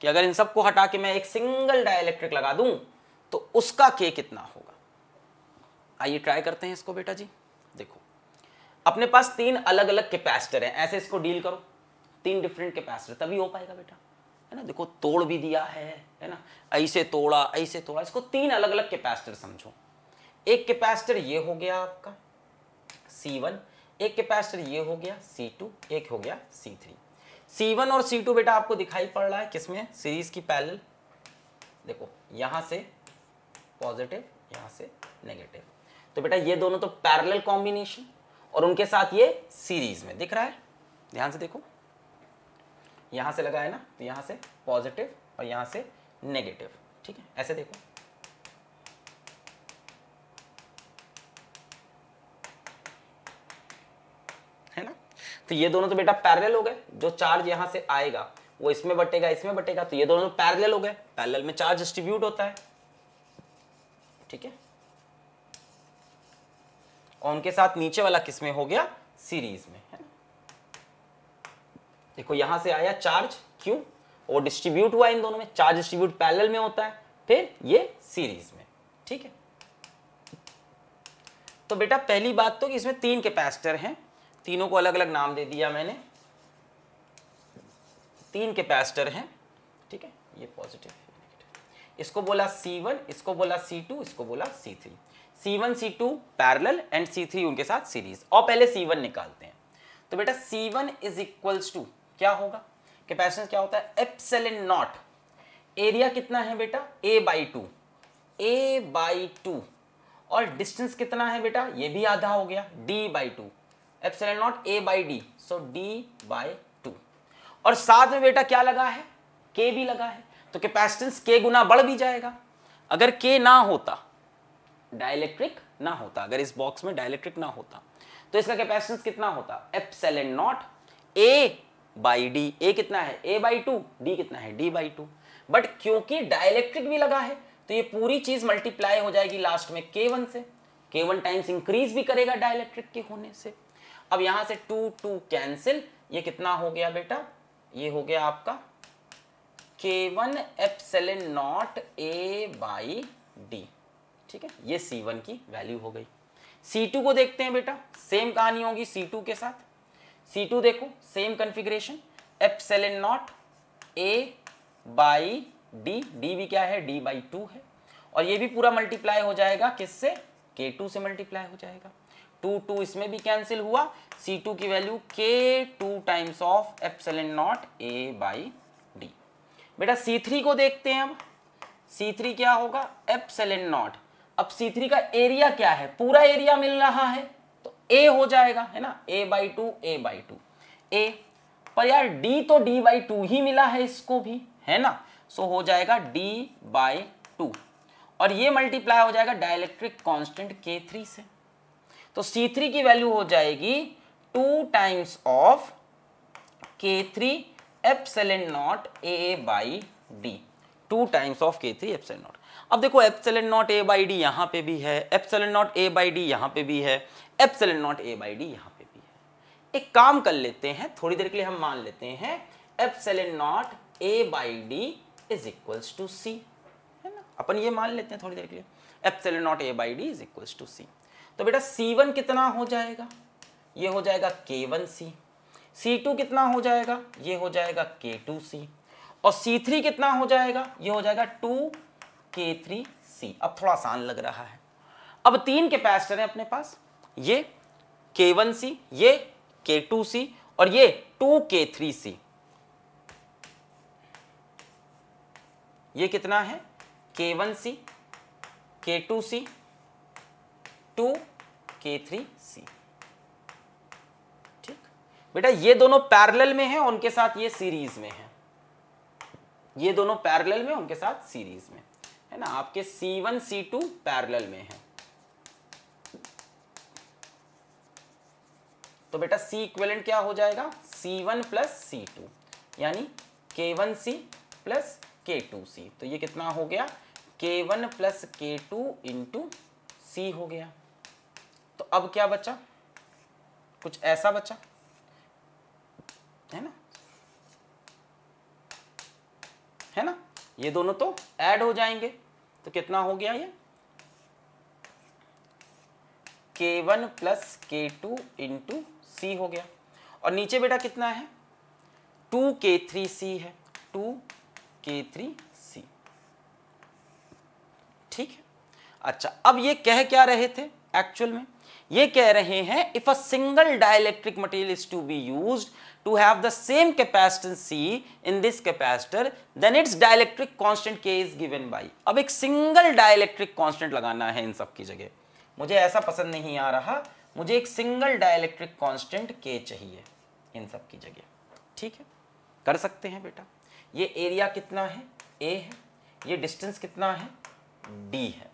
कि अगर इन सबको हटा के मैं एक सिंगल डाइलेक्ट्रिक लगा दूं तो उसका के कितना होगा आइए ट्राई करते हैं इसको बेटा जी देखो अपने पास तीन अलग अलग कैपेसिटर हैं ऐसे इसको डील करो तीन डिफरेंट कैपेसिटर तभी हो पाएगा बेटा है ना देखो तोड़ भी दिया है है ना ऐसे तोड़ा ऐसे तोड़ा इसको तीन अलग अलग कैपेसिटर समझो एक कैपेसिटर ये हो गया आपका C1 एक कैपेसिटर ये हो गया C2 एक हो गया C3 C1 और C2 बेटा आपको दिखाई पड़ रहा है किसमें सीरीज की पैरेलल देखो यहां से पॉजिटिव यहां से नेगेटिव तो बेटा ये दोनों तो पैरेलल कॉम्बिनेशन और उनके साथ ये सीरीज में दिख रहा है ध्यान से देखो यहां से लगा है ना तो यहां से पॉजिटिव और यहां से नेगेटिव ठीक है ऐसे देखो तो ये दोनों तो बेटा पैरेलल हो गए जो चार्ज यहां से आएगा वो इसमें बटेगा इसमें बटेगा तो ये दोनों पैरेलल तो हो गए पैरेलल में चार्ज डिस्ट्रीब्यूट होता है ठीक है और उनके साथ नीचे वाला किसमें हो गया सीरीज में देखो यहां से आया चार्ज क्यों और डिस्ट्रीब्यूट हुआ इन दोनों में चार्ज डिस्ट्रीब्यूट पैरेलल में होता है फिर ये सीरीज में ठीक है तो बेटा पहली बात तो कि इसमें तीन कैपेसिटर हैं तीनों को अलग अलग नाम दे दिया मैंने तीन कैपेसिटर हैं ठीक है ये पॉजिटिव इसको बोला C1, इसको बोला C2, इसको बोला C3. C1, C2 parallel and C3 उनके साथ सीरीज और पहले C1 निकालते हैं तो बेटा C1 इज इक्वल्स टू क्या होगा कैपेसिटेंस क्या होता है एप्सलन नॉट एरिया कितना है बेटा A by two A by two और डिस्टेंस कितना है बेटा ये भी आधा हो गया D by two epsilon not A by D so D by two और साथ में बेटा क्या लगा है के भी लगा है तो कैपेसिटेंस के गुना बढ़ भी जाएगा अगर के ना होता डायलेक्ट्रिक ना होता अगर इस बॉक्स में डायलेक्ट्रिक ना होता तो इसका कैपेसिटेंस कितना होता epsilon not A by D A कितना है ए बाई टू डी कितना है डी बाई टू बट क्योंकि डायलेक्ट्रिक भी लगा है तो ये पूरी चीज मल्टीप्लाई हो जाएगी लास्ट में के वन से के वन टाइम्स इंक्रीज भी करेगा डायलेक्ट्रिक के होने से अब यहां से टू टू कैंसिल ये कितना हो गया बेटा ये हो गया आपका K one epsilon not A by D ठीक है ये सी वन की वैल्यू हो गई सी टू को देखते हैं बेटा सेम कहानी होगी सी टू के साथ सी टू देखो same configuration epsilon not A by D D भी क्या है डी बाई टू है और ये भी पूरा मल्टीप्लाई हो जाएगा किससे के टू से मल्टीप्लाई हो जाएगा टू टू इसमें भी कैंसिल हुआ सी टू की value K two times of epsilon not A by D बेटा सी थ्री को देखते हैं अब सी थ्री क्या होगा एप्सलन नॉट अब सी थ्री का एरिया क्या है पूरा एरिया मिल रहा है तो ए हो जाएगा है ना A by two A by two A पर यार डी तो डी बाई टू ही मिला है इसको भी है ना सो हो जाएगा डी बाई टू और ये मल्टीप्लाई हो जाएगा डायलेक्ट्रिक कॉन्स्टेंट के थ्री से तो सी थ्री की वैल्यू हो जाएगी two times of K three epsilon not A by D two times of K three epsilon not अब देखो epsilon not A by D यहाँ पे भी है epsilon not A by D यहाँ पे भी है epsilon not A by D यहाँ पे भी है एक काम कर लेते हैं थोड़ी देर के लिए हम मान लेते हैं epsilon not A by D is equals to C है ना अपन ये मान लेते हैं थोड़ी देर के लिए epsilon not A by D is equals to C तो बेटा C1 कितना हो जाएगा ये हो जाएगा K1C C2 कितना हो जाएगा ये हो जाएगा K2C और C3 कितना हो जाएगा ये हो जाएगा 2K3C अब थोड़ा आसान लग रहा है अब तीन कैपेसिटर हैं अपने पास ये K1C ये K2C और ये 2K3C ये कितना है K1C K2C to three C ठीक बेटा ये दोनों पैरेलल में है उनके साथ ये सीरीज में है ये दोनों पैरेलल में उनके साथ सीरीज में है ना आपके C1 C2 पैरेलल में है तो बेटा C इक्वेलेंट क्या हो जाएगा C1 one plus C two यानी K one C plus K two C तो ये कितना हो गया K one plus K two into C हो गया तो अब क्या बचा कुछ ऐसा बचा है ना है ना ये दोनों तो ऐड हो जाएंगे तो कितना हो गया ये K1 one plus K two into C हो गया और नीचे बेटा कितना है टू के थ्री सी है टू के थ्री सी ठीक है अच्छा अब ये कह क्या रहे थे एक्चुअल में ये कह रहे हैं if a single dielectric material is to be use to have the same capacitance C in this capacitor then its dielectric constant K is given by अब एक सिंगल डायलैक्ट्रिक कॉन्स्टेंट लगाना है इन सबकी जगह मुझे ऐसा पसंद नहीं आ रहा मुझे एक सिंगल डायलैक्ट्रिक कॉन्स्टेंट के चाहिए इन सबकी जगह ठीक है कर सकते हैं बेटा ये एरिया कितना है ए है ये डिस्टेंस कितना है डी है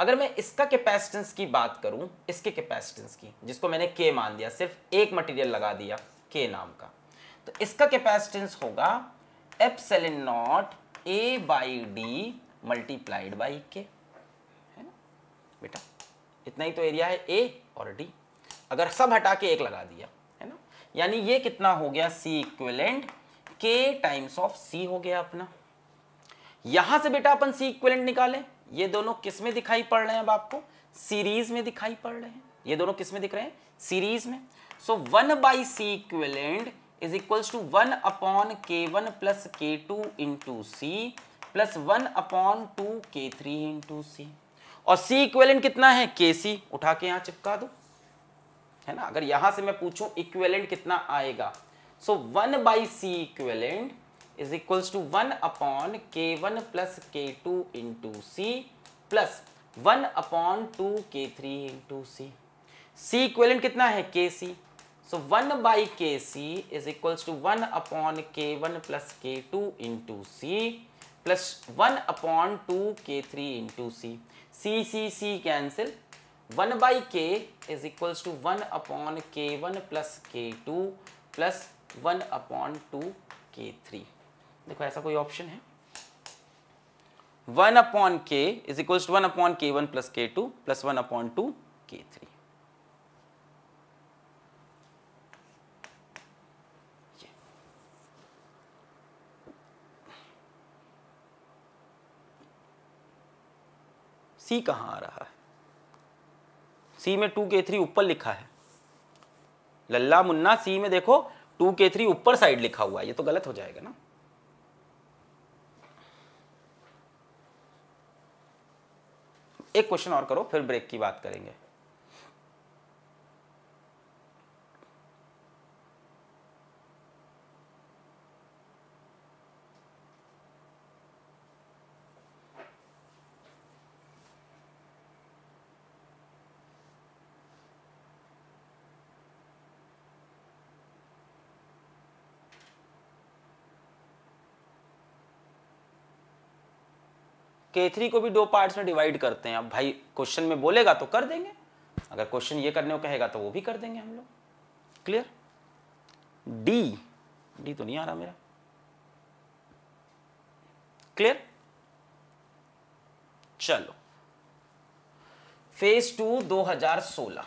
अगर मैं इसका कैपेसिटेंस की बात करूं इसके कैपेसिटेंस की जिसको मैंने के मान दिया सिर्फ एक मटेरियल लगा दिया के नाम का तो इसका कैपेसिटेंस होगा epsilon not A by D multiplied by K है ना बेटा इतना ही तो एरिया है ए और डी अगर सब हटा के एक लगा दिया है ना यानी ये कितना हो गया C equivalent K times of C हो गया अपना यहां से बेटा अपन सी इक्वेलेंट निकालें ये दोनों किस में दिखाई पड़ रहे हैं अब आपको सीरीज में दिखाई पड़ रहे हैं ये दोनों किस में दिख रहे हैं सीरीज में so one by C equivalent is equals to one upon K one plus K two into C plus one upon two K three into C और सी इक्वेलेंट कितना है के सी उठा के यहां चिपका दो है ना अगर यहां से मैं पूछूं इक्वेलेंट कितना आएगा so one by C equivalent is equals to one upon K one plus K two into C plus one upon two K three into C C equivalent कितना है K C so one by K C is equals to one upon K one plus K two into C plus one upon two K three into C C C C cancel one by K is equals to one upon K one plus K two plus one upon two K three देखो ऐसा कोई ऑप्शन है one upon K is equal to one upon K one plus K two plus one upon two K three C कहां आ रहा है सी में टू के थ्री ऊपर लिखा है लल्ला मुन्ना सी में देखो टू के थ्री ऊपर साइड लिखा हुआ है ये तो गलत हो जाएगा ना एक क्वेश्चन और करो फिर ब्रेक की बात करेंगे के थ्री को भी दो पार्ट्स में डिवाइड करते हैं अब भाई क्वेश्चन में बोलेगा तो कर देंगे अगर क्वेश्चन ये करने को कहेगा तो वो भी कर देंगे हम लोग क्लियर डी डी तो नहीं आ रहा मेरा क्लियर चलो फेज टू 2016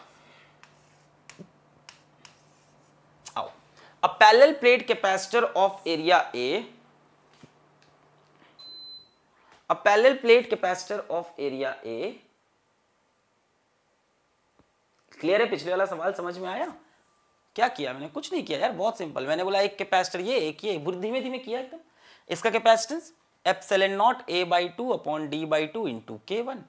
आओ a parallel plate capacitor of area A a parallel plate capacitor of area A Clear है पिछले वाला सवाल समझ में आया क्या किया मैंने कुछ नहीं किया यार बहुत सिंपल मैंने बोला एक कैपेसिटर ये एक ये धीमे धीमे किया एकदम इसका capacitance epsilon not A by two upon D by two into K one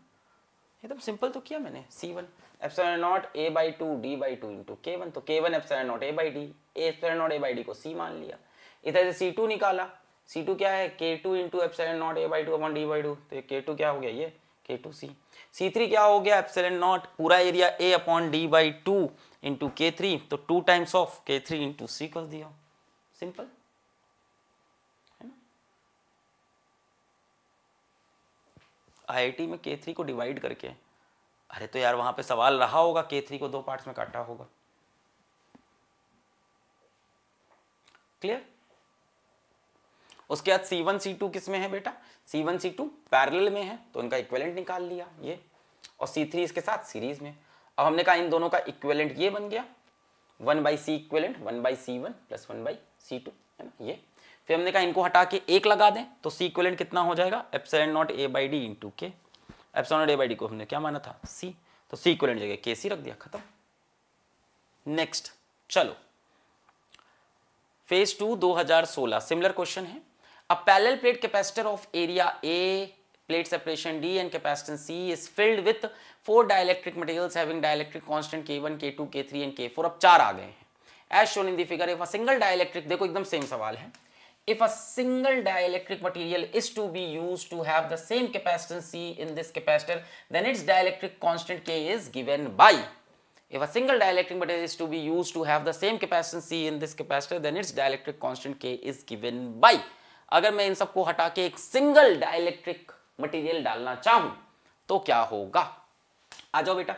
एकदम सिंपल तो किया मैंने C one epsilon not A by two D by two into K one तो K one epsilon not A by D A not A by D को सी मान लिया इधर से सी टू निकाला C2 क्या है K2 two into epsilon not A by two अपन डी बाई टू तो K2 क्या हो गया ये K2 C C3 क्या हो गया एप्सलेंट नॉट पूरा area A upon D by two into K तो two times of K3 three into C कर दिया सिंपल आई में K3 को डिवाइड करके अरे तो यार वहां पे सवाल रहा होगा K3 को दो पार्ट्स में काटा होगा क्लियर उसके बाद सी वन सी टू किस में है बेटा C one C two parallel में है तो इनका इक्वेलेंट निकाल लिया ये और सी थ्री इसके साथ सीरीज में अब हमने कहा इन दोनों का इक्वेलेंट ये बन गया one by C equivalent one by C one plus one by C two है ना ये फिर हमने कहा इनको हटा के एक लगा दें तो सी इक्वेलेंट कितना हो जाएगा epsilon not A by D into K epsilon not A by D को हमने क्या माना था सी तो सी इक्वेलेंट जगह के सी रख दिया खत्म नेक्स्ट चलो फेज टू 2016 सिमिलर क्वेश्चन है A parallel plate capacitor of area A, plate separation D and capacitance C is filled with four dielectric materials having dielectric constant K1, K2, K3 and K4. अब चार आ गए हैं. As shown in the figure, if a single dielectric देखो एकदम सेम सवाल है. If a single dielectric material is to be used to have the same capacitance C in this capacitor, then its dielectric constant K is given by. If a single dielectric material is to be used to have the same capacitance C in this capacitor, then its dielectric constant K is given by. अगर मैं इन सबको हटा के एक सिंगल डायलेक्ट्रिक मटेरियल डालना चाहूं तो क्या होगा आ जाओ बेटा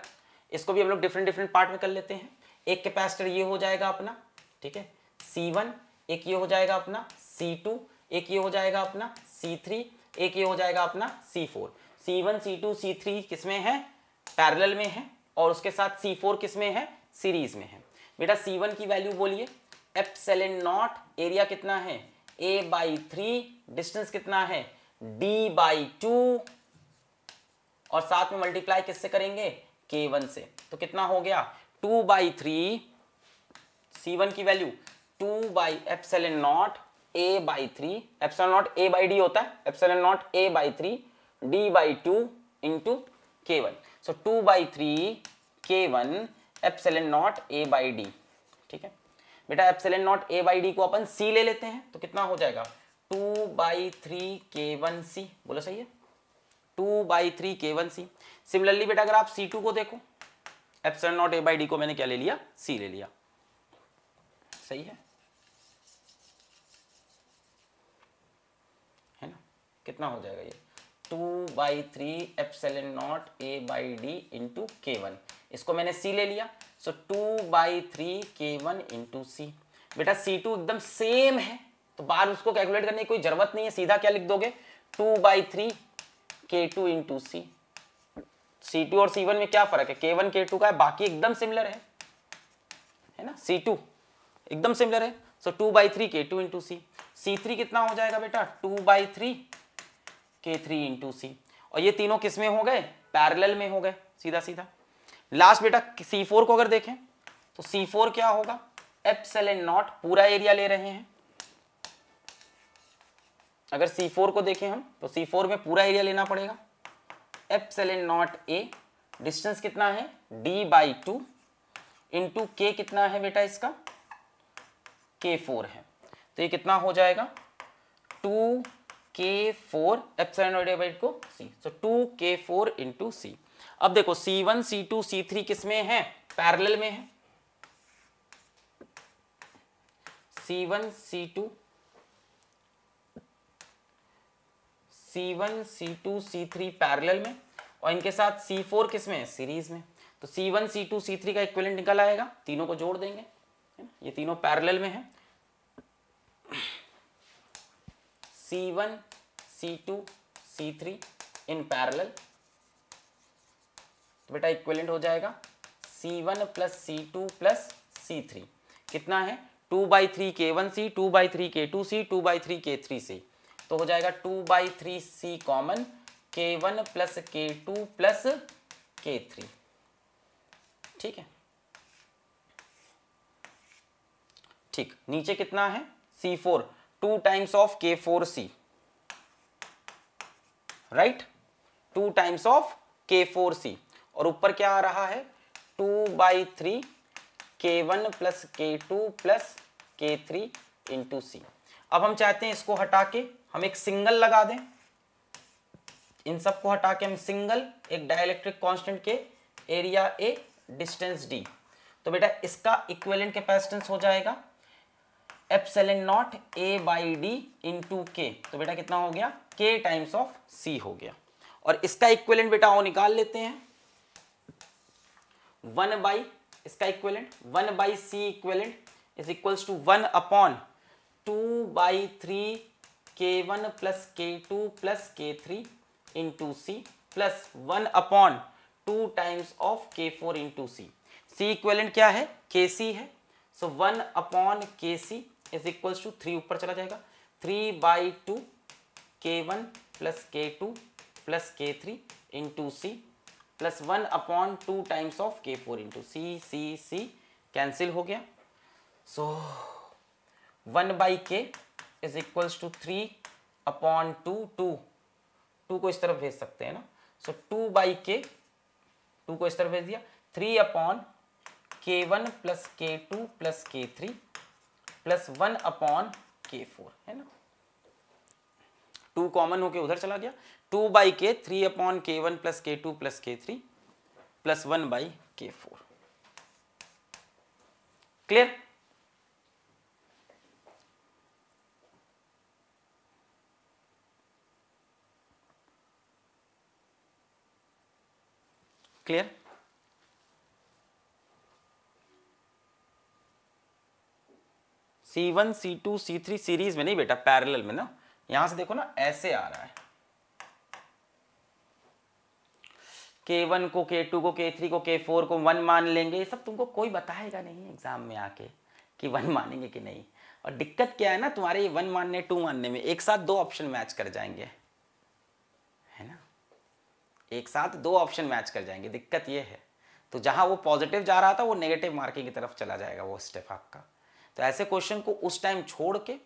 इसको भी हम लोग डिफरेंट डिफरेंट पार्ट में कर लेते हैं एक कैपेसिटर ये हो जाएगा अपना ठीक है C1 एक ये हो जाएगा अपना C2 एक ये हो जाएगा अपना C3 एक ये हो जाएगा अपना C4 C1 C2 C3 किसमें है पैरेलल में है और उसके साथ C4 किसमें है सीरीज में है बेटा C1 की वैल्यू बोलिए एप्सिलॉन नॉट एरिया कितना है ए बाई थ्री डिस्टेंस कितना है डी बाई टू और साथ में मल्टीप्लाई किससे करेंगे के वन से तो कितना हो गया two by three C one की value two by N naught A by three epsilon naught A by D होता है N naught A by three D by two into K one so two by three K one N naught A by D ठीक है बेटा epsilon naught A by D को अपन सी ले लेते हैं तो कितना हो जाएगा two by three K one C बोलो सही है two by three K one C similarly बेटा अगर आप सी टू को देखो epsilon naught A by D को मैंने क्या ले लिया सी ले लिया सही है है ना कितना हो जाएगा ये two by three epsilon not A by D into K one इसको मैंने सी ले लिया so two by three K one into C बेटा सी टू एकदम सेम है तो बार उसको कैलकुलेट करने की कोई जरूरत नहीं है सीधा क्या लिख दोगे two by three K two into C C two और सी वन में क्या फर्क है के वन के टू का है बाकी एकदम सिमिलर है है ना सी टू एकदम सिमिलर है so two by three K two into C C three कितना हो जाएगा बेटा two by three K three into C और ये तीनों किसमें हो गए पैरेलल में हो गए सीधा सीधा लास्ट बेटा सी फोर को अगर देखें तो सी फोर क्या होगा एन नॉट पूरा एरिया ले रहे हैं अगर सी फोर को देखें हम तो सी फोर में पूरा एरिया लेना पड़ेगा एन नॉट ए डिस्टेंस कितना है डी बाई टू इंटू के कितना है बेटा इसका के फोर है तो ये कितना हो जाएगा two K four epsilon naught A by को C so two K four into C अब देखो C1, C2, C3 किसमें है पैरेलल में है C1, C2, C1, C2, C3 parallel में और इनके साथ C4 किसमें है सीरीज में तो C1, C2, C3 का इक्विवेलेंट निकल आएगा तीनों को जोड़ देंगे ये तीनों पैरेलल में है C1, C2, C3 in parallel तो बेटा इक्वेलेंट हो जाएगा C one plus C two plus C three कितना है two by three K one C two by three K two C two by three K three C तो हो जाएगा two by three C common K one plus K two plus K three ठीक है ठीक नीचे कितना है C four two times of K four C right two times of K four C और ऊपर क्या आ रहा है two by three K one plus K two plus K three into C अब हम चाहते हैं इसको हटा के हम एक सिंगल लगा दें इन सबको हटा के हम सिंगल एक dielectric constant K area A distance D तो बेटा इसका इक्वेलेंट कैपेसिटेंस हो जाएगा epsilon not A by D two K तो बेटा कितना हो गया के टाइम्स ऑफ सी हो गया और इसका इक्वेलेंट बेटा वो निकाल लेते हैं वन बाई इसका equivalent one by C equivalent is equals to one upon two by three K one plus K two plus K three into C plus one upon two times of K four into C C equivalent क्या है के सी है so one upon K C is equals to three ऊपर चला जाएगा three by two K one plus K two plus K three into C plus one upon two times of K four into C C C cancel हो गया so one by K is equals to three upon two two two को इस तरफ भेज सकते हैं ना so two by K two को इस तरफ भेज दिया three upon K one plus K two plus K three plus one upon K four है ना टू कॉमन होके उधर चला गया two by K three upon K one plus K two plus K three plus one by K four clear clear C1, C2, C3 series में नहीं बेटा पैरेलल में ना यहां से देखो ना ऐसे आ रहा है K1 को K2 को K3 को K4 को वन मान लेंगे ये सब तुमको कोई बताएगा नहीं एग्जाम में आके कि वन मानेंगे कि नहीं और दिक्कत क्या है ना तुम्हारे ये वन मानने टू मानने में एक साथ दो ऑप्शन मैच कर जाएंगे है ना एक साथ दो ऑप्शन मैच कर जाएंगे दिक्कत ये है तो जहां वो पॉजिटिव जा रहा था वो नेगेटिव मार्किंग की तरफ चला जाएगा वो स्टेप आपका तो ऐसे क्वेश्चन को उस टाइम छोड़ के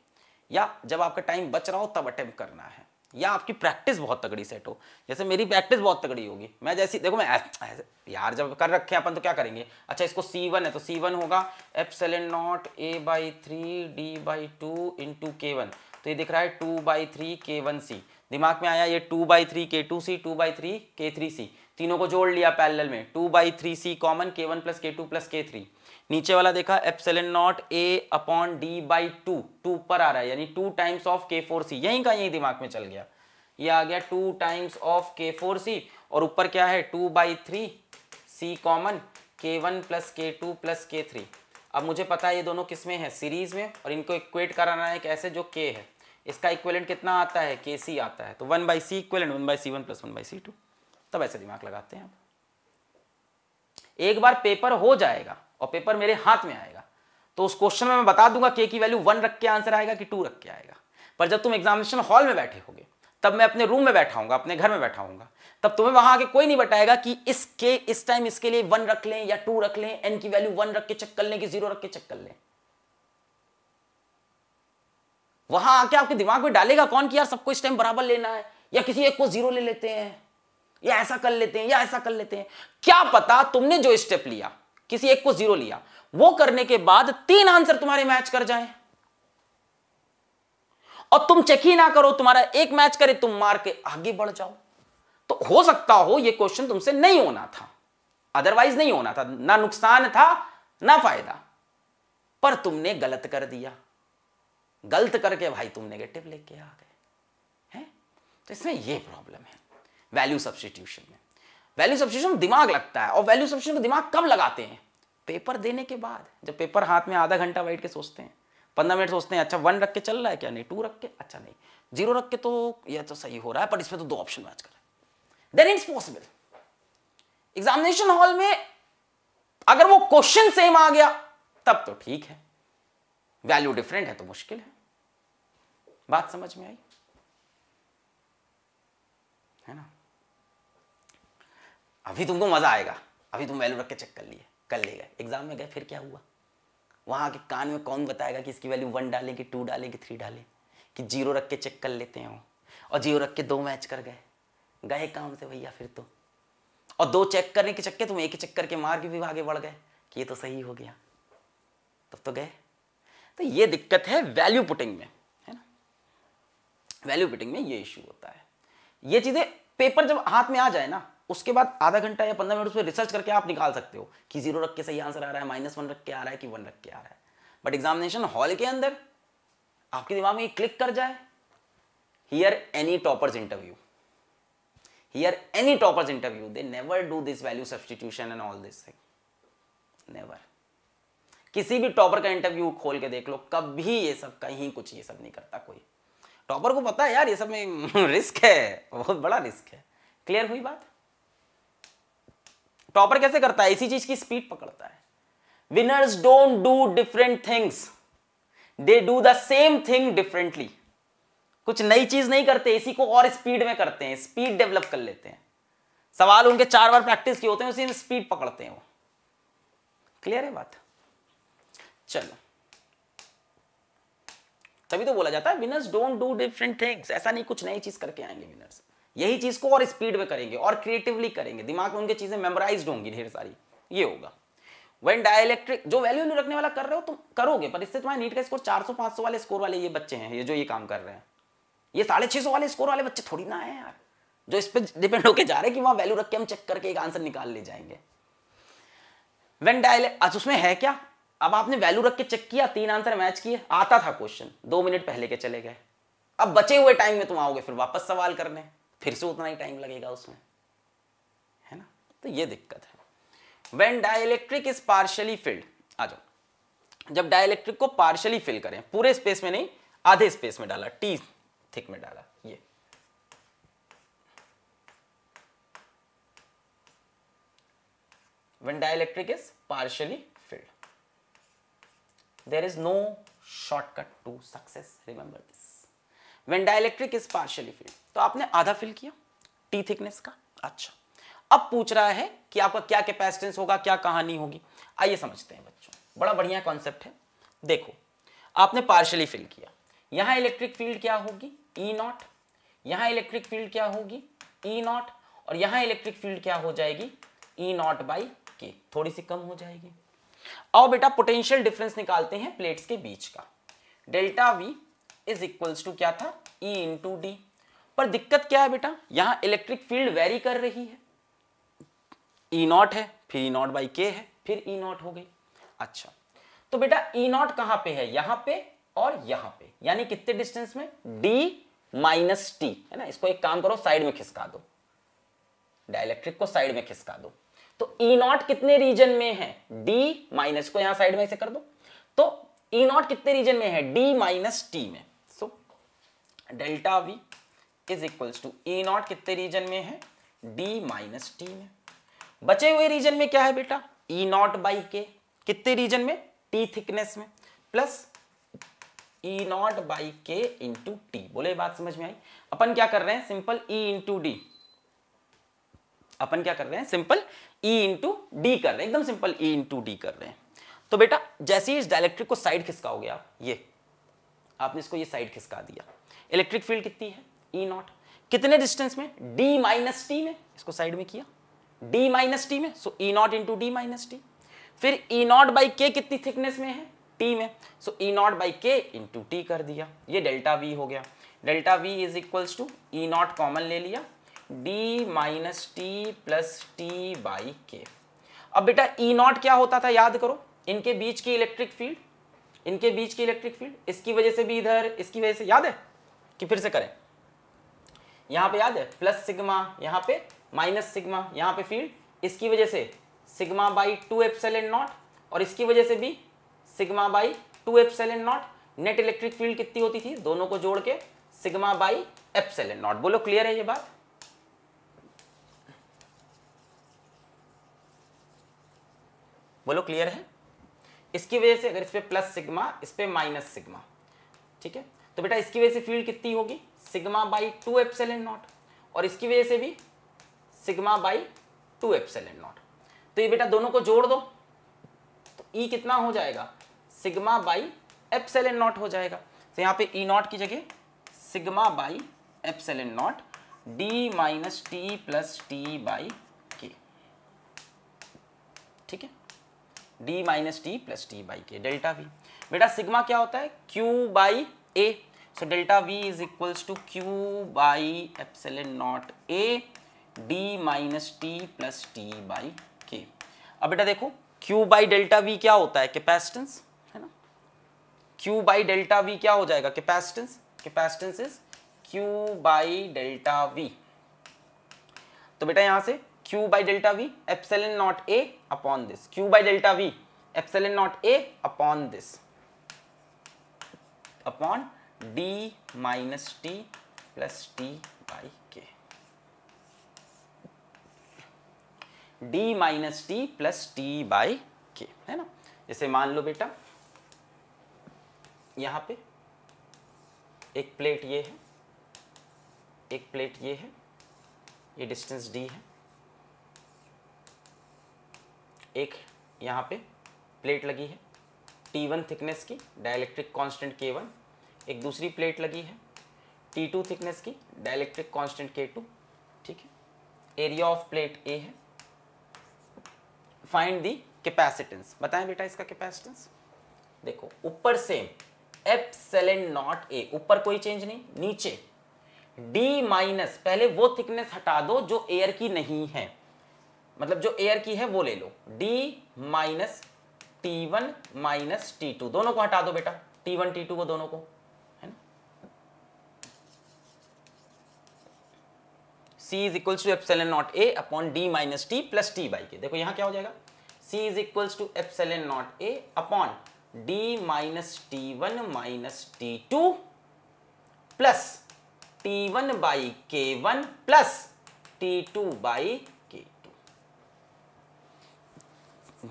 या जब आपका टाइम बच रहा हो तब अटेम्प्ट करना है या आपकी प्रैक्टिस बहुत तगड़ी सेट हो जैसे मेरी प्रैक्टिस बहुत तगड़ी होगी मैं जैसी देखो मैं ऐस, ऐस, यार जब कर रखे अपन तो क्या करेंगे अच्छा इसको सी वन है तो सी वन होगा epsilon naught A by three D by two in into K one तो ये दिख रहा है two by three K one C दिमाग में आया ये two by three K two C two by three K three C तीनों को जोड़ लिया पैरेलल में two by three C common K one plus K two plus K three नीचे वाला देखा epsilon naught A upon D by two two पर आ रहा है यानी two times of K four C यहीं का यहीं दिमाग में चल गया ये आ गया two times of K four C और ऊपर क्या है two by three C common K one plus K two plus K three अब मुझे पता है ये दोनों किस में है सीरीज में और इनको इक्वेट कराना है कैसे जो के है इसका इक्वेलेंट कितना आता है के सी आता है तो one by C equivalent one by C one plus one by C two तब ऐसे दिमाग लगाते हैं आप एक बार पेपर हो जाएगा और पेपर मेरे हाथ में आएगा तो उस क्वेश्चन में मैं बता दूंगा के की वैल्यू वन रख के आंसर आएगा कि टू रख के आएगा पर जब तुम एग्जामिनेशन हॉल में बैठे होगे तब मैं अपने रूम में बैठा हूँ अपने घर में बैठा हूँ तब तुम्हें वहां आके कोई नहीं बताएगा कि इसके इस टाइम इसके लिए वन रख लें या टू रख लें एन की वैल्यू वन रख के चेक कर लें कि जीरो रख के चेक कर लें वहां आके आपके दिमाग में डालेगा कौन कि यार सबको इस टाइम बराबर लेना है या किसी एक को जीरो ले लेते हैं या ऐसा कर लेते हैं या ऐसा कर लेते हैं क्या पता तुमने जो स्टेप लिया किसी एक को जीरो लिया वो करने के बाद तीन आंसर तुम्हारे मैच कर जाए और तुम चेक ही ना करो तुम्हारा एक मैच करे तुम मार के आगे बढ़ जाओ तो हो सकता हो यह क्वेश्चन तुमसे नहीं होना था अदरवाइज नहीं होना था ना नुकसान था ना फायदा पर तुमने गलत कर दिया गलत करके भाई तुम नेगेटिव लेके आ गए हैं तो इसमें ये प्रॉब्लम है वैल्यू सब्सटीट्यूशन में वैल्यू सब्सिट्यूशन दिमाग लगता है और वैल्यू सब्सिट्यूशन दिमाग कब लगाते हैं पेपर देने के बाद जब पेपर हाथ में आधा घंटा बैठ के सोचते हैं पंद्रह मिनट सोचते हैं अच्छा वन रख के चल रहा है क्या नहीं टू रख के अच्छा नहीं जीरो रख के तो यह तो सही हो रहा है पर इसमें तो दो ऑप्शन मैच कर then it's possible examination hall में अगर वो क्वेश्चन सेम आ गया तब तो ठीक है वैल्यू डिफरेंट है तो मुश्किल है बात समझ में आई है ना अभी तुमको मज़ा आएगा अभी तुम वैल्यू रख के चेक कर लिए कर ले गए एग्जाम में गए फिर क्या हुआ वहाँ के कान में कौन बताएगा कि इसकी वैल्यू वन डालें कि टू डालें कि थ्री डालें कि जीरो रख के चेक कर लेते हैं वो और जीरो रख के दो मैच कर गए गए काम से भैया फिर तो और दो चेक करने के चक्के तुम एक ही चेक करके मार के भी आगे बढ़ गए कि ये तो सही हो गया तब तो गए तो ये दिक्कत है वैल्यू पुटिंग में है ना वैल्यू पुटिंग में ये इश्यू होता है ये चीज़ें पेपर जब हाथ में आ जाए ना उसके बाद आधा घंटा या पंद्रह मिनट उसमें रिसर्च करके आप निकाल सकते हो कि जीरो रख के सही आंसर आ रहा है माइनस वन रख के आ रहा है कि वन रख के आ रहा है बट एग्जामिनेशन हॉल के अंदर आपके दिमाग में क्लिक कर जाए here any toppers interview here any toppers interview they never do this value substitution and all this thing never किसी भी टॉपर का इंटरव्यू खोल के देख लो कभी ये सब कहीं कुछ ये सब नहीं करता कोई टॉपर को पता है यार ये सब में रिस्क है बहुत बड़ा रिस्क है क्लियर हुई बात टॉपर कैसे करता है इसी चीज की स्पीड पकड़ता है winners don't do different things they do the same thing differently कुछ नई चीज नहीं करते इसी को और स्पीड में करते हैं स्पीड डेवलप कर लेते हैं सवाल उनके चार बार प्रैक्टिस किए होते हैं उसी में स्पीड पकड़ते हैं वो क्लियर है बात चलो तभी तो बोला जाता है winners don't do different things ऐसा नहीं कुछ नई चीज करके आएंगे विनर्स यही चीज को और स्पीड में करेंगे और क्रिएटिवली करेंगे दिमाग में उनकी चीजें मेमोराइज होंगी ढेर सारी ये होगा वेन डायलैक्ट्रिक जो वैल्यू नहीं रखने वाला कर रहे हो तुम करोगे पर इससे तुम्हारे नीट का स्कोर 400 सौ वाले स्कोर वाले ये बच्चे हैं ये जो ये काम कर रहे हैं ये साढ़े छः वाले स्कोर वाले बच्चे थोड़ी ना है यार जो इस पर डिपेंड होकर जा रहे हैं कि वहां वैल्यू रख के हम चेक करके एक आंसर निकाल ले जाएंगे वेन डायलैक्ट अच्छा उसमें है क्या अब आपने वैल्यू रख के चेक किया तीन आंसर मैच किए आता था क्वेश्चन दो मिनट पहले के चले गए अब बचे हुए टाइम में तुम आओगे फिर वापस सवाल करने फिर से उतना ही टाइम लगेगा उसमें है ना तो ये दिक्कत है when dielectric is partially filled आ जाओ जब डायलैक्ट्रिक को पार्शली फिल करें पूरे स्पेस में नहीं आधे स्पेस में डाला टी थिक में डाला ये when dielectric is partially filled there is no shortcut to success remember this when dielectric is partially filled तो आपने आधा फिल किया टी थिकनेस का अच्छा अब पूछ रहा है कि आपका क्या कैपेसिटेंस होगा क्या कहानी होगी आइए समझते हैं बच्चों बड़ा बढ़िया कॉन्सेप्ट है देखो आपने पार्शियली फिल किया यहां इलेक्ट्रिक फील्ड क्या होगी ई नॉट यहां इलेक्ट्रिक फील्ड क्या होगी ई e नॉट और यहां इलेक्ट्रिक फील्ड क्या हो जाएगी ई नॉट बाई के थोड़ी सी कम हो जाएगी आओ बेटा पोटेंशियल डिफरेंस निकालते हैं प्लेट्स के बीच का delta V is equals to क्या था ई इंटू डी पर दिक्कत क्या है बेटा यहां इलेक्ट्रिक फील्ड वेरी कर रही है ई e नॉट है फिर ई नॉट बाई के है फिर ई e नॉट हो गई अच्छा तो बेटा ई नॉट कहां पे है यहां पे और यहां पे यानी कितने डिस्टेंस में डी माइनस टी है ना इसको एक काम करो साइड में खिसका दो डायलेक्ट्रिक को साइड में खिसका दो तो ई e नॉट कितने रीजन में है डी माइनस को यहां साइड में ऐसे कर दो तो ई नॉट कितने रीजन में है डी माइनस टी में so delta V is equals to E naught कितने रीजन में है डी माइनस टी में बचे हुए रीजन में क्या है बेटा ई नॉट बाई के कितने रीजन में टी थिकनेस में plus E naught by K into T बोले बात समझ में आई अपन क्या कर रहे हैं सिंपल ई इंटू डी अपन क्या कर रहे हैं सिंपल ई इंटू डी कर रहे हैं एकदम सिंपल ई इंटू डी कर रहे हैं तो बेटा जैसे ही इस डायलेक्ट्रिक को साइड खिसकाओगे आप ये आपने इसको ये साइड खिसका दिया इलेक्ट्रिक फील्ड कितनी है ई e नॉट कितने डिस्टेंस में डी माइनस टी में इसको साइड में किया डी माइनस टी में so E naught into D minus T फिर ई नॉट बाई के कितनी थिकनेस में है टी में so E naught by K into T कर दिया ये डेल्टा वी हो गया delta V is equals to E naught common ले लिया D minus T plus T by K अब बेटा ई e नॉट क्या होता था याद करो इनके बीच की इलेक्ट्रिक फील्ड इनके बीच की इलेक्ट्रिक फील्ड इसकी वजह से भी इधर इसकी वजह से याद है कि फिर से करें यहाँ पे याद है प्लस सिग्मा यहाँ पे माइनस सिग्मा यहाँ पे फील्ड इसकी वजह से sigma by two epsilon naught और इसकी वजह से भी sigma by two epsilon naught net electric field कितनी होती थी दोनों को जोड़ के सिग्मा बाई एप्सलन नॉट बोलो क्लियर है ये बात बोलो क्लियर है इसकी वजह से अगर इस पर प्लस सिग्मा इस पर माइनस सिग्मा ठीक है तो बेटा इसकी वजह से फील्ड कितनी होगी sigma by two epsilon naught और इसकी वजह से भी sigma by two epsilon naught तो ये बेटा दोनों को जोड़ दो तो ई e कितना हो जाएगा सिग्मा बाई एप्सलन नॉट हो जाएगा तो यहां पे ई e नॉट की जगह sigma by epsilon naught D minus T plus T by K ठीक है D minus T plus T by K delta भी बेटा सिग्मा क्या होता है Q by A so delta v is equals to q by epsilon naught A D minus T plus T by K अब बेटा देखो q बाई डेल्टा v क्या होता है कैपेसिटेंस है ना q बाई डेल्टा v क्या हो जाएगा capacitance capacitance is q by delta v तो बेटा यहां से q by delta v epsilon naught a upon this q by delta v epsilon naught a upon this upon D minus T plus T by K D minus T plus T by K है ना जैसे मान लो बेटा यहां पे एक प्लेट ये है एक प्लेट ये है ये डिस्टेंस डी है एक यहां पे प्लेट लगी है टी वन थिकनेस की डायलैक्ट्रिक कांस्टेंट के वन एक दूसरी प्लेट लगी है टी टू थिकनेस की डायलेक्ट्रिक कॉन्स्टेंट के टू ठीक है एरिया ऑफ प्लेट ए है फाइंड दी कैपेसिटेंस बताएं बेटा इसका कैपेसिटेंस देखो ऊपर सेम एप्सलेन नॉट ए ऊपर कोई चेंज नहीं नीचे डी माइनस पहले वो थिकनेस हटा दो जो एयर की नहीं है मतलब जो एयर की है वो ले लो D minus T one minus T two दोनों को हटा दो बेटा टी वन टी टू को दोनों को C is equals to epsilon not A upon D minus T plus T by K देखो यहाँ क्या हो जाएगा C is equals to epsilon not A upon D minus T one minus T two plus T one by K one plus T two by K two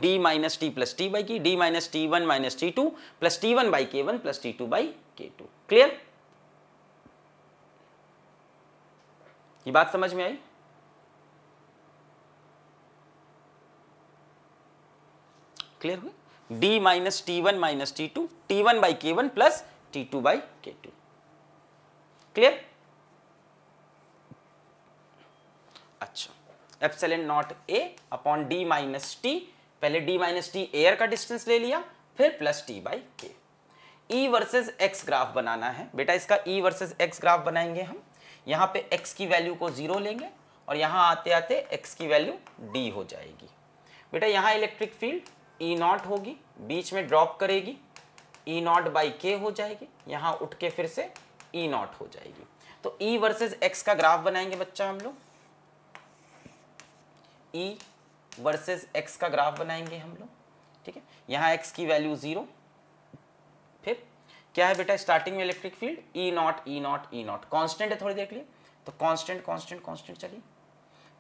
D minus T plus T by K D minus T one minus T two plus T one by K one plus T two by K two clear ये बात समझ में आई क्लियर हुई d minus T one minus T two T one by K one plus T two by K two clear अच्छा epsilon not A upon D minus T पहले डी माइनस टी एयर का डिस्टेंस ले लिया फिर plus T by K E versus X graph बनाना है बेटा इसका ई वर्सेज एक्स ग्राफ बनाएंगे हम यहाँ पे x की वैल्यू को ज़ीरो लेंगे और यहाँ आते आते x की वैल्यू d हो जाएगी बेटा यहाँ इलेक्ट्रिक फील्ड ई नॉट होगी बीच में ड्रॉप करेगी ई नॉट बाई के हो जाएगी यहाँ उठ के फिर से ई e नॉट हो जाएगी तो ई वर्सेस एक्स का ग्राफ बनाएंगे बच्चा हम लोग ई वर्सेस एक्स का ग्राफ बनाएंगे हम लोग ठीक है यहाँ एक्स की वैल्यू ज़ीरो क्या है बेटा स्टार्टिंग में electric field E naught E naught E naught constant है थोड़ी देर के लिए तो कॉन्स्टेंट कॉन्स्टेंट कॉन्स्टेंट चली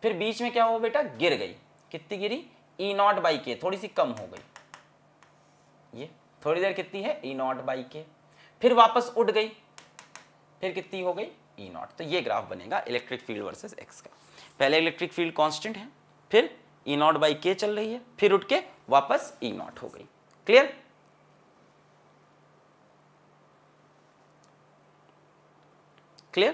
फिर बीच में क्या हुआ बेटा गिर गई कितनी गिरी ई नॉट बाई के थोड़ी सी कम हो गई ये थोड़ी देर कितनी है ई नॉट बाई के फिर वापस उठ गई फिर कितनी हो गई ई e नॉट तो ये ग्राफ बनेगा इलेक्ट्रिक फील्ड वर्सेज एक्स का पहले इलेक्ट्रिक फील्ड कॉन्स्टेंट है फिर ई नॉट बाई के चल रही है फिर उठ के वापस ई e नॉट हो गई clear clear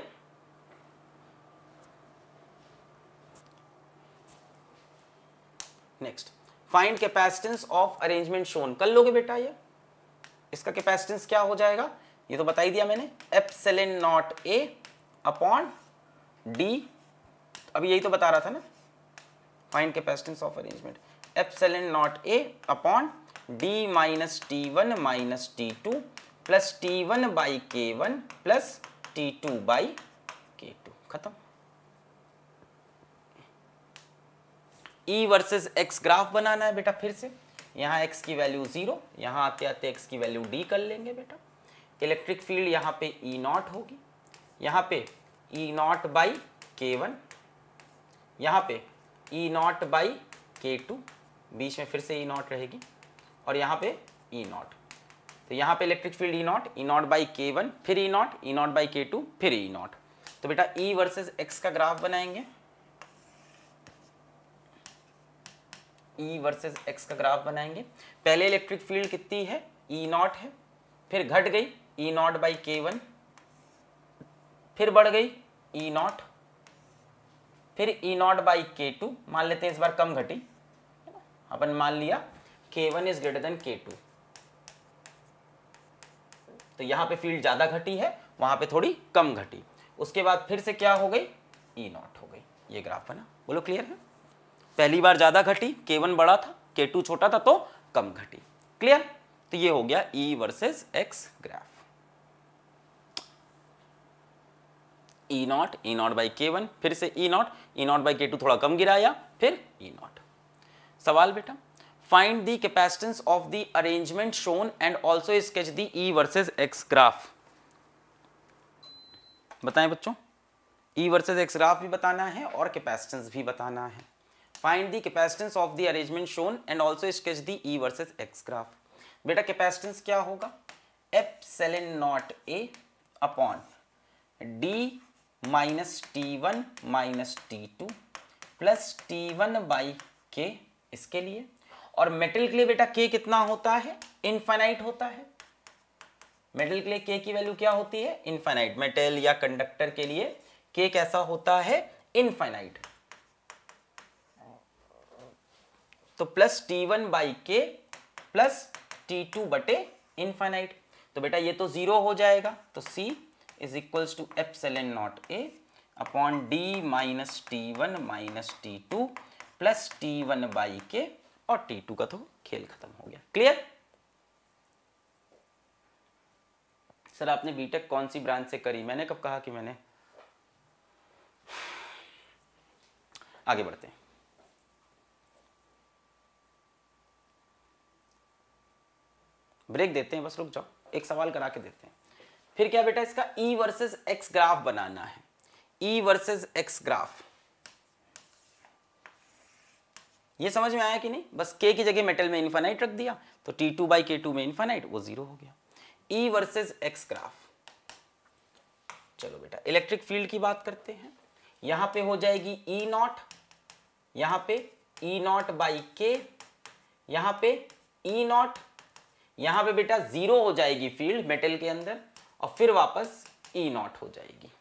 next find capacitance of arrangement shown कर लोगे बेटा ये इसका कैपेसिटेंस क्या हो जाएगा ये तो बता दिया मैंने epsilon not A upon D अभी यही तो बता रहा था ना find capacitance of arrangement epsilon not A upon D minus T one minus T two plus T one by K one plus T two by K two खत्म ई वर्सेस एक्स ग्राफ बनाना है बेटा फिर से यहाँ एक्स की वैल्यू जीरो यहाँ आते आते एक्स की वैल्यू डी कर लेंगे बेटा इलेक्ट्रिक फील्ड यहाँ पे ई e नॉट होगी यहाँ पे E naught by K one यहाँ पे E naught by K two बीच में फिर से ई e नॉट रहेगी और यहाँ पे ई e नॉट तो यहाँ पे electric field E naught E naught by K one फिर E naught E naught by K two फिर ई e नॉट तो बेटा ई वर्सेस एक्स का ग्राफ बनाएंगे ई वर्सेस एक्स का ग्राफ बनाएंगे पहले इलेक्ट्रिक फील्ड कितनी है ई e नॉट है फिर घट गई E naught by K one फिर बढ़ गई ई e नॉट फिर E naught by K two मान लेते हैं इस बार कम घटी अपन मान लिया K one is greater than K two तो यहाँ पे फील्ड ज़्यादा घटी है वहां पे थोड़ी कम घटी उसके बाद फिर से क्या हो गई ई e नॉट हो गई ये ग्राफ बना बोलो क्लियर है पहली बार ज़्यादा घटी के वन बड़ा था के टू छोटा था तो कम घटी क्लियर तो ये हो गया E versus X graph E naught E naught by K one फिर से E naught E naught by K two थोड़ा कम गिराया फिर ई e नॉट सवाल बेटा find the capacitance of the arrangement shown and also sketch the E versus X graph बताएं बच्चों ई वर्सेज एक्स ग्राफ भी बताना है और कैपेसिटेंस भी बताना है find the capacitance of the arrangement shown and also sketch the E versus X graph बेटा कैपेसिटेंस क्या होगा epsilon not A upon D minus T one minus T two plus T one by K इसके लिए और मेटल के लिए बेटा के कितना होता है इनफाइनाइट होता है मेटल के लिए के की वैल्यू क्या होती है इनफाइनाइट मेटल या कंडक्टर के लिए के कैसा होता है इनफाइनाइट तो plus T one by K plus T two बटे इनफाइनाइट तो बेटा ये तो जीरो हो जाएगा तो C is equals to F N naught A upon D minus T one minus T two plus T one by K और टी टू का तो खेल खत्म हो गया क्लियर सर आपने बीटेक कौन सी ब्रांच से करी मैंने कब कहा कि मैंने आगे बढ़ते हैं ब्रेक देते हैं बस रुक जाओ एक सवाल करा के देते हैं फिर क्या बेटा इसका ई वर्सेस एक्स ग्राफ बनाना है ई वर्सेस एक्स ग्राफ ये समझ में आया कि नहीं बस के की जगह मेटल में इन्फानाइट रख दिया तो T two by K two में इन्फानाइट वो जीरो हो गया ई वर्सेज एक्स ग्राफ चलो बेटा इलेक्ट्रिक फील्ड की बात करते हैं यहां पे हो जाएगी ई नॉट यहां पे ई नॉट बाई के यहां पे ई नॉट यहां पे बेटा जीरो हो जाएगी फील्ड मेटल के अंदर और फिर वापस ई e नॉट हो जाएगी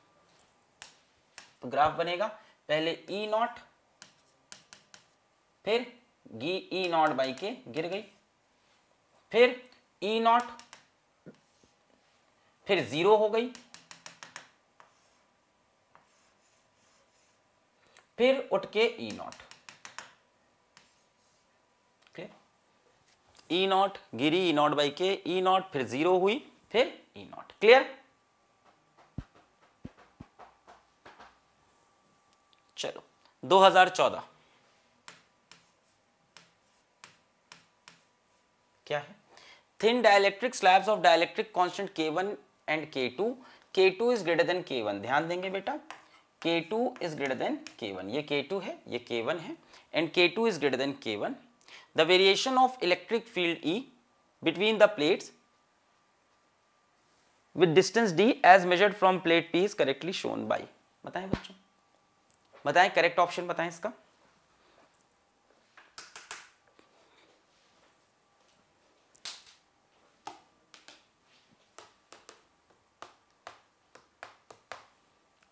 तो ग्राफ बनेगा पहले ई e नॉट फिर गी ई नॉट बाई के गिर गई फिर ई नॉट फिर जीरो हो गई फिर उठ के E naught E naught e गिरी E e naught by K E e naught फिर जीरो हुई फिर ई नॉट क्लियर चलो 2014 क्या है thin dielectric slabs of dielectric constant K1 and K2 K2 is greater than K1 ध्यान देंगे बेटा K2 is greater than K1 ये K2 है ये K1 है and K2 is greater than K1 the variation of electric field E between the plates with distance D as measured from plate P is correctly shown by बताएं बच्चों बताएं correct option बताएं इसका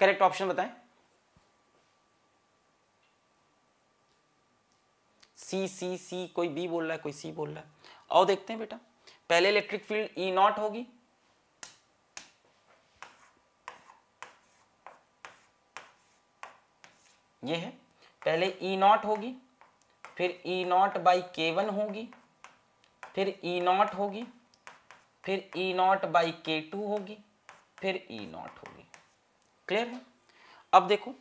करेक्ट ऑप्शन बताएं सी सी सी कोई बी बोल रहा है कोई सी बोल रहा है आओ देखते हैं बेटा पहले इलेक्ट्रिक फील्ड ई नॉट होगी ये है पहले ई e नॉट होगी फिर E naught by K one होगी फिर ई e नॉट होगी फिर E naught by K two होगी फिर ई e नॉट होगी क्लियर है अब देखो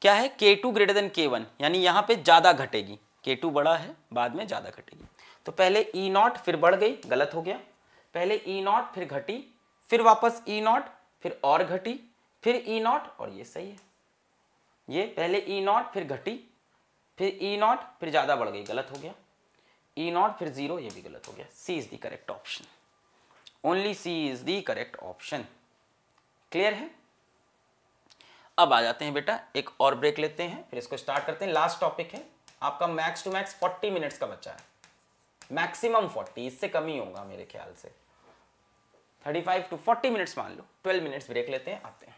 क्या है K two greater than K one यानी यहाँ पे ज़्यादा घटेगी के टू बड़ा है बाद में ज़्यादा घटेगी तो पहले ई e नॉट फिर बढ़ गई गलत हो गया पहले ई e नॉट फिर घटी फिर वापस ई e नॉट फिर और घटी फिर ई नॉट और ये सही है ये पहले ई नॉट फिर घटी फिर ई नॉट फिर ज़्यादा बढ़ गई गलत हो गया ई नॉट फिर ज़ीरो ये भी गलत हो गया C is the correct option only C is the correct option clear है अब आ जाते हैं बेटा एक और ब्रेक लेते हैं फिर इसको स्टार्ट करते हैं लास्ट टॉपिक है आपका max to max forty minutes का बच्चा है मैक्सिमम फोर्टी इससे कम ही होगा मेरे ख्याल से thirty five to forty minutes मान लो ट्वेल्व मिनट्स ब्रेक लेते हैं आते हैं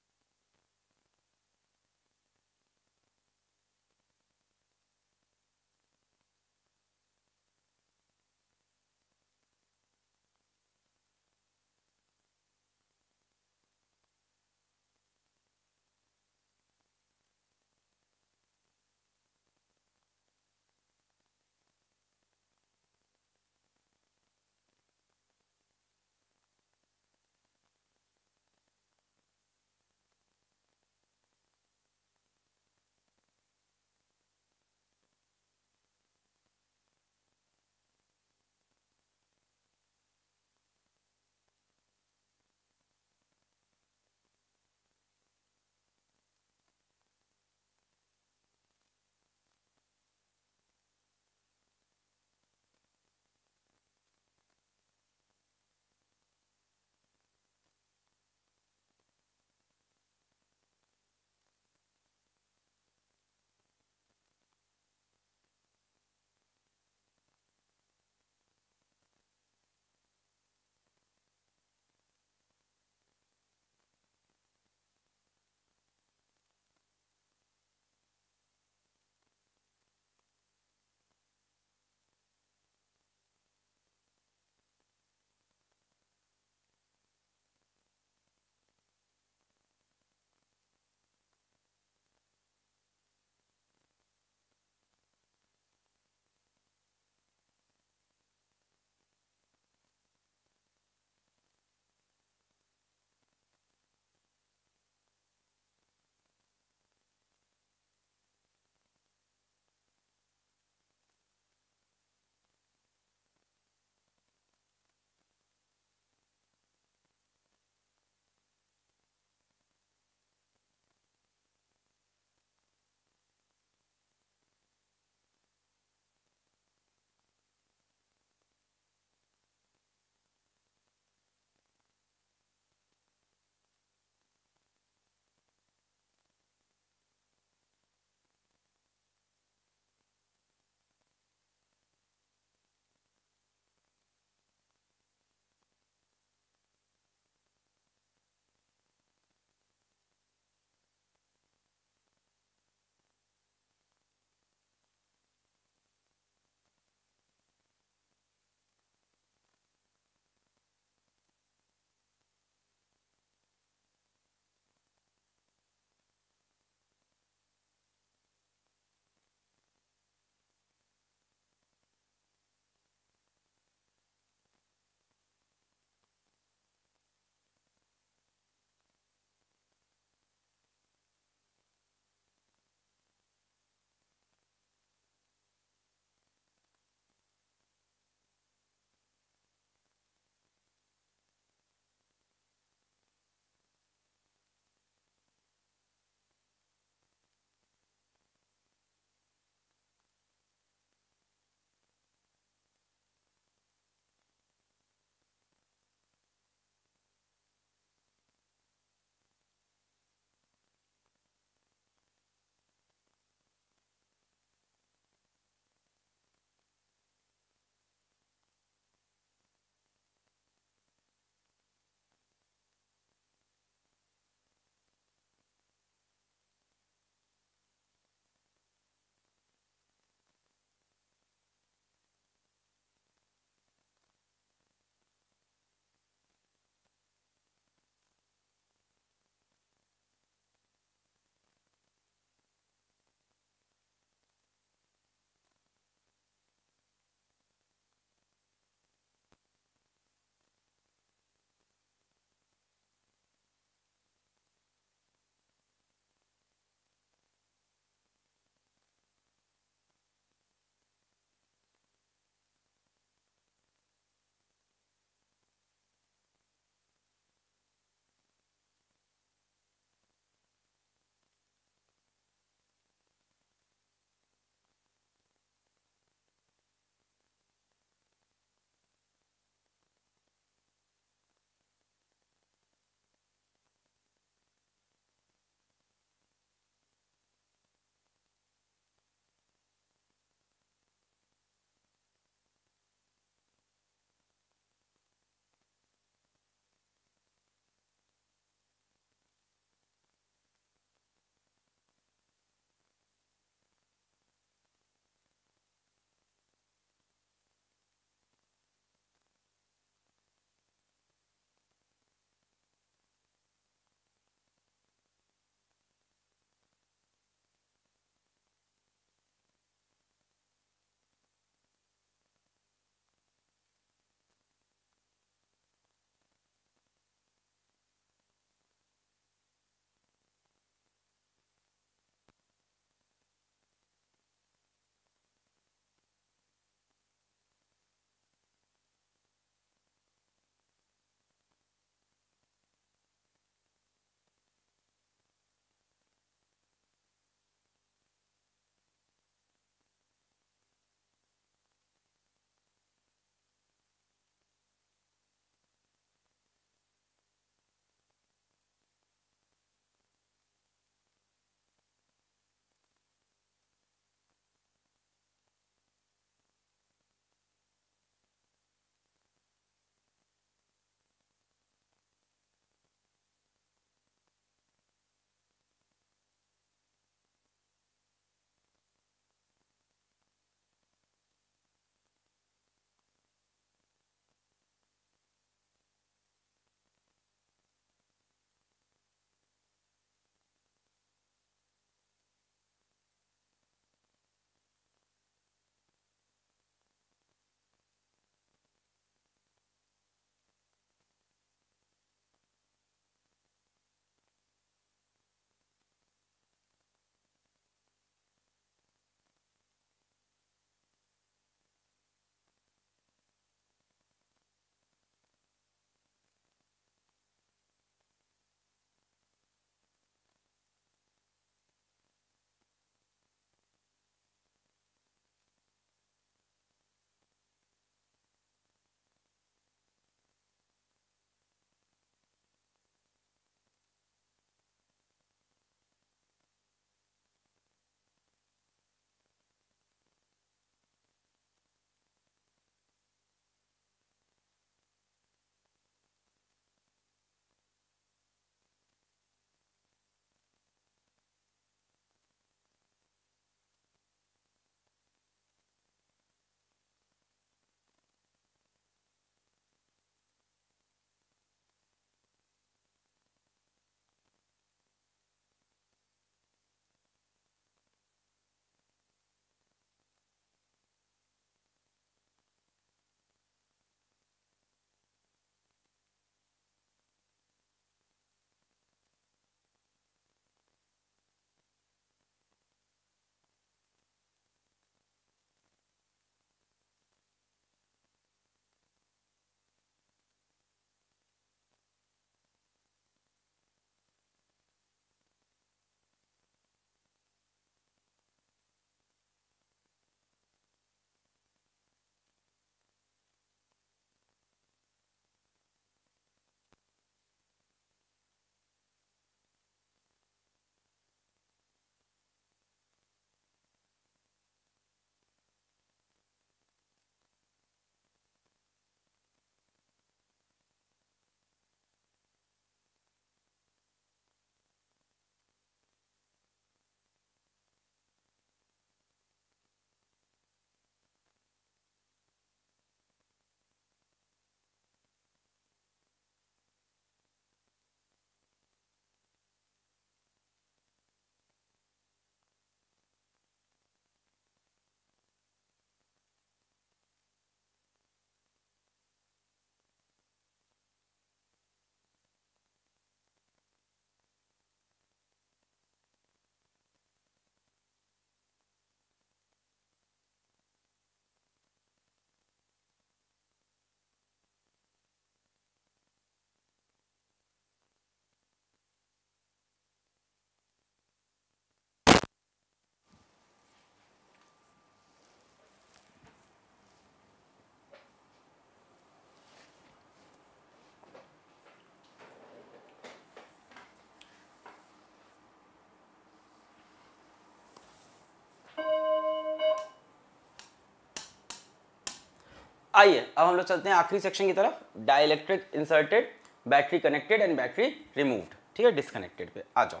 आइए अब हम लोग चलते हैं आखिरी सेक्शन की तरफ dielectric inserted battery connected and battery removed ठीक है डिसकनेक्टेड पे आ जाओ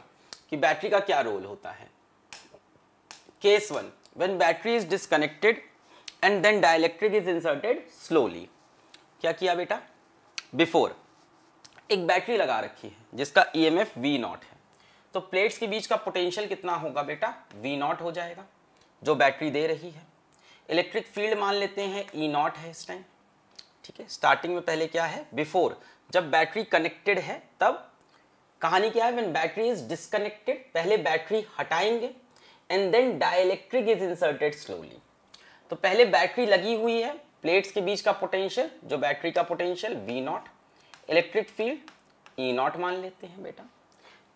कि बैटरी का क्या रोल होता है case one when battery is disconnected and then dielectric is inserted slowly क्या किया बेटा बिफोर एक बैटरी लगा रखी है जिसका E M F V naught है तो प्लेट्स के बीच का पोटेंशियल कितना होगा बेटा वी नॉट हो जाएगा जो बैटरी दे रही है इलेक्ट्रिक फील्ड मान लेते हैं ई e नॉट है इस टाइम ठीक है स्टार्टिंग में पहले क्या है बिफोर जब बैटरी कनेक्टेड है तब कहानी क्या है व्हेन बैटरी इज डिसकनेक्टेड पहले बैटरी हटाएंगे and then dielectric is inserted slowly तो पहले बैटरी लगी हुई है प्लेट्स के बीच का पोटेंशियल जो बैटरी का potential V naught electric field E naught मान लेते हैं बेटा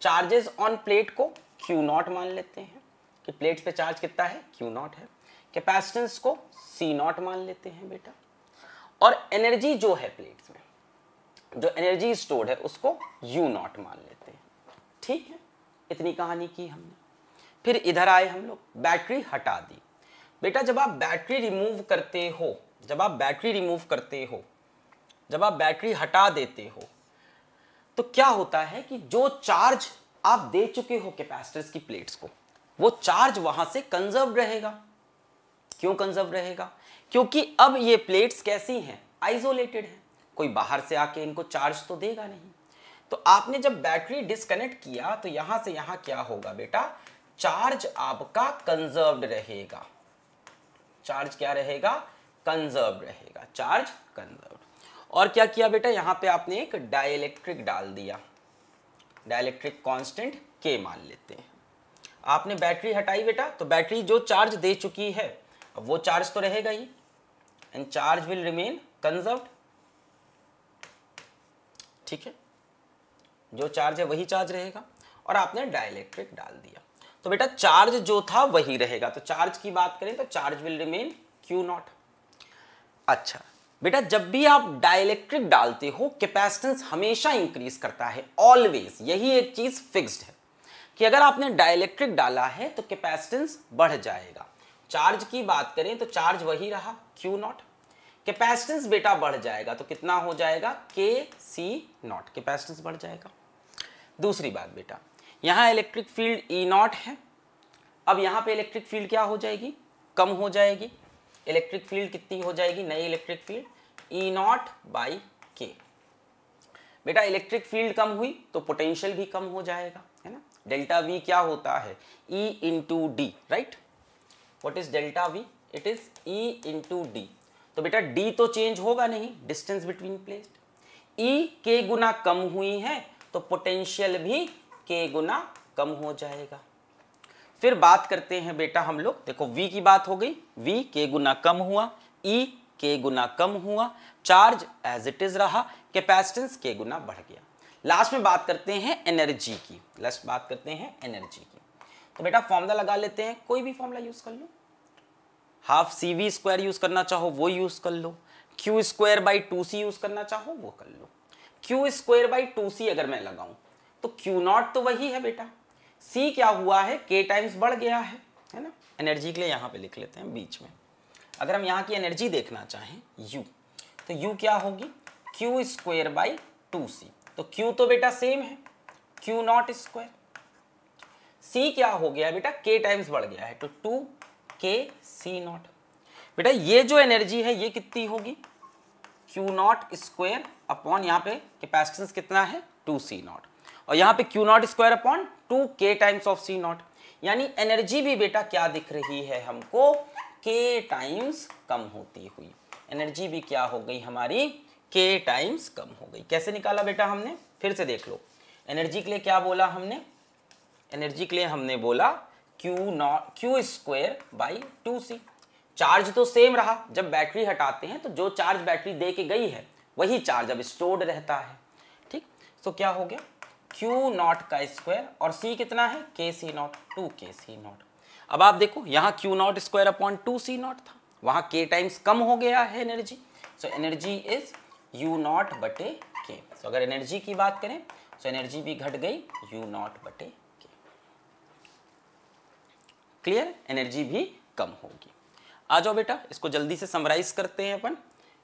चार्जेस ऑन प्लेट को क्यू नॉट मान लेते हैं कि प्लेट्स पे चार्ज कितना है क्यू नॉट है कैपेसिटेंस को सी नॉट मान लेते हैं बेटा और एनर्जी जो है प्लेट्स में जो एनर्जी स्टोर्ड है उसको यू नॉट मान लेते हैं ठीक है इतनी कहानी की हमने फिर इधर आए हम लोग बैटरी हटा दी बेटा जब आप बैटरी रिमूव करते हो जब आप बैटरी रिमूव करते हो जब आप बैटरी हटा देते हो तो क्या होता है कि जो चार्ज आप दे चुके हो कैपेसिटर्स की प्लेट्स को वो चार्ज वहां से कंजर्व रहेगा क्यों कंजर्व रहेगा क्योंकि अब ये प्लेट्स कैसी हैं आइसोलेटेड हैं कोई बाहर से आके इनको चार्ज तो देगा नहीं तो आपने जब बैटरी डिस्कनेक्ट किया तो यहां से यहां क्या होगा बेटा चार्ज आपका कंजर्व रहेगा चार्ज क्या रहेगा कंजर्व रहेगा चार्ज कंजर्व और क्या किया बेटा यहाँ पे आपने एक डायलेक्ट्रिक डाल दिया डायलैक्ट्रिक कांस्टेंट के मान लेते हैं आपने बैटरी हटाई बेटा तो बैटरी जो चार्ज दे चुकी है अब वो चार्ज तो रहेगा ही and charge will remain conserve ठीक है जो चार्ज है वही चार्ज रहेगा और आपने डायलैक्ट्रिक डाल दिया तो बेटा चार्ज जो था वही रहेगा तो चार्ज की बात करें तो charge will remain Q naught अच्छा बेटा जब भी आप डायलैक्ट्रिक डालते हो कैपेसिटेंस हमेशा इंक्रीज करता है ऑलवेज यही एक चीज फिक्स्ड है कि अगर आपने डायलैक्ट्रिक डाला है तो कैपेसिटेंस बढ़ जाएगा चार्ज की बात करें तो चार्ज वही रहा क्यू नॉट कैपेसिटेंस बेटा बढ़ जाएगा तो कितना हो जाएगा के सी नॉट कैपेसिटेंस बढ़ जाएगा दूसरी बात बेटा यहां इलेक्ट्रिक फील्ड ई नॉट है अब यहां पे इलेक्ट्रिक फील्ड क्या हो जाएगी कम हो जाएगी इलेक्ट्रिक फील्ड कितनी हो जाएगी नई electric field E naught by K बेटा इलेक्ट्रिक फील्ड कम हुई तो पोटेंशियल भी कम हो जाएगा है ना डेल्टा वी क्या होता है E into D right what is delta V it is E into D तो बेटा डी तो चेंज होगा नहीं डिस्टेंस बिटवीन प्लेस्ड ई के गुना कम हुई है तो पोटेंशियल भी के गुना कम हो जाएगा फिर बात करते हैं बेटा हम लोग देखो v की बात हो गई v के गुना कम हुआ e के गुना कम हुआ चार्ज एज इट इज रहा कैपेसिटेंस के गुना बढ़ गया लास्ट में बात करते हैं एनर्जी की लास्ट बात करते हैं एनर्जी की तो बेटा फॉर्मूला लगा लेते हैं कोई भी फॉर्मूला यूज कर लो half C V square use करना चाहो वो यूज कर लो Q square by two C use करना चाहो वो कर लो Q square by two C अगर मैं लगाऊं तो क्यू नॉट तो वही है बेटा सी क्या हुआ है के टाइम्स बढ़ गया है है ना एनर्जी के लिए यहाँ पे लिख लेते हैं बीच में अगर हम यहाँ की एनर्जी देखना चाहें यू तो यू क्या होगी Q square by two C तो क्यू तो बेटा सेम है क्यू नॉट स्क्वायर सी क्या हो गया बेटा के टाइम्स बढ़ गया है तो टू के सी नॉट बेटा ये जो एनर्जी है ये कितनी होगी क्यू नॉट स्क्वायर अपॉन यहाँ पे कैपेसिटेंस कितना है टू सी नॉट और यहाँ पे Q naught square upon two K times of C naught यानी एनर्जी भी बेटा क्या दिख रही है हमको के टाइम्स कम होती हुई एनर्जी भी क्या हो गई हमारी के टाइम्स कम हो गई कैसे निकाला बेटा हमने फिर से देख लो एनर्जी के लिए क्या बोला हमने एनर्जी के लिए हमने बोला Q naught Q square by two C charge तो सेम रहा जब बैटरी हटाते हैं तो जो चार्ज बैटरी दे के गई है वही चार्ज अब स्टोर्ड रहता है ठीक तो क्या हो गया क्यू नॉट का स्क्वायर और सी कितना है K C not to K C not अब आप देखो यहाँ Q naught square upon two C naught था वहाँ के टाइम्स कम हो गया है energy so energy is U naught बटे के सो अगर एनर्जी की बात करें सो so एनर्जी भी घट गई यू नॉट बटे क्लियर एनर्जी भी कम होगी आ जाओ बेटा इसको जल्दी से समराइज करते हैं अपन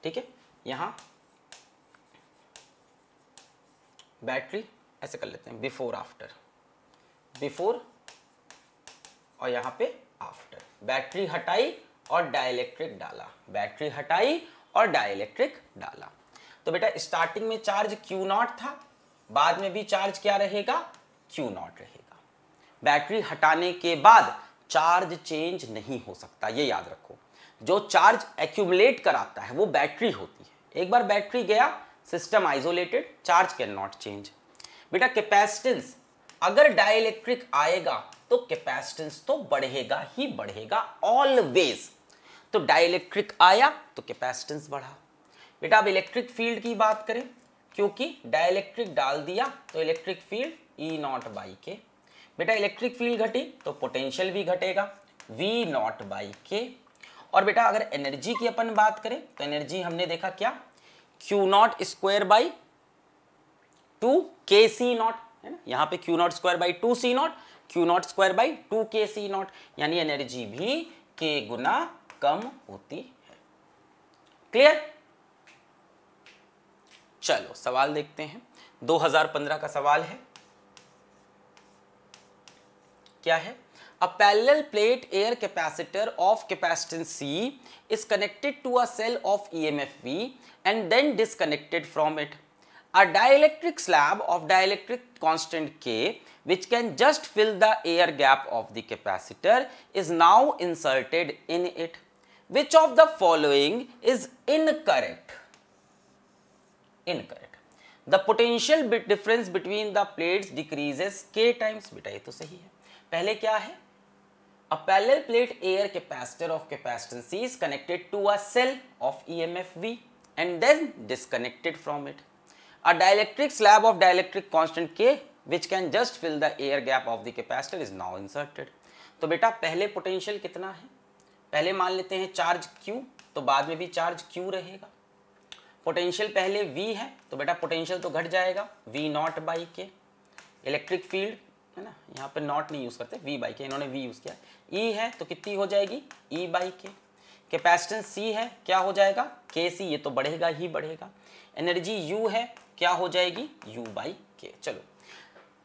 ठीक है यहां बैटरी ऐसे कर लेते हैं बिफोर आफ्टर बिफोर और यहां पे आफ्टर बैटरी हटाई और डायलेक्ट्रिक डाला बैटरी हटाई और डायलैक्ट्रिक डाला तो बेटा स्टार्टिंग में चार्ज क्यू नॉट था बाद में भी चार्ज क्या रहेगा क्यू नॉट रहेगा बैटरी हटाने के बाद चार्ज चेंज नहीं हो सकता ये याद रखो जो चार्ज एक्यूमुलेट कराता है वो बैटरी होती है एक बार बैटरी गया system isolated charge cannot change बेटा कैपेसिटेंस अगर डाइलेक्ट्रिक आएगा तो कैपेसिटेंस तो बढ़ेगा ही बढ़ेगा ऑलवेज तो डाइलेक्ट्रिक आया तो कैपेसिटेंस बढ़ा बेटा अब इलेक्ट्रिक फील्ड की बात करें क्योंकि डायलेक्ट्रिक डाल दिया तो electric field E e naught by K बेटा इलेक्ट्रिक फील्ड घटी तो पोटेंशियल भी घटेगा वी नॉट बाई के और बेटा अगर एनर्जी की अपन बात करें तो एनर्जी हमने देखा क्या Q naught square by two K C naught है ना यहाँ पे Q naught square by two C naught Q naught square by two K C naught यानी एनर्जी भी के गुना कम होती है क्लियर चलो सवाल देखते हैं 2015 का सवाल है क्या है a parallel plate air capacitor of capacitance C is connected to a cell of EMF V and then disconnected from it a dielectric slab of dielectric constant K which can just fill the air gap of the capacitor is now inserted in it which of the following is incorrect incorrect the potential difference between the plates decreases K times बेटा ये तो सही है पहले क्या है a parallel plate air capacitor of capacitance is connected to a cell of EMF V and then disconnected from it a dielectric slab of dielectric constant K which can just fill the air gap of the capacitor is now inserted तो बेटा पहले पोटेंशियल कितना है पहले मान लेते हैं चार्ज क्यू तो बाद में भी चार्ज क्यू रहेगा पोटेंशियल पहले V है तो बेटा पोटेंशियल तो घट जाएगा V naught by K electric field है ना यहाँ पर नॉट नहीं यूज़ करते वी बाई के इन्होंने वी यूज़ किया ई e है तो कितनी हो जाएगी ई बाई के कैपेसिटेंस सी है क्या हो जाएगा के सी ये तो बढ़ेगा ही बढ़ेगा एनर्जी यू है क्या हो जाएगी यू बाई के चलो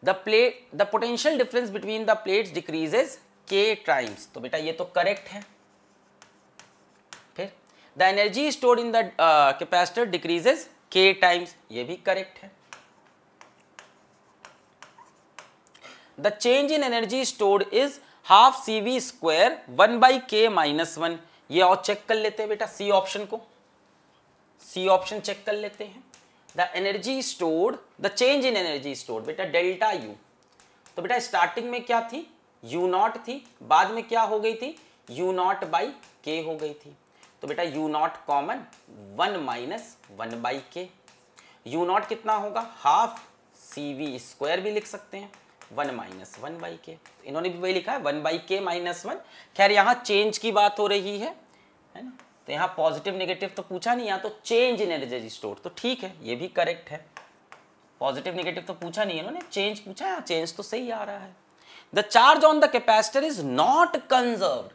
the plate the potential difference between the plates decreases K times तो बेटा ये तो करेक्ट है फिर the energy stored in the capacitor decreases K times ये भी करेक्ट है the change in energy stored is half C V square one by K minus one ये और चेक कर लेते हैं बेटा सी ऑप्शन को सी ऑप्शन चेक कर लेते हैं the energy stored the change in energy stored बेटा डेल्टा यू तो बेटा स्टार्टिंग में क्या थी यू नॉट थी बाद में क्या हो गई थी यू नॉट बाई के हो गई थी तो बेटा U naught common one minus one by K U naught कितना होगा हाफ सी वी स्क्वायर भी लिख सकते हैं वन माइनस वन बाई के इन्होंने भी वही लिखा है one by K minus one खैर यहाँ चेंज की बात हो रही है है ना तो यहाँ पॉजिटिव नेगेटिव तो पूछा नहीं यहाँ तो चेंज इन एनर्जी स्टोर तो ठीक है ये भी करेक्ट है पॉजिटिव नेगेटिव तो पूछा नहीं इन्होंने चेंज पूछा है हाँ, चेंज तो सही आ रहा है the charge on the capacitor is not conserve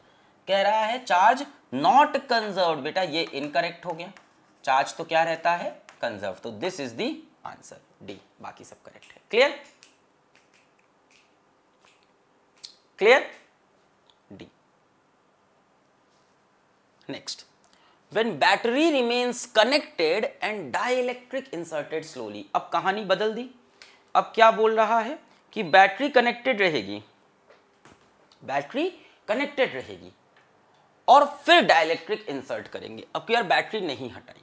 कह रहा है चार्ज नॉट कंजर्व बेटा ये इनकरेक्ट हो गया चार्ज तो क्या रहता है कंजर्व तो this is the answer D बाकी सब करेक्ट है clear clear d next when battery remains connected and dielectric inserted slowly अब कहानी बदल दी अब क्या बोल रहा है कि बैटरी कनेक्टेड रहेगी बैटरी कनेक्टेड रहेगी और फिर डायलेक्ट्रिक इंसर्ट करेंगे अब यार बैटरी नहीं हटाई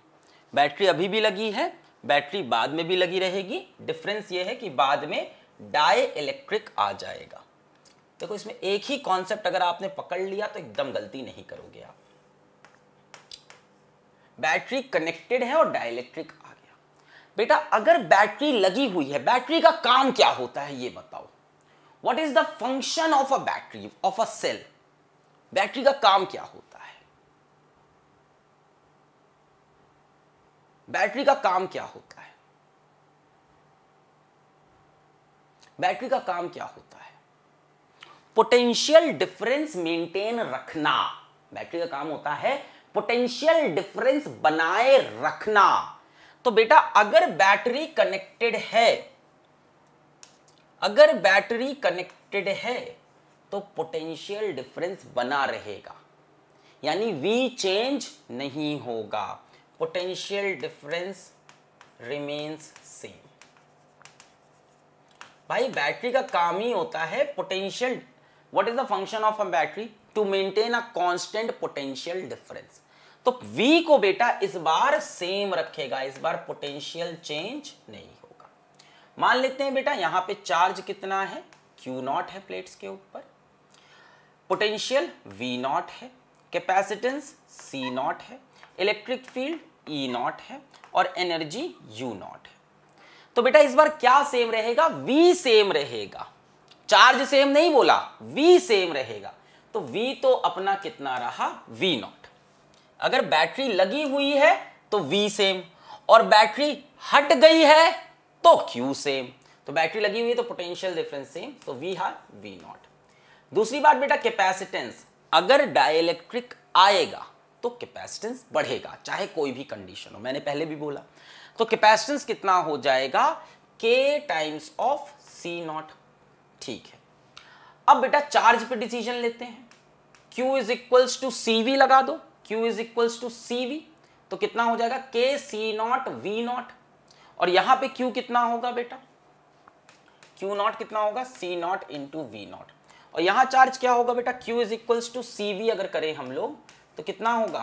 बैटरी अभी भी लगी है बैटरी बाद में भी लगी रहेगी डिफरेंस ये है कि बाद में डाई इलेक्ट्रिक आ जाएगा देखो इसमें एक ही कॉन्सेप्ट अगर आपने पकड़ लिया तो एकदम गलती नहीं करोगे आप बैटरी कनेक्टेड है और डायलैक्ट्रिक आ गया बेटा अगर बैटरी लगी हुई है बैटरी का काम क्या होता है ये बताओ what is the function of a battery of a cell battery का काम क्या होता है बैटरी का काम क्या होता है बैटरी का काम क्या होता है पोटेंशियल डिफरेंस मेंटेन रखना बैटरी का काम होता है पोटेंशियल डिफरेंस बनाए रखना तो बेटा अगर बैटरी कनेक्टेड है अगर बैटरी कनेक्टेड है तो पोटेंशियल डिफरेंस बना रहेगा यानी वी चेंज नहीं होगा पोटेंशियल डिफरेंस रिमेन्स सेम भाई बैटरी का काम ही होता है potential what is the function of a battery to maintain a constant potential difference तो v को बेटा इस बार सेम रखेगा इस बार पोटेंशियल चेंज नहीं होगा मान लेते हैं बेटा यहां पे चार्ज कितना है q नॉट है प्लेट्स के ऊपर पोटेंशियल v नॉट है कैपेसिटेंस c नॉट है इलेक्ट्रिक फील्ड e नॉट है और एनर्जी u नॉट है तो बेटा इस बार क्या सेम रहेगा v सेम रहेगा चार्ज सेम नहीं बोला V सेम रहेगा तो V तो अपना कितना रहा V नॉट अगर बैटरी लगी हुई है तो V सेम और बैटरी हट गई है तो Q सेम तो बैटरी लगी हुई है तो पोटेंशियल डिफरेंस सेम तो V हार V नॉट दूसरी बात बेटा कैपेसिटेंस अगर डायलेक्ट्रिक आएगा तो कैपेसिटेंस बढ़ेगा चाहे कोई भी कंडीशन हो मैंने पहले भी बोला तो कैपेसिटेंस कितना हो जाएगा के टाइम्स ऑफ सी नॉट ठीक है अब बेटा चार्ज पे डिसीजन लेते हैं Q is equals to C V लगा दो Q is equals to C V तो कितना हो जाएगा के सी नॉट वी नॉट और यहां पे Q कितना होगा बेटा Q नॉट कितना होगा C naught to V naught और यहां चार्ज क्या होगा बेटा Q is equals to C V अगर करें हम लोग तो कितना होगा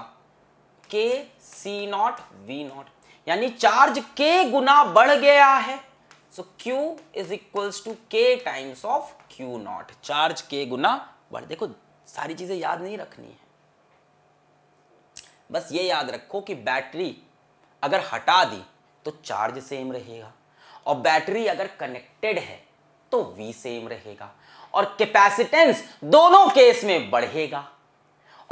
के सी नॉट वी नॉट यानी चार्ज के गुना बढ़ गया है so Q is equals to K times of Q naught charge K गुना बट देखो सारी चीजें याद नहीं रखनी है बस ये याद रखो कि बैटरी अगर हटा दी तो चार्ज सेम रहेगा और बैटरी अगर कनेक्टेड है तो V सेम रहेगा और कैपेसिटेंस दोनों केस में बढ़ेगा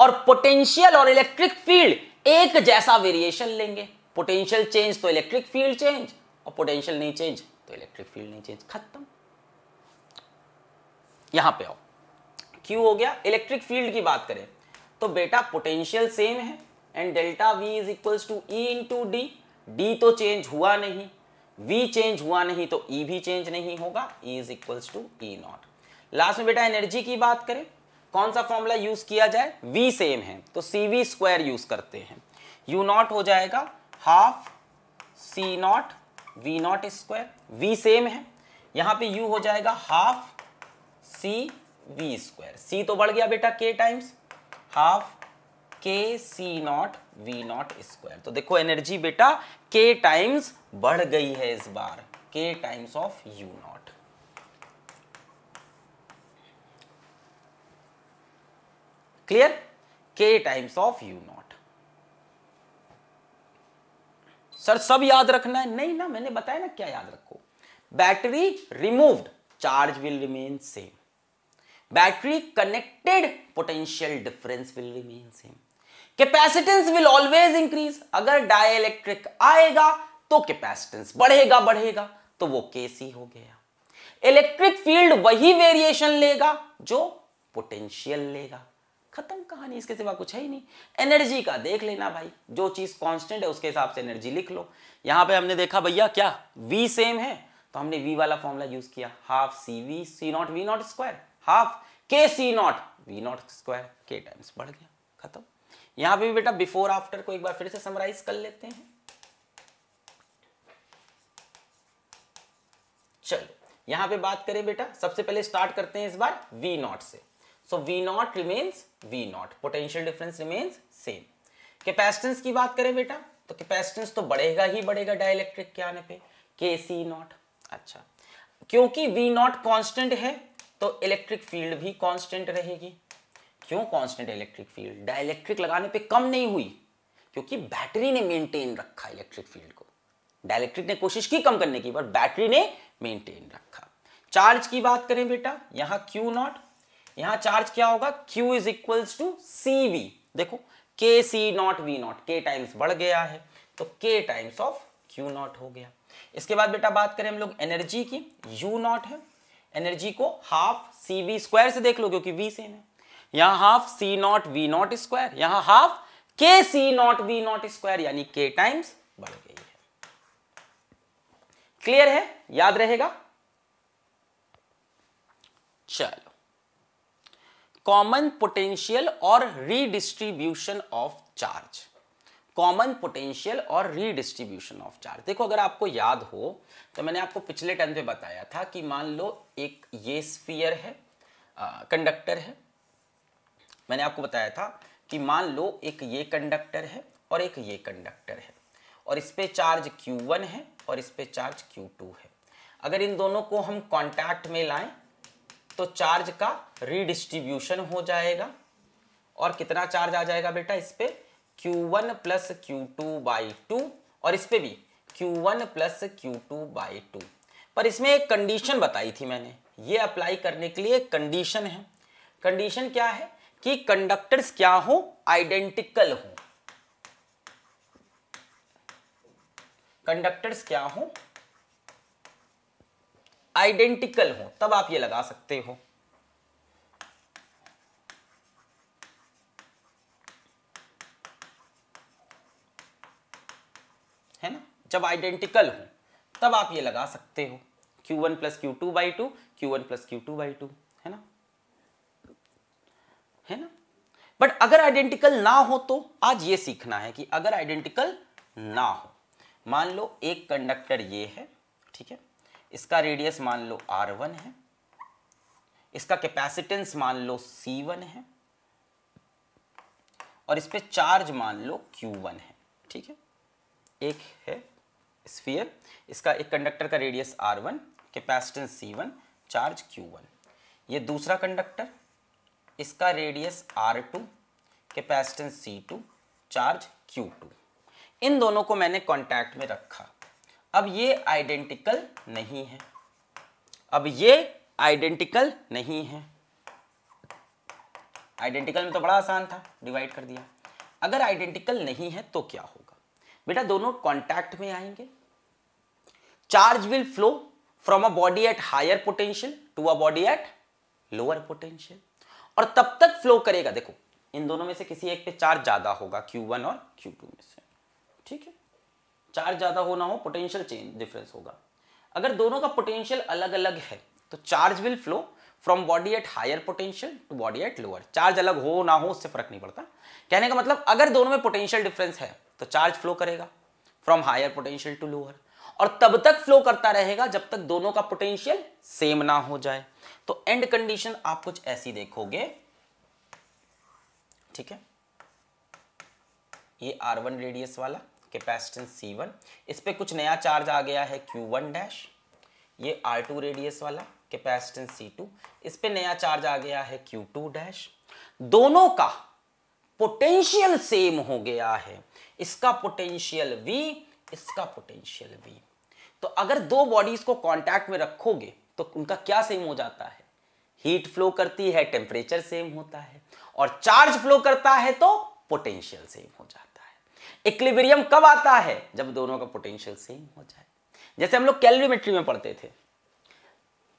और पोटेंशियल और इलेक्ट्रिक फील्ड एक जैसा वेरिएशन लेंगे पोटेंशियल चेंज तो इलेक्ट्रिक फील्ड चेंज और पोटेंशियल नहीं चेंज इलेक्ट्रिक फील्ड नहीं चेंज खत्म यहां पे आओ क्यू हो गया इलेक्ट्रिक फील्ड की बात करें तो बेटा पोटेंशियल सेम है and delta V is equals to E into D D तो चेंज हुआ नहीं वी चेंज हुआ नहीं तो ई e भी चेंज नहीं होगा E is equals to E naught last में बेटा एनर्जी की बात करें कौन सा फॉर्मूला यूज किया जाए वी सेम है तो सी वी स्क्वायर यूज करते हैं यू नॉट हो जाएगा half C naught V naught square V same है यहां पे यू हो जाएगा half C V square C तो बढ़ गया बेटा K times half K C naught V naught square तो देखो एनर्जी बेटा के टाइम्स बढ़ गई है इस बार K times of U naught clear K times of U naught sir सब याद रखना है नहीं ना मैंने बताया ना क्या याद रखो battery removed charge will remain same battery connected potential difference will remain same capacitance will always increase अगर डायलैक्ट्रिक आएगा तो कैपेसिटेंस बढ़ेगा बढ़ेगा तो वो केसी हो गया इलेक्ट्रिक फील्ड वही वेरिएशन लेगा जो पोटेंशियल लेगा खत्म कहानी इसके सिवा कुछ है ही नहीं एनर्जी का देख लेना भाई जो चीज कांस्टेंट है उसके हिसाब से एनर्जी लिख लो यहां पे हमने देखा भैया क्या v सेम है तो हमने v वाला फॉर्मूला यूज किया half C V C naught V naught square half K C naught V naught square K times बढ़ गया खत्म यहां पर भी बेटा बिफोर आफ्टर को एक बार फिर से समराइज कर लेते हैं चलो यहां पे बात करें बेटा सबसे पहले स्टार्ट करते हैं इस बार वी नॉट से so V naught remains V naught potential difference remains same capacitance की बात करें बेटा तो कैपेसिटेंस तो बढ़ेगा ही बढ़ेगा डायलैक्ट्रिक के आने पे के सी नॉट अच्छा क्योंकि वी नॉट कांस्टेंट है तो इलेक्ट्रिक फील्ड भी कांस्टेंट रहेगी क्यों कांस्टेंट इलेक्ट्रिक फील्ड डाइलेक्ट्रिक लगाने पे कम नहीं हुई क्योंकि बैटरी ने मेंटेन रखा इलेक्ट्रिक फील्ड को डाइलेक्ट्रिक ने कोशिश की कम करने की पर बैटरी ने मेंटेन रखा चार्ज की बात करें बेटा यहां क्यू नॉट यहां चार्ज क्या होगा Q is equals to C V देखो K C naught V naught K times बढ़ गया है तो के टाइम्स ऑफ क्यू नॉट हो गया इसके बाद बेटा बात करें हम लोग एनर्जी की यू नॉट है एनर्जी को हाफ सी वी स्क्वायर से देख लो क्योंकि वी सेम है यहां half C naught V naught square यहां half K C naught V naught square यानी के टाइम्स बढ़ गई है क्लियर है याद रहेगा चल कॉमन पोटेंशियल और redistribution of charge common potential और रीडिस्ट्रीब्यूशन ऑफ चार्ज देखो अगर आपको याद हो तो मैंने आपको पिछले टाइम पे बताया था कि मान लो एक ये स्फीयर है कंडक्टर है मैंने आपको बताया था कि मान लो एक ये कंडक्टर है और एक ये कंडक्टर है और इस पे चार्ज Q1 है और इस पे चार्ज Q2 है अगर इन दोनों को हम कांटेक्ट में लाएं तो चार्ज का रिडिस्ट्रीब्यूशन हो जाएगा और कितना चार्ज आ जाएगा बेटा इस पर Q one plus Q two by two और इस पर भी Q one plus Q two by two पर इसमें एक कंडीशन बताई थी मैंने ये अप्लाई करने के लिए कंडीशन है कंडीशन क्या है कि कंडक्टर्स क्या हो आइडेंटिकल हो कंडक्टर्स क्या हो आइडेंटिकल हो तब आप ये लगा सकते हो है ना जब आइडेंटिकल हो तब आप ये लगा सकते हो Q1 one plus Q two by two Q one plus Q two by two है ना है ना बट अगर आइडेंटिकल ना हो तो आज ये सीखना है कि अगर आइडेंटिकल ना हो मान लो एक कंडक्टर ये है ठीक है इसका रेडियस मान लो आर वन है इसका कैपेसिटेंस मान लो सी वन है और इस पर चार्ज मान लो क्यू वन है ठीक है एक है स्फीयर इसका एक कंडक्टर का radius R one capacitance C one charge Q one ये दूसरा कंडक्टर इसका radius R two capacitance C two charge Q two इन दोनों को मैंने कांटेक्ट में रखा अब ये आइडेंटिकल नहीं है अब ये आइडेंटिकल नहीं है आइडेंटिकल में तो बड़ा आसान था डिवाइड कर दिया अगर आइडेंटिकल नहीं है तो क्या होगा बेटा दोनों कॉन्टैक्ट में आएंगे charge will flow from a body at higher potential to a body at lower potential और तब तक फ्लो करेगा देखो इन दोनों में से किसी एक पे चार्ज ज्यादा होगा Q1 और Q2 में से ठीक है चार्ज ज़्यादा होना हो पोटेंशियल चेंज डिफरेंस होगा अगर दोनों का पोटेंशियल अलग अलग है तो charge will flow from body at higher potential to body at lower charge अलग हो ना हो उससे फर्क नहीं पड़ता कहने का मतलब अगर दोनों में पोटेंशियल डिफरेंस है तो चार्ज फ्लो करेगा from higher potential to lower और तब तक फ्लो करता रहेगा जब तक दोनों का पोटेंशियल सेम ना हो जाए तो एंड कंडीशन आप कुछ ऐसी देखोगे ठीक है ये आर वन रेडियस वाला कैपेसिटेंस सी वन इस पर कुछ नया चार्ज आ गया है क्यू वन डैश ये आर टू रेडियस वाला कैपेसिटेंस सी टू इस पर नया चार्ज आ गया है क्यू टू डैश दोनों का पोटेंशियल सेम हो गया है इसका पोटेंशियल वी इसका पोटेंशियल वी तो अगर दो बॉडीज को कांटेक्ट में रखोगे तो उनका क्या सेम हो जाता है हीट फ्लो करती है टेम्परेचर सेम होता है और चार्ज फ्लो करता है तो पोटेंशियल सेम हो जाता है इक्लिबेरियम कब आता है जब दोनों का पोटेंशियल सेम हो जाए जैसे हम लोग कैलोरीमेट्री में पढ़ते थे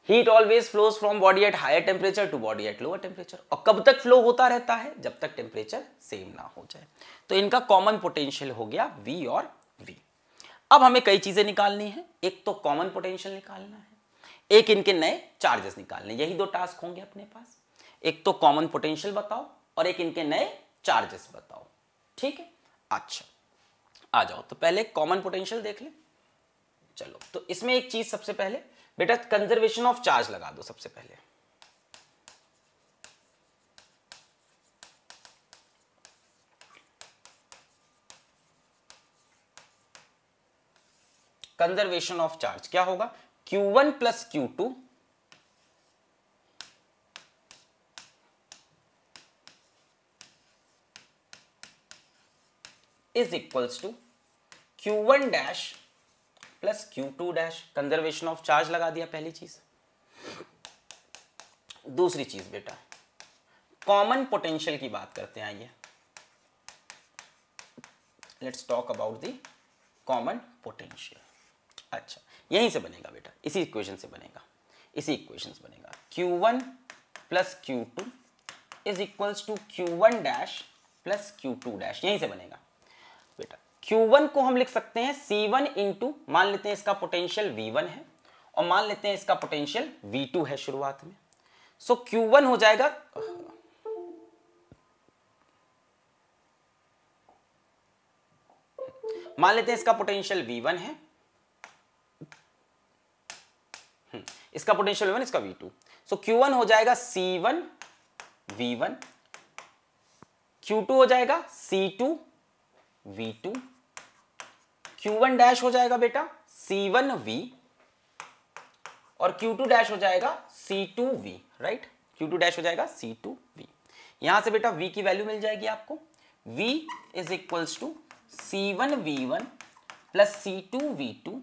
heat always flows from body at higher temperature to body at lower temperature और कब तक फ्लो होता रहता है जब तक टेम्परेचर सेम ना हो जाए तो इनका कॉमन पोटेंशियल हो गया वी और वी अब हमें कई चीजें निकालनी है एक तो कॉमन पोटेंशियल निकालना है एक इनके नए चार्जेस निकालने यही दो टास्क होंगे अपने पास एक तो कॉमन पोटेंशियल बताओ और एक इनके नए चार्जेस बताओ ठीक है अच्छा आ जाओ तो पहले कॉमन पोटेंशियल देख ले चलो तो इसमें एक चीज सबसे पहले बेटा कंजर्वेशन ऑफ चार्ज लगा दो सबसे पहले कंजर्वेशन ऑफ चार्ज क्या होगा Q1 one plus Q two equals to Q one dash plus Q two dash conservation of charge लगा दिया पहली चीज दूसरी चीज बेटा कॉमन पोटेंशियल की बात करते हैं आइए let's talk about the common potential अच्छा यहीं से बनेगा बेटा इसी इक्वेशन से बनेगा इसी इक्वेशन से बनेगा Q1 plus Q two is equals to Q one dash plus Q two dash यहीं से बनेगा Q1 को हम लिख सकते हैं C1 वन इंटू मान लेते हैं इसका पोटेंशियल V1 है और मान लेते हैं इसका पोटेंशियल V2 है शुरुआत में सो so, Q1 हो जाएगा मान लेते हैं इसका पोटेंशियल V1 है हम्म, इसका पोटेंशियल V1 इसका V2 सो so, Q1 हो जाएगा C1 V1 Q2 हो जाएगा C2 V2 वन डैश हो जाएगा बेटा सी वन वी और क्यू टू डैश हो जाएगा C two V right Q two dash हो जाएगा सी टू वी यहां से बेटा वी की वैल्यू मिल जाएगी आपको V is equals to C one V one plus C two V two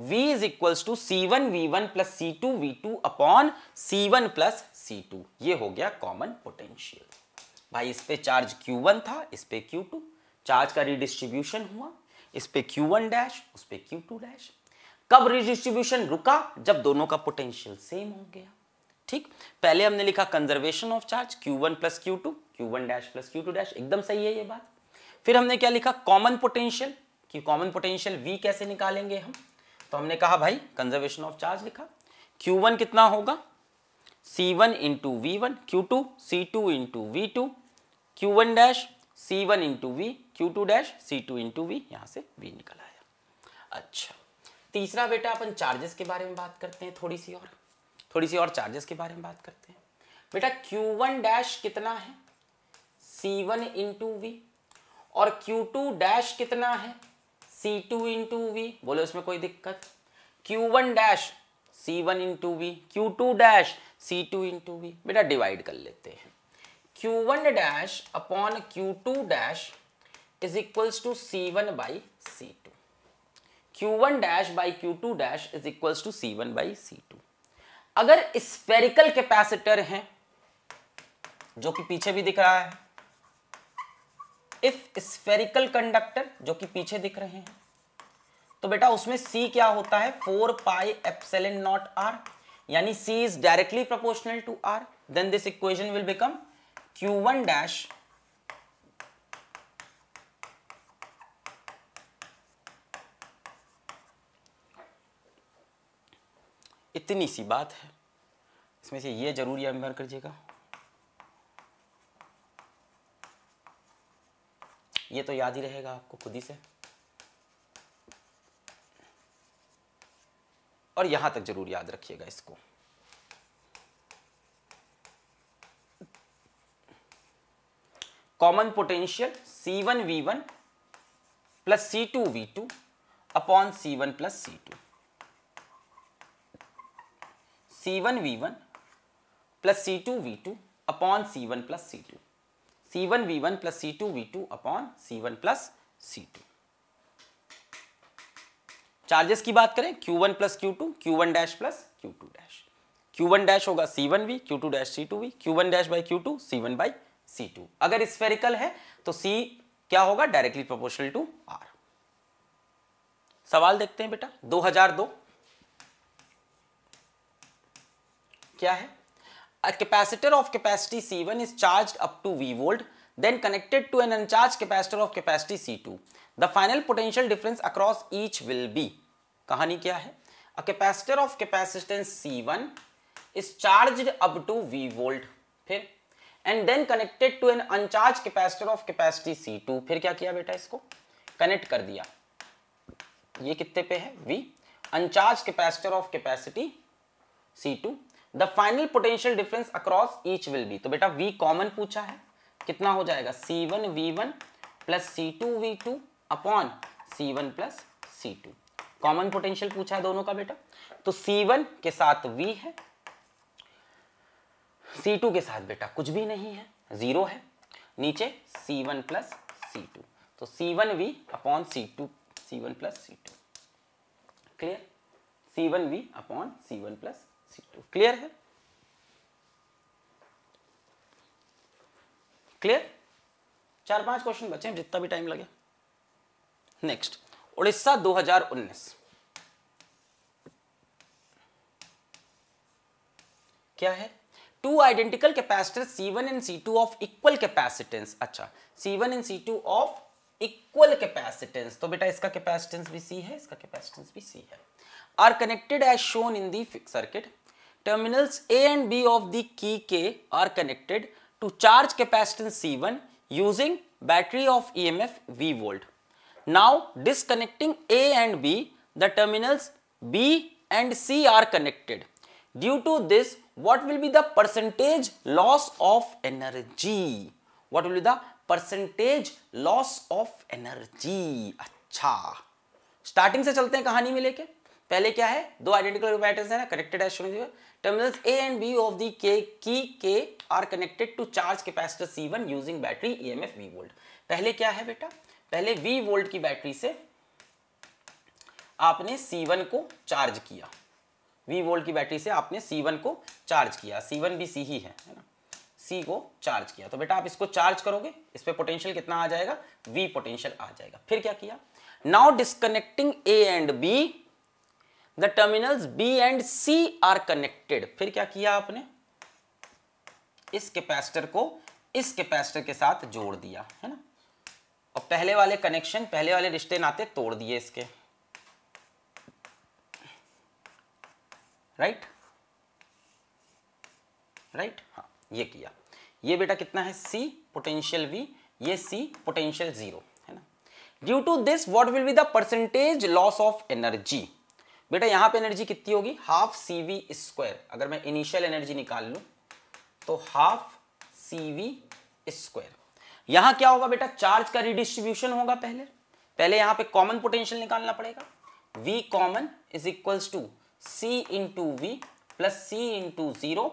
v is equals to C one V one plus C two V two upon C one plus C two ये हो गया कॉमन पोटेंशियल भाई इस पे चार्ज Q1 था इस पे Q2 चार्ज का रिडिस्ट्रीब्यूशन हुआ इस पे Q1 डैश उस पे Q2 डैश कब रिडिस्ट्रीब्यूशन रुका जब दोनों का पोटेंशियल सेम हो गया ठीक पहले हमने लिखा conservation of charge Q1 one plus Q two Q one dash plus Q two dash एकदम सही है ये बात फिर हमने क्या लिखा कॉमन पोटेंशियल कि कॉमन पोटेंशियल V कैसे निकालेंगे हम तो हमने कहा भाई कंजर्वेशन ऑफ चार्ज लिखा Q1 कितना होगा C1 one into V one Q two C two into V two Q one dash C one into V Q two dash C two into V यहाँ से V निकल आया अच्छा तीसरा बेटा अपन चार्जेस के बारे में बात करते हैं थोड़ी सी और थोड़ी सी और चार्जेस के बारे में बात करते हैं बेटा Q1 डैश कितना है C1 वन इंटू वी और Q2 डैश कितना है सी टू इंटू वी बोले उसमें कोई दिक्कत Q one dash C one into V Q two dash C two into V बेटा डिवाइड कर लेते हैं Q one dash upon Q two dash is equals to C one by C two Q one dash by Q two dash is equals to C one by C two अगर स्पेरिकल कैपेसिटर हैं जो कि पीछे भी दिख रहा है इफ स्फेरिकल कंडक्टर जो कि पीछे दिख रहे हैं तो बेटा उसमें सी क्या होता है four pi epsilon naught R यानी C is directly proportional to R then this equation will become Q one dash इतनी सी बात है इसमें से ये जरूर याद कर दीजिएगा ये तो याद ही रहेगा आपको खुद ही से और यहां तक जरूर याद रखिएगा इसको common potential C one V one plus C two V two upon C one plus C two C one V one plus C two V two upon C one plus C two C one V one plus C two V two upon C one plus C two charges की बात करें Q one plus Q two Q one dash plus Q two dash Q one dash होगा C one V Q two dash C two V Q one dash by Q two C one by C two अगर स्फेरिकल है तो सी क्या होगा डायरेक्टली प्रोपोर्शनल टू आर सवाल देखते हैं बेटा 2002 क्या है A capacitor of capacity C1 is charged up to V volt, then connected to an uncharged capacitor of capacity C2. The final potential difference across each will be. कहानी क्या है A capacitor of capacitance C1 is charged up to V volt. फिर and then connected to an uncharged capacitor of capacity C2. फिर क्या किया बेटा इसको कनेक्ट कर दिया ये कितने पे है V? Uncharged capacitor of capacity C2 the final potential difference across each will be तो बेटा वी कॉमन पूछा है कितना हो जाएगा C one V one plus C two V two upon C one plus C two common potential पूछा है दोनों का बेटा तो सी वन के साथ वी है सी टू के साथ बेटा कुछ भी नहीं है जीरो है नीचे C one plus C two तो C one V upon C two C one plus C two clear C one V upon C one plus C two clear है क्लियर चार पांच क्वेश्चन बचे हैं जितना भी टाइम लगे नेक्स्ट उड़ीसा 2019 क्या है two identical capacitor C1 one and C two of equal capacitance अच्छा C1 one and C two of equal capacitance तो बेटा इसका कैपेसिटेंस भी C है इसका कैपेसिटेंस भी C है are connected as shown in the circuit. Terminals A and B of the key K are connected to charge capacitance C1 using battery of EMF V volt. Now disconnecting A and B, the terminals B and C are connected. Due to this, what will be the percentage loss of energy? What will be the percentage loss of energy acha starting se chalte hain kahani mein leke पहले क्या है दो आइडेंटिकल पैटर्न है ना कनेक्टेड है शुरू terminals A and B of the K key K are connected to charge capacitor C one using battery E M F V volt पहले क्या है बेटा पहले वी वोल्ट की बैटरी से आपने सी वन को चार्ज किया वी वोल्ट की बैटरी से आपने सी वन को चार्ज किया सी वन भी सी ही है है ना सी को चार्ज किया तो बेटा आप इसको चार्ज करोगे इस पर पोटेंशियल कितना आ जाएगा वी पोटेंशियल आ जाएगा फिर क्या किया now disconnecting A and B the terminals B and C are connected फिर क्या किया आपने इस कैपेसिटर को इस कैपेसिटर के साथ जोड़ दिया है ना और पहले वाले कनेक्शन पहले वाले रिश्ते नाते तोड़ दिए इसके राइट राइट हाँ ये किया ये बेटा कितना है सी पोटेंशियल वी ये सी पोटेंशियल जीरो है ना due to this what will be the percentage loss of energy बेटा यहाँ पे एनर्जी कितनी होगी हाफ सी वी स्क्वायर अगर मैं इनिशियल एनर्जी निकाल लू तो हाफ सी वी स्क्वायर यहां क्या होगा बेटा चार्ज का रिडिस्ट्रीब्यूशन होगा पहले पहले यहाँ पे कॉमन पोटेंशियल निकालना पड़ेगा v common is equals to C into V plus C into zero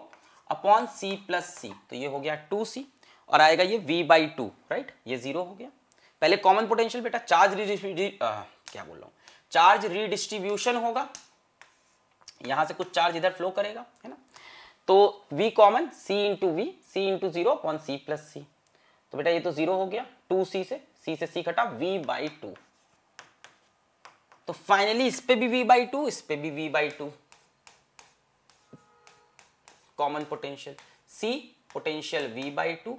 upon C plus C तो ये हो गया टू सी और आएगा ये v बाई टू राइट ये जीरो हो गया पहले कॉमन पोटेंशियल बेटा चार्ज रिडिस्ट्री क्या बोल रहा हूँ चार्ज रिडिस्ट्रीब्यूशन होगा यहां से कुछ चार्ज इधर फ्लो करेगा है ना तो v common c into V C into zero upon C plus C तो बेटा ये तो जीरो हो गया टू सी से सी से सी घटा v बाई टू तो फाइनली इस पे भी v बाई टू इस पे भी v by two common potential c potential v by two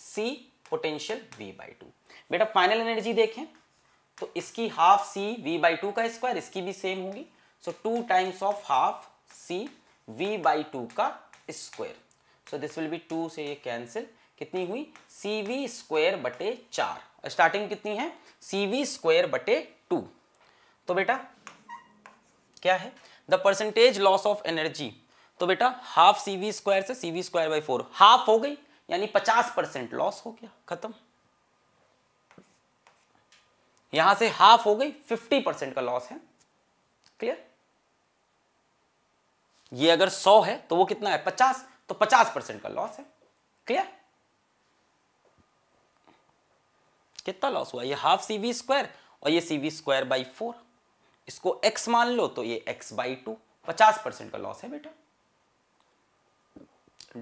C potential v by two बेटा फाइनल एनर्जी देखें तो इसकी half C V by two का स्क्वायर इसकी भी सेम होगी so two times of half C V by two का square so this will be two से ये कैंसिल कितनी हुई सी वी स्क्वायर बटे चार स्टार्टिंग कितनी है सी वी स्क्वायर बटे टू तो बेटा क्या है the percentage loss of energy तो बेटा हाफ सी वी स्क्वायर से C V square by four half हो गई यानी पचास परसेंट लॉस हो गया खत्म यहां से हाफ हो गई 50 परसेंट का लॉस है क्लियर ये अगर 100 है तो वो कितना है 50 तो 50 परसेंट का लॉस है क्लियर कितना लॉस हुआ ये हाफ सी स्क्वायर और ये सी स्क्वायर बाई फोर इसको एक्स मान लो तो ये एक्स बाई टू पचास परसेंट का लॉस है बेटा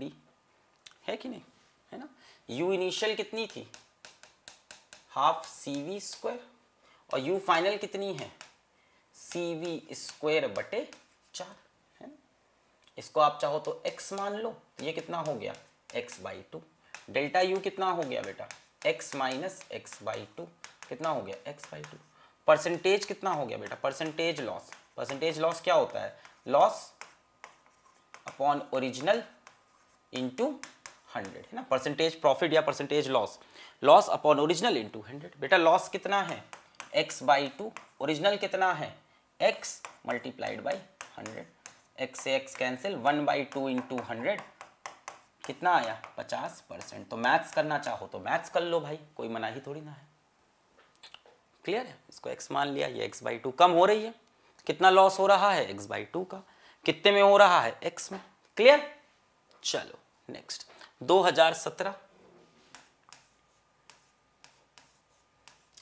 डी है कि नहीं है ना यू इनिशियल कितनी थी हाफ सी वी स्क्वायर और यू फाइनल कितनी है सी वी स्क्वेर बटे चार है इसको आप चाहो तो एक्स मान लो ये कितना हो गया X by two delta U कितना हो गया बेटा x minus X by two कितना हो गया एक्स बाई टू परसेंटेज कितना हो गया बेटा परसेंटेज लॉस परसेंटेज लॉस क्या होता है loss upon original into hundred है ना परसेंटेज प्रॉफिट या percentage loss loss upon original into hundred बेटा लॉस कितना है एक्स बाई टू ओरिजिनल कितना है x multiplied by hundred X से X cancel one by two in into hundred कितना आया पचास परसेंट तो मैथ्स करना चाहो तो मैथ्स कर लो भाई कोई मना ही थोड़ी ना है क्लियर है इसको एक्स मान लिया ये एक्स बाई टू कम हो रही है कितना लॉस हो रहा है एक्स बाई टू का कितने में हो रहा है एक्स में क्लियर चलो नेक्स्ट 2017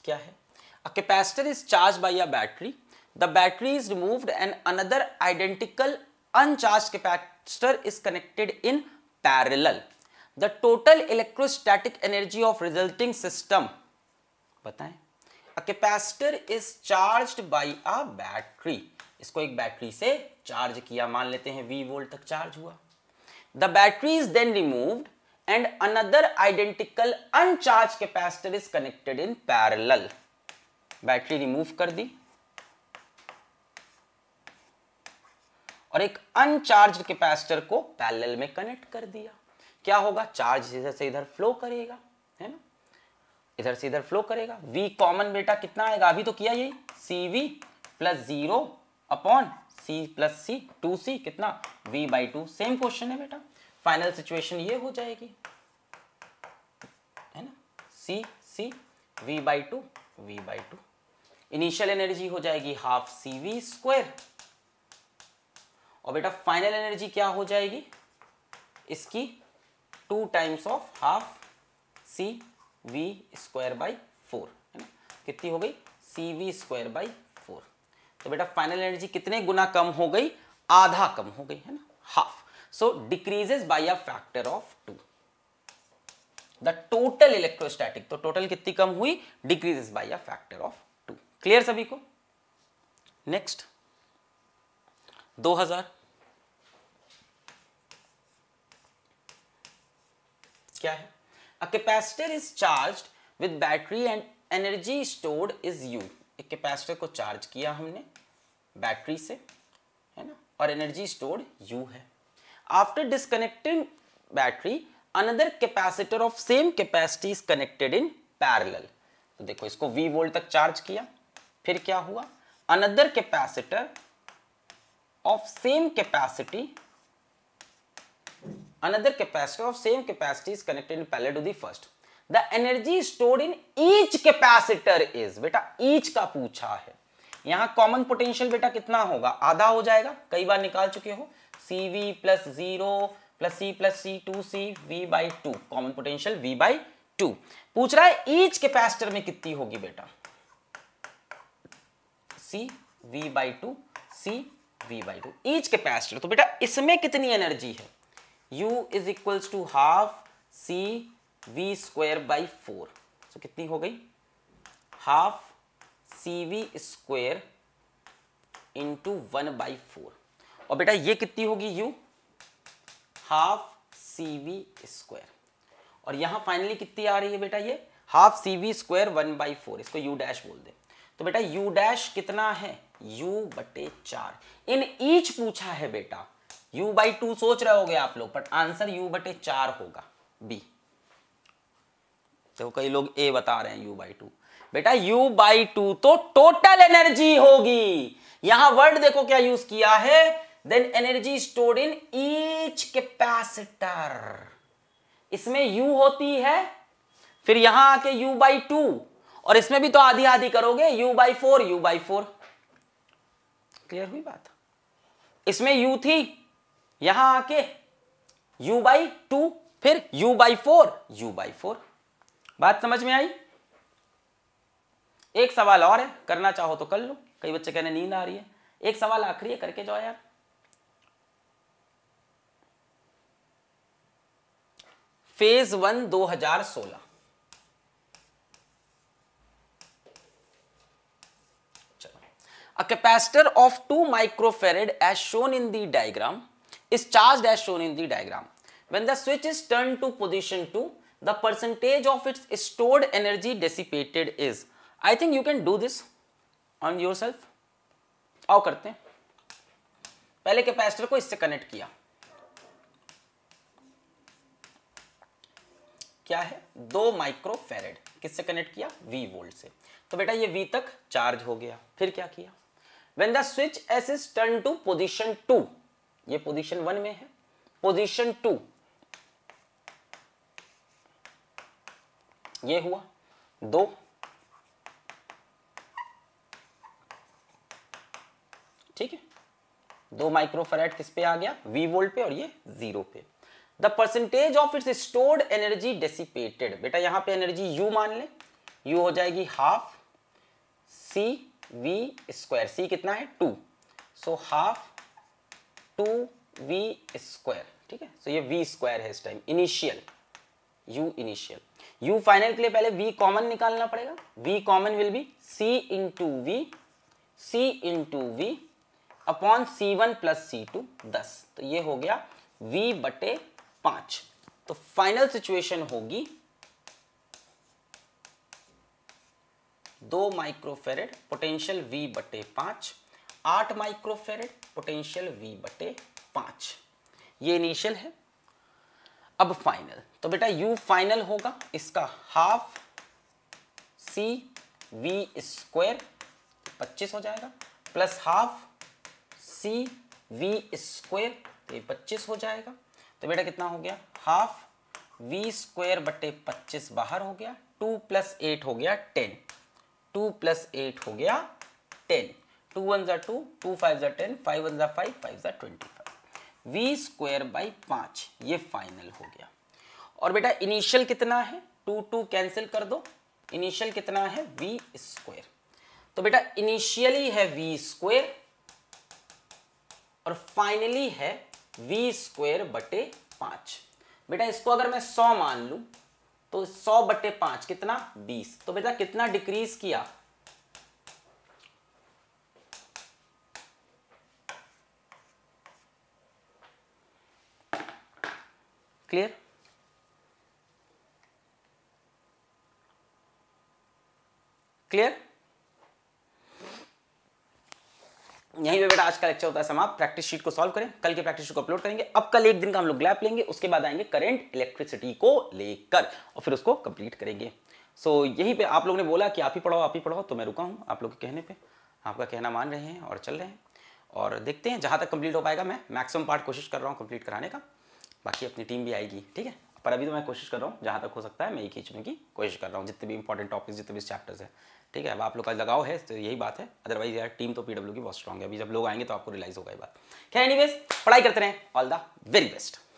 क्या है A capacitor is charged by a battery. The battery is removed and another identical uncharged capacitor is connected in parallel. The total electrostatic energy of resulting system बताएं a capacitor is charged by a battery. इसको एक बैटरी से चार्ज किया मान लेते हैं V वोल्ट तक चार्ज हुआ the battery is then removed and another identical uncharge capacitor is connected in parallel battery remove कर दी और एक अनचार्ज कैपेसिटर को पैरेलल में कनेक्ट कर दिया क्या होगा चार्ज इधर से इधर फ्लो करेगा है ना इधर से इधर फ्लो करेगा v कॉमन बेटा कितना आएगा अभी तो किया यही C V plus zero upon C plus C two C कितना v by two same question है बेटा फाइनल सिचुएशन ये हो जाएगी है ना C C v by two V by two initial energy हो जाएगी हाफ सी वी स्क्वायर और बेटा फाइनल एनर्जी क्या हो जाएगी इसकी two times of half C V square by four है ना कितनी हो गई C V square by four तो बेटा फाइनल एनर्जी कितने गुना कम हो गई आधा कम हो गई है ना half so decreases by a factor of two the total electrostatic तो टोटल कितनी कम हुई decreases by a factor of clear सभी को नेक्स्ट 2000 क्या है a capacitor is charge with battery and energy stored is U एक कैपेसिटर को चार्ज किया हमने बैटरी से है ना और एनर्जी स्टोर्ड यू है after disconnecting battery another capacitor of same capacity is connected in parallel तो देखो इसको वी वोल्ट तक चार्ज किया फिर क्या हुआ another capacitor of same capacity another capacitor of same capacity is connected in parallel to the first the energy stored in each capacitor is बेटा ईच का पूछा है यहां कॉमन पोटेंशियल बेटा कितना होगा आधा हो जाएगा कई बार निकाल चुके हो C V plus zero plus C plus C two C V by two common potential V by two पूछ रहा है ईच कैपेसिटर में कितनी होगी बेटा C V by two C V by two each capacitor तो बेटा इसमें कितनी एनर्जी है U is equals to half C V square by four so कितनी हो गई half C V square into one by four और बेटा ये कितनी होगी U half C V square और यहां फाइनली कितनी आ रही है बेटा ये half C V square one by four इसको यू डैश बोल दें तो बेटा यू डैश कितना है u बटे चार इन ईच पूछा है बेटा u बाई टू सोच रहे होगे आप लोग बट आंसर u बटे चार होगा b तो कई लोग a बता रहे हैं u बाई टू बेटा u बाई टू तो टोटल एनर्जी होगी यहां वर्ड देखो क्या यूज किया है then energy stored in each capacitor इसमें u होती है फिर यहां आके u बाई टू और इसमें भी तो आधी आधी करोगे u by four U by four clear हुई बात इसमें u थी यहां आके u बाई टू फिर u by four U by four बात समझ में आई एक सवाल और है करना चाहो तो कर लो कई बच्चे कहने नींद आ रही है एक सवाल आखिरी है करके जाओ यार phase one 2016 A capacitor of 2 microfarad as shown in the diagram is charged as shown in the diagram. When the switch is turned to position 2, the percentage of its stored energy dissipated is. I think you can do this on yourself. आओ karte hain pehle capacitor ko isse connect kiya क्या है दो माइक्रो किससे कनेक्ट किया वी वोल्ट से तो बेटा ये वी तक चार्ज हो गया फिर क्या किया when the switch S is turn to position two ये पोजिशन वन में है पोजिशन टू ये हुआ दो ठीक है दो माइक्रोफेरेट किस पे आ गया वी वोल्ट पे और ये जीरो पे the percentage of its stored energy dissipated बेटा यहां पे एनर्जी यू मान ले यू हो जाएगी half C V square C कितना है two so half two V square ठीक है सो so, ये वी स्क्वायर है इस time initial U initial U final के लिए पहले वी कॉमन निकालना पड़ेगा V common will be C into V C into V upon C one plus C two दस तो ये हो गया वी बटे पांच तो फाइनल सिचुएशन होगी दो माइक्रोफेरेड पोटेंशियल वी बटे पांच आठ माइक्रोफेरेड पोटेंशियल वी बटे पांच ये इनिशियल है अब फाइनल तो बेटा U फाइनल होगा इसका हाफ सी वी स्क्वायर पच्चीस हो जाएगा plus half C V square तो ये पच्चीस हो जाएगा तो बेटा कितना हो गया हाफ वी स्क्वायर बटे पच्चीस बाहर हो गया टू प्लस एट हो गया टेन टू प्लस एट हो गया टेन टू वन ज़ा टू टू फाइव ज़ा टेन फाइव वन ज़ा फाइव फाइव ज़ा twenty five V square by पांच ये फाइनल हो गया और बेटा इनिशियल कितना है टू टू कैंसिल कर दो इनिशियल कितना है वी स्क्वायर तो बेटा इनिशियली है वी स्क्वायर और फाइनली है वी स्क्वायर बटे पांच बेटा इसको अगर मैं सौ मान लू तो सौ बटे पांच कितना बीस तो बेटा कितना डिक्रीज किया क्लियर क्लियर यहीं पे बेटा आज का लेक्चर होता है समाप्त प्रैक्टिस शीट को सॉल्व करें कल के प्रैक्टिस शीट को अपलोड करेंगे अब कल एक दिन का हम लोग लैप लेंगे उसके बाद आएंगे करंट इलेक्ट्रिसिटी को लेकर और फिर उसको कंप्लीट करेंगे सो so, यहीं पे आप लोगों ने बोला कि आप ही पढ़ाओ आप ही पढ़ाओ तो मैं रुका हूँ आप लोग के कहने पर आपका कहना मान रहे हैं और चल रहे हैं और देखते हैं जहाँ तक कंप्लीट हो पाएगा मैं मैक्सिमम पार्ट कोशिश कर रहा हूँ कम्प्लीट कराने का बाकी अपनी टीम भी आएगी ठीक है पर अभी तो मैं कोशिश कर रहा हूँ जहाँ तक हो सकता है मैं ये खींचने की कोशिश कर रहा हूँ जितने भी इंपॉर्टेंट टॉपिक जितने भी चैप्टर्स हैं ठीक है अब आप लोग का लगाव है तो यही बात है अदरवाइज यार टीम तो पीडब्ल्यू की बहुत स्ट्रॉग है अभी जब लोग आएंगे तो आपको रिलाइज होगा ये बात खैर एनीवेज पढ़ाई करते रहें ऑल द वेरी बेस्ट